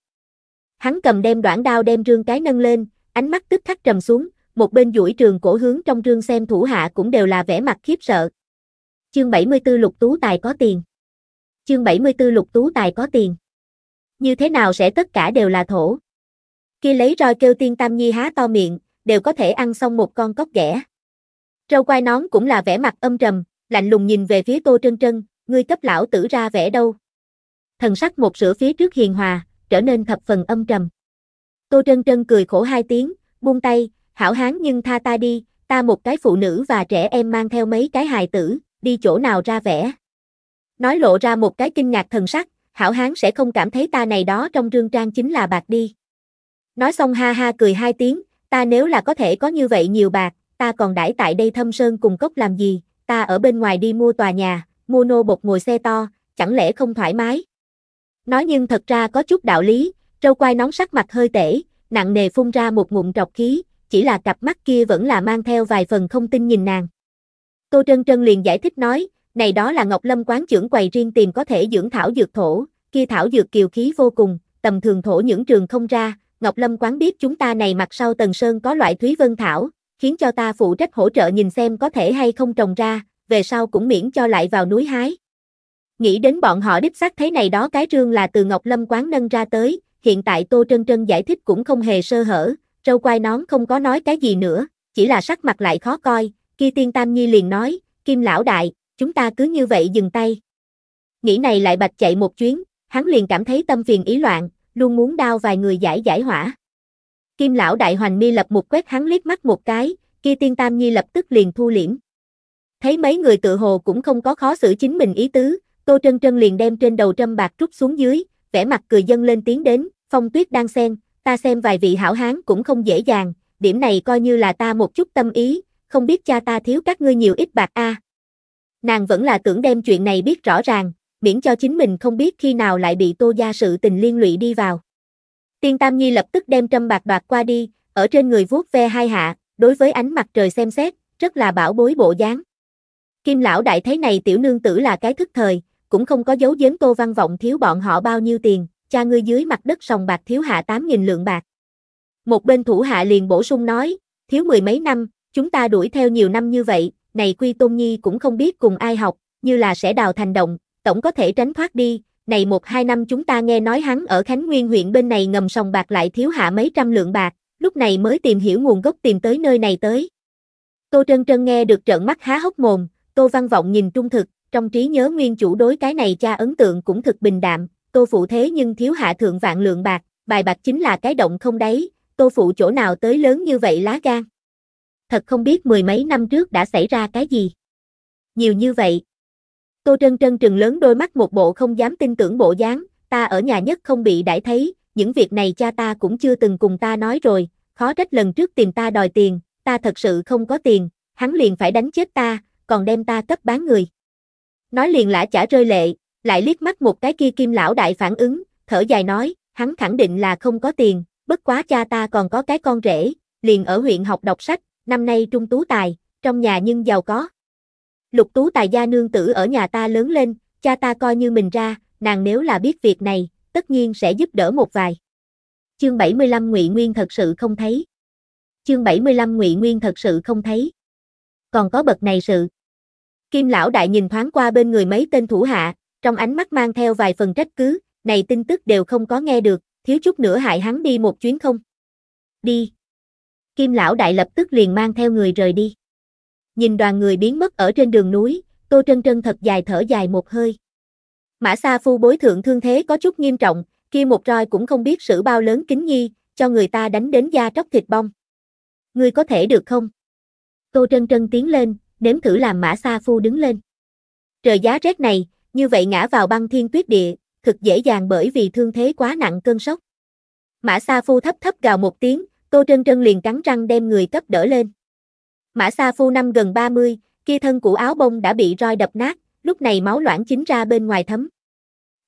Hắn cầm đem đoạn đao đem rương cái nâng lên, ánh mắt tức khắc trầm xuống, một bên duỗi trường cổ hướng trong rương xem thủ hạ cũng đều là vẻ mặt khiếp sợ. Chương 74 Lục Tú Tài có tiền Chương 74 Lục Tú Tài có tiền Như thế nào sẽ tất cả đều là thổ? kia lấy roi kêu tiên tam nhi há to miệng, đều có thể ăn xong một con cóc ghẻ. Râu quai nón cũng là vẻ mặt âm trầm, lạnh lùng nhìn về phía Tô Trân Trân, ngươi cấp lão tử ra vẻ đâu. Thần sắc một sửa phía trước hiền hòa, trở nên thập phần âm trầm. Tô Trân Trân cười khổ hai tiếng, buông tay, hảo hán nhưng tha ta đi, ta một cái phụ nữ và trẻ em mang theo mấy cái hài tử, đi chỗ nào ra vẻ. Nói lộ ra một cái kinh ngạc thần sắc, hảo hán sẽ không cảm thấy ta này đó trong rương trang chính là bạc đi. Nói xong ha ha cười hai tiếng, ta nếu là có thể có như vậy nhiều bạc, ta còn đãi tại đây thâm sơn cùng cốc làm gì, ta ở bên ngoài đi mua tòa nhà, mua nô bột ngồi xe to, chẳng lẽ không thoải mái. Nói nhưng thật ra có chút đạo lý, trâu quai nón sắc mặt hơi tể, nặng nề phun ra một ngụm trọc khí, chỉ là cặp mắt kia vẫn là mang theo vài phần không tin nhìn nàng. Tô Trân Trân liền giải thích nói, này đó là Ngọc Lâm quán trưởng quầy riêng tìm có thể dưỡng thảo dược thổ, kia thảo dược kiều khí vô cùng, tầm thường thổ những trường không ra, Ngọc Lâm quán biết chúng ta này mặt sau tầng Sơn có loại Thúy Vân Thảo, khiến cho ta phụ trách hỗ trợ nhìn xem có thể hay không trồng ra, về sau cũng miễn cho lại vào núi hái. Nghĩ đến bọn họ đích xác thấy này đó cái trương là từ Ngọc Lâm quán nâng ra tới, hiện tại Tô Trân Trân giải thích cũng không hề sơ hở, trâu quai nón không có nói cái gì nữa, chỉ là sắc mặt lại khó coi, Khi tiên tam nhi liền nói, kim lão đại, chúng ta cứ như vậy dừng tay. Nghĩ này lại bạch chạy một chuyến, hắn liền cảm thấy tâm phiền ý loạn, luôn muốn đao vài người giải giải hỏa. Kim lão đại hoành mi lập một quét hắn liếc mắt một cái, kia tiên tam nhi lập tức liền thu liễm. Thấy mấy người tự hồ cũng không có khó xử chính mình ý tứ, Tô Trân Trân liền đem trên đầu trâm bạc trút xuống dưới, vẻ mặt cười dân lên tiếng đến, phong tuyết đang xem, ta xem vài vị hảo hán cũng không dễ dàng, điểm này coi như là ta một chút tâm ý, không biết cha ta thiếu các ngươi nhiều ít bạc a. À. Nàng vẫn là tưởng đem chuyện này biết rõ ràng, miễn cho chính mình không biết khi nào lại bị Tô gia sự tình liên lụy đi vào. Tiên Tam Nhi lập tức đem trâm bạc đoạt qua đi, ở trên người vuốt ve hai hạ, đối với ánh mặt trời xem xét, rất là bảo bối bộ dáng. Kim lão đại thấy này tiểu nương tử là cái thức thời, cũng không có dấu giếm Tô Văn Vọng thiếu bọn họ bao nhiêu tiền, cha ngươi dưới mặt đất sòng bạc thiếu hạ 8.000 lượng bạc. Một bên thủ hạ liền bổ sung nói, thiếu mười mấy năm, chúng ta đuổi theo nhiều năm như vậy, này Quy Tôn Nhi cũng không biết cùng ai học, như là sẽ đào thành động, tổng có thể tránh thoát đi, này một hai năm chúng ta nghe nói hắn ở Khánh Nguyên huyện bên này ngầm sòng bạc lại thiếu hạ mấy trăm lượng bạc, lúc này mới tìm hiểu nguồn gốc tìm tới nơi này tới. Tô Trân Trân nghe được trợn mắt há hốc mồm, Tô Văn Vọng nhìn trung thực, trong trí nhớ nguyên chủ đối cái này cha ấn tượng cũng thực bình đạm, Tô Phụ thế nhưng thiếu hạ thượng vạn lượng bạc, bài bạc chính là cái động không đấy, Tô Phụ chỗ nào tới lớn như vậy lá gan. Thật không biết mười mấy năm trước đã xảy ra cái gì. Nhiều như vậy. Tô Trân Trân trừng lớn đôi mắt một bộ không dám tin tưởng bộ dáng, ta ở nhà nhất không bị đãi thấy, những việc này cha ta cũng chưa từng cùng ta nói rồi, khó trách lần trước tìm ta đòi tiền, ta thật sự không có tiền, hắn liền phải đánh chết ta, còn đem ta cấp bán người. Nói liền lã chả rơi lệ, lại liếc mắt một cái kia kim lão đại phản ứng, thở dài nói, hắn khẳng định là không có tiền, bất quá cha ta còn có cái con rể, liền ở huyện học đọc sách, năm nay trung tú tài, trong nhà nhưng giàu có. Lục Tú tài gia nương tử ở nhà ta lớn lên, cha ta coi như mình ra, nàng nếu là biết việc này, tất nhiên sẽ giúp đỡ một vài. Chương 75 Ngụy Nguyên thật sự không thấy. Chương 75 Ngụy Nguyên thật sự không thấy. Còn có bậc này sự. Kim lão đại nhìn thoáng qua bên người mấy tên thủ hạ, trong ánh mắt mang theo vài phần trách cứ, này tin tức đều không có nghe được, thiếu chút nữa hại hắn đi một chuyến không. Đi. Kim lão đại lập tức liền mang theo người rời đi nhìn đoàn người biến mất ở trên đường núi, Tô Trân Trân thật dài thở dài một hơi. Mã Sa Phu bối thượng thương thế có chút nghiêm trọng, kia một roi cũng không biết sử bao lớn kính nhi, cho người ta đánh đến da tróc thịt bong. Ngươi có thể được không? Tô Trân Trân tiến lên, nếm thử làm Mã Sa Phu đứng lên. Trời giá rét này, như vậy ngã vào băng thiên tuyết địa, thực dễ dàng bởi vì thương thế quá nặng cơn sốc. Mã Sa Phu thấp thấp gào một tiếng, Tô Trân Trân liền cắn răng đem người cấp đỡ lên. Mã Sa Phu năm gần 30, kia thân của áo bông đã bị roi đập nát, lúc này máu loãng chính ra bên ngoài thấm.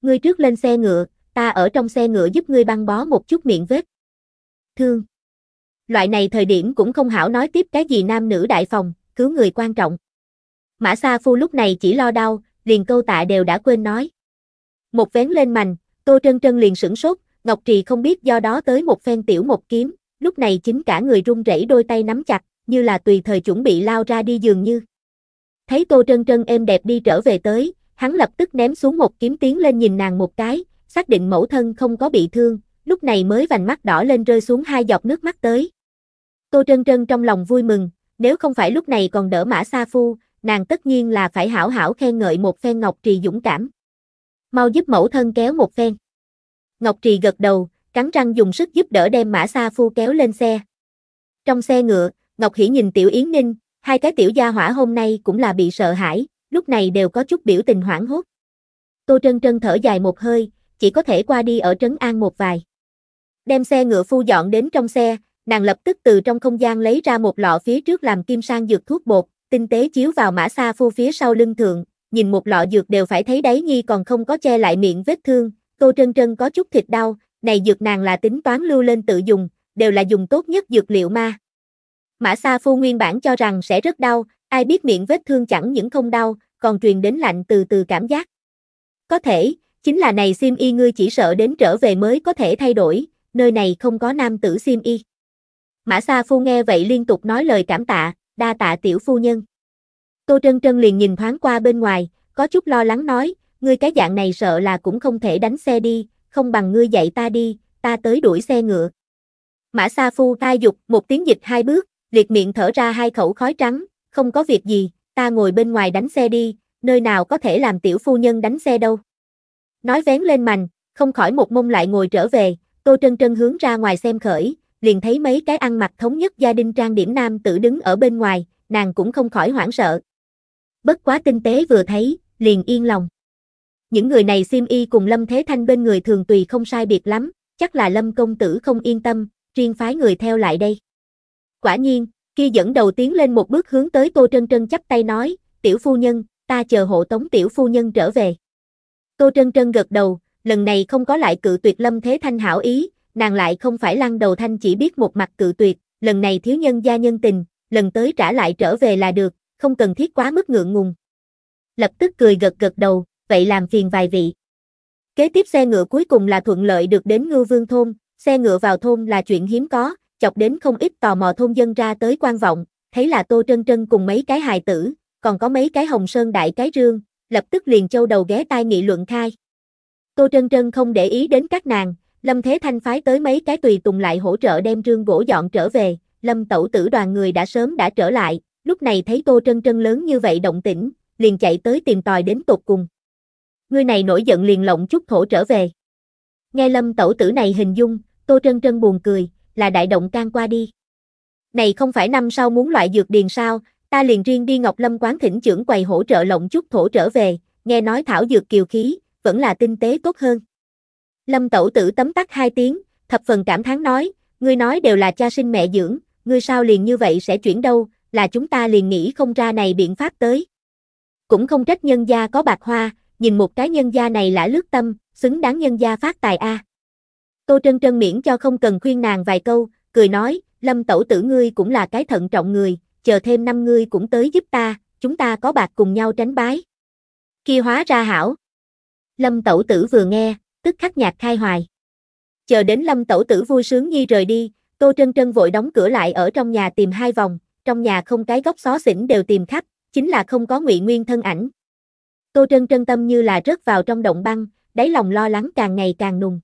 Ngươi trước lên xe ngựa, ta ở trong xe ngựa giúp ngươi băng bó một chút miệng vết. Thương. Loại này thời điểm cũng không hảo nói tiếp cái gì nam nữ đại phòng, cứu người quan trọng. Mã Sa Phu lúc này chỉ lo đau, liền câu tạ đều đã quên nói. Một vén lên mành, Tô Trân Trân liền sửng sốt, Ngọc Trì không biết do đó tới một phen tiểu một kiếm, lúc này chính cả người run rẩy đôi tay nắm chặt, như là tùy thời chuẩn bị lao ra đi dường như. Thấy Tô Trân Trân êm đẹp đi trở về tới, hắn lập tức ném xuống một kiếm tiến lên nhìn nàng một cái, xác định mẫu thân không có bị thương, lúc này mới vành mắt đỏ lên rơi xuống hai giọt nước mắt tới. Tô Trân Trân trong lòng vui mừng, nếu không phải lúc này còn đỡ mã Sa Phu, nàng tất nhiên là phải hảo hảo khen ngợi một phen Ngọc Trì dũng cảm. Mau giúp mẫu thân kéo một phen. Ngọc Trì gật đầu, cắn răng dùng sức giúp đỡ đem mã Sa Phu kéo lên xe. Trong xe ngựa, Ngọc Hỷ nhìn Tiểu Yến Ninh, hai cái tiểu gia hỏa hôm nay cũng là bị sợ hãi, lúc này đều có chút biểu tình hoảng hốt. Tô Trân Trân thở dài một hơi, chỉ có thể qua đi ở Trấn An một vài. Đem xe ngựa phu dọn đến trong xe, nàng lập tức từ trong không gian lấy ra một lọ phía trước làm kim sang dược thuốc bột, tinh tế chiếu vào mã xa phu phía sau lưng thượng, nhìn một lọ dược đều phải thấy đáy nhi còn không có che lại miệng vết thương, Tô Trân Trân có chút thịt đau, này dược nàng là tính toán lưu lên tự dùng, đều là dùng tốt nhất dược liệu ma. Mã Sa Phu nguyên bản cho rằng sẽ rất đau, ai biết miệng vết thương chẳng những không đau, còn truyền đến lạnh từ từ cảm giác. Có thể, chính là này Sim Y ngươi chỉ sợ đến trở về mới có thể thay đổi, nơi này không có nam tử Sim Y. Mã Sa Phu nghe vậy liên tục nói lời cảm tạ, đa tạ tiểu phu nhân. Tô Trân Trân liền nhìn thoáng qua bên ngoài, có chút lo lắng nói, ngươi cái dạng này sợ là cũng không thể đánh xe đi, không bằng ngươi dạy ta đi, ta tới đuổi xe ngựa. Mã Sa Phu thai dục một tiếng dịch hai bước, liệt miệng thở ra hai khẩu khói trắng, không có việc gì, ta ngồi bên ngoài đánh xe đi, nơi nào có thể làm tiểu phu nhân đánh xe đâu. Nói vén lên mành, không khỏi một mông lại ngồi trở về, Tô Trân Trân hướng ra ngoài xem khởi, liền thấy mấy cái ăn mặc thống nhất gia đình trang điểm nam tử đứng ở bên ngoài, nàng cũng không khỏi hoảng sợ. Bất quá tinh tế vừa thấy, liền yên lòng. Những người này xiêm y cùng Lâm Thế Thanh bên người thường tùy không sai biệt lắm, chắc là Lâm công tử không yên tâm, riêng phái người theo lại đây. Quả nhiên, kia dẫn đầu tiến lên một bước hướng tới Tô Trân Trân chắp tay nói, tiểu phu nhân, ta chờ hộ tống tiểu phu nhân trở về. Tô Trân Trân gật đầu, lần này không có lại cự tuyệt Lâm Thế Thanh hảo ý, nàng lại không phải lăn đầu thanh chỉ biết một mặt cự tuyệt, lần này thiếu nhân gia nhân tình, lần tới trả lại trở về là được, không cần thiết quá mức ngượng ngùng. Lập tức cười gật gật đầu, vậy làm phiền vài vị. Kế tiếp xe ngựa cuối cùng là thuận lợi được đến Ngư Vương Thôn, xe ngựa vào thôn là chuyện hiếm có, chọc đến không ít tò mò thôn dân ra tới quan vọng, thấy là Tô Trân Trân cùng mấy cái hài tử, còn có mấy cái hồng sơn đại cái rương, lập tức liền châu đầu ghé tai nghị luận khai. Tô Trân Trân không để ý đến các nàng, Lâm Thế Thanh phái tới mấy cái tùy tùng lại hỗ trợ đem rương gỗ dọn trở về, Lâm Tẩu tử đoàn người đã sớm đã trở lại, lúc này thấy Tô Trân Trân lớn như vậy động tĩnh, liền chạy tới tìm tòi đến tột cùng. Người này nổi giận liền lộng chút thổ trở về. Nghe Lâm Tẩu tử này hình dung, Tô Trân Trân buồn cười, là đại động can qua đi. Này không phải năm sau muốn loại dược điền sao, ta liền riêng đi Ngọc Lâm quán thỉnh trưởng quầy hỗ trợ lộng chút thổ trở về, nghe nói thảo dược kiều khí, vẫn là tinh tế tốt hơn. Lâm tẩu tử tấm tắc hai tiếng, thập phần cảm thán nói, ngươi nói đều là cha sinh mẹ dưỡng, ngươi sao liền như vậy sẽ chuyển đâu, là chúng ta liền nghĩ không ra này biện pháp tới. Cũng không trách nhân gia có bạc hoa, nhìn một cái nhân gia này lã lướt tâm, xứng đáng nhân gia phát tài a. À. Tô Trân Trân miễn cho không cần khuyên nàng vài câu, cười nói, Lâm tẩu tử ngươi cũng là cái thận trọng người, chờ thêm năm ngươi cũng tới giúp ta, chúng ta có bạc cùng nhau tránh bái. Khi hóa ra hảo. Lâm tẩu tử vừa nghe, tức khắc nhạc khai hoài. Chờ đến Lâm tẩu tử vui sướng nhi rời đi, Tô Trân Trân vội đóng cửa lại ở trong nhà tìm hai vòng, trong nhà không cái góc xó xỉnh đều tìm khắp, chính là không có ngụy nguyên thân ảnh. Tô Trân Trân tâm như là rớt vào trong động băng, đáy lòng lo lắng càng ngày càng nùng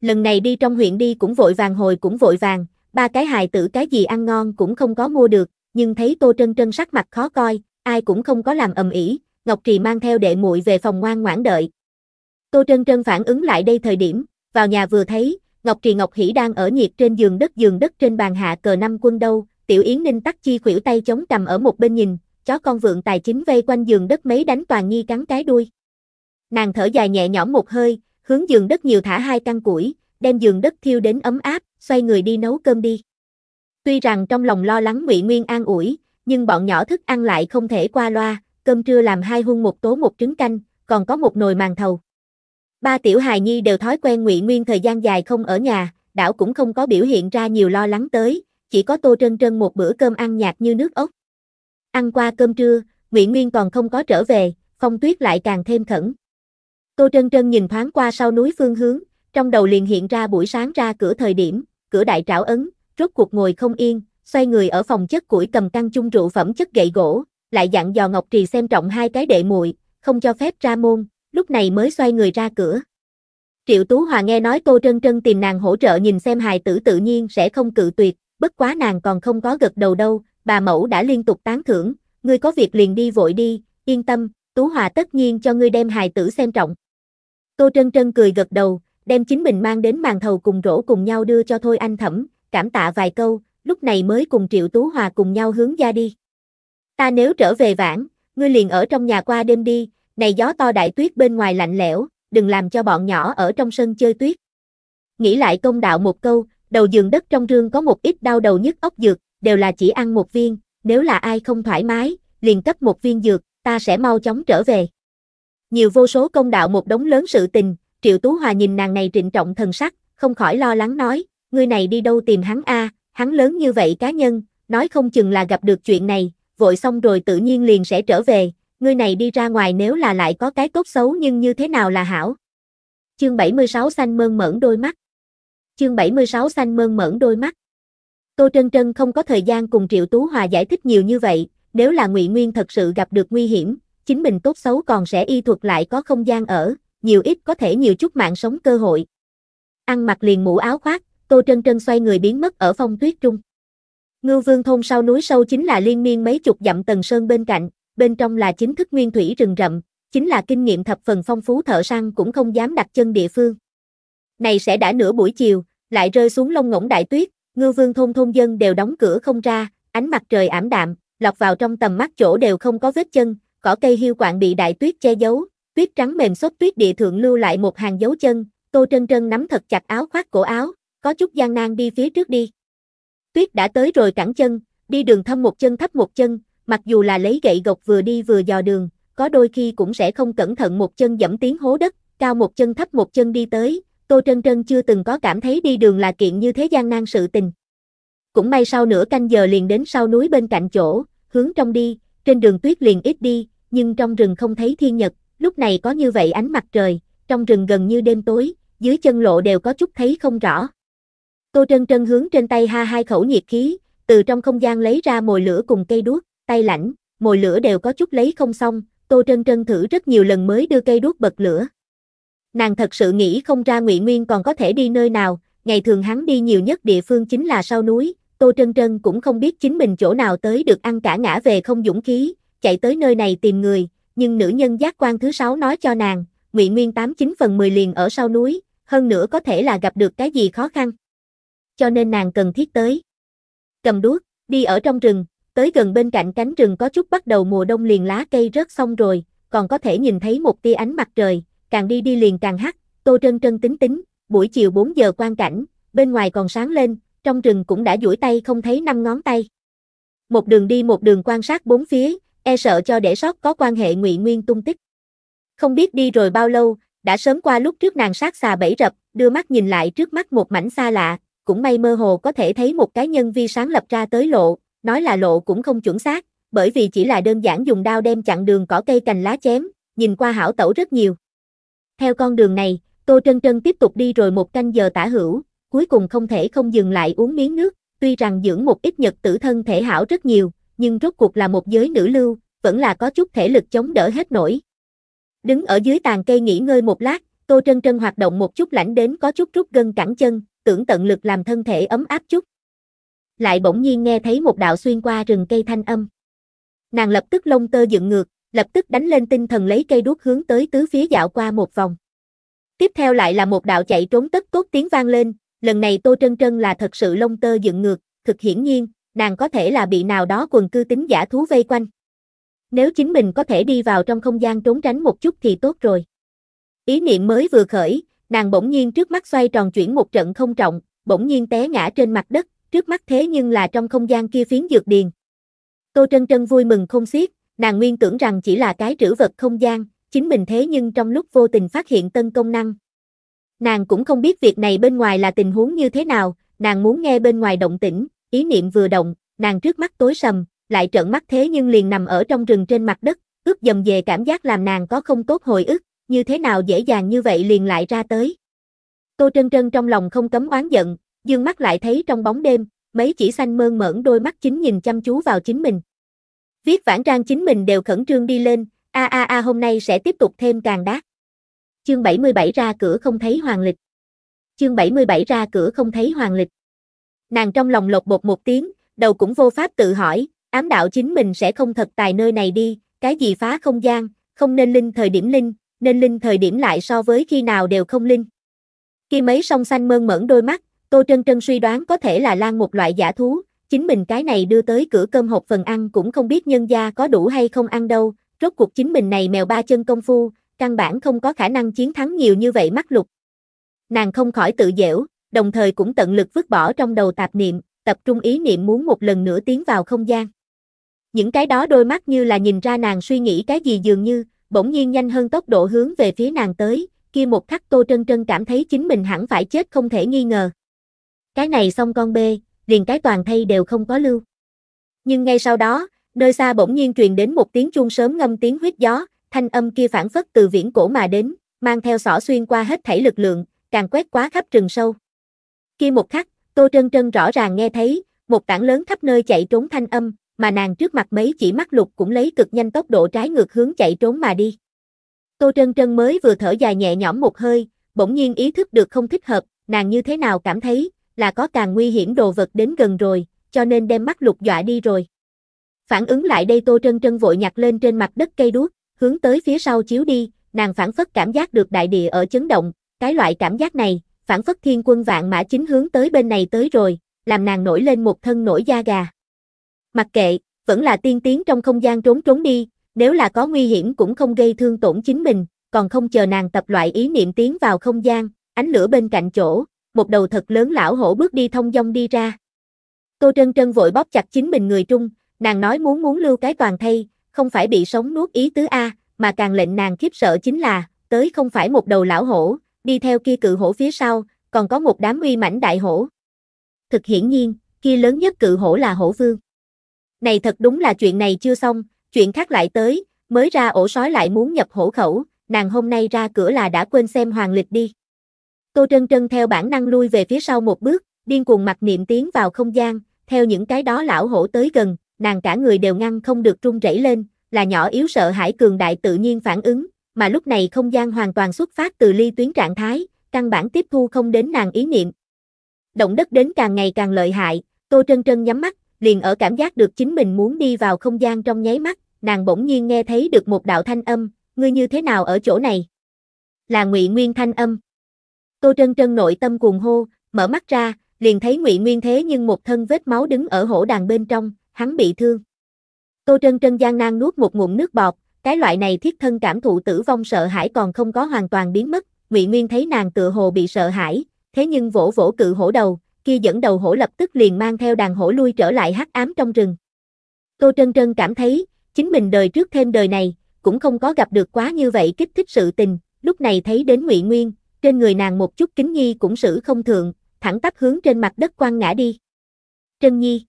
lần này đi trong huyện đi cũng vội vàng hồi cũng vội vàng, ba cái hài tử cái gì ăn ngon cũng không có mua được, nhưng thấy Tô Trân Trân sắc mặt khó coi, ai cũng không có làm ầm ĩ, Ngọc Trì mang theo đệ muội về phòng ngoan ngoãn đợi. Tô Trân Trân phản ứng lại đây thời điểm, vào nhà vừa thấy, Ngọc Trì Ngọc Hỷ đang ở nhiệt trên giường đất giường đất trên bàn hạ cờ năm quân đâu, Tiểu Yến Ninh tắc chi khuỷu tay chống cầm ở một bên nhìn, chó con vượng tài chính vây quanh giường đất mấy đánh toàn nhi cắn cái đuôi. Nàng thở dài nhẹ nhõm một hơi, hướng giường đất nhiều thả hai căn củi, đem giường đất thiêu đến ấm áp, xoay người đi nấu cơm đi. Tuy rằng trong lòng lo lắng Ngụy Nguyên an ủi, nhưng bọn nhỏ thức ăn lại không thể qua loa, cơm trưa làm hai hung một tố một trứng canh, còn có một nồi màng thầu. Ba tiểu hài nhi đều thói quen Ngụy Nguyên thời gian dài không ở nhà, đảo cũng không có biểu hiện ra nhiều lo lắng tới, chỉ có Tô Trân Trân một bữa cơm ăn nhạt như nước ốc. Ăn qua cơm trưa, Ngụy Nguyên còn không có trở về, Phong Tuyết lại càng thêm khẩn. Tô Trân Trân nhìn thoáng qua sau núi phương hướng, trong đầu liền hiện ra buổi sáng ra cửa thời điểm, cửa đại trảo ấn, rốt cuộc ngồi không yên, xoay người ở phòng chất củi cầm căn chung rượu phẩm chất gậy gỗ, lại dặn dò Ngọc Trì xem trọng hai cái đệ muội, không cho phép ra môn, lúc này mới xoay người ra cửa. Triệu Tú Hòa nghe nói Tô Trân Trân tìm nàng hỗ trợ nhìn xem hài tử tự nhiên sẽ không cự tuyệt, bất quá nàng còn không có gật đầu đâu, bà mẫu đã liên tục tán thưởng, ngươi có việc liền đi vội đi, yên tâm, Tú Hòa tất nhiên cho ngươi đem hài tử xem trọng. Tô Trân Trân cười gật đầu, đem chính mình mang đến màn thầu cùng rổ cùng nhau đưa cho Thôi Anh Thẩm, cảm tạ vài câu, lúc này mới cùng Triệu Tú Hòa cùng nhau hướng ra đi. Ta nếu trở về vãn, ngươi liền ở trong nhà qua đêm đi, này gió to đại tuyết bên ngoài lạnh lẽo, đừng làm cho bọn nhỏ ở trong sân chơi tuyết. Nghĩ lại công đạo một câu, đầu giường đất trong rương có một ít đau đầu nhức ốc dược, đều là chỉ ăn một viên, nếu là ai không thoải mái, liền cấp một viên dược, ta sẽ mau chóng trở về. Nhiều vô số công đạo một đống lớn sự tình, Triệu Tú Hòa nhìn nàng này trịnh trọng thần sắc, không khỏi lo lắng nói, ngươi này đi đâu tìm hắn a, hắn lớn như vậy cá nhân, nói không chừng là gặp được chuyện này, vội xong rồi tự nhiên liền sẽ trở về, ngươi này đi ra ngoài nếu là lại có cái tốt xấu nhưng như thế nào là hảo. Chương 76 xanh mơn mởn đôi mắt. Chương 76 xanh mơn mởn đôi mắt. Tô Trân Trân không có thời gian cùng Triệu Tú Hòa giải thích nhiều như vậy, nếu là Ngụy Nguyên thật sự gặp được nguy hiểm, chính mình tốt xấu còn sẽ y thuật lại có không gian ở, nhiều ít có thể nhiều chút mạng sống cơ hội. Ăn mặc liền mũ áo khoác, Tô Trân Trân xoay người biến mất ở phong tuyết trung. Ngư vương thôn sau núi sâu chính là liên miên mấy chục dặm tầng sơn bên cạnh, bên trong là chính thức nguyên thủy rừng rậm, chính là kinh nghiệm thập phần phong phú thợ săn cũng không dám đặt chân địa phương. Này sẽ đã nửa buổi chiều, lại rơi xuống lông ngỗng đại tuyết, ngư vương thôn thôn dân đều đóng cửa không ra, ánh mặt trời ảm đạm, lọt vào trong tầm mắt chỗ đều không có vết chân, cỏ cây hiu quạng bị đại tuyết che giấu, tuyết trắng mềm xốp tuyết địa thượng lưu lại một hàng dấu chân, Tô Trân Trân nắm thật chặt áo khoác cổ áo, có chút gian nan đi phía trước đi. Tuyết đã tới rồi cẳng chân, đi đường thâm một chân thấp một chân, mặc dù là lấy gậy gộc vừa đi vừa dò đường, có đôi khi cũng sẽ không cẩn thận một chân dẫm tiếng hố đất, cao một chân thấp một chân đi tới, Tô Trân Trân chưa từng có cảm thấy đi đường là kiện như thế gian nan sự tình. Cũng may sau nửa canh giờ liền đến sau núi bên cạnh chỗ, hướng trong đi, trên đường tuyết liền ít đi, nhưng trong rừng không thấy thiên nhật, lúc này có như vậy ánh mặt trời, trong rừng gần như đêm tối, dưới chân lộ đều có chút thấy không rõ. Tô Trân Trân hướng trên tay ha hai khẩu nhiệt khí, từ trong không gian lấy ra mồi lửa cùng cây đuốc, tay lạnh, mồi lửa đều có chút lấy không xong, Tô Trân Trân thử rất nhiều lần mới đưa cây đuốc bật lửa. Nàng thật sự nghĩ không ra Ngụy Nguyên còn có thể đi nơi nào, ngày thường hắn đi nhiều nhất địa phương chính là sau núi, Tô Trân Trân cũng không biết chính mình chỗ nào tới được ăn cả ngã về không dũng khí, chạy tới nơi này tìm người, nhưng nữ nhân giác quan thứ sáu nói cho nàng, Ngụy Nguyên 89 phần 10 liền ở sau núi, hơn nữa có thể là gặp được cái gì khó khăn. Cho nên nàng cần thiết tới. Cầm đuốc, đi ở trong rừng, tới gần bên cạnh cánh rừng có chút bắt đầu mùa đông liền lá cây rớt xong rồi, còn có thể nhìn thấy một tia ánh mặt trời, càng đi đi liền càng hắt, Tô Trân Trân tính tính, buổi chiều 4 giờ quan cảnh, bên ngoài còn sáng lên, trong rừng cũng đã duỗi tay không thấy năm ngón tay. Một đường đi một đường quan sát bốn phía, e sợ cho để sót có quan hệ ngụy nguyên tung tích. Không biết đi rồi bao lâu, đã sớm qua lúc trước nàng sát xà bẫy rập, đưa mắt nhìn lại trước mắt một mảnh xa lạ, cũng may mơ hồ có thể thấy một cái nhân vi sáng lập ra tới lộ, nói là lộ cũng không chuẩn xác, bởi vì chỉ là đơn giản dùng đao đem chặn đường cỏ cây cành lá chém, nhìn qua hảo tẩu rất nhiều. Theo con đường này, Tô Trân Trân tiếp tục đi rồi một canh giờ tả hữu, cuối cùng không thể không dừng lại uống miếng nước, tuy rằng dưỡng một ít nhật tử thân thể hảo rất nhiều, nhưng rốt cuộc là một giới nữ lưu, vẫn là có chút thể lực chống đỡ hết nổi. Đứng ở dưới tàn cây nghỉ ngơi một lát, Tô Trân Trân hoạt động một chút lãnh đến có chút rút gân cẳng chân, tưởng tận lực làm thân thể ấm áp chút. Lại bỗng nhiên nghe thấy một đạo xuyên qua rừng cây thanh âm. Nàng lập tức lông tơ dựng ngược, lập tức đánh lên tinh thần lấy cây đuốc hướng tới tứ phía dạo qua một vòng. Tiếp theo lại là một đạo chạy trốn tất tốt tiếng vang lên, lần này Tô Trân Trân là thật sự lông tơ dựng ngược, thực hiển nhiên, nàng có thể là bị nào đó quần cư tính giả thú vây quanh. Nếu chính mình có thể đi vào trong không gian trốn tránh một chút thì tốt rồi. Ý niệm mới vừa khởi, nàng bỗng nhiên trước mắt xoay tròn chuyển một trận không trọng, bỗng nhiên té ngã trên mặt đất, trước mắt thế nhưng là trong không gian kia phiến dược điền. Tô Trân Trân vui mừng không xiết, nàng nguyên tưởng rằng chỉ là cái trữ vật không gian, chính mình thế nhưng trong lúc vô tình phát hiện tân công năng, Nàng cũng không biết việc này bên ngoài là tình huống như thế nào, nàng muốn nghe bên ngoài động tĩnh, ý niệm vừa động, nàng trước mắt tối sầm, lại trợn mắt thế nhưng liền nằm ở trong rừng trên mặt đất, ướt dầm về cảm giác làm nàng có không tốt hồi ức, như thế nào dễ dàng như vậy liền lại ra tới. Tô Trân Trân trong lòng không cấm oán giận, dương mắt lại thấy trong bóng đêm, mấy chỉ xanh mơn mởn đôi mắt chính nhìn chăm chú vào chính mình. Viết vãn trang chính mình đều khẩn trương đi lên, a a a hôm nay sẽ tiếp tục thêm càng đát. Chương 77 ra cửa không thấy hoàng lịch. Chương 77 ra cửa không thấy hoàng lịch. Nàng trong lòng lột bột một tiếng, đầu cũng vô pháp tự hỏi, ám đạo chính mình sẽ không thật tài nơi này đi, cái gì phá không gian, không nên linh thời điểm linh, nên linh thời điểm lại so với khi nào đều không linh. Khi mấy song xanh mơn mởn đôi mắt, Tô Trân Trân suy đoán có thể là lan một loại giả thú, chính mình cái này đưa tới cửa cơm hộp phần ăn cũng không biết nhân gia có đủ hay không ăn đâu, rốt cuộc chính mình này mèo ba chân công phu, căn bản không có khả năng chiến thắng nhiều như vậy mắt lục. Nàng không khỏi tự dễu, đồng thời cũng tận lực vứt bỏ trong đầu tạp niệm, tập trung ý niệm muốn một lần nữa tiến vào không gian. Những cái đó đôi mắt như là nhìn ra nàng suy nghĩ cái gì dường như, bỗng nhiên nhanh hơn tốc độ hướng về phía nàng tới, kia một khắc Tô Trân Trân cảm thấy chính mình hẳn phải chết không thể nghi ngờ. Cái này xong con bê, liền cái toàn thay đều không có lưu. Nhưng ngay sau đó, nơi xa bỗng nhiên truyền đến một tiếng chuông sớm ngâm tiếng huyết gió, thanh âm kia phản phất từ viễn cổ mà đến, mang theo sỏ xuyên qua hết thảy lực lượng, càng quét quá khắp rừng sâu. Khi một khắc, Tô Trân Trân rõ ràng nghe thấy, một tảng lớn khắp nơi chạy trốn thanh âm, mà nàng trước mặt mấy chỉ mắt lục cũng lấy cực nhanh tốc độ trái ngược hướng chạy trốn mà đi. Tô Trân Trân mới vừa thở dài nhẹ nhõm một hơi, bỗng nhiên ý thức được không thích hợp, nàng như thế nào cảm thấy, là có càng nguy hiểm đồ vật đến gần rồi, cho nên đem mắt lục dọa đi rồi. Phản ứng lại đây Tô Trân Trân vội nhặt lên trên mặt đất cây đuốc, hướng tới phía sau chiếu đi, nàng phản phất cảm giác được đại địa ở chấn động, cái loại cảm giác này, phản phất thiên quân vạn mã chính hướng tới bên này tới rồi, làm nàng nổi lên một thân nổi da gà. Mặc kệ, vẫn là tiên tiến trong không gian trốn trốn đi, nếu là có nguy hiểm cũng không gây thương tổn chính mình, còn không chờ nàng tập loại ý niệm tiến vào không gian, ánh lửa bên cạnh chỗ, một đầu thật lớn lão hổ bước đi thông dong đi ra. Tô Trân Trân vội bóp chặt chính mình người trung, nàng nói muốn muốn lưu cái toàn thay, không phải bị sống nuốt ý tứ A, mà càng lệnh nàng khiếp sợ chính là, tới không phải một đầu lão hổ, đi theo kia cự hổ phía sau, còn có một đám uy mãnh đại hổ. Thực hiển nhiên, kia lớn nhất cự hổ là hổ vương. Này thật đúng là chuyện này chưa xong, chuyện khác lại tới, mới ra ổ sói lại muốn nhập hổ khẩu, nàng hôm nay ra cửa là đã quên xem hoàng lịch đi. Tô Trân Trân theo bản năng lui về phía sau một bước, điên cuồng mặt niệm tiến vào không gian, theo những cái đó lão hổ tới gần, nàng cả người đều ngăn không được run rẩy lên, là nhỏ yếu sợ hãi cường đại tự nhiên phản ứng, mà lúc này không gian hoàn toàn xuất phát từ ly tuyến trạng thái, căn bản tiếp thu không đến nàng ý niệm. Động đất đến càng ngày càng lợi hại, Tô Trân Trân nhắm mắt, liền ở cảm giác được chính mình muốn đi vào không gian trong nháy mắt, nàng bỗng nhiên nghe thấy được một đạo thanh âm, ngươi như thế nào ở chỗ này? Là Ngụy Nguyên thanh âm. Tô Trân Trân nội tâm cuồng hô, mở mắt ra, liền thấy Ngụy Nguyên thế nhưng một thân vết máu đứng ở hổ đàn bên trong, hắn bị thương. Tô Trân Trân gian nan nuốt một ngụm nước bọt, cái loại này thiết thân cảm thụ tử vong sợ hãi còn không có hoàn toàn biến mất, Ngụy Nguyên thấy nàng tựa hồ bị sợ hãi, thế nhưng vỗ vỗ cự hổ đầu, kia dẫn đầu hổ lập tức liền mang theo đàn hổ lui trở lại hắc ám trong rừng. Tô Trân Trân cảm thấy, chính mình đời trước thêm đời này, cũng không có gặp được quá như vậy kích thích sự tình, lúc này thấy đến Ngụy Nguyên, trên người nàng một chút kính nhi cũng sử không thượng, thẳng tắp hướng trên mặt đất quăng ngã đi. Trân Nhi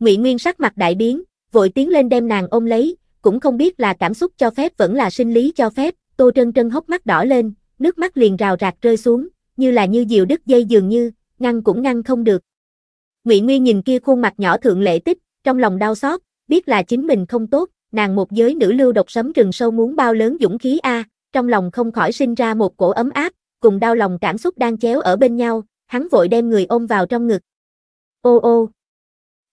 Ngụy Nguyên sắc mặt đại biến, vội tiến lên đem nàng ôm lấy, cũng không biết là cảm xúc cho phép vẫn là sinh lý cho phép, Tô Trân Trân hốc mắt đỏ lên, nước mắt liền rào rạt rơi xuống, như là như diều đứt dây dường như, ngăn cũng ngăn không được. Ngụy Nguyên nhìn kia khuôn mặt nhỏ thượng lệ tích, trong lòng đau xót, biết là chính mình không tốt, nàng một giới nữ lưu độc sấm rừng sâu muốn bao lớn dũng khí a, trong lòng không khỏi sinh ra một cổ ấm áp, cùng đau lòng cảm xúc đang chéo ở bên nhau, hắn vội đem người ôm vào trong ngực. Ô ô,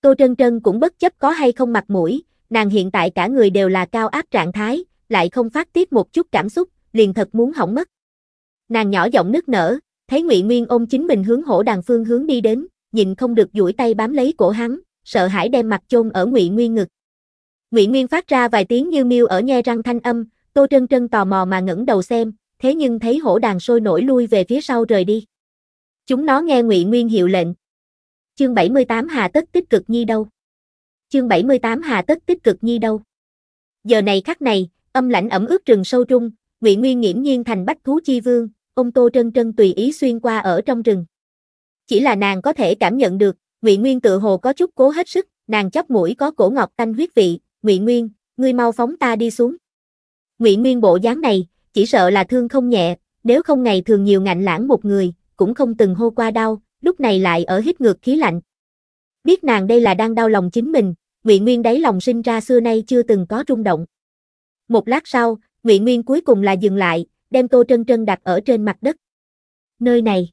Tô Trân Trân cũng bất chấp có hay không mặt mũi, nàng hiện tại cả người đều là cao áp trạng thái, lại không phát tiết một chút cảm xúc, liền thật muốn hỏng mất. Nàng nhỏ giọng nức nở, thấy Ngụy Nguyên ôm chính mình hướng hổ đàn phương hướng đi đến, nhìn không được duỗi tay bám lấy cổ hắn, sợ hãi đem mặt chôn ở Ngụy Nguyên ngực. Ngụy Nguyên phát ra vài tiếng như miêu ở nhe răng thanh âm, Tô Trân Trân tò mò mà ngẩng đầu xem, thế nhưng thấy hổ đàn sôi nổi lui về phía sau rời đi. Chúng nó nghe Ngụy Nguyên hiệu lệnh, Chương 78 Hà Tất tích cực nhi đâu? Chương 78 Hà Tất tích cực nhi đâu? Giờ này khắc này, âm lãnh ẩm ướt rừng sâu trung, Ngụy Nguyên nghiễm nhiên thành bách thú chi vương, ông Tô Trân Trân tùy ý xuyên qua ở trong rừng. Chỉ là nàng có thể cảm nhận được, Ngụy Nguyên tự hồ có chút cố hết sức, nàng chóp mũi có cổ ngọc tanh huyết vị, "Ngụy Nguyên, ngươi mau phóng ta đi xuống." Ngụy Nguyên bộ dáng này, chỉ sợ là thương không nhẹ, nếu không ngày thường nhiều ngạnh lãng một người, cũng không từng hô qua đau, lúc này lại ở hít ngược khí lạnh. Biết nàng đây là đang đau lòng chính mình, Ngụy Nguyên đáy lòng sinh ra xưa nay chưa từng có rung động. Một lát sau, Ngụy Nguyên cuối cùng là dừng lại, đem Tô Trân Trân đặt ở trên mặt đất. Nơi này.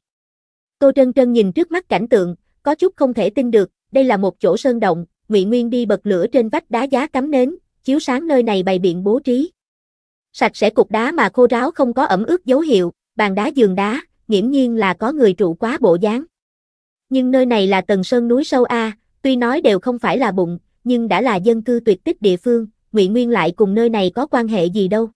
Tô Trân Trân nhìn trước mắt cảnh tượng, có chút không thể tin được, đây là một chỗ sơn động, Ngụy Nguyên đi bật lửa trên vách đá giá cắm nến, chiếu sáng nơi này bày biện bố trí. Sạch sẽ cục đá mà khô ráo không có ẩm ướt dấu hiệu, bàn đá giường đá, nghiễm nhiên là có người trụ quá bộ dáng. Nhưng nơi này là tầng sơn núi sâu A, tuy nói đều không phải là bụng, nhưng đã là dân cư tuyệt tích địa phương, Ngụy Nguyên lại cùng nơi này có quan hệ gì đâu.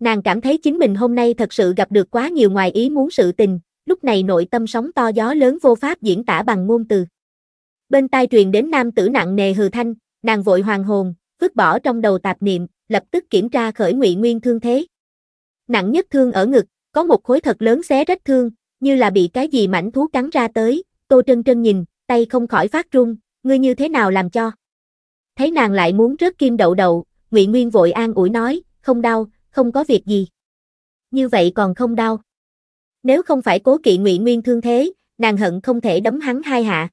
Nàng cảm thấy chính mình hôm nay thật sự gặp được quá nhiều ngoài ý muốn sự tình, lúc này nội tâm sóng to gió lớn vô pháp diễn tả bằng ngôn từ. Bên tai truyền đến nam tử nặng nề hừ thanh, nàng vội hoàng hồn, vứt bỏ trong đầu tạp niệm, lập tức kiểm tra khởi Ngụy Nguyên thương thế. Nặng nhất thương ở ngực, có một khối thật lớn xé rách thương, như là bị cái gì mảnh thú cắn ra tới, Tô Trân Trân nhìn, tay không khỏi phát run, ngươi như thế nào làm cho? Thấy nàng lại muốn rớt kim đậu đậu, Ngụy Nguyên vội an ủi nói, không đau, không có việc gì. Như vậy còn không đau. Nếu không phải cố kỵ Ngụy Nguyên thương thế, nàng hận không thể đấm hắn hai hạ.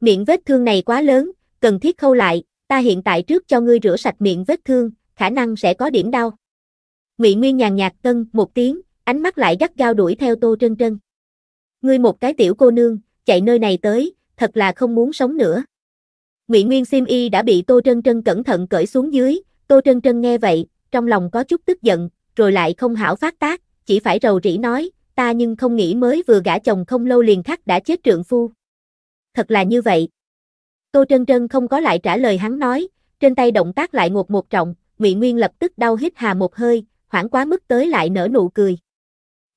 Miệng vết thương này quá lớn, cần thiết khâu lại, ta hiện tại trước cho ngươi rửa sạch miệng vết thương, khả năng sẽ có điểm đau. Ngụy Nguyên nhàn nhạt cân một tiếng, ánh mắt lại gắt gao đuổi theo Tô Trân Trân. Ngươi một cái tiểu cô nương, chạy nơi này tới, thật là không muốn sống nữa. Ngụy Nguyên Sim Y đã bị Tô Trân Trân cẩn thận cởi xuống dưới, Tô Trân Trân nghe vậy, trong lòng có chút tức giận, rồi lại không hảo phát tác, chỉ phải rầu rĩ nói, ta nhưng không nghĩ mới vừa gả chồng không lâu liền khắc đã chết trượng phu. Thật là như vậy. Tô Trân Trân không có lại trả lời hắn nói, trên tay động tác lại ngột một trọng, Ngụy Nguyên lập tức đau hít hà một hơi, hoảng quá mức tới lại nở nụ cười.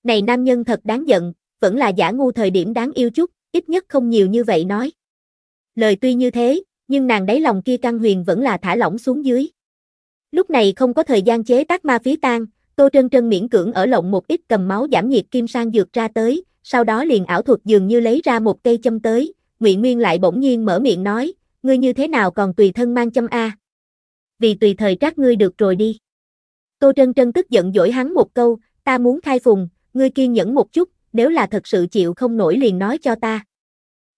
Này nam nhân thật đáng giận, vẫn là giả ngu thời điểm đáng yêu chút, ít nhất không nhiều như vậy nói. Lời tuy như thế, nhưng nàng đáy lòng kia căng huyền vẫn là thả lỏng xuống dưới. Lúc này không có thời gian chế tác ma phí tan, Tô Trân Trân miễn cưỡng ở lộng một ít cầm máu giảm nhiệt kim sang dược ra tới, sau đó liền ảo thuật dường như lấy ra một cây châm tới, Ngụy Nguyên lại bỗng nhiên mở miệng nói, ngươi như thế nào còn tùy thân mang châm a? Vì tùy thời trác ngươi được rồi đi. Tô Trân Trân tức giận dỗi hắn một câu, ta muốn khai phùng, ngươi kiên nhẫn một chút, nếu là thật sự chịu không nổi liền nói cho ta.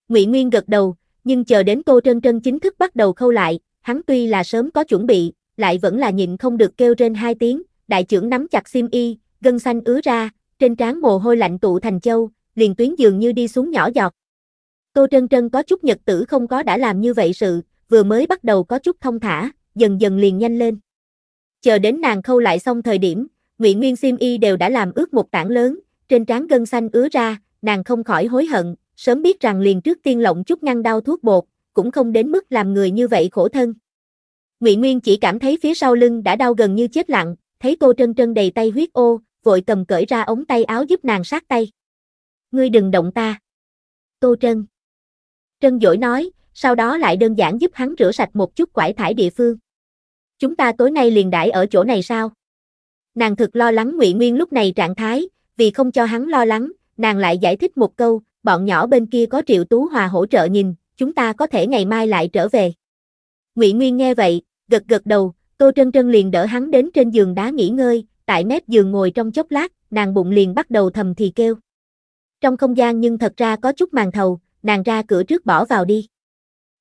Ngụy Nguyên gật đầu, nhưng chờ đến cô Trân Trân chính thức bắt đầu khâu lại, hắn tuy là sớm có chuẩn bị, lại vẫn là nhịn không được kêu trên hai tiếng, đại trưởng nắm chặt sim y, gân xanh ứa ra, trên trán mồ hôi lạnh tụ thành châu, liền tuyến dường như đi xuống nhỏ giọt. Cô Trân Trân có chút nhật tử không có đã làm như vậy sự, vừa mới bắt đầu có chút thông thả, dần dần liền nhanh lên. Chờ đến nàng khâu lại xong thời điểm, Ngụy Nguyên sim y đều đã làm ướt một tảng lớn, trên trán gân xanh ứa ra, nàng không khỏi hối hận, sớm biết rằng liền trước tiên lộng chút ngăn đau thuốc bột, cũng không đến mức làm người như vậy khổ thân. Ngụy Nguyên chỉ cảm thấy phía sau lưng đã đau gần như chết lặng, thấy cô trân trân đầy tay huyết ô, vội cầm cởi ra ống tay áo giúp nàng sát tay. Ngươi đừng động ta. Tô Trân. Trân dỗi nói, sau đó lại đơn giản giúp hắn rửa sạch một chút quải thải địa phương. Chúng ta tối nay liền đãi ở chỗ này sao? Nàng thực lo lắng Ngụy Nguyên lúc này trạng thái, vì không cho hắn lo lắng, nàng lại giải thích một câu, bọn nhỏ bên kia có Triệu Tú Hòa hỗ trợ nhìn, chúng ta có thể ngày mai lại trở về. Ngụy Nguyên nghe vậy, gật gật đầu, Tô Trân Trân liền đỡ hắn đến trên giường đá nghỉ ngơi, tại mép giường ngồi trong chốc lát, nàng bụng liền bắt đầu thầm thì kêu. Trong không gian nhưng thật ra có chút màn thầu, nàng ra cửa trước bỏ vào đi.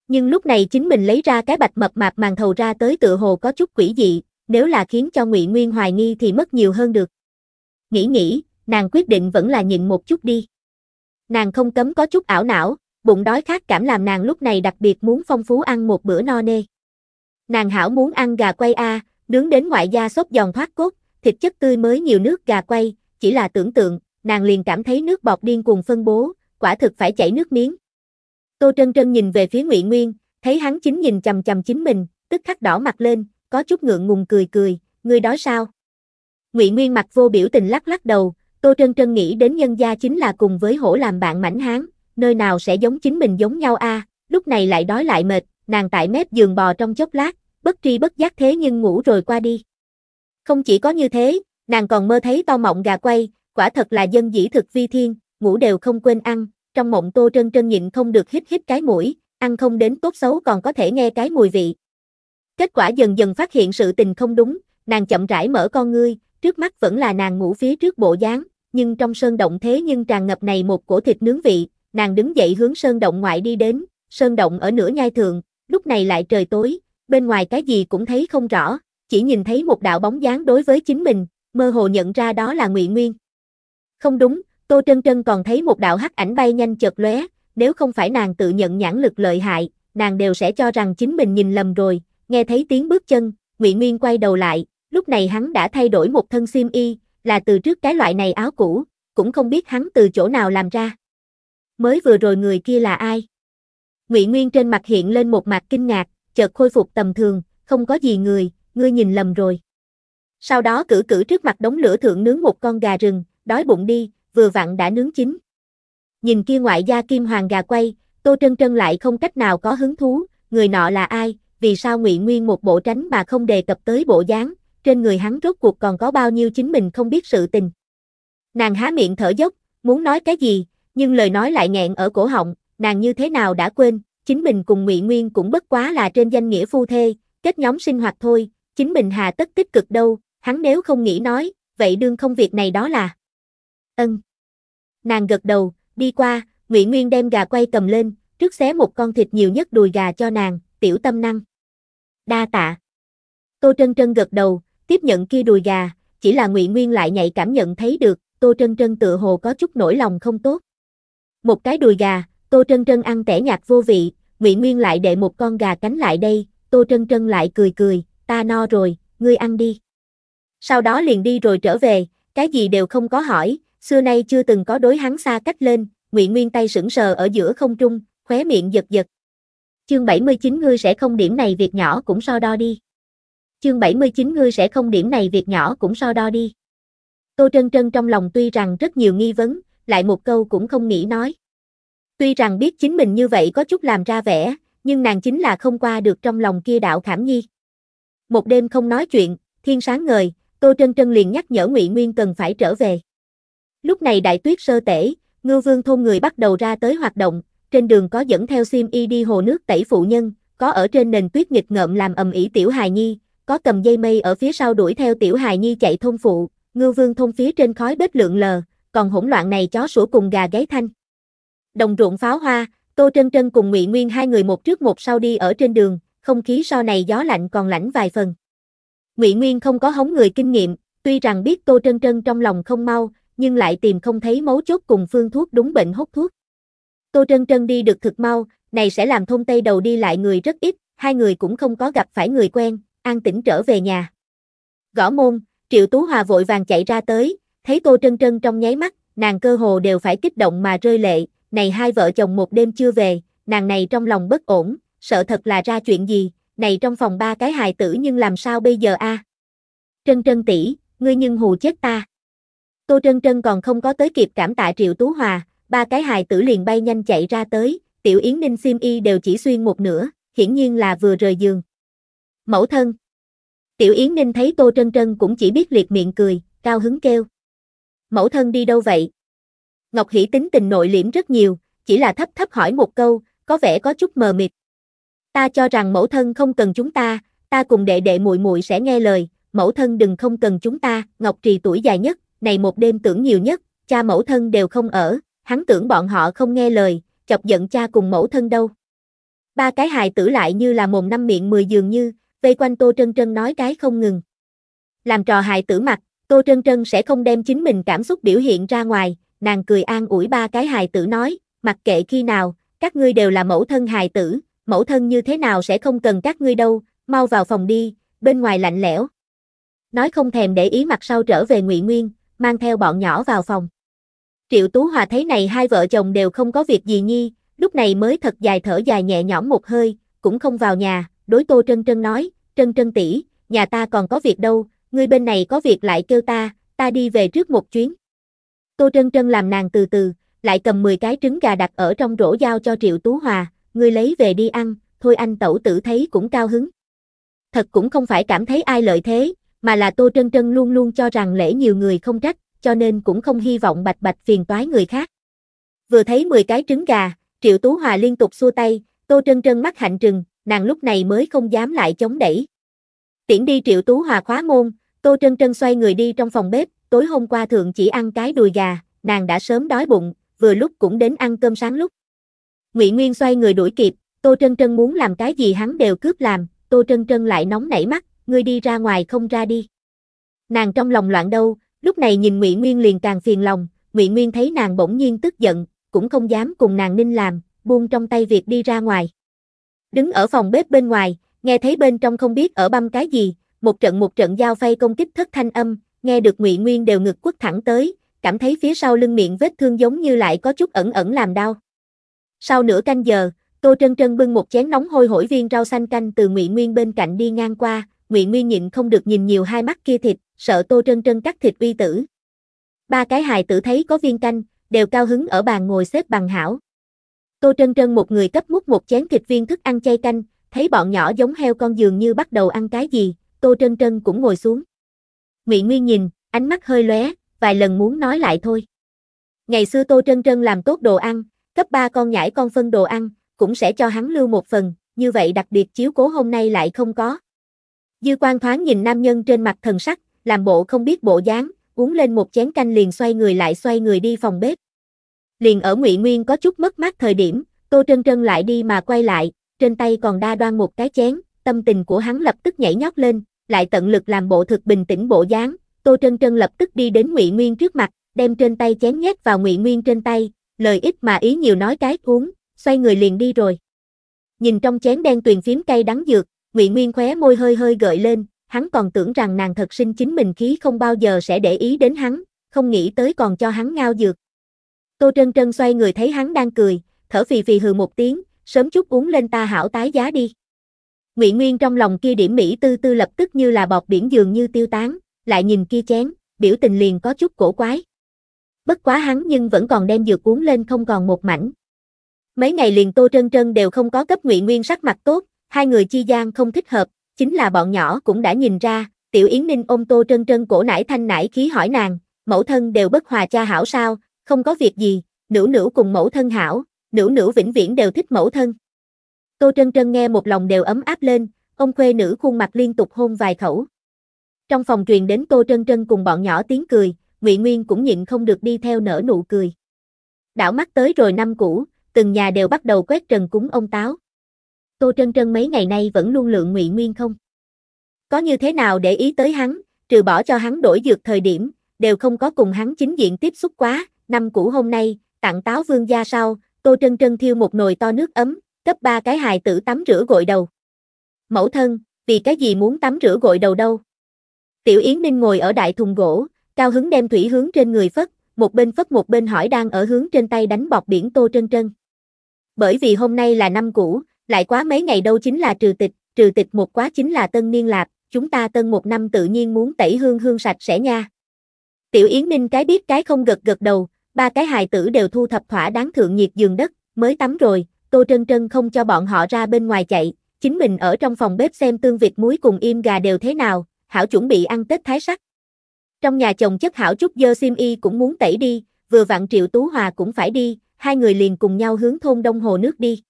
Nhưng lúc này chính mình lấy ra cái bạch mập mạp màn thầu ra tới tựa hồ có chút quỷ dị, nếu là khiến cho Ngụy Nguyên hoài nghi thì mất nhiều hơn được. Nghĩ nghĩ, nàng quyết định vẫn là nhịn một chút đi. Nàng không cấm có chút ảo não, bụng đói khát cảm làm nàng lúc này đặc biệt muốn phong phú ăn một bữa no nê. Nàng hảo muốn ăn gà quay a, nướng đến ngoại da xốp giòn thoát cốt, thịt chất tươi mới nhiều nước gà quay, chỉ là tưởng tượng, nàng liền cảm thấy nước bọt điên cuồng phân bố, quả thực phải chảy nước miếng. Tô Trân Trân nhìn về phía Ngụy Nguyên, thấy hắn chính nhìn chằm chằm chính mình, tức khắc đỏ mặt lên, có chút ngượng ngùng cười cười, người đó sao? Ngụy Nguyên mặt vô biểu tình lắc lắc đầu, Tô Trân Trân nghĩ đến nhân gia chính là cùng với hổ làm bạn mảnh hán, nơi nào sẽ giống chính mình giống nhau a? lúc này lại đói lại mệt, nàng tại mép giường bò trong chốc lát, bất tri bất giác thế nhưng ngủ rồi qua đi. Không chỉ có như thế, nàng còn mơ thấy to mộng gà quay, quả thật là dân dĩ thực vi thiên, ngủ đều không quên ăn, trong mộng Tô Trân Trân nhịn không được hít hít cái mũi, ăn không đến tốt xấu còn có thể nghe cái mùi vị. Kết quả dần dần phát hiện sự tình không đúng, nàng chậm rãi mở con ngươi, trước mắt vẫn là nàng ngủ phía trước bộ dáng, nhưng trong sơn động thế nhưng tràn ngập này một cổ thịt nướng vị, nàng đứng dậy hướng sơn động ngoại đi đến, sơn động ở nửa nhai thường, lúc này lại trời tối, bên ngoài cái gì cũng thấy không rõ, chỉ nhìn thấy một đạo bóng dáng đối với chính mình, mơ hồ nhận ra đó là Ngụy Nguyên. Không đúng, Tô Trân Trân còn thấy một đạo hắc ảnh bay nhanh chợt lóe, nếu không phải nàng tự nhận nhãn lực lợi hại, nàng đều sẽ cho rằng chính mình nhìn lầm rồi, nghe thấy tiếng bước chân, Ngụy Nguyên quay đầu lại, lúc này hắn đã thay đổi một thân xiêm y, là từ trước cái loại này áo cũ, cũng không biết hắn từ chỗ nào làm ra. Mới vừa rồi người kia là ai? Ngụy Nguyên trên mặt hiện lên một mặt kinh ngạc, chợt khôi phục tầm thường, không có gì người, ngươi nhìn lầm rồi. Sau đó cử cử trước mặt đống lửa thượng nướng một con gà rừng, đói bụng đi, vừa vặn đã nướng chín. Nhìn kia ngoại gia kim hoàng gà quay, Tô Trân Trân lại không cách nào có hứng thú, người nọ là ai, vì sao Ngụy Nguyên một bộ tránh mà không đề cập tới bộ dáng, trên người hắn rốt cuộc còn có bao nhiêu chính mình không biết sự tình. Nàng há miệng thở dốc, muốn nói cái gì, nhưng lời nói lại nghẹn ở cổ họng, nàng như thế nào đã quên, chính mình cùng Ngụy Nguyên cũng bất quá là trên danh nghĩa phu thê, kết nhóm sinh hoạt thôi, chính mình hà tất tích cực đâu, hắn nếu không nghĩ nói, vậy đương không việc này đó là. Ân. Nàng gật đầu, đi qua, Ngụy Nguyên đem gà quay cầm lên, trước xé một con thịt nhiều nhất đùi gà cho nàng, tiểu tâm năng. Đa tạ. Tô Trân Trân gật đầu, tiếp nhận kia đùi gà, chỉ là Ngụy Nguyên lại nhạy cảm nhận thấy được, Tô Trân Trân tự hồ có chút nỗi lòng không tốt. Một cái đùi gà, Tô Trân Trân ăn tẻ nhạt vô vị, Ngụy Nguyên lại để một con gà cánh lại đây, Tô Trân Trân lại cười cười, ta no rồi, ngươi ăn đi. Sau đó liền đi rồi trở về, cái gì đều không có hỏi, xưa nay chưa từng có đối hắn xa cách lên, Ngụy Nguyên tay sững sờ ở giữa không trung, khóe miệng giật giật. Chương 79 ngươi sẽ không điểm này việc nhỏ cũng so đo đi chương 79 ngươi sẽ không điểm này việc nhỏ cũng so đo đi. Tô Trân Trân trong lòng tuy rằng rất nhiều nghi vấn, lại một câu cũng không nghĩ nói. Tuy rằng biết chính mình như vậy có chút làm ra vẻ, nhưng nàng chính là không qua được trong lòng kia đạo khảm nhi. Một đêm không nói chuyện, thiên sáng ngời, Tô Trân Trân liền nhắc nhở Ngụy Nguyên cần phải trở về. Lúc này đại tuyết sơ tể, ngư vương thôn người bắt đầu ra tới hoạt động, trên đường có dẫn theo sim y đi hồ nước tẩy phụ nhân, có ở trên nền tuyết nghịch ngợm làm ầm ĩ tiểu hài nhi, có cầm dây mây ở phía sau đuổi theo tiểu hài nhi chạy thôn phụ, ngư vương thôn phía trên khói bếp lượn lờ, còn hỗn loạn này chó sủa cùng gà gáy thanh. Đồng ruộng pháo hoa, Tô Trân Trân cùng Ngụy Nguyên hai người một trước một sau đi ở trên đường, không khí so này gió lạnh còn lạnh vài phần. Ngụy Nguyên không có hống người kinh nghiệm, tuy rằng biết Tô Trân Trân trong lòng không mau, nhưng lại tìm không thấy mấu chốt cùng phương thuốc đúng bệnh hốt thuốc. Tô Trân Trân đi được thực mau, này sẽ làm thôn Tây đầu đi lại người rất ít, hai người cũng không có gặp phải người quen, an tĩnh trở về nhà. Gõ môn, Triệu Tú Hòa vội vàng chạy ra tới, thấy Tô Trân Trân trong nháy mắt, nàng cơ hồ đều phải kích động mà rơi lệ, này hai vợ chồng một đêm chưa về, nàng này trong lòng bất ổn, sợ thật là ra chuyện gì, này trong phòng ba cái hài tử nhưng làm sao bây giờ a? Trân Trân tỷ, ngươi nhưng hù chết ta. Tô Trân Trân còn không có tới kịp cảm tạ Triệu Tú Hòa, ba cái hài tử liền bay nhanh chạy ra tới, Tiểu Yến Ninh Sim Y đều chỉ xuyên một nửa, hiển nhiên là vừa rời giường. Mẫu thân. Tiểu Yến Ninh thấy Tô Trân Trân cũng chỉ biết liệt miệng cười, cao hứng kêu. Mẫu thân đi đâu vậy? Ngọc Hỷ tính tình nội liễm rất nhiều, chỉ là thấp thấp hỏi một câu, có vẻ có chút mờ mịt. Ta cho rằng mẫu thân không cần chúng ta, ta cùng đệ đệ muội muội sẽ nghe lời, mẫu thân đừng không cần chúng ta, Ngọc Trì tuổi dài nhất, này một đêm tưởng nhiều nhất, cha mẫu thân đều không ở, hắn tưởng bọn họ không nghe lời, chọc giận cha cùng mẫu thân đâu. Ba cái hài tử lại như là mồm năm miệng mười dường như, vây quanh Tô Trân Trân nói cái không ngừng. Làm trò hài tử mặt, Tô Trân Trân sẽ không đem chính mình cảm xúc biểu hiện ra ngoài, nàng cười an ủi ba cái hài tử nói, mặc kệ khi nào, các ngươi đều là mẫu thân hài tử, mẫu thân như thế nào sẽ không cần các ngươi đâu, mau vào phòng đi, bên ngoài lạnh lẽo. Nói không thèm để ý mặt sau trở về Ngụy Nguyên, mang theo bọn nhỏ vào phòng. Triệu Tú Hòa thấy này hai vợ chồng đều không có việc gì nhi, lúc này mới thật dài thở dài nhẹ nhõm một hơi, cũng không vào nhà, đối Tô Trân Trân nói, Trân Trân tỷ, nhà ta còn có việc đâu, ngươi bên này có việc lại kêu ta, ta đi về trước một chuyến. Tô Trân Trân làm nàng từ từ, lại cầm 10 cái trứng gà đặt ở trong rổ giao cho Triệu Tú Hòa, ngươi lấy về đi ăn, thôi anh tẩu tử thấy cũng cao hứng. Thật cũng không phải cảm thấy ai lợi thế, mà là Tô Trân Trân luôn luôn cho rằng lễ nhiều người không trách, cho nên cũng không hy vọng bạch bạch phiền toái người khác. Vừa thấy 10 cái trứng gà, Triệu Tú Hòa liên tục xua tay, Tô Trân Trân mắt hạnh trừng, nàng lúc này mới không dám lại chống đẩy. Tiễn đi triệu tú hòa khóa môn, Tô Trân Trân xoay người đi trong phòng bếp, tối hôm qua thượng chỉ ăn cái đùi gà, nàng đã sớm đói bụng, vừa lúc cũng đến ăn cơm sáng lúc. Ngụy Nguyên xoay người đuổi kịp, Tô Trân Trân muốn làm cái gì hắn đều cướp làm, Tô Trân Trân lại nóng nảy mắt, ngươi đi ra ngoài không ra đi. Nàng trong lòng loạn đâu, lúc này nhìn Ngụy Nguyên liền càng phiền lòng, Ngụy Nguyên thấy nàng bỗng nhiên tức giận, cũng không dám cùng nàng ninh làm, buông trong tay việc đi ra ngoài. Đứng ở phòng bếp bên ngoài, nghe thấy bên trong không biết ở băm cái gì, một trận một trận giao phay công kích thất thanh âm, nghe được Ngụy Nguyên đều ngực quất thẳng tới, cảm thấy phía sau lưng miệng vết thương giống như lại có chút ẩn ẩn làm đau. Sau nửa canh giờ, Tô Trân Trân bưng một chén nóng hôi hổi viên rau xanh canh từ Ngụy Nguyên bên cạnh đi ngang qua, Ngụy Nguyên nhịn không được nhìn nhiều hai mắt kia thịt, sợ Tô Trân Trân cắt thịt uy tử. Ba cái hài tử thấy có viên canh, đều cao hứng ở bàn ngồi xếp bằng hảo. Tô Trân Trân một người cấp múc một chén thịt viên thức ăn chay canh, thấy bọn nhỏ giống heo con dường như bắt đầu ăn cái gì, Tô Trân Trân cũng ngồi xuống. Ngụy Nguyên nhìn, ánh mắt hơi lóe, vài lần muốn nói lại thôi. Ngày xưa Tô Trân Trân làm tốt đồ ăn, cấp ba con nhãi con phân đồ ăn, cũng sẽ cho hắn lưu một phần, như vậy đặc biệt chiếu cố hôm nay lại không có. Dư quan thoáng nhìn nam nhân trên mặt thần sắc, làm bộ không biết bộ dáng, uống lên một chén canh liền xoay người lại xoay người đi phòng bếp liền ở Ngụy Nguyên có chút mất mát thời điểm, Tô Trân Trân lại đi mà quay lại, trên tay còn đa đoan một cái chén, tâm tình của hắn lập tức nhảy nhót lên, lại tận lực làm bộ thực bình tĩnh bộ dáng, Tô Trân Trân lập tức đi đến Ngụy Nguyên trước mặt, đem trên tay chén nhét vào Ngụy Nguyên trên tay, lời ít mà ý nhiều nói cái uống, xoay người liền đi rồi. Nhìn trong chén đen tuyền phím cây đắng dược, Ngụy Nguyên khóe môi hơi hơi gợi lên, hắn còn tưởng rằng nàng thật sinh chính mình khí không bao giờ sẽ để ý đến hắn, không nghĩ tới còn cho hắn ngao dược, Tô Trân Trân xoay người thấy hắn đang cười, thở phì phì hừ một tiếng, sớm chút uống lên ta hảo tái giá đi. Ngụy Nguyên trong lòng kia điểm mỹ tư tư lập tức như là bọt biển dường như tiêu tán, lại nhìn kia chén, biểu tình liền có chút cổ quái. Bất quá hắn nhưng vẫn còn đem dược uống lên không còn một mảnh. Mấy ngày liền Tô Trân Trân đều không có cấp Ngụy Nguyên sắc mặt tốt, hai người chi gian không thích hợp, chính là bọn nhỏ cũng đã nhìn ra, Tiểu Yến Ninh ôm Tô Trân Trân cổ nải thanh nải khí hỏi nàng, mẫu thân đều bất hòa cha hảo sao, không có việc gì, nữ nữ cùng mẫu thân hảo, nữ nữ vĩnh viễn đều thích mẫu thân. Tô Trân Trân nghe một lòng đều ấm áp lên, ông khuê nữ khuôn mặt liên tục hôn vài khẩu. Trong phòng truyền đến Tô Trân Trân cùng bọn nhỏ tiếng cười, Ngụy Nguyên cũng nhịn không được đi theo nở nụ cười. Đảo mắt tới rồi năm cũ, từng nhà đều bắt đầu quét trần cúng ông táo. Tô Trân Trân mấy ngày nay vẫn luôn lượng Ngụy Nguyên không? Có như thế nào để ý tới hắn, trừ bỏ cho hắn đổi dược thời điểm, đều không có cùng hắn chính diện tiếp xúc quá, năm cũ hôm nay, tặng táo vương gia sau, Tô Trân Trân thiêu một nồi to nước ấm, cấp ba cái hài tử tắm rửa gội đầu. Mẫu thân, vì cái gì muốn tắm rửa gội đầu đâu? Tiểu Yến Ninh ngồi ở đại thùng gỗ, cao hứng đem thủy hướng trên người phất, một bên phất một bên hỏi đang ở hướng trên tay đánh bọt biển Tô Trân Trân. Bởi vì hôm nay là năm cũ, lại quá mấy ngày đâu chính là trừ tịch, trừ tịch một quá chính là tân niên lạp, chúng ta tân một năm tự nhiên muốn tẩy hương hương sạch sẽ nha. Tiểu Yến Ninh cái biết cái không gật gật đầu, ba cái hài tử đều thu thập thỏa đáng thượng nhiệt giường đất, mới tắm rồi, Tô Trân Trân không cho bọn họ ra bên ngoài chạy, chính mình ở trong phòng bếp xem tương vịt muối cùng im gà đều thế nào, hảo chuẩn bị ăn Tết Thái sắc. Trong nhà chồng chất hảo chút dơ sim y cũng muốn tẩy đi, vừa vặn Triệu Tú Hòa cũng phải đi, hai người liền cùng nhau hướng thôn Đông Hồ nước đi.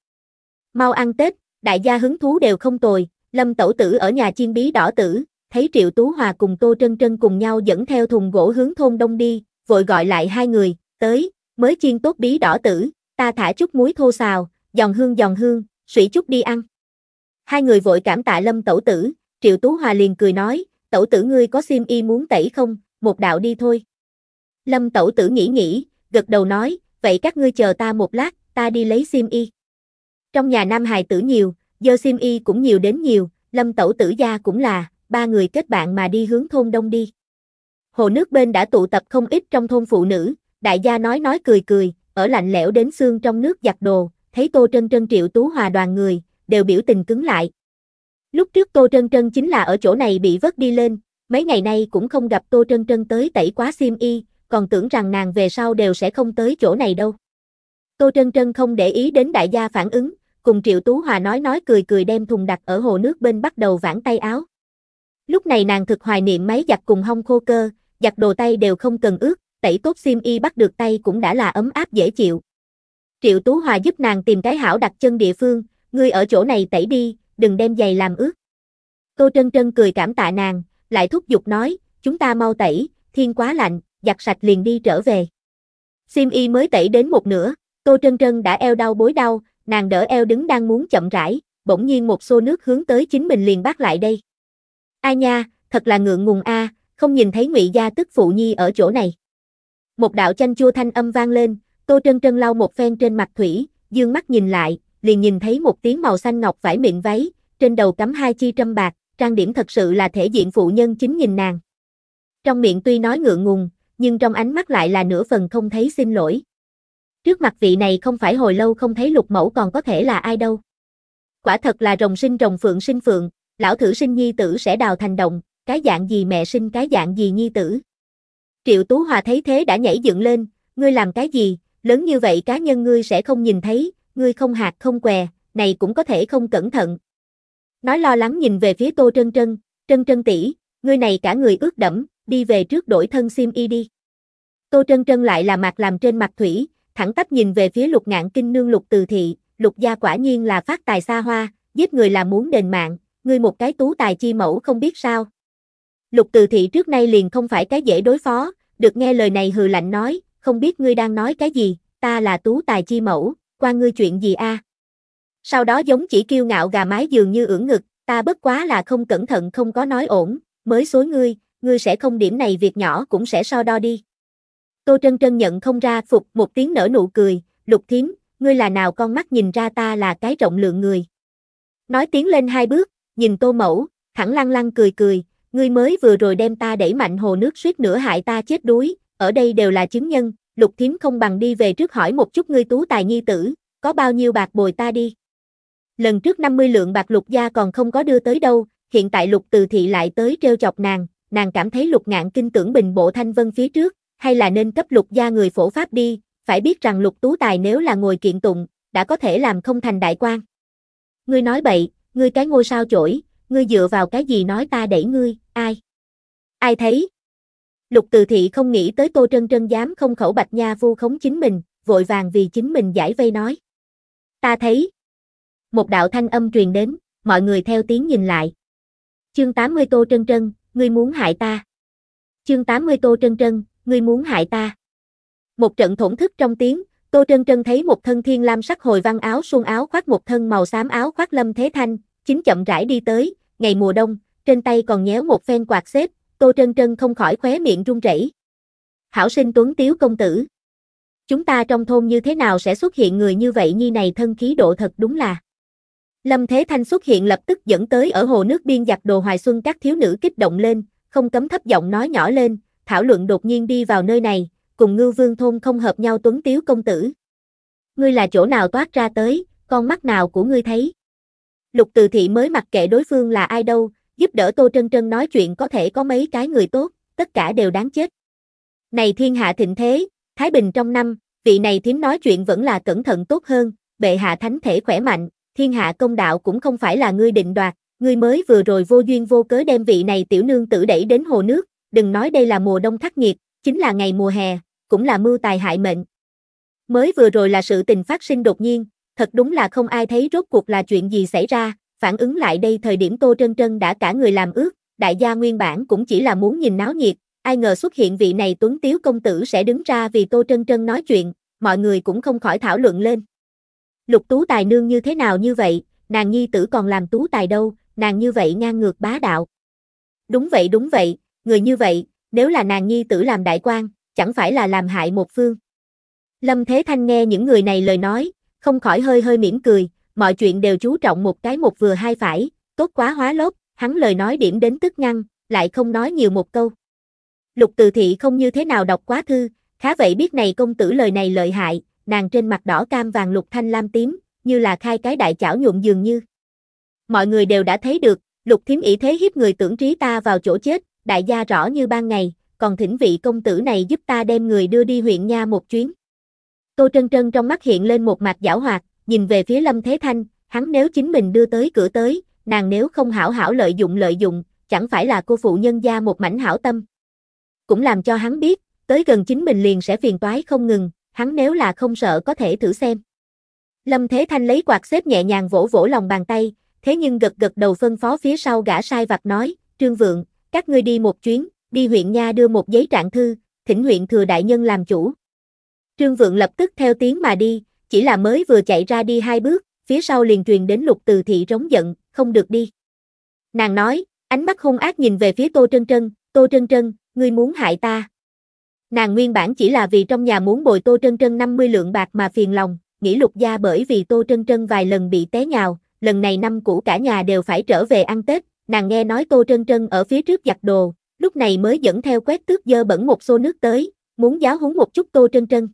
Mau ăn Tết, đại gia hứng thú đều không tồi, Lâm Tẩu Tử ở nhà chiên bí đỏ tử, thấy Triệu Tú Hòa cùng Tô Trân Trân cùng nhau dẫn theo thùng gỗ hướng thôn Đông đi, vội gọi lại hai người, tới, mới chiên tốt bí đỏ tử, ta thả chút muối thô xào, giòn hương giòn hương, sủy chút đi ăn. Hai người vội cảm tạ lâm tẩu tử, Triệu Tú Hòa liền cười nói, tẩu tử ngươi có sim y muốn tẩy không, một đạo đi thôi. Lâm tẩu tử nghĩ nghĩ, gật đầu nói, vậy các ngươi chờ ta một lát, ta đi lấy sim y. Trong nhà nam hài tử nhiều, do sim y cũng nhiều đến nhiều, lâm tẩu tử gia cũng là, ba người kết bạn mà đi hướng thôn đông đi. Hồ nước bên đã tụ tập không ít trong thôn phụ nữ, Đại gia nói nói cười cười, ở lạnh lẽo đến xương trong nước giặt đồ, thấy Tô Trân Trân triệu tú hòa đoàn người, đều biểu tình cứng lại. Lúc trước Tô Trân Trân chính là ở chỗ này bị vớt đi lên, mấy ngày nay cũng không gặp Tô Trân Trân tới tẩy quá xiêm y, còn tưởng rằng nàng về sau đều sẽ không tới chỗ này đâu. Tô Trân Trân không để ý đến đại gia phản ứng, cùng Triệu Tú Hòa nói nói cười cười đem thùng đặt ở hồ nước bên bắt đầu vãng tay áo. Lúc này nàng thực hoài niệm máy giặt cùng hong khô cơ, giặt đồ tay đều không cần ướt, tẩy tốt sim y bắt được tay cũng đã là ấm áp dễ chịu. Triệu Tú Hòa giúp nàng tìm cái hảo đặt chân địa phương, ngươi ở chỗ này tẩy đi, đừng đem giày làm ướt. Tô Trân Trân cười cảm tạ nàng, lại thúc giục nói, chúng ta mau tẩy, thiên quá lạnh, giặt sạch liền đi trở về. Sim y mới tẩy đến một nửa, cô Trân Trân đã eo đau bối đau, nàng đỡ eo đứng đang muốn chậm rãi, bỗng nhiên một xô nước hướng tới chính mình liền bắt lại đây. A nha, thật là ngượng ngùng a, không nhìn thấy Ngụy gia tức phụ nhi ở chỗ này. Một đạo chanh chua thanh âm vang lên, Tô Trân Trân lau một phen trên mặt thủy, dương mắt nhìn lại, liền nhìn thấy một tiếng màu xanh ngọc vải miệng váy, trên đầu cắm hai chi trâm bạc, trang điểm thật sự là thể diện phụ nhân chính nhìn nàng. Trong miệng tuy nói ngượng ngùng, nhưng trong ánh mắt lại là nửa phần không thấy xin lỗi. Trước mặt vị này không phải hồi lâu không thấy lục mẫu còn có thể là ai đâu. Quả thật là rồng sinh rồng phượng sinh phượng, lão thử sinh nhi tử sẽ đào thành đồng, cái dạng gì mẹ sinh cái dạng gì nhi tử. Triệu Tú Hòa thấy thế đã nhảy dựng lên, ngươi làm cái gì, lớn như vậy cá nhân ngươi sẽ không nhìn thấy, ngươi không hạt không què, này cũng có thể không cẩn thận. Nói lo lắng nhìn về phía Tô Trân Trân, Trân Trân tỷ, ngươi này cả người ướt đẫm, đi về trước đổi thân sim y đi. Tô Trân Trân lại là mặt làm trên mặt thủy, thẳng tắp nhìn về phía lục ngạn kinh nương lục từ thị, lục gia quả nhiên là phát tài xa hoa, giết người là muốn đền mạng, ngươi một cái tú tài chi mẫu không biết sao. Lục Từ Thị trước nay liền không phải cái dễ đối phó, được nghe lời này hừ lạnh nói, không biết ngươi đang nói cái gì, ta là tú tài chi mẫu, qua ngươi chuyện gì a? Sau đó giống chỉ kiêu ngạo gà mái dường như ưỡn ngực, ta bất quá là không cẩn thận không có nói ổn, mới xối ngươi, ngươi sẽ không điểm này việc nhỏ cũng sẽ so đo đi. Tô Trân Trân nhận không ra phục một tiếng nở nụ cười, lục thím, ngươi là nào con mắt nhìn ra ta là cái rộng lượng người. Nói tiếng lên hai bước, nhìn tô mẫu, thẳng lăng lăng cười cười, Ngươi mới vừa rồi đem ta đẩy mạnh hồ nước suýt nữa hại ta chết đuối, ở đây đều là chứng nhân, lục thiếm không bằng đi về trước hỏi một chút ngươi tú tài nhi tử, có bao nhiêu bạc bồi ta đi. Lần trước 50 lượng bạc lục gia còn không có đưa tới đâu, hiện tại lục từ thị lại tới treo chọc nàng, nàng cảm thấy lục ngạn kinh tưởng bình bộ thanh vân phía trước, hay là nên cấp lục gia người phổ pháp đi, phải biết rằng lục tú tài nếu là ngồi kiện tụng, đã có thể làm không thành đại quan. Ngươi nói bậy, ngươi cái ngôi sao chổi, ngươi dựa vào cái gì nói ta đẩy ngươi, ai? Ai thấy? Lục Từ Thị không nghĩ tới Tô Trân Trân dám không khẩu bạch nha vu khống chính mình, vội vàng vì chính mình giải vây nói. Ta thấy. Một đạo thanh âm truyền đến, mọi người theo tiếng nhìn lại. Chương 80 Tô Trân Trân, ngươi muốn hại ta. Chương 80 Tô Trân Trân, ngươi muốn hại ta. Một trận thổn thức trong tiếng, Tô Trân Trân thấy một thân thiên lam sắc hồi văn áo suông áo khoác một thân màu xám áo khoác lâm thế thanh, chính chậm rãi đi tới, ngày mùa đông, trên tay còn nhéo một phen quạt xếp, Tô Trân Trân không khỏi khóe miệng run rẩy. Hảo sinh tuấn tiếu công tử. Chúng ta trong thôn như thế nào sẽ xuất hiện người như vậy nhi này thân khí độ thật đúng là. Lâm Thế Thanh xuất hiện lập tức dẫn tới ở hồ nước biên giặt đồ hoài xuân các thiếu nữ kích động lên, không cấm thấp giọng nói nhỏ lên, thảo luận đột nhiên đi vào nơi này, cùng ngư vương thôn không hợp nhau tuấn tiếu công tử. Ngươi là chỗ nào toát ra tới, con mắt nào của ngươi thấy? Lục Từ Thị mới mặc kệ đối phương là ai đâu, giúp đỡ Tô Trân Trân nói chuyện có thể có mấy cái người tốt, tất cả đều đáng chết. Này thiên hạ thịnh thế, Thái Bình trong năm, vị này thím nói chuyện vẫn là cẩn thận tốt hơn, bệ hạ thánh thể khỏe mạnh, thiên hạ công đạo cũng không phải là ngươi định đoạt, ngươi mới vừa rồi vô duyên vô cớ đem vị này tiểu nương tử đẩy đến hồ nước, đừng nói đây là mùa đông khắc nghiệt, chính là ngày mùa hè, cũng là mưu tài hại mệnh. Mới vừa rồi là sự tình phát sinh đột nhiên, thật đúng là không ai thấy rốt cuộc là chuyện gì xảy ra, phản ứng lại đây thời điểm Tô Trân Trân đã cả người làm ướt, đại gia nguyên bản cũng chỉ là muốn nhìn náo nhiệt, ai ngờ xuất hiện vị này tuấn tiếu công tử sẽ đứng ra vì Tô Trân Trân nói chuyện, mọi người cũng không khỏi thảo luận lên. Lục tú tài nương như thế nào như vậy, nàng nhi tử còn làm tú tài đâu, nàng như vậy ngang ngược bá đạo. Đúng vậy đúng vậy, người như vậy, nếu là nàng nhi tử làm đại quan, chẳng phải là làm hại một phương. Lâm Thế Thanh nghe những người này lời nói, không khỏi hơi hơi mỉm cười, mọi chuyện đều chú trọng một cái một vừa hai phải, tốt quá hóa lốp, hắn lời nói điểm đến tức ngăn, lại không nói nhiều một câu. Lục từ thị không như thế nào đọc quá thư, khá vậy biết này công tử lời này lợi hại, nàng trên mặt đỏ cam vàng lục thanh lam tím, như là khai cái đại chảo nhuộm dường như. Mọi người đều đã thấy được, lục thiếm ý thế hiếp người tưởng trí ta vào chỗ chết, đại gia rõ như ban ngày, còn thỉnh vị công tử này giúp ta đem người đưa đi huyện nha một chuyến. Tô Trân Trân trong mắt hiện lên một mặt giảo hoạt, nhìn về phía Lâm Thế Thanh, hắn nếu chính mình đưa tới cửa tới, nàng nếu không hảo hảo lợi dụng lợi dụng, chẳng phải là cô phụ nhân gia một mảnh hảo tâm. Cũng làm cho hắn biết, tới gần chính mình liền sẽ phiền toái không ngừng, hắn nếu là không sợ có thể thử xem. Lâm Thế Thanh lấy quạt xếp nhẹ nhàng vỗ vỗ lòng bàn tay, thế nhưng gật gật đầu phân phó phía sau gã sai vặt nói, Trương Vượng, các ngươi đi một chuyến, đi huyện nha đưa một giấy trạng thư, thỉnh huyện thừa đại nhân làm chủ. Trương Vượng lập tức theo tiếng mà đi, chỉ là mới vừa chạy ra đi hai bước, phía sau liền truyền đến lục từ thị rống giận, không được đi. Nàng nói, ánh mắt hung ác nhìn về phía Tô Trân Trân, Tô Trân Trân, ngươi muốn hại ta. Nàng nguyên bản chỉ là vì trong nhà muốn bồi Tô Trân Trân 50 lượng bạc mà phiền lòng, nghĩ lục gia bởi vì Tô Trân Trân vài lần bị té nhào, lần này năm cũ cả nhà đều phải trở về ăn Tết, nàng nghe nói Tô Trân Trân ở phía trước giặt đồ, lúc này mới dẫn theo quét tước dơ bẩn một xô nước tới, muốn giáo huấn một chút Tô Trân Trân.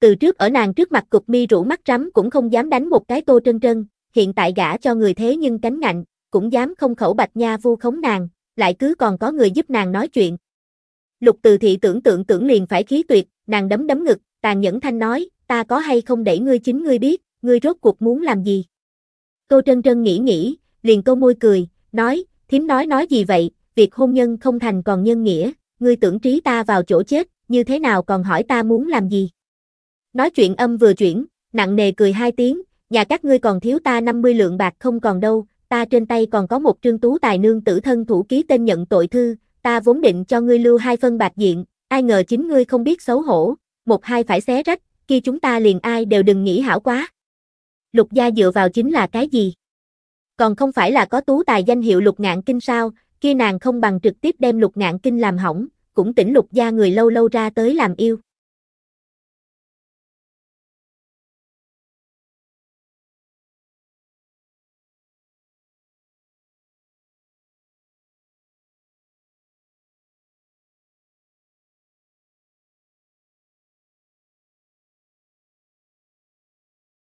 Từ trước ở nàng trước mặt cục mi rũ mắt rắm cũng không dám đánh một cái tô trân trân, hiện tại gã cho người thế nhưng cánh ngạnh, cũng dám không khẩu bạch nha vu khống nàng, lại cứ còn có người giúp nàng nói chuyện. Lục từ thị tưởng tượng tưởng liền phải khí tuyệt, nàng đấm đấm ngực, tàn nhẫn thanh nói, ta có hay không để ngươi chính ngươi biết, ngươi rốt cuộc muốn làm gì. Tô Trân Trân nghĩ nghĩ, liền câu môi cười, nói, thím nói nói gì vậy, việc hôn nhân không thành còn nhân nghĩa, ngươi tưởng trí ta vào chỗ chết, như thế nào còn hỏi ta muốn làm gì. Nói chuyện âm vừa chuyển, nặng nề cười hai tiếng, nhà các ngươi còn thiếu ta 50 lượng bạc không còn đâu, ta trên tay còn có một trương tú tài nương tử thân thủ ký tên nhận tội thư, ta vốn định cho ngươi lưu hai phân bạc diện, ai ngờ chính ngươi không biết xấu hổ, một hai phải xé rách, khi chúng ta liền ai đều đừng nghĩ hảo quá. Lục gia dựa vào chính là cái gì? Còn không phải là có tú tài danh hiệu lục ngạn kinh sao, kia nàng không bằng trực tiếp đem lục ngạn kinh làm hỏng, cũng tỉnh lục gia người lâu lâu ra tới làm yêu.